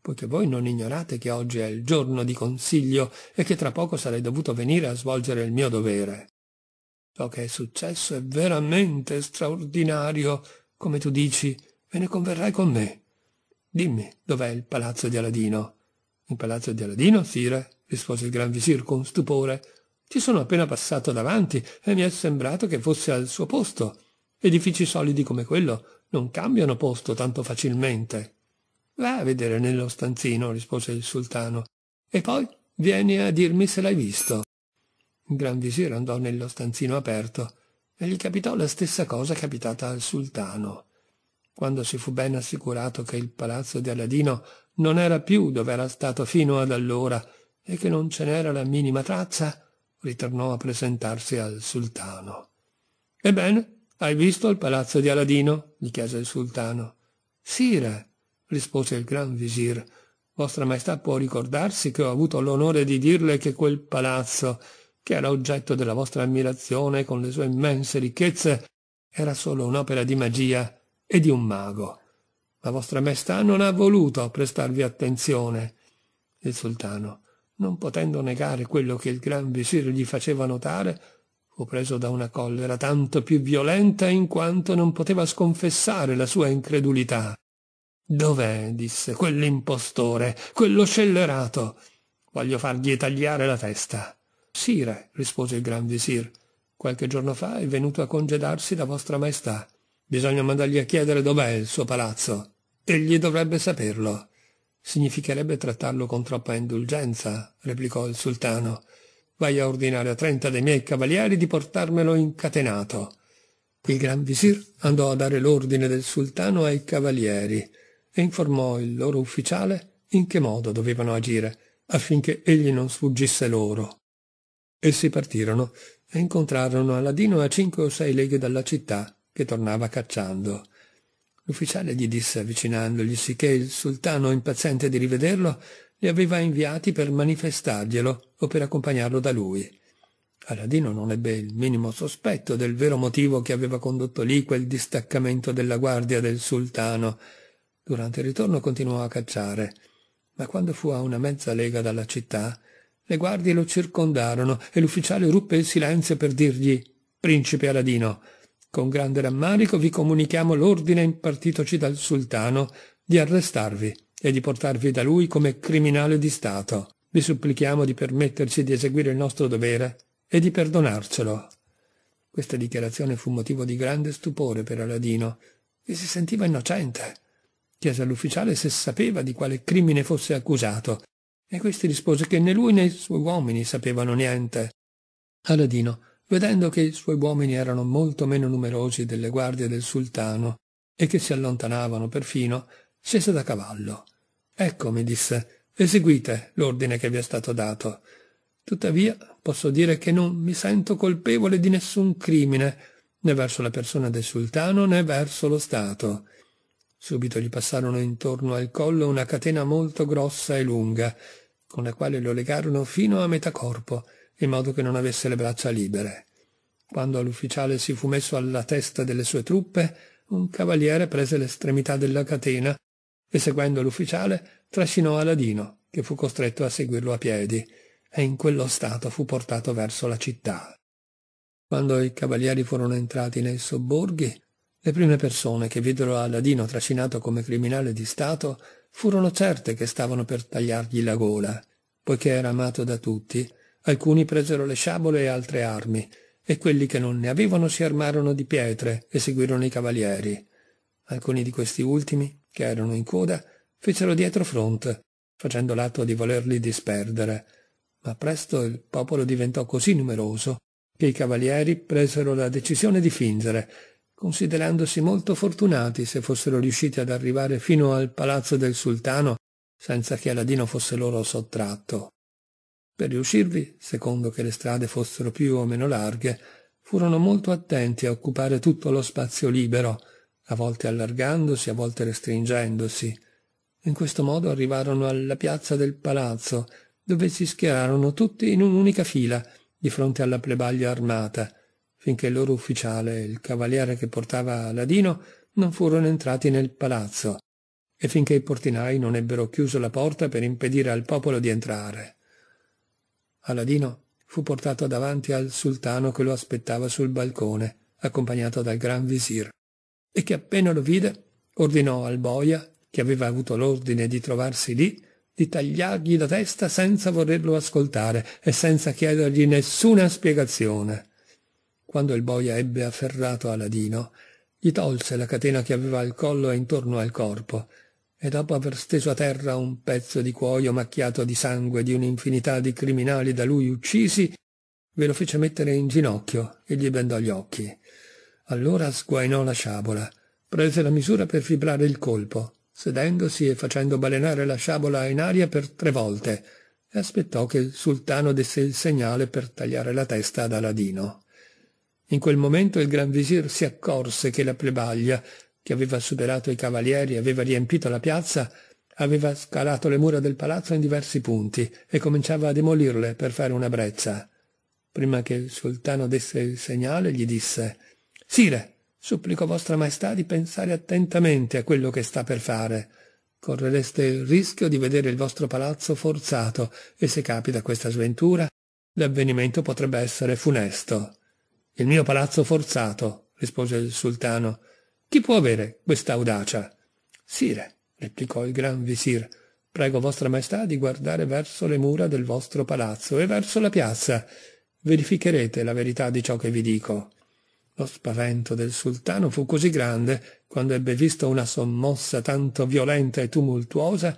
poiché voi non ignorate che oggi è il giorno di consiglio e che tra poco sarei dovuto venire a svolgere il mio dovere. Ciò che è successo è veramente straordinario, come tu dici, ve ne converrai con me. Dimmi, dov'è il palazzo di Aladino? Il palazzo di Aladino, sire? rispose il gran visir con stupore. Ci sono appena passato davanti e mi è sembrato che fosse al suo posto. Edifici solidi come quello non cambiano posto tanto facilmente. Va a vedere nello stanzino, rispose il sultano, e poi vieni a dirmi se l'hai visto. Il gran visir andò nello stanzino aperto e gli capitò la stessa cosa capitata al sultano quando si fu ben assicurato che il palazzo di Aladino non era più dove era stato fino ad allora e che non ce n'era la minima traccia, ritornò a presentarsi al sultano. Ebbene, hai visto il palazzo di Aladino? gli chiese il sultano. Sire, rispose il gran visir. Vostra Maestà può ricordarsi che ho avuto l'onore di dirle che quel palazzo, che era oggetto della vostra ammirazione con le sue immense ricchezze, era solo un'opera di magia e di un mago. Ma vostra maestà non ha voluto prestarvi attenzione. Il sultano, non potendo negare quello che il gran visir gli faceva notare, fu preso da una collera tanto più violenta in quanto non poteva sconfessare la sua incredulità. Dov'è? disse quell'impostore, quello scellerato. Voglio fargli tagliare la testa. Sire, rispose il gran visir, qualche giorno fa è venuto a congedarsi da vostra maestà. Bisogna mandargli a chiedere dov'è il suo palazzo. Egli dovrebbe saperlo. Significherebbe trattarlo con troppa indulgenza, replicò il sultano. Vai a ordinare a trenta dei miei cavalieri di portarmelo incatenato. Il gran visir andò a dare l'ordine del sultano ai cavalieri e informò il loro ufficiale in che modo dovevano agire affinché egli non sfuggisse loro. Essi partirono e incontrarono Aladino a cinque o sei leghe dalla città che tornava cacciando. L'ufficiale gli disse avvicinandoglisi che il sultano, impaziente di rivederlo, li aveva inviati per manifestarglielo o per accompagnarlo da lui. Aladino non ebbe il minimo sospetto del vero motivo che aveva condotto lì quel distaccamento della guardia del sultano. Durante il ritorno continuò a cacciare, ma quando fu a una mezza lega dalla città, le guardie lo circondarono e l'ufficiale ruppe il silenzio per dirgli Principe Aladino, con grande rammarico vi comunichiamo l'ordine impartitoci dal sultano di arrestarvi e di portarvi da lui come criminale di Stato. Vi supplichiamo di permetterci di eseguire il nostro dovere e di perdonarcelo. Questa dichiarazione fu motivo di grande stupore per Aladino, che si sentiva innocente. Chiese all'ufficiale se sapeva di quale crimine fosse accusato, e questi rispose che né lui né i suoi uomini sapevano niente. Aladino vedendo che i suoi uomini erano molto meno numerosi delle guardie del sultano e che si allontanavano perfino, scese da cavallo. Ecco, mi disse, eseguite l'ordine che vi è stato dato. Tuttavia, posso dire che non mi sento colpevole di nessun crimine, né verso la persona del sultano né verso lo Stato. Subito gli passarono intorno al collo una catena molto grossa e lunga, con la quale lo legarono fino a metà corpo, in modo che non avesse le braccia libere. Quando l'ufficiale si fu messo alla testa delle sue truppe, un cavaliere prese l'estremità della catena e, seguendo l'ufficiale, trascinò Aladino, che fu costretto a seguirlo a piedi, e in quello stato fu portato verso la città. Quando i cavalieri furono entrati nei sobborghi, le prime persone che videro Aladino trascinato come criminale di Stato furono certe che stavano per tagliargli la gola, poiché era amato da tutti Alcuni presero le sciabole e altre armi, e quelli che non ne avevano si armarono di pietre e seguirono i cavalieri. Alcuni di questi ultimi, che erano in coda, fecero dietro fronte, facendo l'atto di volerli disperdere. Ma presto il popolo diventò così numeroso che i cavalieri presero la decisione di fingere, considerandosi molto fortunati se fossero riusciti ad arrivare fino al palazzo del sultano senza che Aladino fosse loro sottratto. Per riuscirvi, secondo che le strade fossero più o meno larghe, furono molto attenti a occupare tutto lo spazio libero, a volte allargandosi, a volte restringendosi. In questo modo arrivarono alla piazza del palazzo, dove si schierarono tutti in un'unica fila, di fronte alla plebaglia armata, finché il loro ufficiale, il cavaliere che portava Aladino, non furono entrati nel palazzo, e finché i portinai non ebbero chiuso la porta per impedire al popolo di entrare. Aladino fu portato davanti al sultano che lo aspettava sul balcone, accompagnato dal gran visir, e che appena lo vide ordinò al boia, che aveva avuto l'ordine di trovarsi lì, di tagliargli la testa senza volerlo ascoltare e senza chiedergli nessuna spiegazione. Quando il boia ebbe afferrato Aladino, gli tolse la catena che aveva al collo e intorno al corpo e dopo aver steso a terra un pezzo di cuoio macchiato di sangue di un'infinità di criminali da lui uccisi, ve lo fece mettere in ginocchio e gli bendò gli occhi. Allora sguainò la sciabola, prese la misura per fibrare il colpo, sedendosi e facendo balenare la sciabola in aria per tre volte, e aspettò che il sultano desse il segnale per tagliare la testa ad Aladino. In quel momento il gran visir si accorse che la plebaglia che aveva superato i cavalieri, e aveva riempito la piazza, aveva scalato le mura del palazzo in diversi punti e cominciava a demolirle per fare una brezza. Prima che il sultano desse il segnale, gli disse Sire, supplico vostra maestà di pensare attentamente a quello che sta per fare. Correreste il rischio di vedere il vostro palazzo forzato e se capita questa sventura, l'avvenimento potrebbe essere funesto. Il mio palazzo forzato, rispose il sultano, chi può avere questa audacia? Sire, replicò il gran visir, prego vostra maestà di guardare verso le mura del vostro palazzo e verso la piazza. Verificherete la verità di ciò che vi dico. Lo spavento del sultano fu così grande quando ebbe visto una sommossa tanto violenta e tumultuosa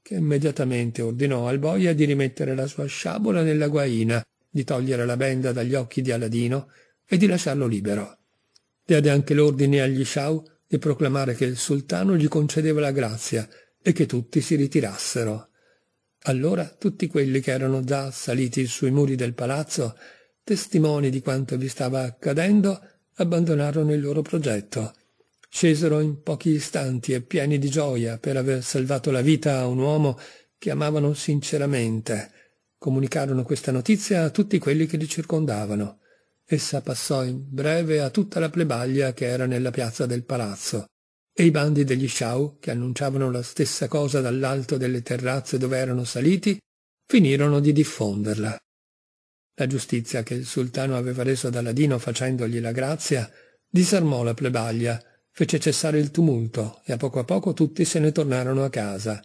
che immediatamente ordinò al boia di rimettere la sua sciabola nella guaina, di togliere la benda dagli occhi di Aladino e di lasciarlo libero diede anche l'ordine agli sciau di proclamare che il sultano gli concedeva la grazia e che tutti si ritirassero. Allora tutti quelli che erano già saliti sui muri del palazzo, testimoni di quanto vi stava accadendo, abbandonarono il loro progetto. Scesero in pochi istanti e pieni di gioia per aver salvato la vita a un uomo che amavano sinceramente. Comunicarono questa notizia a tutti quelli che li circondavano. Essa passò in breve a tutta la plebaglia che era nella piazza del palazzo, e i bandi degli sciau, che annunciavano la stessa cosa dall'alto delle terrazze dove erano saliti, finirono di diffonderla. La giustizia che il sultano aveva reso ad Aladino facendogli la grazia, disarmò la plebaglia, fece cessare il tumulto e a poco a poco tutti se ne tornarono a casa.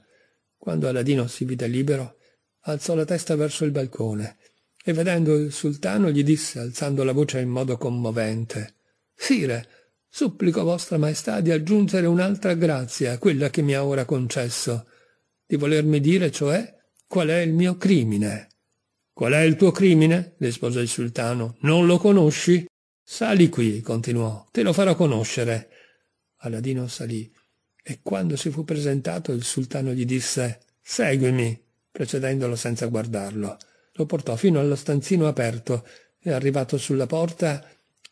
Quando Aladino si vide libero, alzò la testa verso il balcone e vedendo il sultano gli disse, alzando la voce in modo commovente, Sire, supplico vostra maestà di aggiungere un'altra grazia a quella che mi ha ora concesso, di volermi dire, cioè, qual è il mio crimine. Qual è il tuo crimine? rispose il sultano. Non lo conosci? Sali qui, continuò, te lo farò conoscere. Aladino salì, e quando si fu presentato il sultano gli disse, seguimi, precedendolo senza guardarlo. Lo portò fino allo stanzino aperto e arrivato sulla porta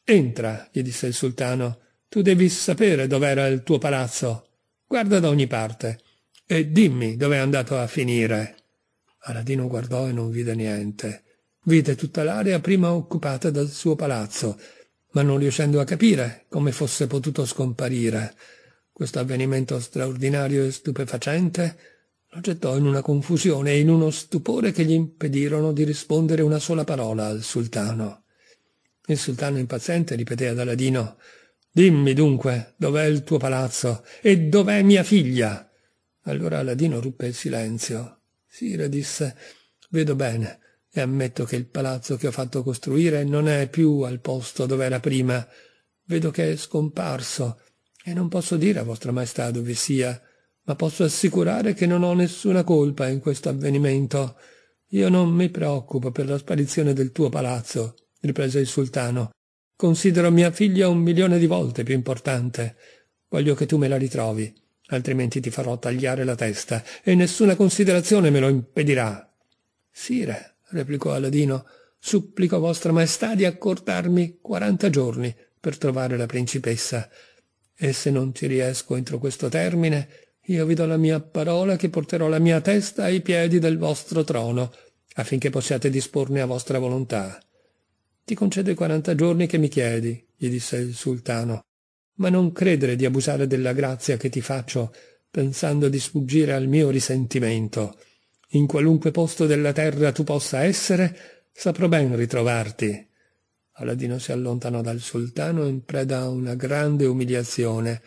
Entra, gli disse il sultano, tu devi sapere dov'era il tuo palazzo. Guarda da ogni parte e dimmi dove è andato a finire. Aladino guardò e non vide niente. Vide tutta l'area prima occupata dal suo palazzo, ma non riuscendo a capire come fosse potuto scomparire. Questo avvenimento straordinario e stupefacente lo gettò in una confusione e in uno stupore che gli impedirono di rispondere una sola parola al sultano. Il sultano impaziente ripeté ad Aladino Dimmi dunque dov'è il tuo palazzo e dov'è mia figlia. Allora Aladino ruppe il silenzio. Sire disse Vedo bene e ammetto che il palazzo che ho fatto costruire non è più al posto dove era prima. Vedo che è scomparso e non posso dire a vostra maestà dove sia ma posso assicurare che non ho nessuna colpa in questo avvenimento. Io non mi preoccupo per la sparizione del tuo palazzo, riprese il sultano. Considero mia figlia un milione di volte più importante. Voglio che tu me la ritrovi, altrimenti ti farò tagliare la testa e nessuna considerazione me lo impedirà. Sire, replicò Aladino, supplico vostra maestà di accordarmi quaranta giorni per trovare la principessa. E se non ci riesco entro questo termine, io vi do la mia parola che porterò la mia testa ai piedi del vostro trono, affinché possiate disporne a vostra volontà. Ti concedo i quaranta giorni che mi chiedi, gli disse il sultano, ma non credere di abusare della grazia che ti faccio, pensando di sfuggire al mio risentimento. In qualunque posto della terra tu possa essere, saprò ben ritrovarti. Aladino si allontanò dal sultano in preda a una grande umiliazione,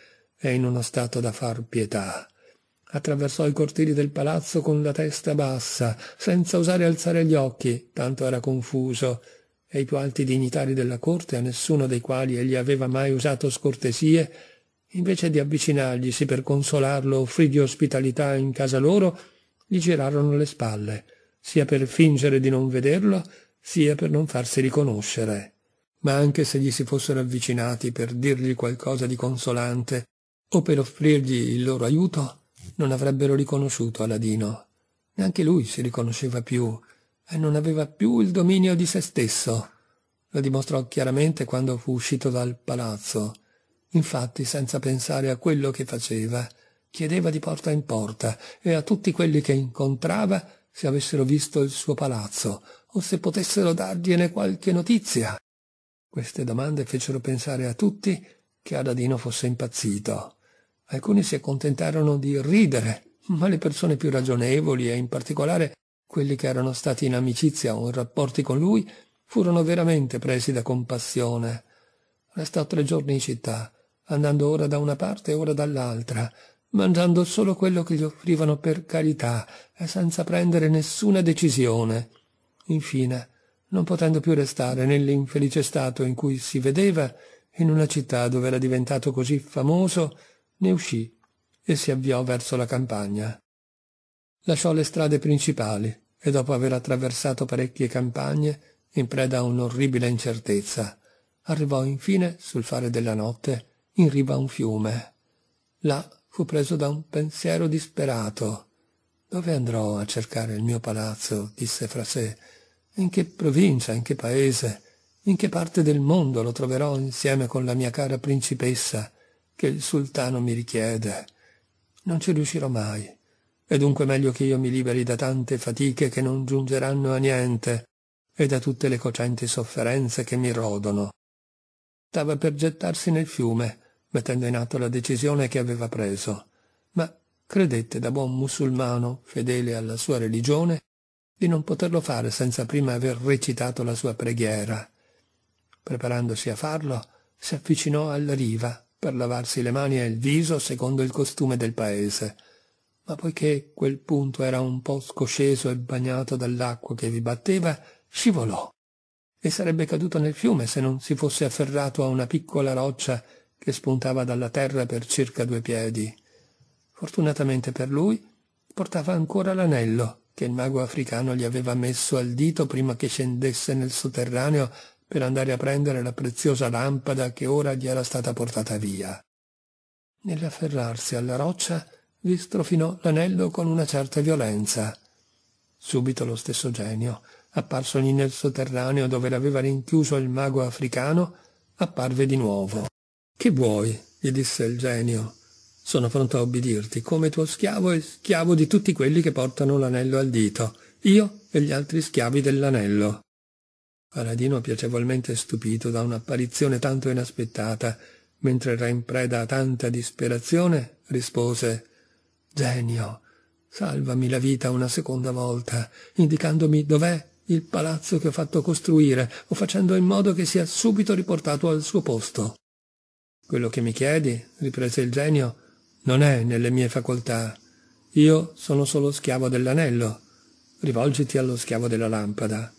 è in uno stato da far pietà. Attraversò i cortili del palazzo con la testa bassa, senza osare alzare gli occhi, tanto era confuso, e i più alti dignitari della corte, a nessuno dei quali egli aveva mai usato scortesie, invece di avvicinarglisi per consolarlo o offrirgli ospitalità in casa loro, gli girarono le spalle, sia per fingere di non vederlo, sia per non farsi riconoscere. Ma anche se gli si fossero avvicinati per dirgli qualcosa di consolante, o per offrirgli il loro aiuto non avrebbero riconosciuto Aladino. Neanche lui si riconosceva più e non aveva più il dominio di se stesso. Lo dimostrò chiaramente quando fu uscito dal palazzo. Infatti, senza pensare a quello che faceva, chiedeva di porta in porta e a tutti quelli che incontrava se avessero visto il suo palazzo o se potessero dargliene qualche notizia. Queste domande fecero pensare a tutti che Aladino fosse impazzito. Alcuni si accontentarono di ridere, ma le persone più ragionevoli e in particolare quelli che erano stati in amicizia o in rapporti con lui furono veramente presi da compassione. Restò tre giorni in città, andando ora da una parte e ora dall'altra, mangiando solo quello che gli offrivano per carità e senza prendere nessuna decisione. Infine, non potendo più restare nell'infelice stato in cui si vedeva, in una città dove era diventato così famoso, ne uscì e si avviò verso la campagna. Lasciò le strade principali e dopo aver attraversato parecchie campagne, in preda a un'orribile incertezza, arrivò infine, sul fare della notte, in riva a un fiume. Là fu preso da un pensiero disperato. Dove andrò a cercare il mio palazzo? disse fra sé. In che provincia, in che paese, in che parte del mondo lo troverò insieme con la mia cara principessa? che il sultano mi richiede. Non ci riuscirò mai. È dunque meglio che io mi liberi da tante fatiche che non giungeranno a niente e da tutte le cocenti sofferenze che mi rodono. Stava per gettarsi nel fiume, mettendo in atto la decisione che aveva preso, ma credette da buon musulmano, fedele alla sua religione, di non poterlo fare senza prima aver recitato la sua preghiera. Preparandosi a farlo, si avvicinò alla riva per lavarsi le mani e il viso secondo il costume del paese. Ma poiché quel punto era un po' scosceso e bagnato dall'acqua che vi batteva, scivolò e sarebbe caduto nel fiume se non si fosse afferrato a una piccola roccia che spuntava dalla terra per circa due piedi. Fortunatamente per lui portava ancora l'anello che il mago africano gli aveva messo al dito prima che scendesse nel sotterraneo per andare a prendere la preziosa lampada che ora gli era stata portata via. Nell'afferrarsi alla roccia vi strofinò l'anello con una certa violenza. Subito lo stesso genio, apparso lì nel sotterraneo dove l'aveva rinchiuso il mago africano, apparve di nuovo. Che vuoi? gli disse il genio. Sono pronto a obbedirti come tuo schiavo e schiavo di tutti quelli che portano l'anello al dito, io e gli altri schiavi dell'anello. Aladino piacevolmente stupito da un'apparizione tanto inaspettata, mentre era in preda a tanta disperazione, rispose «Genio, salvami la vita una seconda volta, indicandomi dov'è il palazzo che ho fatto costruire o facendo in modo che sia subito riportato al suo posto». «Quello che mi chiedi», riprese il genio, «non è nelle mie facoltà. Io sono solo schiavo dell'anello. Rivolgiti allo schiavo della lampada»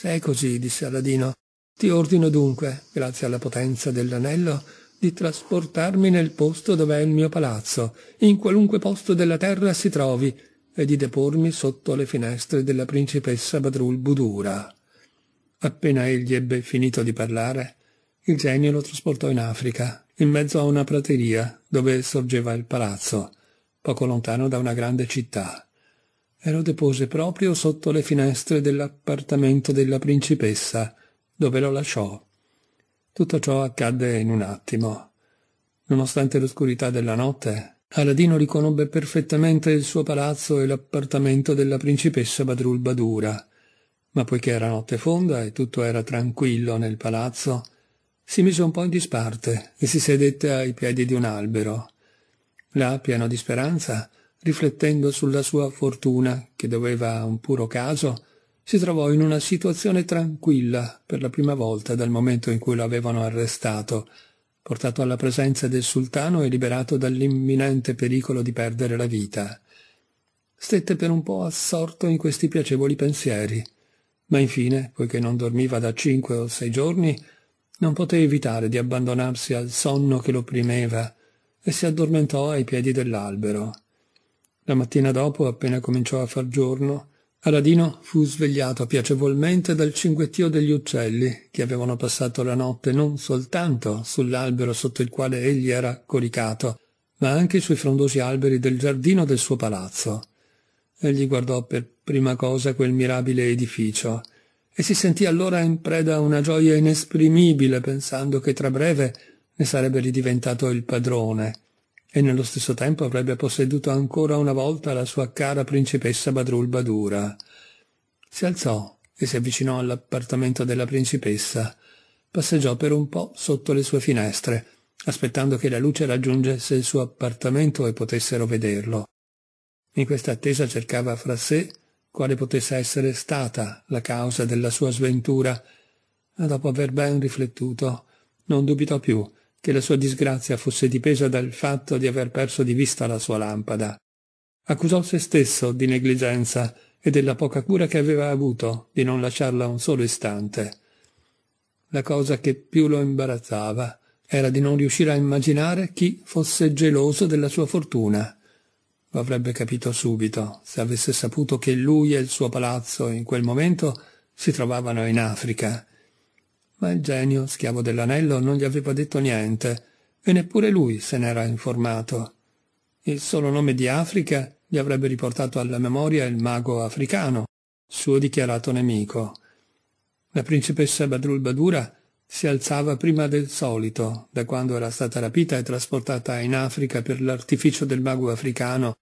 Se è così, disse Aladino, ti ordino dunque, grazie alla potenza dell'anello, di trasportarmi nel posto dov'è il mio palazzo, in qualunque posto della terra si trovi, e di depormi sotto le finestre della principessa Badrul Budura. Appena egli ebbe finito di parlare, il genio lo trasportò in Africa, in mezzo a una prateria dove sorgeva il palazzo, poco lontano da una grande città e lo depose proprio sotto le finestre dell'appartamento della principessa, dove lo lasciò. Tutto ciò accadde in un attimo. Nonostante l'oscurità della notte, Aladino riconobbe perfettamente il suo palazzo e l'appartamento della principessa Badrul Badura, ma poiché era notte fonda e tutto era tranquillo nel palazzo, si mise un po' in disparte e si sedette ai piedi di un albero. Là, pieno di speranza, riflettendo sulla sua fortuna, che doveva a un puro caso, si trovò in una situazione tranquilla per la prima volta dal momento in cui lo avevano arrestato, portato alla presenza del sultano e liberato dall'imminente pericolo di perdere la vita. Stette per un po' assorto in questi piacevoli pensieri, ma infine, poiché non dormiva da cinque o sei giorni, non poté evitare di abbandonarsi al sonno che lo opprimeva e si addormentò ai piedi dell'albero. La mattina dopo, appena cominciò a far giorno, Aradino fu svegliato piacevolmente dal cinguettio degli uccelli che avevano passato la notte non soltanto sull'albero sotto il quale egli era coricato, ma anche sui frondosi alberi del giardino del suo palazzo. Egli guardò per prima cosa quel mirabile edificio e si sentì allora in preda a una gioia inesprimibile pensando che tra breve ne sarebbe ridiventato il padrone e nello stesso tempo avrebbe posseduto ancora una volta la sua cara principessa Badrul Badura. Si alzò e si avvicinò all'appartamento della principessa. Passeggiò per un po' sotto le sue finestre, aspettando che la luce raggiungesse il suo appartamento e potessero vederlo. In questa attesa cercava fra sé quale potesse essere stata la causa della sua sventura, ma dopo aver ben riflettuto non dubitò più che la sua disgrazia fosse dipesa dal fatto di aver perso di vista la sua lampada. Accusò se stesso di negligenza e della poca cura che aveva avuto di non lasciarla un solo istante. La cosa che più lo imbarazzava era di non riuscire a immaginare chi fosse geloso della sua fortuna. Lo avrebbe capito subito se avesse saputo che lui e il suo palazzo in quel momento si trovavano in Africa ma il genio, schiavo dell'anello, non gli aveva detto niente, e neppure lui se n'era informato. Il solo nome di Africa gli avrebbe riportato alla memoria il mago africano, suo dichiarato nemico. La principessa Badrul Badura si alzava prima del solito, da quando era stata rapita e trasportata in Africa per l'artificio del mago africano,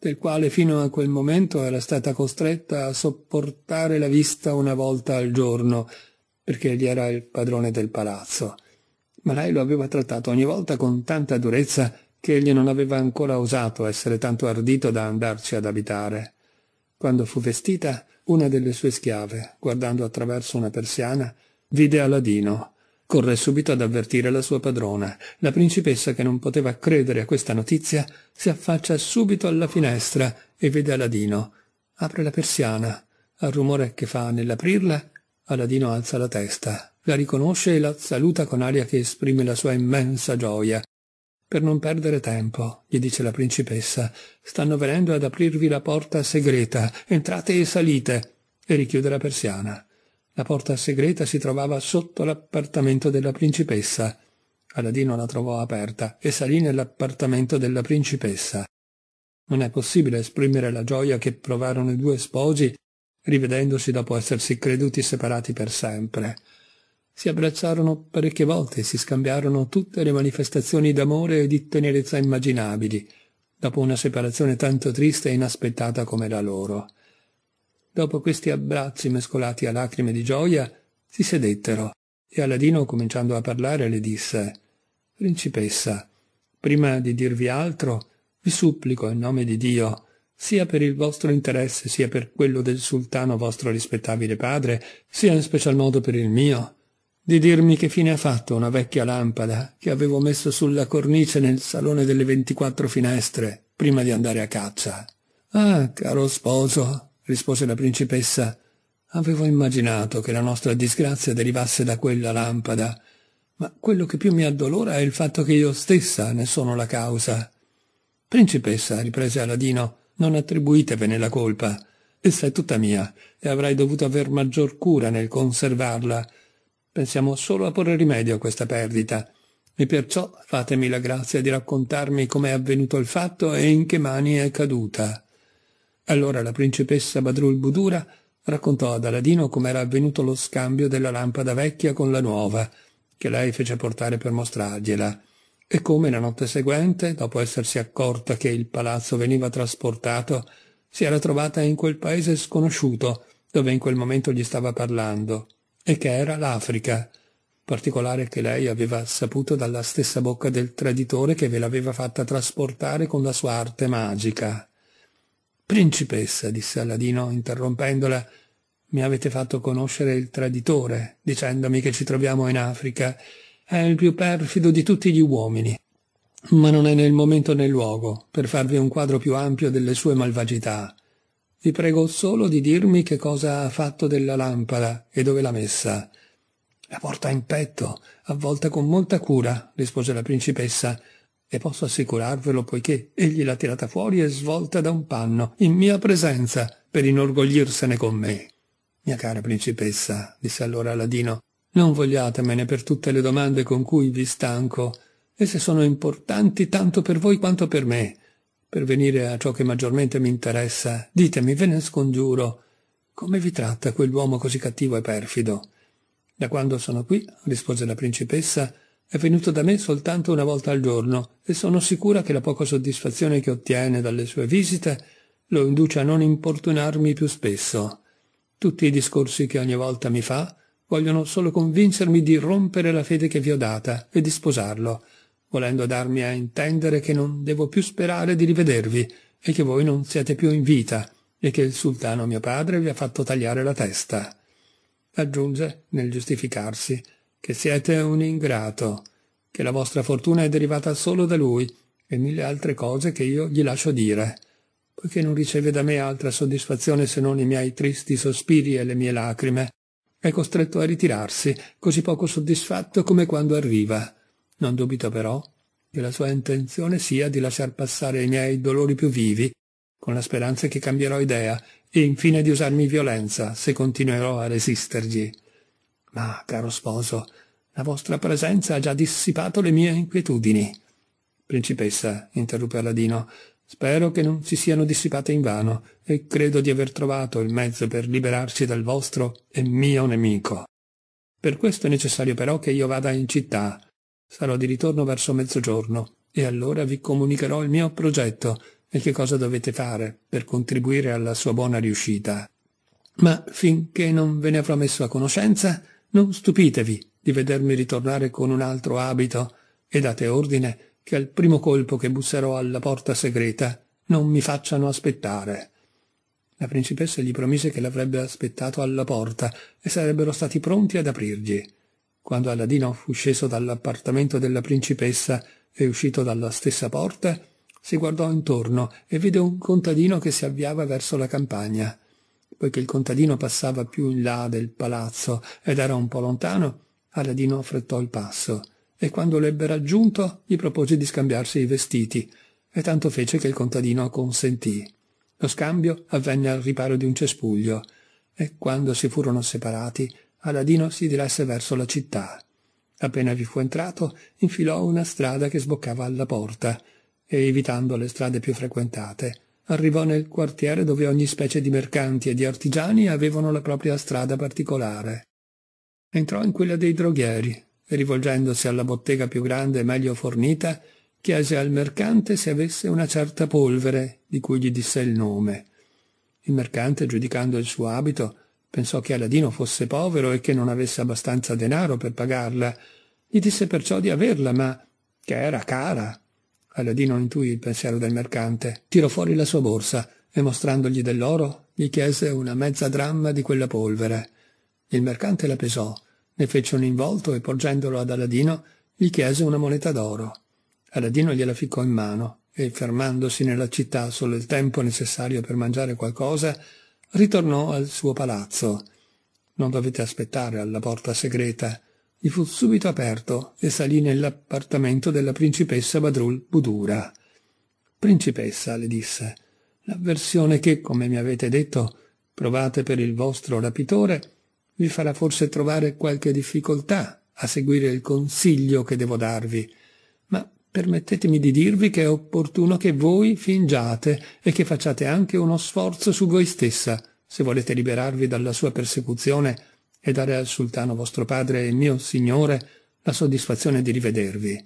del quale fino a quel momento era stata costretta a sopportare la vista una volta al giorno, perché egli era il padrone del palazzo. Ma lei lo aveva trattato ogni volta con tanta durezza che egli non aveva ancora osato essere tanto ardito da andarci ad abitare. Quando fu vestita, una delle sue schiave, guardando attraverso una persiana, vide Aladino. Corre subito ad avvertire la sua padrona. La principessa, che non poteva credere a questa notizia, si affaccia subito alla finestra e vede Aladino. Apre la persiana. Al rumore che fa nell'aprirla, Aladino alza la testa, la riconosce e la saluta con aria che esprime la sua immensa gioia. Per non perdere tempo, gli dice la principessa, stanno venendo ad aprirvi la porta segreta, entrate e salite, e richiude la persiana. La porta segreta si trovava sotto l'appartamento della principessa. Aladino la trovò aperta e salì nell'appartamento della principessa. Non è possibile esprimere la gioia che provarono i due sposi rivedendosi dopo essersi creduti separati per sempre. Si abbracciarono parecchie volte e si scambiarono tutte le manifestazioni d'amore e di tenerezza immaginabili, dopo una separazione tanto triste e inaspettata come la loro. Dopo questi abbracci mescolati a lacrime di gioia, si sedettero e Aladino, cominciando a parlare, le disse Principessa, prima di dirvi altro, vi supplico in nome di Dio sia per il vostro interesse, sia per quello del sultano vostro rispettabile padre, sia in special modo per il mio, di dirmi che fine ha fatto una vecchia lampada che avevo messo sulla cornice nel salone delle ventiquattro finestre, prima di andare a caccia. Ah, caro sposo, rispose la principessa, avevo immaginato che la nostra disgrazia derivasse da quella lampada, ma quello che più mi addolora è il fatto che io stessa ne sono la causa. Principessa, riprese Aladino, non attribuitevene la colpa. Essa è tutta mia e avrai dovuto aver maggior cura nel conservarla. Pensiamo solo a porre rimedio a questa perdita. E perciò fatemi la grazia di raccontarmi com'è avvenuto il fatto e in che mani è caduta. Allora la principessa Badrul Budura raccontò ad Aladino com'era avvenuto lo scambio della lampada vecchia con la nuova, che lei fece portare per mostrargliela e come la notte seguente, dopo essersi accorta che il palazzo veniva trasportato, si era trovata in quel paese sconosciuto dove in quel momento gli stava parlando, e che era l'Africa, particolare che lei aveva saputo dalla stessa bocca del traditore che ve l'aveva fatta trasportare con la sua arte magica. Principessa, disse Aladino, interrompendola, mi avete fatto conoscere il traditore, dicendomi che ci troviamo in Africa, è il più perfido di tutti gli uomini, ma non è nel momento né luogo per farvi un quadro più ampio delle sue malvagità. Vi prego solo di dirmi che cosa ha fatto della lampada e dove l'ha messa. La porta in petto, avvolta con molta cura, rispose la principessa, e posso assicurarvelo poiché egli l'ha tirata fuori e svolta da un panno, in mia presenza, per inorgoglirsene con me. Mia cara principessa, disse allora Aladino, non vogliatemene per tutte le domande con cui vi stanco. e se sono importanti tanto per voi quanto per me. Per venire a ciò che maggiormente mi interessa, ditemi, ve ne scongiuro, come vi tratta quell'uomo così cattivo e perfido? Da quando sono qui, rispose la principessa, è venuto da me soltanto una volta al giorno e sono sicura che la poca soddisfazione che ottiene dalle sue visite lo induce a non importunarmi più spesso. Tutti i discorsi che ogni volta mi fa vogliono solo convincermi di rompere la fede che vi ho data e di sposarlo, volendo darmi a intendere che non devo più sperare di rivedervi e che voi non siete più in vita e che il sultano mio padre vi ha fatto tagliare la testa. Aggiunge, nel giustificarsi, che siete un ingrato, che la vostra fortuna è derivata solo da lui e mille altre cose che io gli lascio dire poiché non riceve da me altra soddisfazione se non i miei tristi sospiri e le mie lacrime, è costretto a ritirarsi, così poco soddisfatto come quando arriva. Non dubito però che la sua intenzione sia di lasciar passare i miei dolori più vivi, con la speranza che cambierò idea e infine di usarmi violenza se continuerò a resistergli. Ma, caro sposo, la vostra presenza ha già dissipato le mie inquietudini. Principessa, interruppe Aladino, Spero che non si siano dissipate invano e credo di aver trovato il mezzo per liberarsi dal vostro e mio nemico. Per questo è necessario però che io vada in città. Sarò di ritorno verso mezzogiorno e allora vi comunicherò il mio progetto e che cosa dovete fare per contribuire alla sua buona riuscita. Ma finché non ve ne avrò messo a conoscenza, non stupitevi di vedermi ritornare con un altro abito e date ordine che al primo colpo che busserò alla porta segreta non mi facciano aspettare. La principessa gli promise che l'avrebbe aspettato alla porta e sarebbero stati pronti ad aprirgli. Quando Aladino fu sceso dall'appartamento della principessa e uscito dalla stessa porta, si guardò intorno e vide un contadino che si avviava verso la campagna. Poiché il contadino passava più in là del palazzo ed era un po' lontano, Aladino affrettò il passo e quando l'ebbe raggiunto gli propose di scambiarsi i vestiti, e tanto fece che il contadino consentì. Lo scambio avvenne al riparo di un cespuglio, e quando si furono separati, Aladino si diresse verso la città. Appena vi fu entrato, infilò una strada che sboccava alla porta, e evitando le strade più frequentate, arrivò nel quartiere dove ogni specie di mercanti e di artigiani avevano la propria strada particolare. Entrò in quella dei droghieri, rivolgendosi alla bottega più grande e meglio fornita, chiese al mercante se avesse una certa polvere di cui gli disse il nome. Il mercante, giudicando il suo abito, pensò che Aladino fosse povero e che non avesse abbastanza denaro per pagarla. Gli disse perciò di averla, ma che era cara. Aladino intuì il pensiero del mercante, tirò fuori la sua borsa e mostrandogli dell'oro gli chiese una mezza dramma di quella polvere. Il mercante la pesò ne fece un involto e porgendolo ad Aladino gli chiese una moneta d'oro. Aladino gliela ficcò in mano e, fermandosi nella città solo il tempo necessario per mangiare qualcosa, ritornò al suo palazzo. Non dovete aspettare alla porta segreta. Gli fu subito aperto e salì nell'appartamento della principessa Badrul Budura. Principessa, le disse, l'avversione che, come mi avete detto, provate per il vostro rapitore vi farà forse trovare qualche difficoltà a seguire il consiglio che devo darvi, ma permettetemi di dirvi che è opportuno che voi fingiate e che facciate anche uno sforzo su voi stessa, se volete liberarvi dalla sua persecuzione e dare al sultano vostro padre e mio signore la soddisfazione di rivedervi.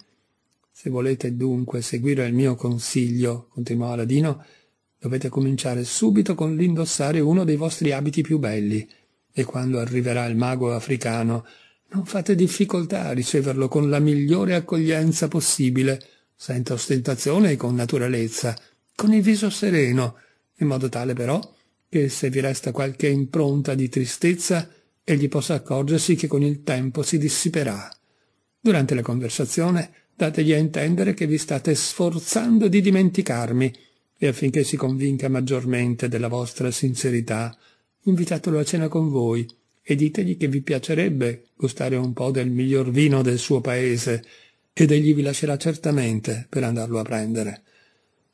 Se volete dunque seguire il mio consiglio, continuò Aladino, dovete cominciare subito con l'indossare uno dei vostri abiti più belli, e quando arriverà il mago africano, non fate difficoltà a riceverlo con la migliore accoglienza possibile, senza ostentazione e con naturalezza, con il viso sereno, in modo tale però che se vi resta qualche impronta di tristezza, egli possa accorgersi che con il tempo si dissiperà. Durante la conversazione dategli a intendere che vi state sforzando di dimenticarmi e affinché si convinca maggiormente della vostra sincerità, invitatelo a cena con voi e ditegli che vi piacerebbe gustare un po' del miglior vino del suo paese ed egli vi lascerà certamente per andarlo a prendere.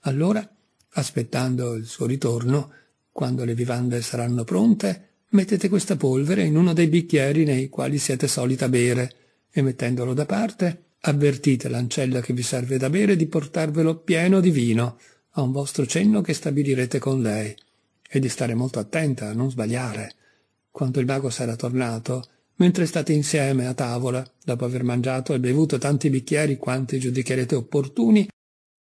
Allora, aspettando il suo ritorno, quando le vivande saranno pronte, mettete questa polvere in uno dei bicchieri nei quali siete solita bere e mettendolo da parte avvertite l'ancella che vi serve da bere di portarvelo pieno di vino a un vostro cenno che stabilirete con lei e di stare molto attenta a non sbagliare. Quando il mago s'era tornato, mentre state insieme a tavola, dopo aver mangiato e bevuto tanti bicchieri quanti giudicherete opportuni,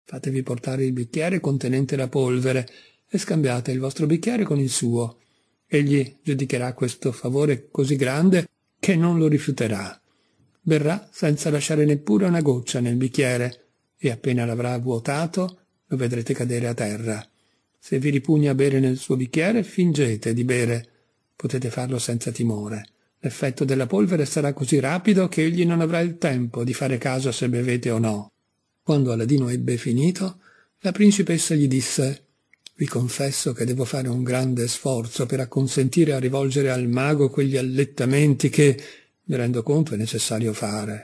fatevi portare il bicchiere contenente la polvere e scambiate il vostro bicchiere con il suo. Egli giudicherà questo favore così grande che non lo rifiuterà. Berrà senza lasciare neppure una goccia nel bicchiere e appena l'avrà vuotato lo vedrete cadere a terra. Se vi ripugna bere nel suo bicchiere, fingete di bere. Potete farlo senza timore. L'effetto della polvere sarà così rapido che egli non avrà il tempo di fare caso se bevete o no. Quando Aladino ebbe finito, la principessa gli disse «Vi confesso che devo fare un grande sforzo per acconsentire a rivolgere al mago quegli allettamenti che, mi rendo conto, è necessario fare.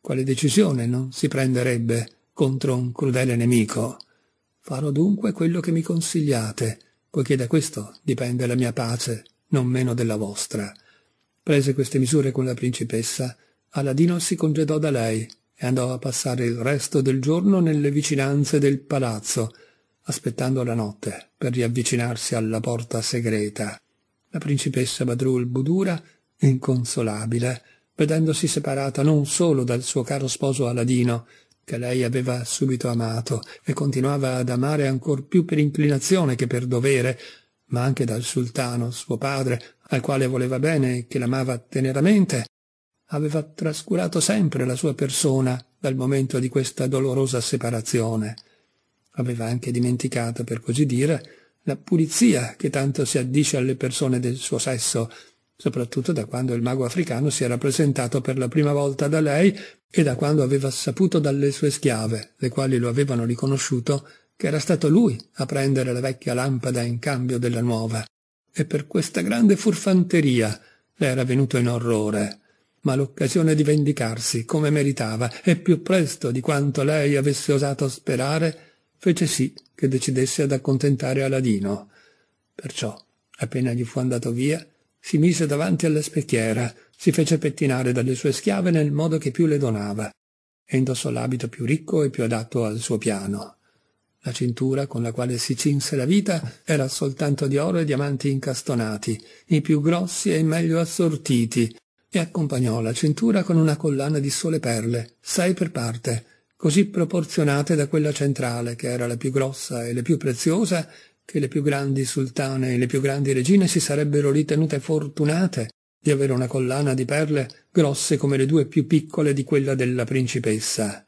Quale decisione non si prenderebbe contro un crudele nemico?» Farò dunque quello che mi consigliate, poiché da questo dipende la mia pace, non meno della vostra. Prese queste misure con la principessa, Aladino si congedò da lei e andò a passare il resto del giorno nelle vicinanze del palazzo, aspettando la notte per riavvicinarsi alla porta segreta. La principessa Badrul Budura, inconsolabile, vedendosi separata non solo dal suo caro sposo Aladino, che lei aveva subito amato e continuava ad amare ancor più per inclinazione che per dovere, ma anche dal sultano, suo padre, al quale voleva bene e che l'amava teneramente, aveva trascurato sempre la sua persona dal momento di questa dolorosa separazione. Aveva anche dimenticato, per così dire, la pulizia che tanto si addice alle persone del suo sesso, soprattutto da quando il mago africano si era presentato per la prima volta da lei e da quando aveva saputo dalle sue schiave, le quali lo avevano riconosciuto, che era stato lui a prendere la vecchia lampada in cambio della nuova, e per questa grande furfanteria le era venuto in orrore. Ma l'occasione di vendicarsi, come meritava, e più presto di quanto lei avesse osato sperare, fece sì che decidesse ad accontentare Aladino. Perciò, appena gli fu andato via, si mise davanti alla specchiera, si fece pettinare dalle sue schiave nel modo che più le donava e indossò l'abito più ricco e più adatto al suo piano. La cintura con la quale si cinse la vita era soltanto di oro e diamanti incastonati, i più grossi e i meglio assortiti, e accompagnò la cintura con una collana di sole perle, sei per parte, così proporzionate da quella centrale, che era la più grossa e la più preziosa, che le più grandi sultane e le più grandi regine si sarebbero ritenute fortunate di avere una collana di perle grosse come le due più piccole di quella della principessa.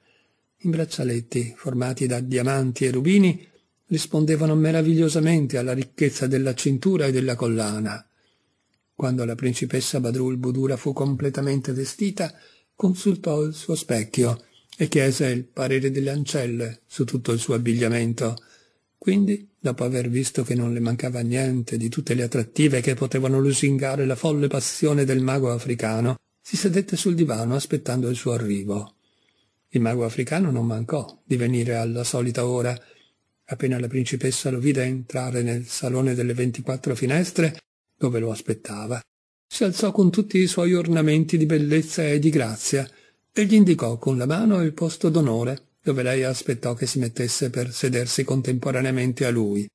I braccialetti, formati da diamanti e rubini, rispondevano meravigliosamente alla ricchezza della cintura e della collana. Quando la principessa Badrul Budura fu completamente vestita, consultò il suo specchio e chiese il parere delle ancelle su tutto il suo abbigliamento. Quindi dopo aver visto che non le mancava niente di tutte le attrattive che potevano lusingare la folle passione del mago africano, si sedette sul divano aspettando il suo arrivo. Il mago africano non mancò di venire alla solita ora. Appena la principessa lo vide entrare nel salone delle ventiquattro finestre, dove lo aspettava, si alzò con tutti i suoi ornamenti di bellezza e di grazia e gli indicò con la mano il posto d'onore dove lei aspettò che si mettesse per sedersi contemporaneamente a lui.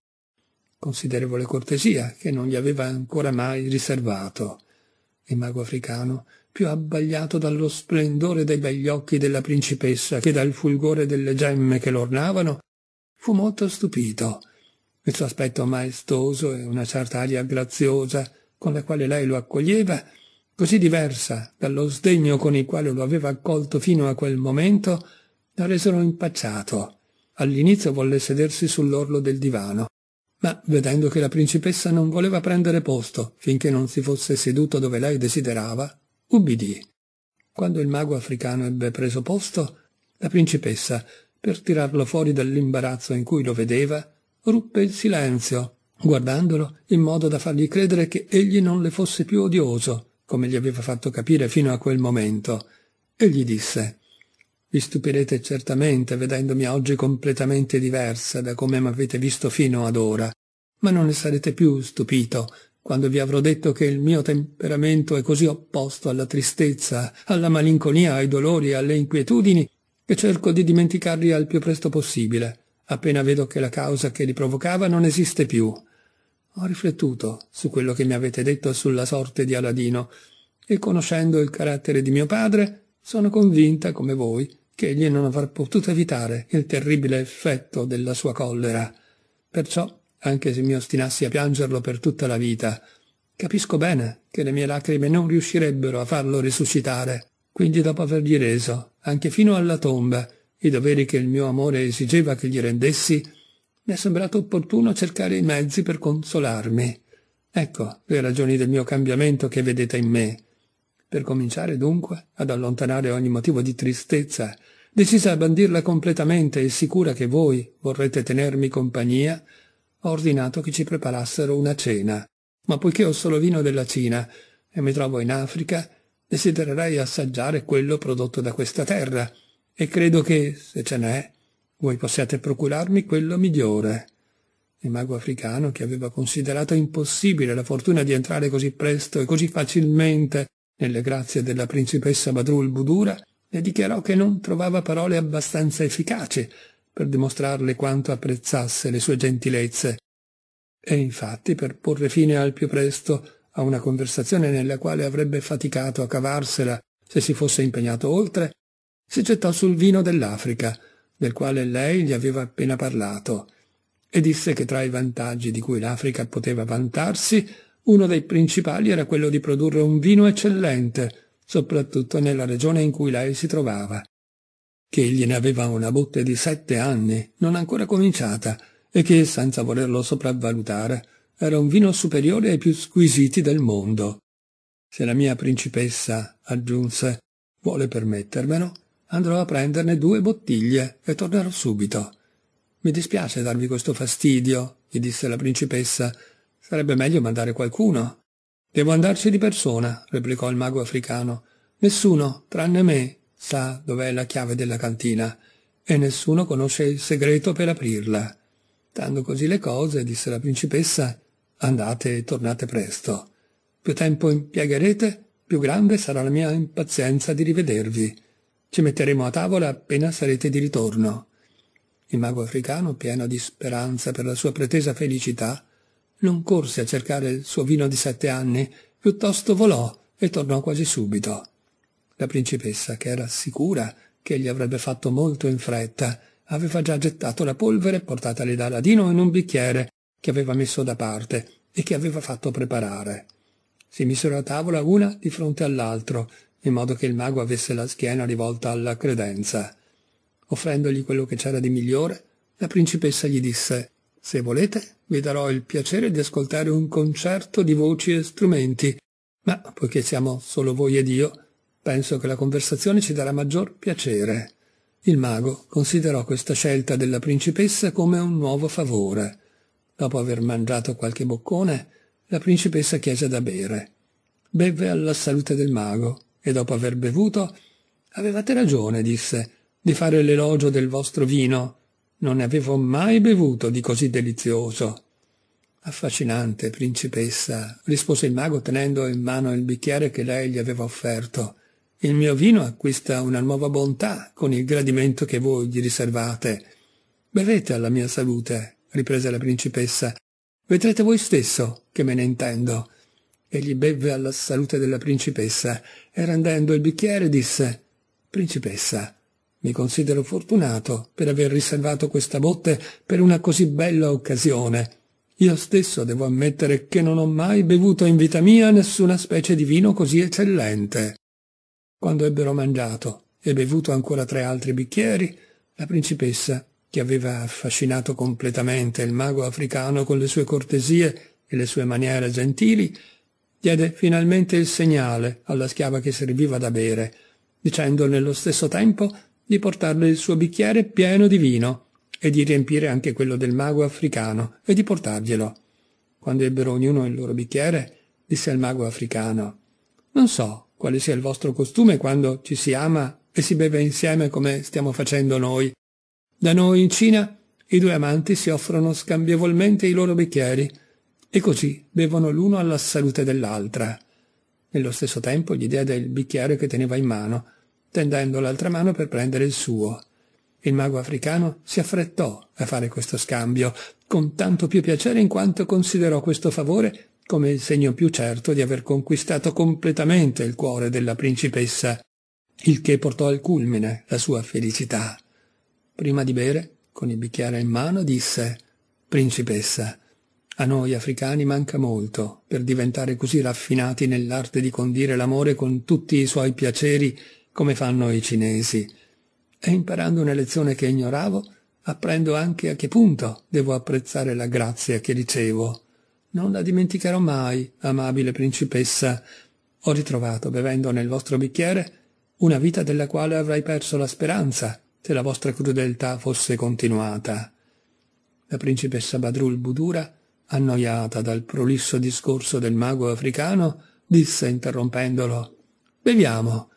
Considerevole cortesia che non gli aveva ancora mai riservato. Il mago africano, più abbagliato dallo splendore dei begli occhi della principessa che dal fulgore delle gemme che l'ornavano, fu molto stupito. Il suo aspetto maestoso e una certa aria graziosa con la quale lei lo accoglieva, così diversa dallo sdegno con il quale lo aveva accolto fino a quel momento, la resero impacciato. All'inizio volle sedersi sull'orlo del divano, ma vedendo che la principessa non voleva prendere posto finché non si fosse seduto dove lei desiderava, ubbidì. Quando il mago africano ebbe preso posto, la principessa, per tirarlo fuori dall'imbarazzo in cui lo vedeva, ruppe il silenzio, guardandolo in modo da fargli credere che egli non le fosse più odioso, come gli aveva fatto capire fino a quel momento, e gli disse vi stupirete certamente vedendomi oggi completamente diversa da come m'avete visto fino ad ora, ma non ne sarete più stupito quando vi avrò detto che il mio temperamento è così opposto alla tristezza, alla malinconia, ai dolori e alle inquietudini, che cerco di dimenticarli al più presto possibile, appena vedo che la causa che li provocava non esiste più. Ho riflettuto su quello che mi avete detto sulla sorte di Aladino, e conoscendo il carattere di mio padre, sono convinta, come voi, che egli non avrà potuto evitare il terribile effetto della sua collera. Perciò, anche se mi ostinassi a piangerlo per tutta la vita, capisco bene che le mie lacrime non riuscirebbero a farlo risuscitare. Quindi, dopo avergli reso, anche fino alla tomba, i doveri che il mio amore esigeva che gli rendessi, mi è sembrato opportuno cercare i mezzi per consolarmi. Ecco le ragioni del mio cambiamento che vedete in me. Per cominciare dunque ad allontanare ogni motivo di tristezza, decisa a bandirla completamente e sicura che voi vorrete tenermi compagnia, ho ordinato che ci preparassero una cena. Ma poiché ho solo vino della Cina e mi trovo in Africa, desidererei assaggiare quello prodotto da questa terra e credo che, se ce n'è, voi possiate procurarmi quello migliore. Il mago africano, che aveva considerato impossibile la fortuna di entrare così presto e così facilmente nelle grazie della principessa Badrul Budura, le dichiarò che non trovava parole abbastanza efficaci per dimostrarle quanto apprezzasse le sue gentilezze. E infatti, per porre fine al più presto a una conversazione nella quale avrebbe faticato a cavarsela se si fosse impegnato oltre, si gettò sul vino dell'Africa, del quale lei gli aveva appena parlato, e disse che tra i vantaggi di cui l'Africa poteva vantarsi uno dei principali era quello di produrre un vino eccellente, soprattutto nella regione in cui lei si trovava. Che egli ne aveva una botte di sette anni, non ancora cominciata, e che, senza volerlo sopravvalutare, era un vino superiore ai più squisiti del mondo. Se la mia principessa, aggiunse, vuole permettermelo, andrò a prenderne due bottiglie e tornerò subito. Mi dispiace darvi questo fastidio, gli disse la principessa, Sarebbe meglio mandare qualcuno. Devo andarci di persona, replicò il mago africano. Nessuno, tranne me, sa dov'è la chiave della cantina, e nessuno conosce il segreto per aprirla. Stando così le cose, disse la principessa, andate e tornate presto. Più tempo impiegherete, più grande sarà la mia impazienza di rivedervi. Ci metteremo a tavola appena sarete di ritorno. Il mago africano, pieno di speranza per la sua pretesa felicità, non corse a cercare il suo vino di sette anni, piuttosto volò e tornò quasi subito. La principessa, che era sicura che gli avrebbe fatto molto in fretta, aveva già gettato la polvere portatali da Aladino in un bicchiere che aveva messo da parte e che aveva fatto preparare. Si misero a tavola una di fronte all'altro, in modo che il mago avesse la schiena rivolta alla credenza. Offrendogli quello che c'era di migliore, la principessa gli disse se volete, vi darò il piacere di ascoltare un concerto di voci e strumenti, ma poiché siamo solo voi ed io, penso che la conversazione ci darà maggior piacere. Il mago considerò questa scelta della principessa come un nuovo favore. Dopo aver mangiato qualche boccone, la principessa chiese da bere. Bevve alla salute del mago e dopo aver bevuto, avevate ragione, disse, di fare l'elogio del vostro vino non ne avevo mai bevuto di così delizioso. Affascinante, principessa, rispose il mago tenendo in mano il bicchiere che lei gli aveva offerto. Il mio vino acquista una nuova bontà con il gradimento che voi gli riservate. Bevete alla mia salute, riprese la principessa. Vedrete voi stesso che me ne intendo. Egli bevve alla salute della principessa e rendendo il bicchiere disse Principessa, mi considero fortunato per aver riservato questa botte per una così bella occasione. Io stesso devo ammettere che non ho mai bevuto in vita mia nessuna specie di vino così eccellente. Quando ebbero mangiato e bevuto ancora tre altri bicchieri, la principessa, che aveva affascinato completamente il mago africano con le sue cortesie e le sue maniere gentili, diede finalmente il segnale alla schiava che serviva da bere, dicendo nello stesso tempo di portarle il suo bicchiere pieno di vino e di riempire anche quello del mago africano e di portarglielo. Quando ebbero ognuno il loro bicchiere, disse al mago africano Non so quale sia il vostro costume quando ci si ama e si beve insieme come stiamo facendo noi. Da noi in Cina i due amanti si offrono scambievolmente i loro bicchieri e così bevono l'uno alla salute dell'altra. Nello stesso tempo gli diede il bicchiere che teneva in mano tendendo l'altra mano per prendere il suo. Il mago africano si affrettò a fare questo scambio, con tanto più piacere in quanto considerò questo favore come il segno più certo di aver conquistato completamente il cuore della principessa, il che portò al culmine la sua felicità. Prima di bere, con il bicchiere in mano, disse Principessa, a noi africani manca molto per diventare così raffinati nell'arte di condire l'amore con tutti i suoi piaceri come fanno i cinesi, e imparando una lezione che ignoravo, apprendo anche a che punto devo apprezzare la grazia che ricevo. Non la dimenticherò mai, amabile principessa. Ho ritrovato, bevendo nel vostro bicchiere, una vita della quale avrei perso la speranza, se la vostra crudeltà fosse continuata. La principessa Badrul Budura, annoiata dal prolisso discorso del mago africano, disse interrompendolo Beviamo,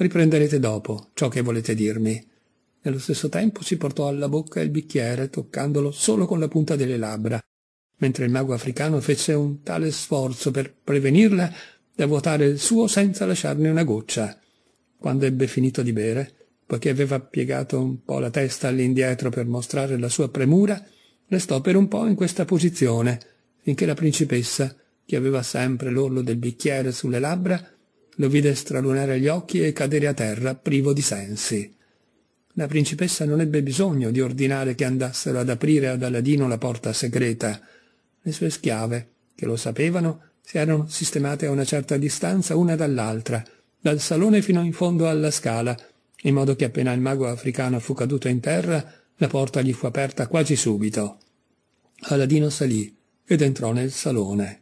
Riprenderete dopo ciò che volete dirmi. Nello stesso tempo si portò alla bocca il bicchiere, toccandolo solo con la punta delle labbra, mentre il mago africano fece un tale sforzo per prevenirla da vuotare il suo senza lasciarne una goccia. Quando ebbe finito di bere, poiché aveva piegato un po' la testa all'indietro per mostrare la sua premura, restò per un po' in questa posizione, finché la principessa, che aveva sempre l'orlo del bicchiere sulle labbra, lo vide stralunare gli occhi e cadere a terra privo di sensi. La principessa non ebbe bisogno di ordinare che andassero ad aprire ad Aladino la porta segreta. Le sue schiave, che lo sapevano, si erano sistemate a una certa distanza una dall'altra, dal salone fino in fondo alla scala, in modo che appena il mago africano fu caduto in terra, la porta gli fu aperta quasi subito. Aladino salì ed entrò nel salone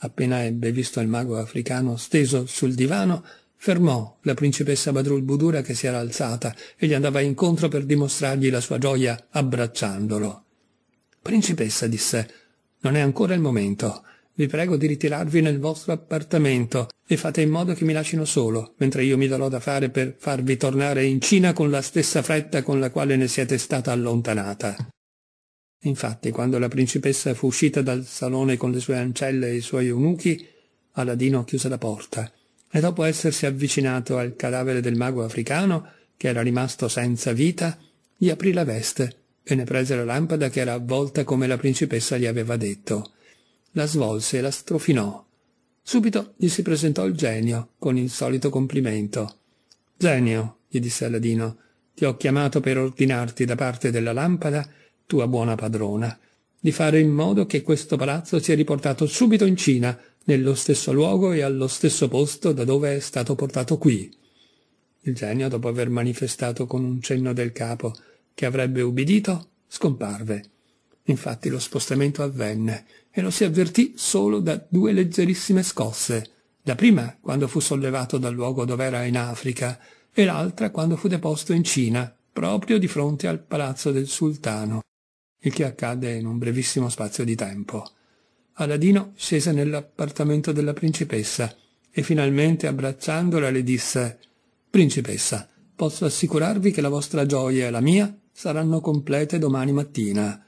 appena ebbe visto il mago africano steso sul divano, fermò la principessa Badrul Budura che si era alzata e gli andava incontro per dimostrargli la sua gioia abbracciandolo. Principessa, disse, non è ancora il momento. Vi prego di ritirarvi nel vostro appartamento e fate in modo che mi lascino solo, mentre io mi darò da fare per farvi tornare in Cina con la stessa fretta con la quale ne siete stata allontanata. Infatti, quando la principessa fu uscita dal salone con le sue ancelle e i suoi eunuchi, Aladino chiuse la porta e dopo essersi avvicinato al cadavere del mago africano, che era rimasto senza vita, gli aprì la veste e ne prese la lampada che era avvolta come la principessa gli aveva detto. La svolse e la strofinò. Subito gli si presentò il genio, con il solito complimento. Genio, gli disse Aladino, ti ho chiamato per ordinarti da parte della lampada tua buona padrona, di fare in modo che questo palazzo sia riportato subito in Cina, nello stesso luogo e allo stesso posto da dove è stato portato qui. Il genio, dopo aver manifestato con un cenno del capo che avrebbe ubbidito, scomparve. Infatti lo spostamento avvenne e lo si avvertì solo da due leggerissime scosse, la prima quando fu sollevato dal luogo dove era in Africa e l'altra quando fu deposto in Cina, proprio di fronte al palazzo del sultano il che accadde in un brevissimo spazio di tempo. Aladino scese nell'appartamento della principessa e finalmente abbracciandola le disse Principessa, posso assicurarvi che la vostra gioia e la mia saranno complete domani mattina.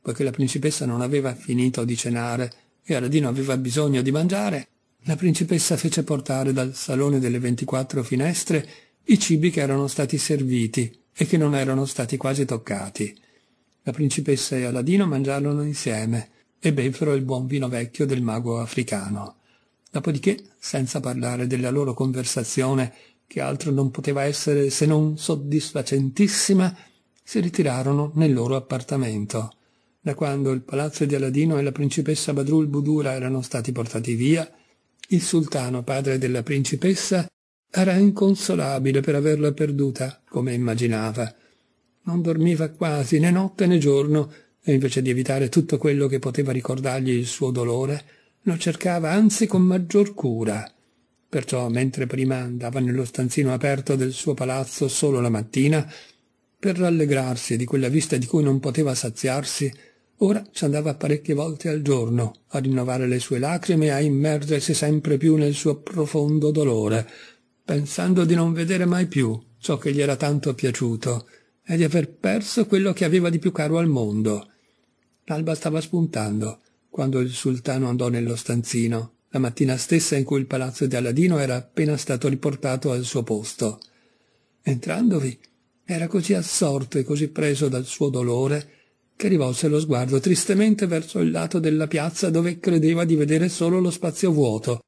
Poiché la principessa non aveva finito di cenare e Aladino aveva bisogno di mangiare, la principessa fece portare dal salone delle 24 finestre i cibi che erano stati serviti e che non erano stati quasi toccati. La principessa e Aladino mangiarono insieme e bevvero il buon vino vecchio del mago africano. Dopodiché, senza parlare della loro conversazione, che altro non poteva essere se non soddisfacentissima, si ritirarono nel loro appartamento. Da quando il palazzo di Aladino e la principessa Badrul Budura erano stati portati via, il sultano, padre della principessa, era inconsolabile per averla perduta, come immaginava, non dormiva quasi né notte né giorno, e invece di evitare tutto quello che poteva ricordargli il suo dolore, lo cercava anzi con maggior cura. Perciò, mentre prima andava nello stanzino aperto del suo palazzo solo la mattina, per rallegrarsi di quella vista di cui non poteva saziarsi, ora ci andava parecchie volte al giorno a rinnovare le sue lacrime e a immergersi sempre più nel suo profondo dolore, pensando di non vedere mai più ciò che gli era tanto piaciuto, e di aver perso quello che aveva di più caro al mondo. L'alba stava spuntando quando il sultano andò nello stanzino, la mattina stessa in cui il palazzo di Aladino era appena stato riportato al suo posto. Entrandovi, era così assorto e così preso dal suo dolore che rivolse lo sguardo tristemente verso il lato della piazza dove credeva di vedere solo lo spazio vuoto,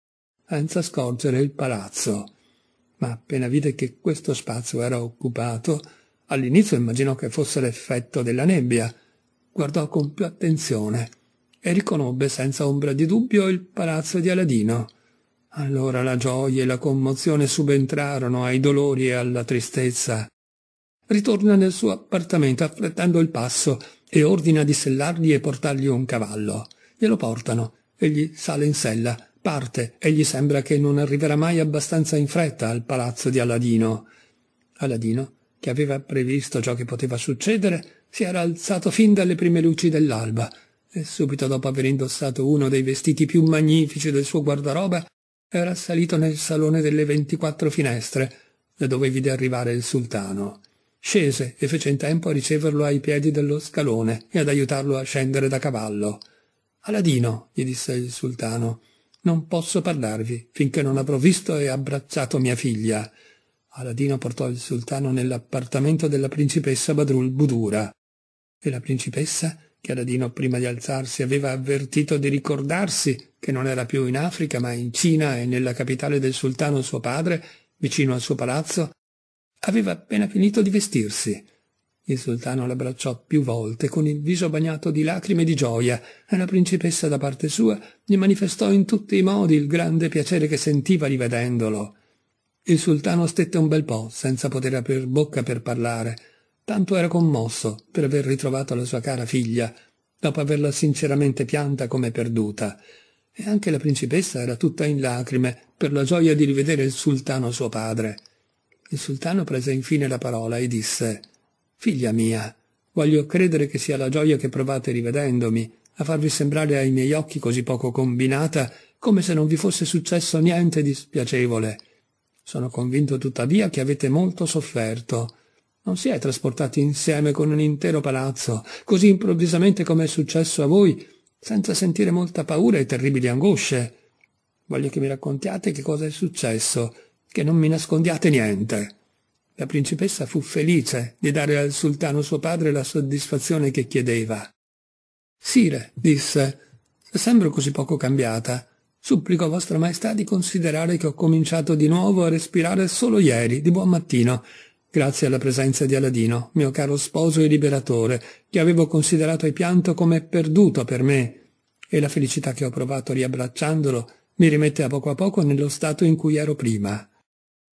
senza scorgere il palazzo. Ma appena vide che questo spazio era occupato, All'inizio immaginò che fosse l'effetto della nebbia. Guardò con più attenzione e riconobbe senza ombra di dubbio il palazzo di Aladino. Allora la gioia e la commozione subentrarono ai dolori e alla tristezza. Ritorna nel suo appartamento affrettando il passo e ordina di sellargli e portargli un cavallo. Glielo portano, egli sale in sella, parte e gli sembra che non arriverà mai abbastanza in fretta al palazzo di Aladino. Aladino che aveva previsto ciò che poteva succedere, si era alzato fin dalle prime luci dell'alba e subito dopo aver indossato uno dei vestiti più magnifici del suo guardaroba, era salito nel salone delle ventiquattro finestre, da dove vide arrivare il sultano. Scese e fece in tempo a riceverlo ai piedi dello scalone e ad aiutarlo a scendere da cavallo. Aladino, gli disse il sultano, non posso parlarvi finché non avrò visto e abbracciato mia figlia. Aladino portò il sultano nell'appartamento della principessa Badrul Budura. E la principessa, che Aladino prima di alzarsi aveva avvertito di ricordarsi che non era più in Africa ma in Cina e nella capitale del sultano suo padre, vicino al suo palazzo, aveva appena finito di vestirsi. Il sultano l'abbracciò più volte con il viso bagnato di lacrime di gioia e la principessa da parte sua gli manifestò in tutti i modi il grande piacere che sentiva rivedendolo. Il sultano stette un bel po', senza poter aprir bocca per parlare, tanto era commosso per aver ritrovato la sua cara figlia, dopo averla sinceramente pianta come perduta. E anche la principessa era tutta in lacrime per la gioia di rivedere il sultano suo padre. Il sultano prese infine la parola e disse Figlia mia, voglio credere che sia la gioia che provate rivedendomi, a farvi sembrare ai miei occhi così poco combinata, come se non vi fosse successo niente di spiacevole. Sono convinto tuttavia che avete molto sofferto. Non si è trasportati insieme con un intero palazzo, così improvvisamente come è successo a voi, senza sentire molta paura e terribili angosce. Voglio che mi raccontiate che cosa è successo, che non mi nascondiate niente. La principessa fu felice di dare al sultano suo padre la soddisfazione che chiedeva. Sire, disse, se sembro così poco cambiata, Supplico a vostra maestà di considerare che ho cominciato di nuovo a respirare solo ieri, di buon mattino, grazie alla presenza di Aladino, mio caro sposo e liberatore, che avevo considerato e pianto come perduto per me. E la felicità che ho provato riabbracciandolo mi rimette a poco a poco nello stato in cui ero prima.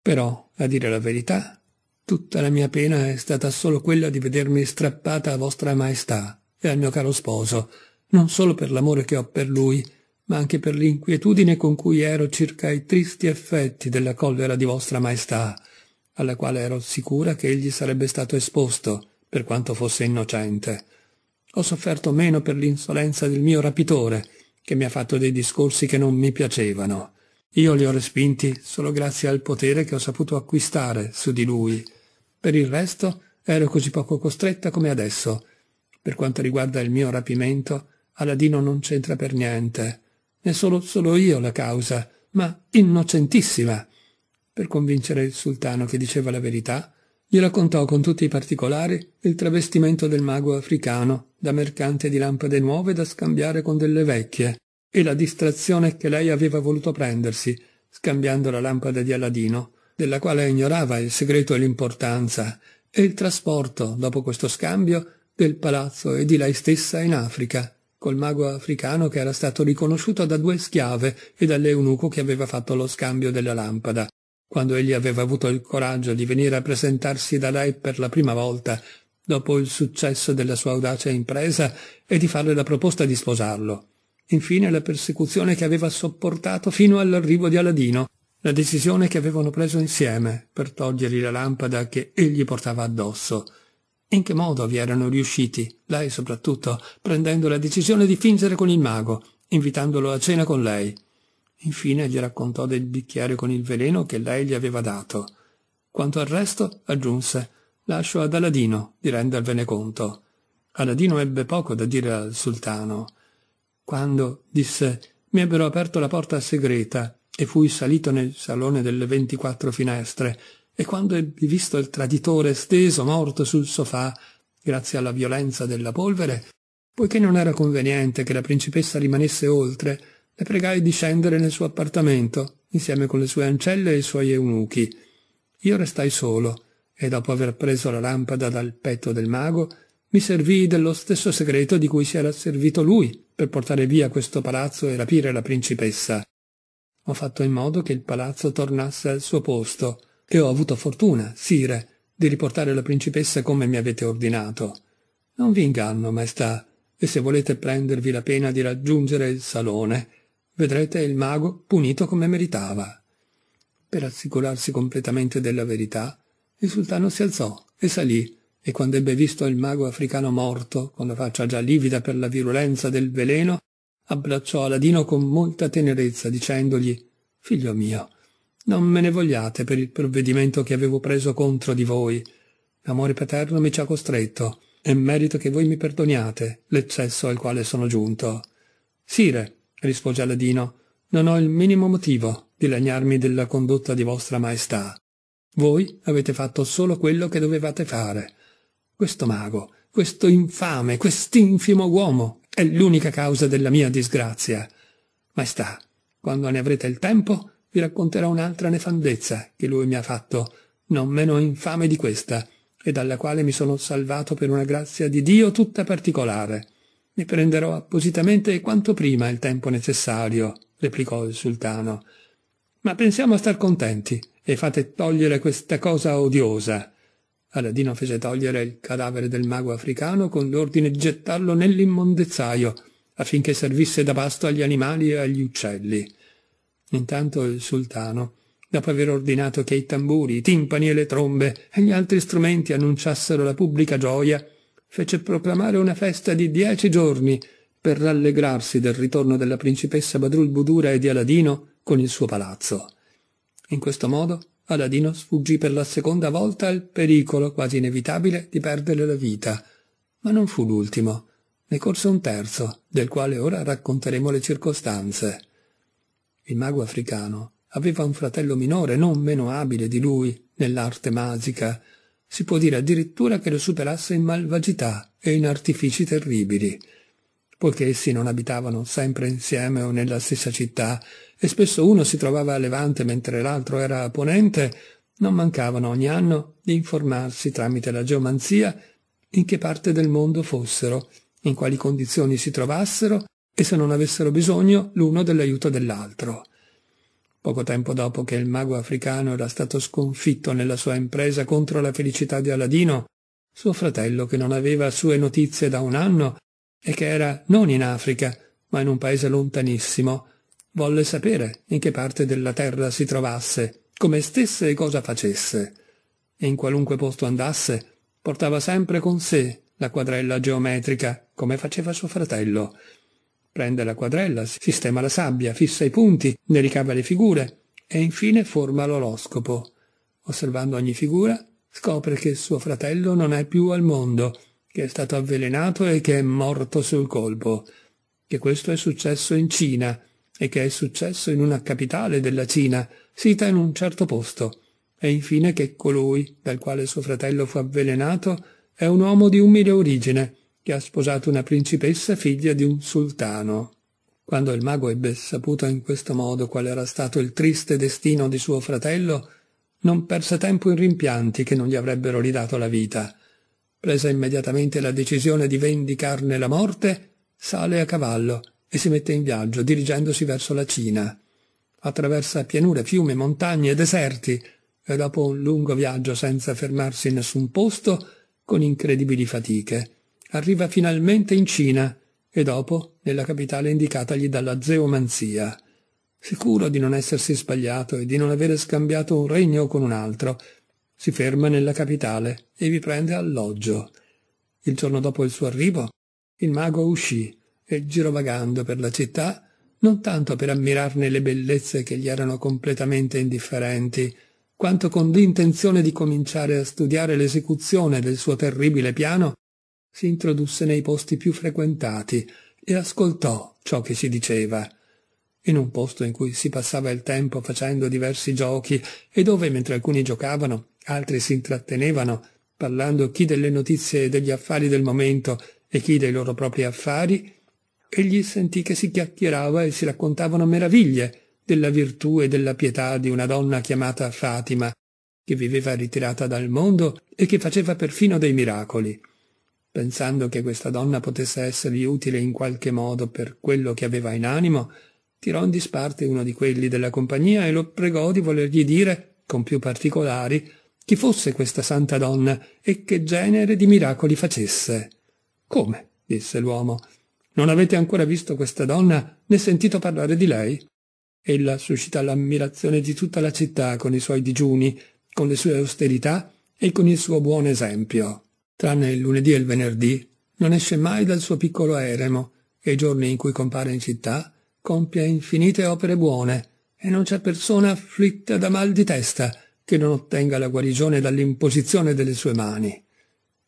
Però, a dire la verità, tutta la mia pena è stata solo quella di vedermi strappata a vostra maestà e al mio caro sposo, non solo per l'amore che ho per lui, ma anche per l'inquietudine con cui ero circa i tristi effetti della collera di vostra maestà, alla quale ero sicura che egli sarebbe stato esposto, per quanto fosse innocente. Ho sofferto meno per l'insolenza del mio rapitore, che mi ha fatto dei discorsi che non mi piacevano. Io li ho respinti solo grazie al potere che ho saputo acquistare su di lui. Per il resto ero così poco costretta come adesso. Per quanto riguarda il mio rapimento, Aladino non c'entra per niente ne sono solo io la causa, ma innocentissima. Per convincere il sultano che diceva la verità, gli raccontò con tutti i particolari il travestimento del mago africano, da mercante di lampade nuove da scambiare con delle vecchie, e la distrazione che lei aveva voluto prendersi, scambiando la lampada di Aladino, della quale ignorava il segreto e l'importanza, e il trasporto, dopo questo scambio, del palazzo e di lei stessa in Africa col mago africano che era stato riconosciuto da due schiave e dall'eunuco che aveva fatto lo scambio della lampada. Quando egli aveva avuto il coraggio di venire a presentarsi da lei per la prima volta, dopo il successo della sua audace impresa, e di farle la proposta di sposarlo. Infine la persecuzione che aveva sopportato fino all'arrivo di Aladino, la decisione che avevano preso insieme per togliergli la lampada che egli portava addosso, in che modo vi erano riusciti, lei soprattutto, prendendo la decisione di fingere con il mago, invitandolo a cena con lei? Infine gli raccontò del bicchiere con il veleno che lei gli aveva dato. Quanto al resto, aggiunse, lascio ad Aladino di rendervene conto. Aladino ebbe poco da dire al sultano. Quando, disse, mi ebbero aperto la porta segreta e fui salito nel salone delle ventiquattro finestre, e quando ebbi visto il traditore steso morto sul sofà, grazie alla violenza della polvere, poiché non era conveniente che la principessa rimanesse oltre, le pregai di scendere nel suo appartamento, insieme con le sue ancelle e i suoi eunuchi. Io restai solo, e dopo aver preso la lampada dal petto del mago, mi servii dello stesso segreto di cui si era servito lui per portare via questo palazzo e rapire la principessa. Ho fatto in modo che il palazzo tornasse al suo posto, che ho avuto fortuna, sire, di riportare la principessa come mi avete ordinato. Non vi inganno, maestà, e se volete prendervi la pena di raggiungere il salone, vedrete il mago punito come meritava. Per assicurarsi completamente della verità, il sultano si alzò e salì, e quando ebbe visto il mago africano morto, con la faccia già livida per la virulenza del veleno, abbracciò Aladino con molta tenerezza, dicendogli Figlio mio, non me ne vogliate per il provvedimento che avevo preso contro di voi. L'amore paterno mi ci ha costretto, e merito che voi mi perdoniate l'eccesso al quale sono giunto. Sire, rispose Aladino, non ho il minimo motivo di lagnarmi della condotta di vostra maestà. Voi avete fatto solo quello che dovevate fare. Questo mago, questo infame, quest'infimo uomo è l'unica causa della mia disgrazia. Maestà, quando ne avrete il tempo, vi racconterò un'altra nefandezza che lui mi ha fatto, non meno infame di questa, e dalla quale mi sono salvato per una grazia di Dio tutta particolare. Mi prenderò appositamente quanto prima il tempo necessario, replicò il sultano. Ma pensiamo a star contenti e fate togliere questa cosa odiosa. Aladino fece togliere il cadavere del mago africano con l'ordine di gettarlo nell'immondezzaio, affinché servisse da pasto agli animali e agli uccelli. Intanto il sultano, dopo aver ordinato che i tamburi, i timpani e le trombe e gli altri strumenti annunciassero la pubblica gioia, fece proclamare una festa di dieci giorni per rallegrarsi del ritorno della principessa Badrul Budura e di Aladino con il suo palazzo. In questo modo Aladino sfuggì per la seconda volta al pericolo quasi inevitabile di perdere la vita, ma non fu l'ultimo. Ne corse un terzo, del quale ora racconteremo le circostanze. Il mago africano aveva un fratello minore non meno abile di lui nell'arte magica, si può dire addirittura che lo superasse in malvagità e in artifici terribili, poiché essi non abitavano sempre insieme o nella stessa città, e spesso uno si trovava a Levante mentre l'altro era a Ponente, non mancavano ogni anno di informarsi tramite la geomanzia in che parte del mondo fossero, in quali condizioni si trovassero e se non avessero bisogno l'uno dell'aiuto dell'altro. Poco tempo dopo che il mago africano era stato sconfitto nella sua impresa contro la felicità di Aladino, suo fratello, che non aveva sue notizie da un anno e che era non in Africa, ma in un paese lontanissimo, volle sapere in che parte della terra si trovasse, come stesse e cosa facesse. E in qualunque posto andasse, portava sempre con sé la quadrella geometrica, come faceva suo fratello, prende la quadrella, sistema la sabbia, fissa i punti, ne ricava le figure e infine forma l'oroscopo. Osservando ogni figura, scopre che suo fratello non è più al mondo, che è stato avvelenato e che è morto sul colpo, che questo è successo in Cina e che è successo in una capitale della Cina, sita in un certo posto, e infine che colui dal quale suo fratello fu avvelenato è un uomo di umile origine, che ha sposato una principessa figlia di un sultano. Quando il mago ebbe saputo in questo modo qual era stato il triste destino di suo fratello, non perse tempo in rimpianti che non gli avrebbero ridato la vita. Presa immediatamente la decisione di vendicarne la morte, sale a cavallo e si mette in viaggio, dirigendosi verso la Cina. Attraversa pianure, fiume, montagne e deserti, e dopo un lungo viaggio senza fermarsi in nessun posto, con incredibili fatiche, arriva finalmente in Cina e dopo nella capitale indicatagli dalla zeomanzia. Sicuro di non essersi sbagliato e di non avere scambiato un regno con un altro, si ferma nella capitale e vi prende alloggio. Il giorno dopo il suo arrivo, il mago uscì e girovagando per la città, non tanto per ammirarne le bellezze che gli erano completamente indifferenti, quanto con l'intenzione di cominciare a studiare l'esecuzione del suo terribile piano si introdusse nei posti più frequentati e ascoltò ciò che si diceva. In un posto in cui si passava il tempo facendo diversi giochi e dove, mentre alcuni giocavano, altri si intrattenevano, parlando chi delle notizie e degli affari del momento e chi dei loro propri affari, egli sentì che si chiacchierava e si raccontavano meraviglie della virtù e della pietà di una donna chiamata Fatima, che viveva ritirata dal mondo e che faceva perfino dei miracoli pensando che questa donna potesse essergli utile in qualche modo per quello che aveva in animo, tirò in disparte uno di quelli della compagnia e lo pregò di volergli dire, con più particolari, chi fosse questa santa donna e che genere di miracoli facesse. Come? disse l'uomo. Non avete ancora visto questa donna né sentito parlare di lei? Ella suscita l'ammirazione di tutta la città con i suoi digiuni, con le sue austerità e con il suo buon esempio. Tranne il lunedì e il venerdì, non esce mai dal suo piccolo eremo e i giorni in cui compare in città compie infinite opere buone e non c'è persona afflitta da mal di testa che non ottenga la guarigione dall'imposizione delle sue mani.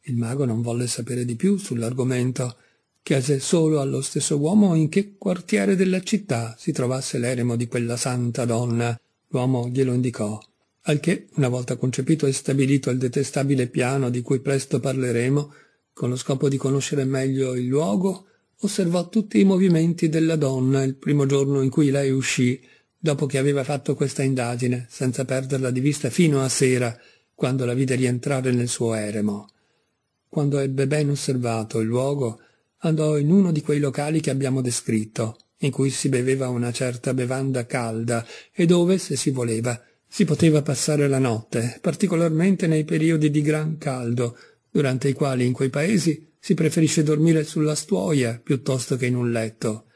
Il mago non volle sapere di più sull'argomento, chiese solo allo stesso uomo in che quartiere della città si trovasse l'eremo di quella santa donna. L'uomo glielo indicò al che, una volta concepito e stabilito il detestabile piano di cui presto parleremo, con lo scopo di conoscere meglio il luogo, osservò tutti i movimenti della donna il primo giorno in cui lei uscì, dopo che aveva fatto questa indagine, senza perderla di vista fino a sera, quando la vide rientrare nel suo eremo. Quando ebbe ben osservato il luogo, andò in uno di quei locali che abbiamo descritto, in cui si beveva una certa bevanda calda e dove, se si voleva, si poteva passare la notte, particolarmente nei periodi di gran caldo, durante i quali in quei paesi si preferisce dormire sulla stuoia piuttosto che in un letto.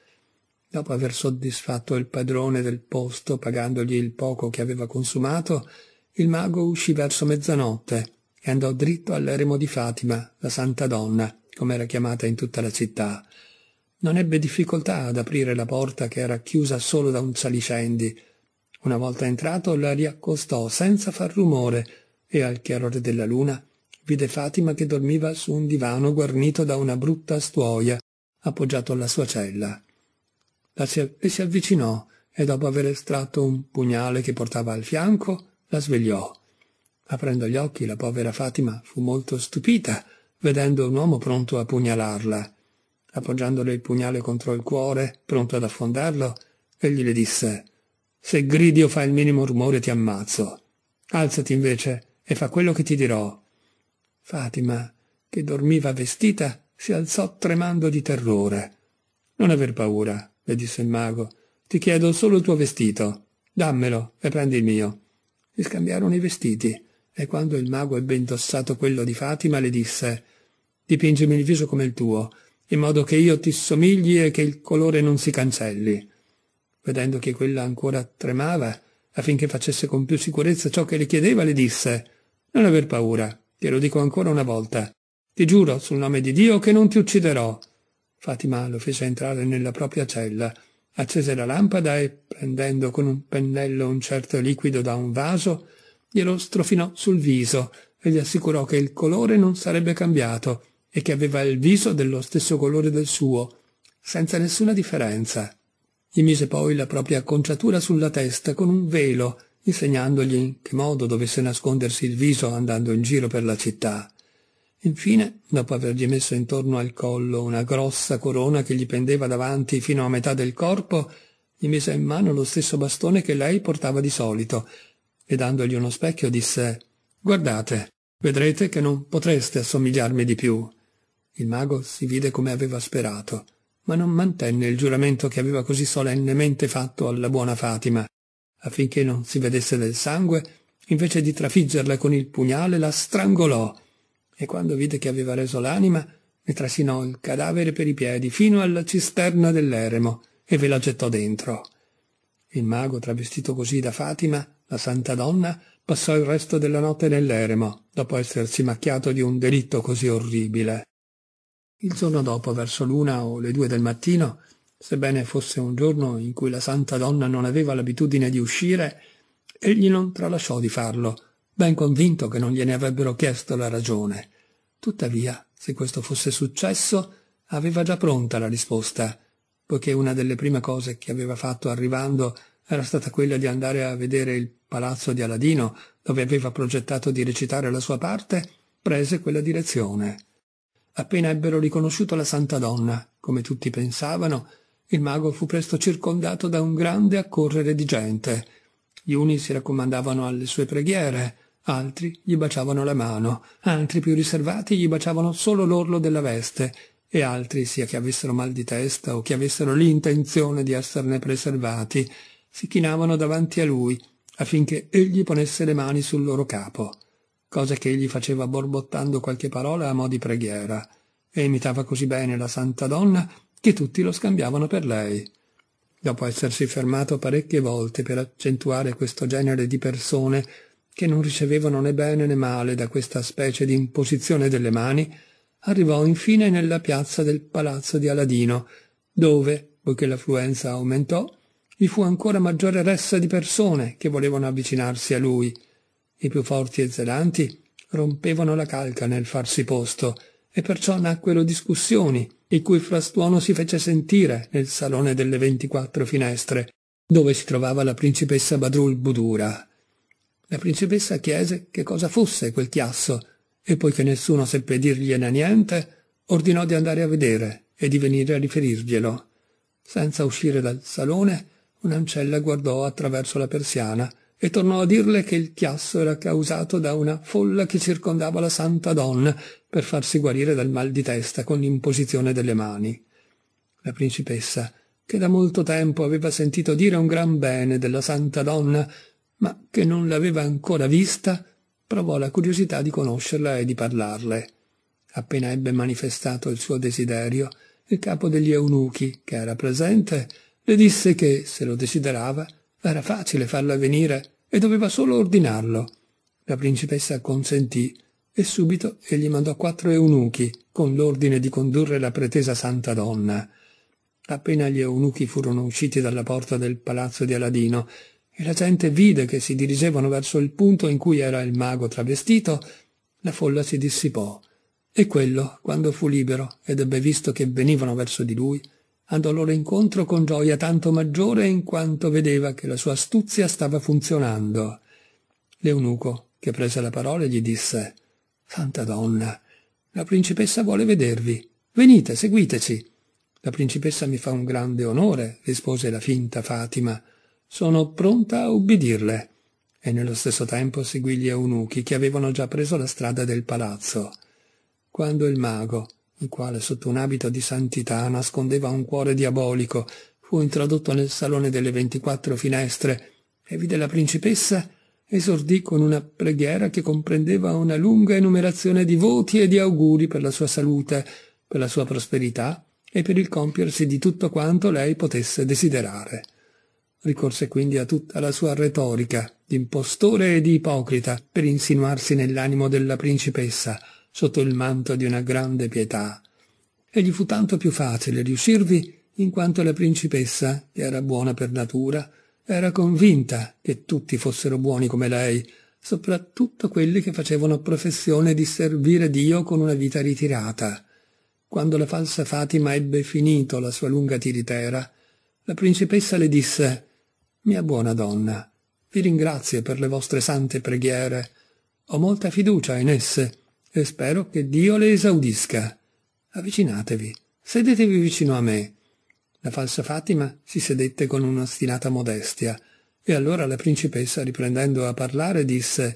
Dopo aver soddisfatto il padrone del posto pagandogli il poco che aveva consumato, il mago uscì verso mezzanotte e andò dritto all'eremo di Fatima, la Santa Donna, come era chiamata in tutta la città. Non ebbe difficoltà ad aprire la porta che era chiusa solo da un salicendi, una volta entrato la riaccostò senza far rumore e al chiarore della luna vide Fatima che dormiva su un divano guarnito da una brutta stuoia, appoggiato alla sua cella. La si, le si avvicinò e dopo aver estratto un pugnale che portava al fianco, la svegliò. Aprendo gli occhi, la povera Fatima fu molto stupita, vedendo un uomo pronto a pugnalarla. Appoggiandole il pugnale contro il cuore, pronto ad affondarlo, egli le disse se gridi o fai il minimo rumore ti ammazzo. Alzati invece e fa quello che ti dirò. Fatima, che dormiva vestita, si alzò tremando di terrore. Non aver paura, le disse il mago. Ti chiedo solo il tuo vestito. Dammelo e prendi il mio. Si scambiarono i vestiti e quando il mago ebbe indossato quello di Fatima le disse Dipingimi il viso come il tuo, in modo che io ti somigli e che il colore non si cancelli vedendo che quella ancora tremava, affinché facesse con più sicurezza ciò che le chiedeva, le disse Non aver paura, te lo dico ancora una volta. Ti giuro, sul nome di Dio, che non ti ucciderò. Fatima lo fece entrare nella propria cella, accese la lampada e, prendendo con un pennello un certo liquido da un vaso, glielo strofinò sul viso e gli assicurò che il colore non sarebbe cambiato e che aveva il viso dello stesso colore del suo, senza nessuna differenza. Gli mise poi la propria acconciatura sulla testa con un velo, insegnandogli in che modo dovesse nascondersi il viso andando in giro per la città. Infine, dopo avergli messo intorno al collo una grossa corona che gli pendeva davanti fino a metà del corpo, gli mise in mano lo stesso bastone che lei portava di solito e dandogli uno specchio disse «Guardate, vedrete che non potreste assomigliarmi di più». Il mago si vide come aveva sperato ma non mantenne il giuramento che aveva così solennemente fatto alla buona Fatima, affinché non si vedesse del sangue, invece di trafiggerla con il pugnale la strangolò, e quando vide che aveva reso l'anima, ne trasinò il cadavere per i piedi fino alla cisterna dell'eremo e ve la gettò dentro. Il mago, travestito così da Fatima, la santa donna, passò il resto della notte nell'eremo, dopo essersi macchiato di un delitto così orribile. Il giorno dopo, verso l'una o le due del mattino, sebbene fosse un giorno in cui la santa donna non aveva l'abitudine di uscire, egli non tralasciò di farlo, ben convinto che non gliene avrebbero chiesto la ragione. Tuttavia, se questo fosse successo, aveva già pronta la risposta, poiché una delle prime cose che aveva fatto arrivando era stata quella di andare a vedere il palazzo di Aladino, dove aveva progettato di recitare la sua parte, prese quella direzione. Appena ebbero riconosciuto la Santa Donna, come tutti pensavano, il mago fu presto circondato da un grande accorrere di gente. Gli uni si raccomandavano alle sue preghiere, altri gli baciavano la mano, altri più riservati gli baciavano solo l'orlo della veste, e altri, sia che avessero mal di testa o che avessero l'intenzione di esserne preservati, si chinavano davanti a lui affinché egli ponesse le mani sul loro capo cosa che egli faceva borbottando qualche parola a mo' di preghiera, e imitava così bene la santa donna che tutti lo scambiavano per lei. Dopo essersi fermato parecchie volte per accentuare questo genere di persone che non ricevevano né bene né male da questa specie di imposizione delle mani, arrivò infine nella piazza del palazzo di Aladino, dove, poiché l'affluenza aumentò, vi fu ancora maggiore ressa di persone che volevano avvicinarsi a lui, i più forti e zelanti rompevano la calca nel farsi posto, e perciò nacquero discussioni, il cui frastuono si fece sentire nel salone delle ventiquattro finestre, dove si trovava la principessa Badrul Budura. La principessa chiese che cosa fosse quel chiasso, e poiché nessuno seppe dirgliene niente, ordinò di andare a vedere e di venire a riferirglielo. Senza uscire dal salone, un'ancella guardò attraverso la persiana e tornò a dirle che il chiasso era causato da una folla che circondava la santa donna per farsi guarire dal mal di testa con l'imposizione delle mani. La principessa, che da molto tempo aveva sentito dire un gran bene della santa donna, ma che non l'aveva ancora vista, provò la curiosità di conoscerla e di parlarle. Appena ebbe manifestato il suo desiderio, il capo degli eunuchi, che era presente, le disse che, se lo desiderava, era facile farlo avvenire e doveva solo ordinarlo. La principessa consentì e subito egli mandò quattro eunuchi con l'ordine di condurre la pretesa santa donna. Appena gli eunuchi furono usciti dalla porta del palazzo di Aladino e la gente vide che si dirigevano verso il punto in cui era il mago travestito, la folla si dissipò e quello, quando fu libero ed ebbe visto che venivano verso di lui, andò loro incontro con gioia tanto maggiore in quanto vedeva che la sua astuzia stava funzionando. L'eunuco, che prese la parola, gli disse Santa donna, la principessa vuole vedervi. Venite, seguiteci. La principessa mi fa un grande onore, rispose la finta Fatima. Sono pronta a ubbidirle. E nello stesso tempo seguì gli eunuchi che avevano già preso la strada del palazzo. Quando il mago, il quale sotto un abito di santità nascondeva un cuore diabolico, fu introdotto nel salone delle ventiquattro finestre e vide la principessa esordì con una preghiera che comprendeva una lunga enumerazione di voti e di auguri per la sua salute, per la sua prosperità e per il compiersi di tutto quanto lei potesse desiderare. Ricorse quindi a tutta la sua retorica d'impostore e di ipocrita per insinuarsi nell'animo della principessa, sotto il manto di una grande pietà, e gli fu tanto più facile riuscirvi in quanto la principessa, che era buona per natura, era convinta che tutti fossero buoni come lei, soprattutto quelli che facevano professione di servire Dio con una vita ritirata. Quando la falsa Fatima ebbe finito la sua lunga tiritera, la principessa le disse «Mia buona donna, vi ringrazio per le vostre sante preghiere. Ho molta fiducia in esse e spero che Dio le esaudisca. Avvicinatevi, sedetevi vicino a me. La falsa Fatima si sedette con un'ostinata modestia, e allora la principessa, riprendendo a parlare, disse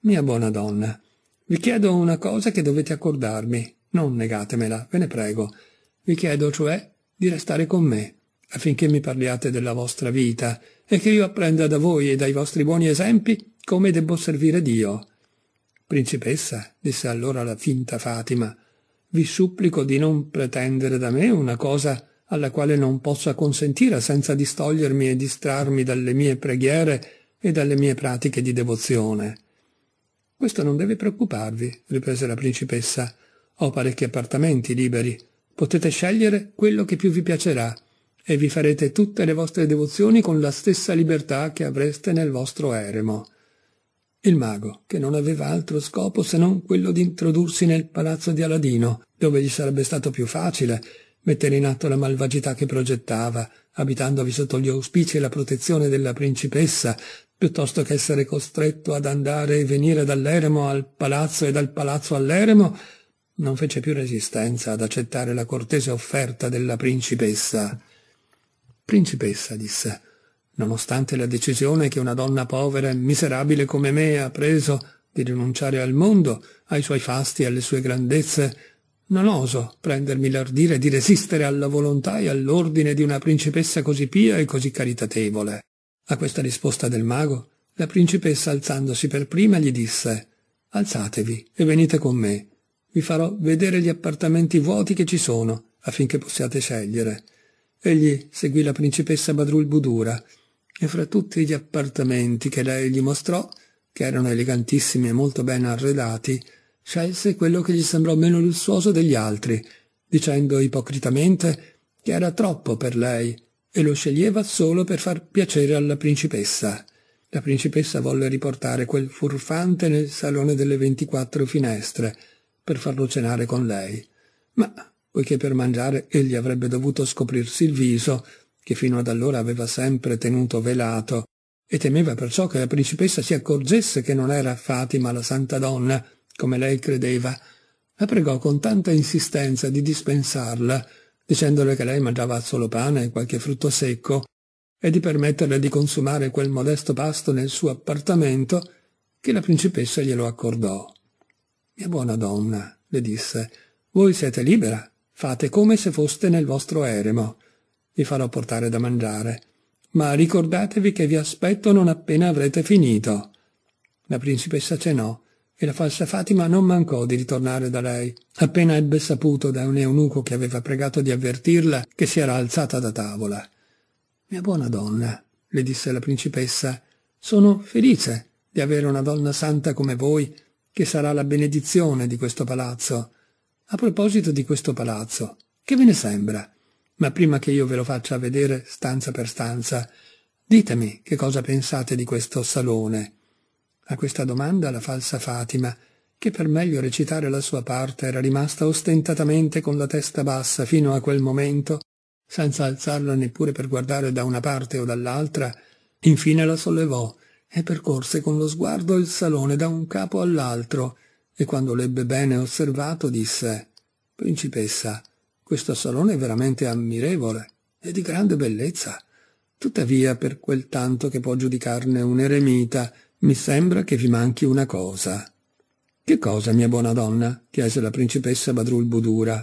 Mia buona donna, vi chiedo una cosa che dovete accordarmi, non negatemela, ve ne prego. Vi chiedo, cioè, di restare con me, affinché mi parliate della vostra vita, e che io apprenda da voi e dai vostri buoni esempi come debbo servire Dio. Principessa, disse allora la finta Fatima, vi supplico di non pretendere da me una cosa alla quale non possa consentire senza distogliermi e distrarmi dalle mie preghiere e dalle mie pratiche di devozione. Questo non deve preoccuparvi, riprese la principessa. Ho parecchi appartamenti liberi. Potete scegliere quello che più vi piacerà e vi farete tutte le vostre devozioni con la stessa libertà che avreste nel vostro eremo. Il mago, che non aveva altro scopo se non quello di introdursi nel palazzo di Aladino, dove gli sarebbe stato più facile mettere in atto la malvagità che progettava, abitandovi sotto gli auspici e la protezione della principessa, piuttosto che essere costretto ad andare e venire dall'eremo al palazzo e dal palazzo all'eremo, non fece più resistenza ad accettare la cortese offerta della principessa. Principessa, disse, nonostante la decisione che una donna povera e miserabile come me ha preso di rinunciare al mondo, ai suoi fasti e alle sue grandezze, non oso prendermi l'ardire di resistere alla volontà e all'ordine di una principessa così pia e così caritatevole. A questa risposta del mago, la principessa alzandosi per prima gli disse Alzatevi e venite con me. Vi farò vedere gli appartamenti vuoti che ci sono, affinché possiate scegliere. Egli seguì la principessa Badrul Budura, e fra tutti gli appartamenti che lei gli mostrò, che erano elegantissimi e molto ben arredati, scelse quello che gli sembrò meno lussuoso degli altri, dicendo ipocritamente che era troppo per lei e lo sceglieva solo per far piacere alla principessa. La principessa volle riportare quel furfante nel salone delle ventiquattro finestre per farlo cenare con lei. Ma, poiché per mangiare egli avrebbe dovuto scoprirsi il viso, che fino ad allora aveva sempre tenuto velato, e temeva perciò che la principessa si accorgesse che non era Fatima la santa donna, come lei credeva, la pregò con tanta insistenza di dispensarla, dicendole che lei mangiava solo pane e qualche frutto secco, e di permetterle di consumare quel modesto pasto nel suo appartamento, che la principessa glielo accordò. Mia buona donna, le disse, voi siete libera, fate come se foste nel vostro eremo vi farò portare da mangiare. Ma ricordatevi che vi aspetto non appena avrete finito. La principessa cenò e la falsa Fatima non mancò di ritornare da lei, appena ebbe saputo da un eunuco che aveva pregato di avvertirla che si era alzata da tavola. Mia buona donna, le disse la principessa, sono felice di avere una donna santa come voi, che sarà la benedizione di questo palazzo. A proposito di questo palazzo, che ve ne sembra? ma prima che io ve lo faccia vedere stanza per stanza, ditemi che cosa pensate di questo salone. A questa domanda la falsa Fatima, che per meglio recitare la sua parte era rimasta ostentatamente con la testa bassa fino a quel momento, senza alzarla neppure per guardare da una parte o dall'altra, infine la sollevò e percorse con lo sguardo il salone da un capo all'altro, e quando l'ebbe bene osservato disse Principessa, questo salone è veramente ammirevole e di grande bellezza. Tuttavia, per quel tanto che può giudicarne un eremita, mi sembra che vi manchi una cosa. Che cosa, mia buona donna? chiese la principessa Badrul Budura.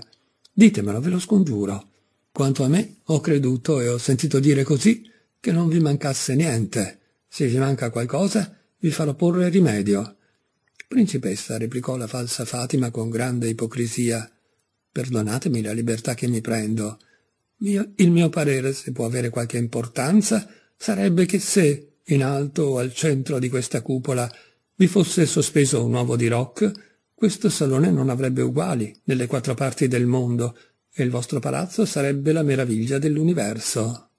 Ditemelo, ve lo scongiuro. Quanto a me, ho creduto e ho sentito dire così che non vi mancasse niente. Se vi manca qualcosa, vi farò porre rimedio. Principessa, replicò la falsa Fatima con grande ipocrisia, perdonatemi la libertà che mi prendo. Mio, il mio parere, se può avere qualche importanza, sarebbe che se, in alto o al centro di questa cupola, vi fosse sospeso un uovo di rock, questo salone non avrebbe uguali nelle quattro parti del mondo e il vostro palazzo sarebbe la meraviglia dell'universo.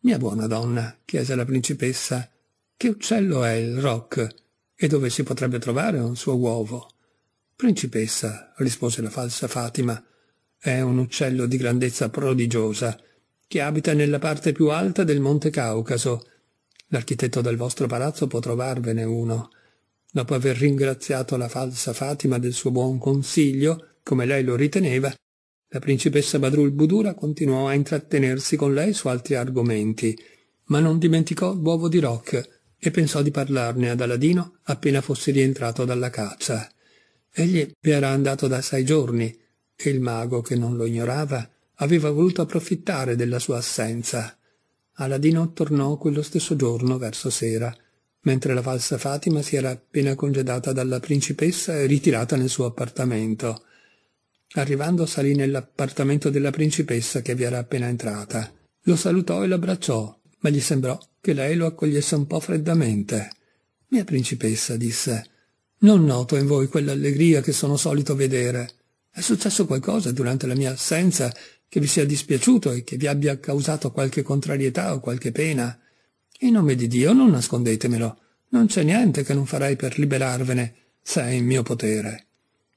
Mia buona donna, chiese la principessa, che uccello è il rock e dove si potrebbe trovare un suo uovo? Principessa, rispose la falsa Fatima, è un uccello di grandezza prodigiosa, che abita nella parte più alta del Monte Caucaso. L'architetto del vostro palazzo può trovarvene uno. Dopo aver ringraziato la falsa Fatima del suo buon consiglio, come lei lo riteneva, la principessa Badrul Budura continuò a intrattenersi con lei su altri argomenti, ma non dimenticò l'uovo di Roc e pensò di parlarne ad Aladino appena fosse rientrato dalla caccia. Egli vi era andato da sei giorni e il mago, che non lo ignorava, aveva voluto approfittare della sua assenza. Aladino tornò quello stesso giorno verso sera, mentre la falsa Fatima si era appena congedata dalla principessa e ritirata nel suo appartamento. Arrivando salì nell'appartamento della principessa che vi era appena entrata. Lo salutò e l'abbracciò, ma gli sembrò che lei lo accogliesse un po' freddamente. Mia principessa, disse, non noto in voi quell'allegria che sono solito vedere. È successo qualcosa durante la mia assenza che vi sia dispiaciuto e che vi abbia causato qualche contrarietà o qualche pena. In nome di Dio non nascondetemelo. Non c'è niente che non farei per liberarvene, se è in mio potere.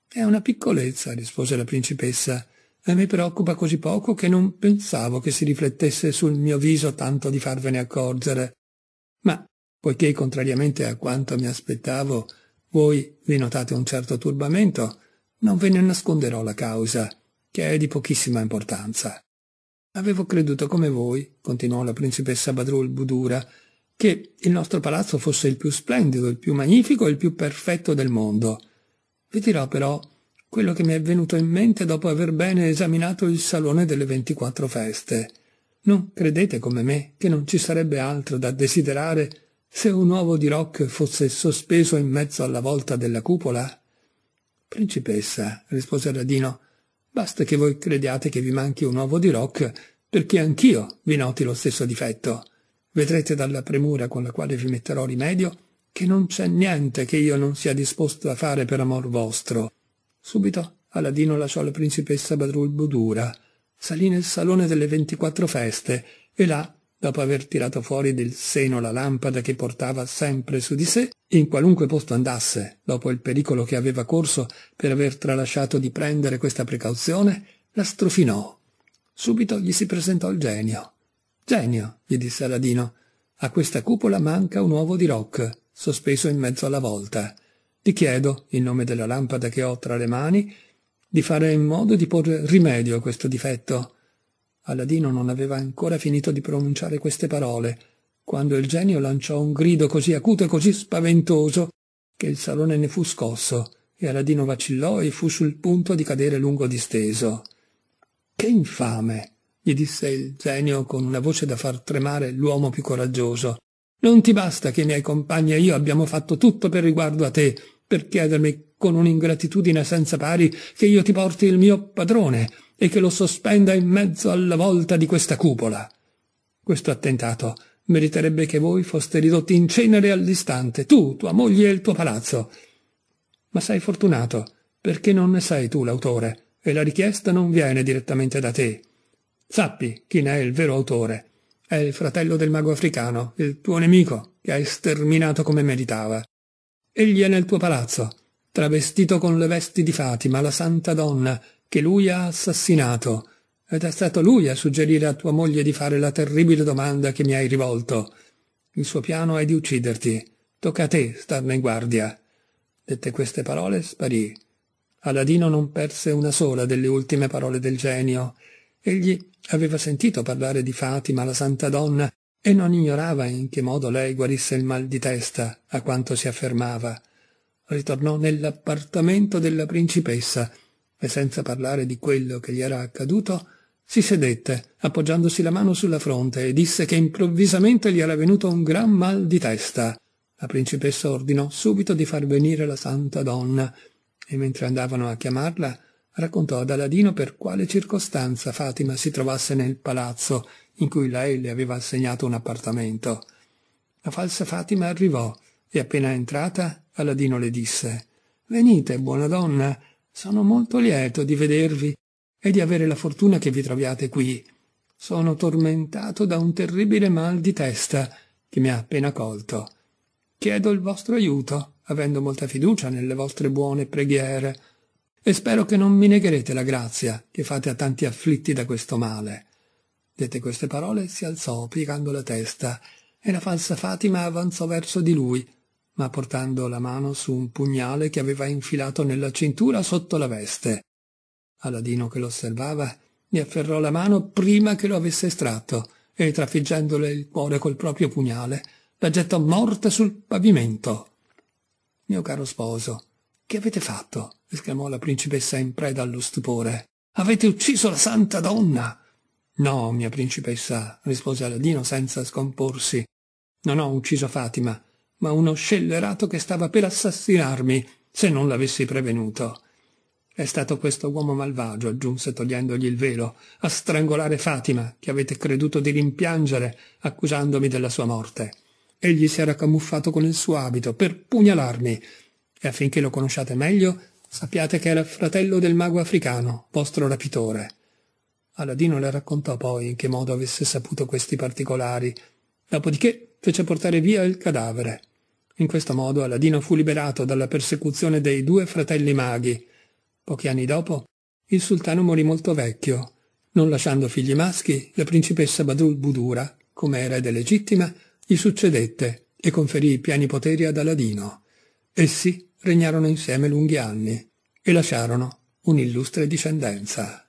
È una piccolezza, rispose la principessa, e mi preoccupa così poco che non pensavo che si riflettesse sul mio viso tanto di farvene accorgere. Ma, poiché contrariamente a quanto mi aspettavo, voi vi notate un certo turbamento? Non ve ne nasconderò la causa, che è di pochissima importanza. Avevo creduto come voi, continuò la principessa Badrul Budura, che il nostro palazzo fosse il più splendido, il più magnifico e il più perfetto del mondo. Vi dirò però quello che mi è venuto in mente dopo aver bene esaminato il salone delle ventiquattro feste. Non credete come me che non ci sarebbe altro da desiderare se un uovo di rock fosse sospeso in mezzo alla volta della cupola? Principessa, rispose Radino, basta che voi crediate che vi manchi un uovo di rock, perché anch'io vi noti lo stesso difetto. Vedrete dalla premura con la quale vi metterò rimedio che non c'è niente che io non sia disposto a fare per amor vostro. Subito Aladino lasciò la principessa Badrul Budura, salì nel salone delle ventiquattro feste e là dopo aver tirato fuori del seno la lampada che portava sempre su di sé, in qualunque posto andasse, dopo il pericolo che aveva corso per aver tralasciato di prendere questa precauzione, la strofinò. Subito gli si presentò il genio. Genio, gli disse Aladino, a questa cupola manca un uovo di roc, sospeso in mezzo alla volta. Ti chiedo, in nome della lampada che ho tra le mani, di fare in modo di porre rimedio a questo difetto. Aladino non aveva ancora finito di pronunciare queste parole, quando il genio lanciò un grido così acuto e così spaventoso che il salone ne fu scosso e Aladino vacillò e fu sul punto di cadere lungo disteso. Che infame! gli disse il genio con una voce da far tremare l'uomo più coraggioso. Non ti basta che i miei compagni e io abbiamo fatto tutto per riguardo a te, per chiedermi con un'ingratitudine senza pari che io ti porti il mio padrone, e che lo sospenda in mezzo alla volta di questa cupola. Questo attentato meriterebbe che voi foste ridotti in cenere all'istante, tu, tua moglie e il tuo palazzo. Ma sei fortunato, perché non ne sei tu l'autore, e la richiesta non viene direttamente da te. Sappi chi ne è il vero autore. È il fratello del mago africano, il tuo nemico, che hai sterminato come meritava. Egli è nel tuo palazzo, travestito con le vesti di Fatima, la santa donna, che lui ha assassinato, ed è stato lui a suggerire a tua moglie di fare la terribile domanda che mi hai rivolto. Il suo piano è di ucciderti. Tocca a te starne in guardia. Dette queste parole, sparì. Aladino non perse una sola delle ultime parole del genio. Egli aveva sentito parlare di Fatima, la santa donna, e non ignorava in che modo lei guarisse il mal di testa, a quanto si affermava. Ritornò nell'appartamento della principessa e senza parlare di quello che gli era accaduto, si sedette, appoggiandosi la mano sulla fronte, e disse che improvvisamente gli era venuto un gran mal di testa. La principessa ordinò subito di far venire la santa donna, e mentre andavano a chiamarla, raccontò ad Aladino per quale circostanza Fatima si trovasse nel palazzo in cui lei le aveva assegnato un appartamento. La falsa Fatima arrivò e appena entrata Aladino le disse «Venite, buona donna, sono molto lieto di vedervi e di avere la fortuna che vi troviate qui. Sono tormentato da un terribile mal di testa che mi ha appena colto. Chiedo il vostro aiuto, avendo molta fiducia nelle vostre buone preghiere, e spero che non mi negherete la grazia che fate a tanti afflitti da questo male. Dette queste parole si alzò, piegando la testa, e la falsa Fatima avanzò verso di lui, ma portando la mano su un pugnale che aveva infilato nella cintura sotto la veste. Aladino, che lo osservava, gli afferrò la mano prima che lo avesse estratto e, trafiggendole il cuore col proprio pugnale, la gettò morta sul pavimento. Mio caro sposo, che avete fatto? esclamò la principessa in preda allo stupore. Avete ucciso la santa donna! No, mia principessa, rispose Aladino senza scomporsi. Non ho ucciso Fatima, ma uno scellerato che stava per assassinarmi se non l'avessi prevenuto. È stato questo uomo malvagio, aggiunse togliendogli il velo, a strangolare Fatima, che avete creduto di rimpiangere, accusandomi della sua morte. Egli si era camuffato con il suo abito per pugnalarmi, e affinché lo conosciate meglio, sappiate che era fratello del mago africano, vostro rapitore. Aladino le raccontò poi in che modo avesse saputo questi particolari, dopodiché fece portare via il cadavere. In questo modo Aladino fu liberato dalla persecuzione dei due fratelli maghi. Pochi anni dopo, il sultano morì molto vecchio. Non lasciando figli maschi, la principessa Badrul Budura, come erede legittima, gli succedette e conferì pieni poteri ad Aladino. Essi regnarono insieme lunghi anni e lasciarono un'illustre discendenza.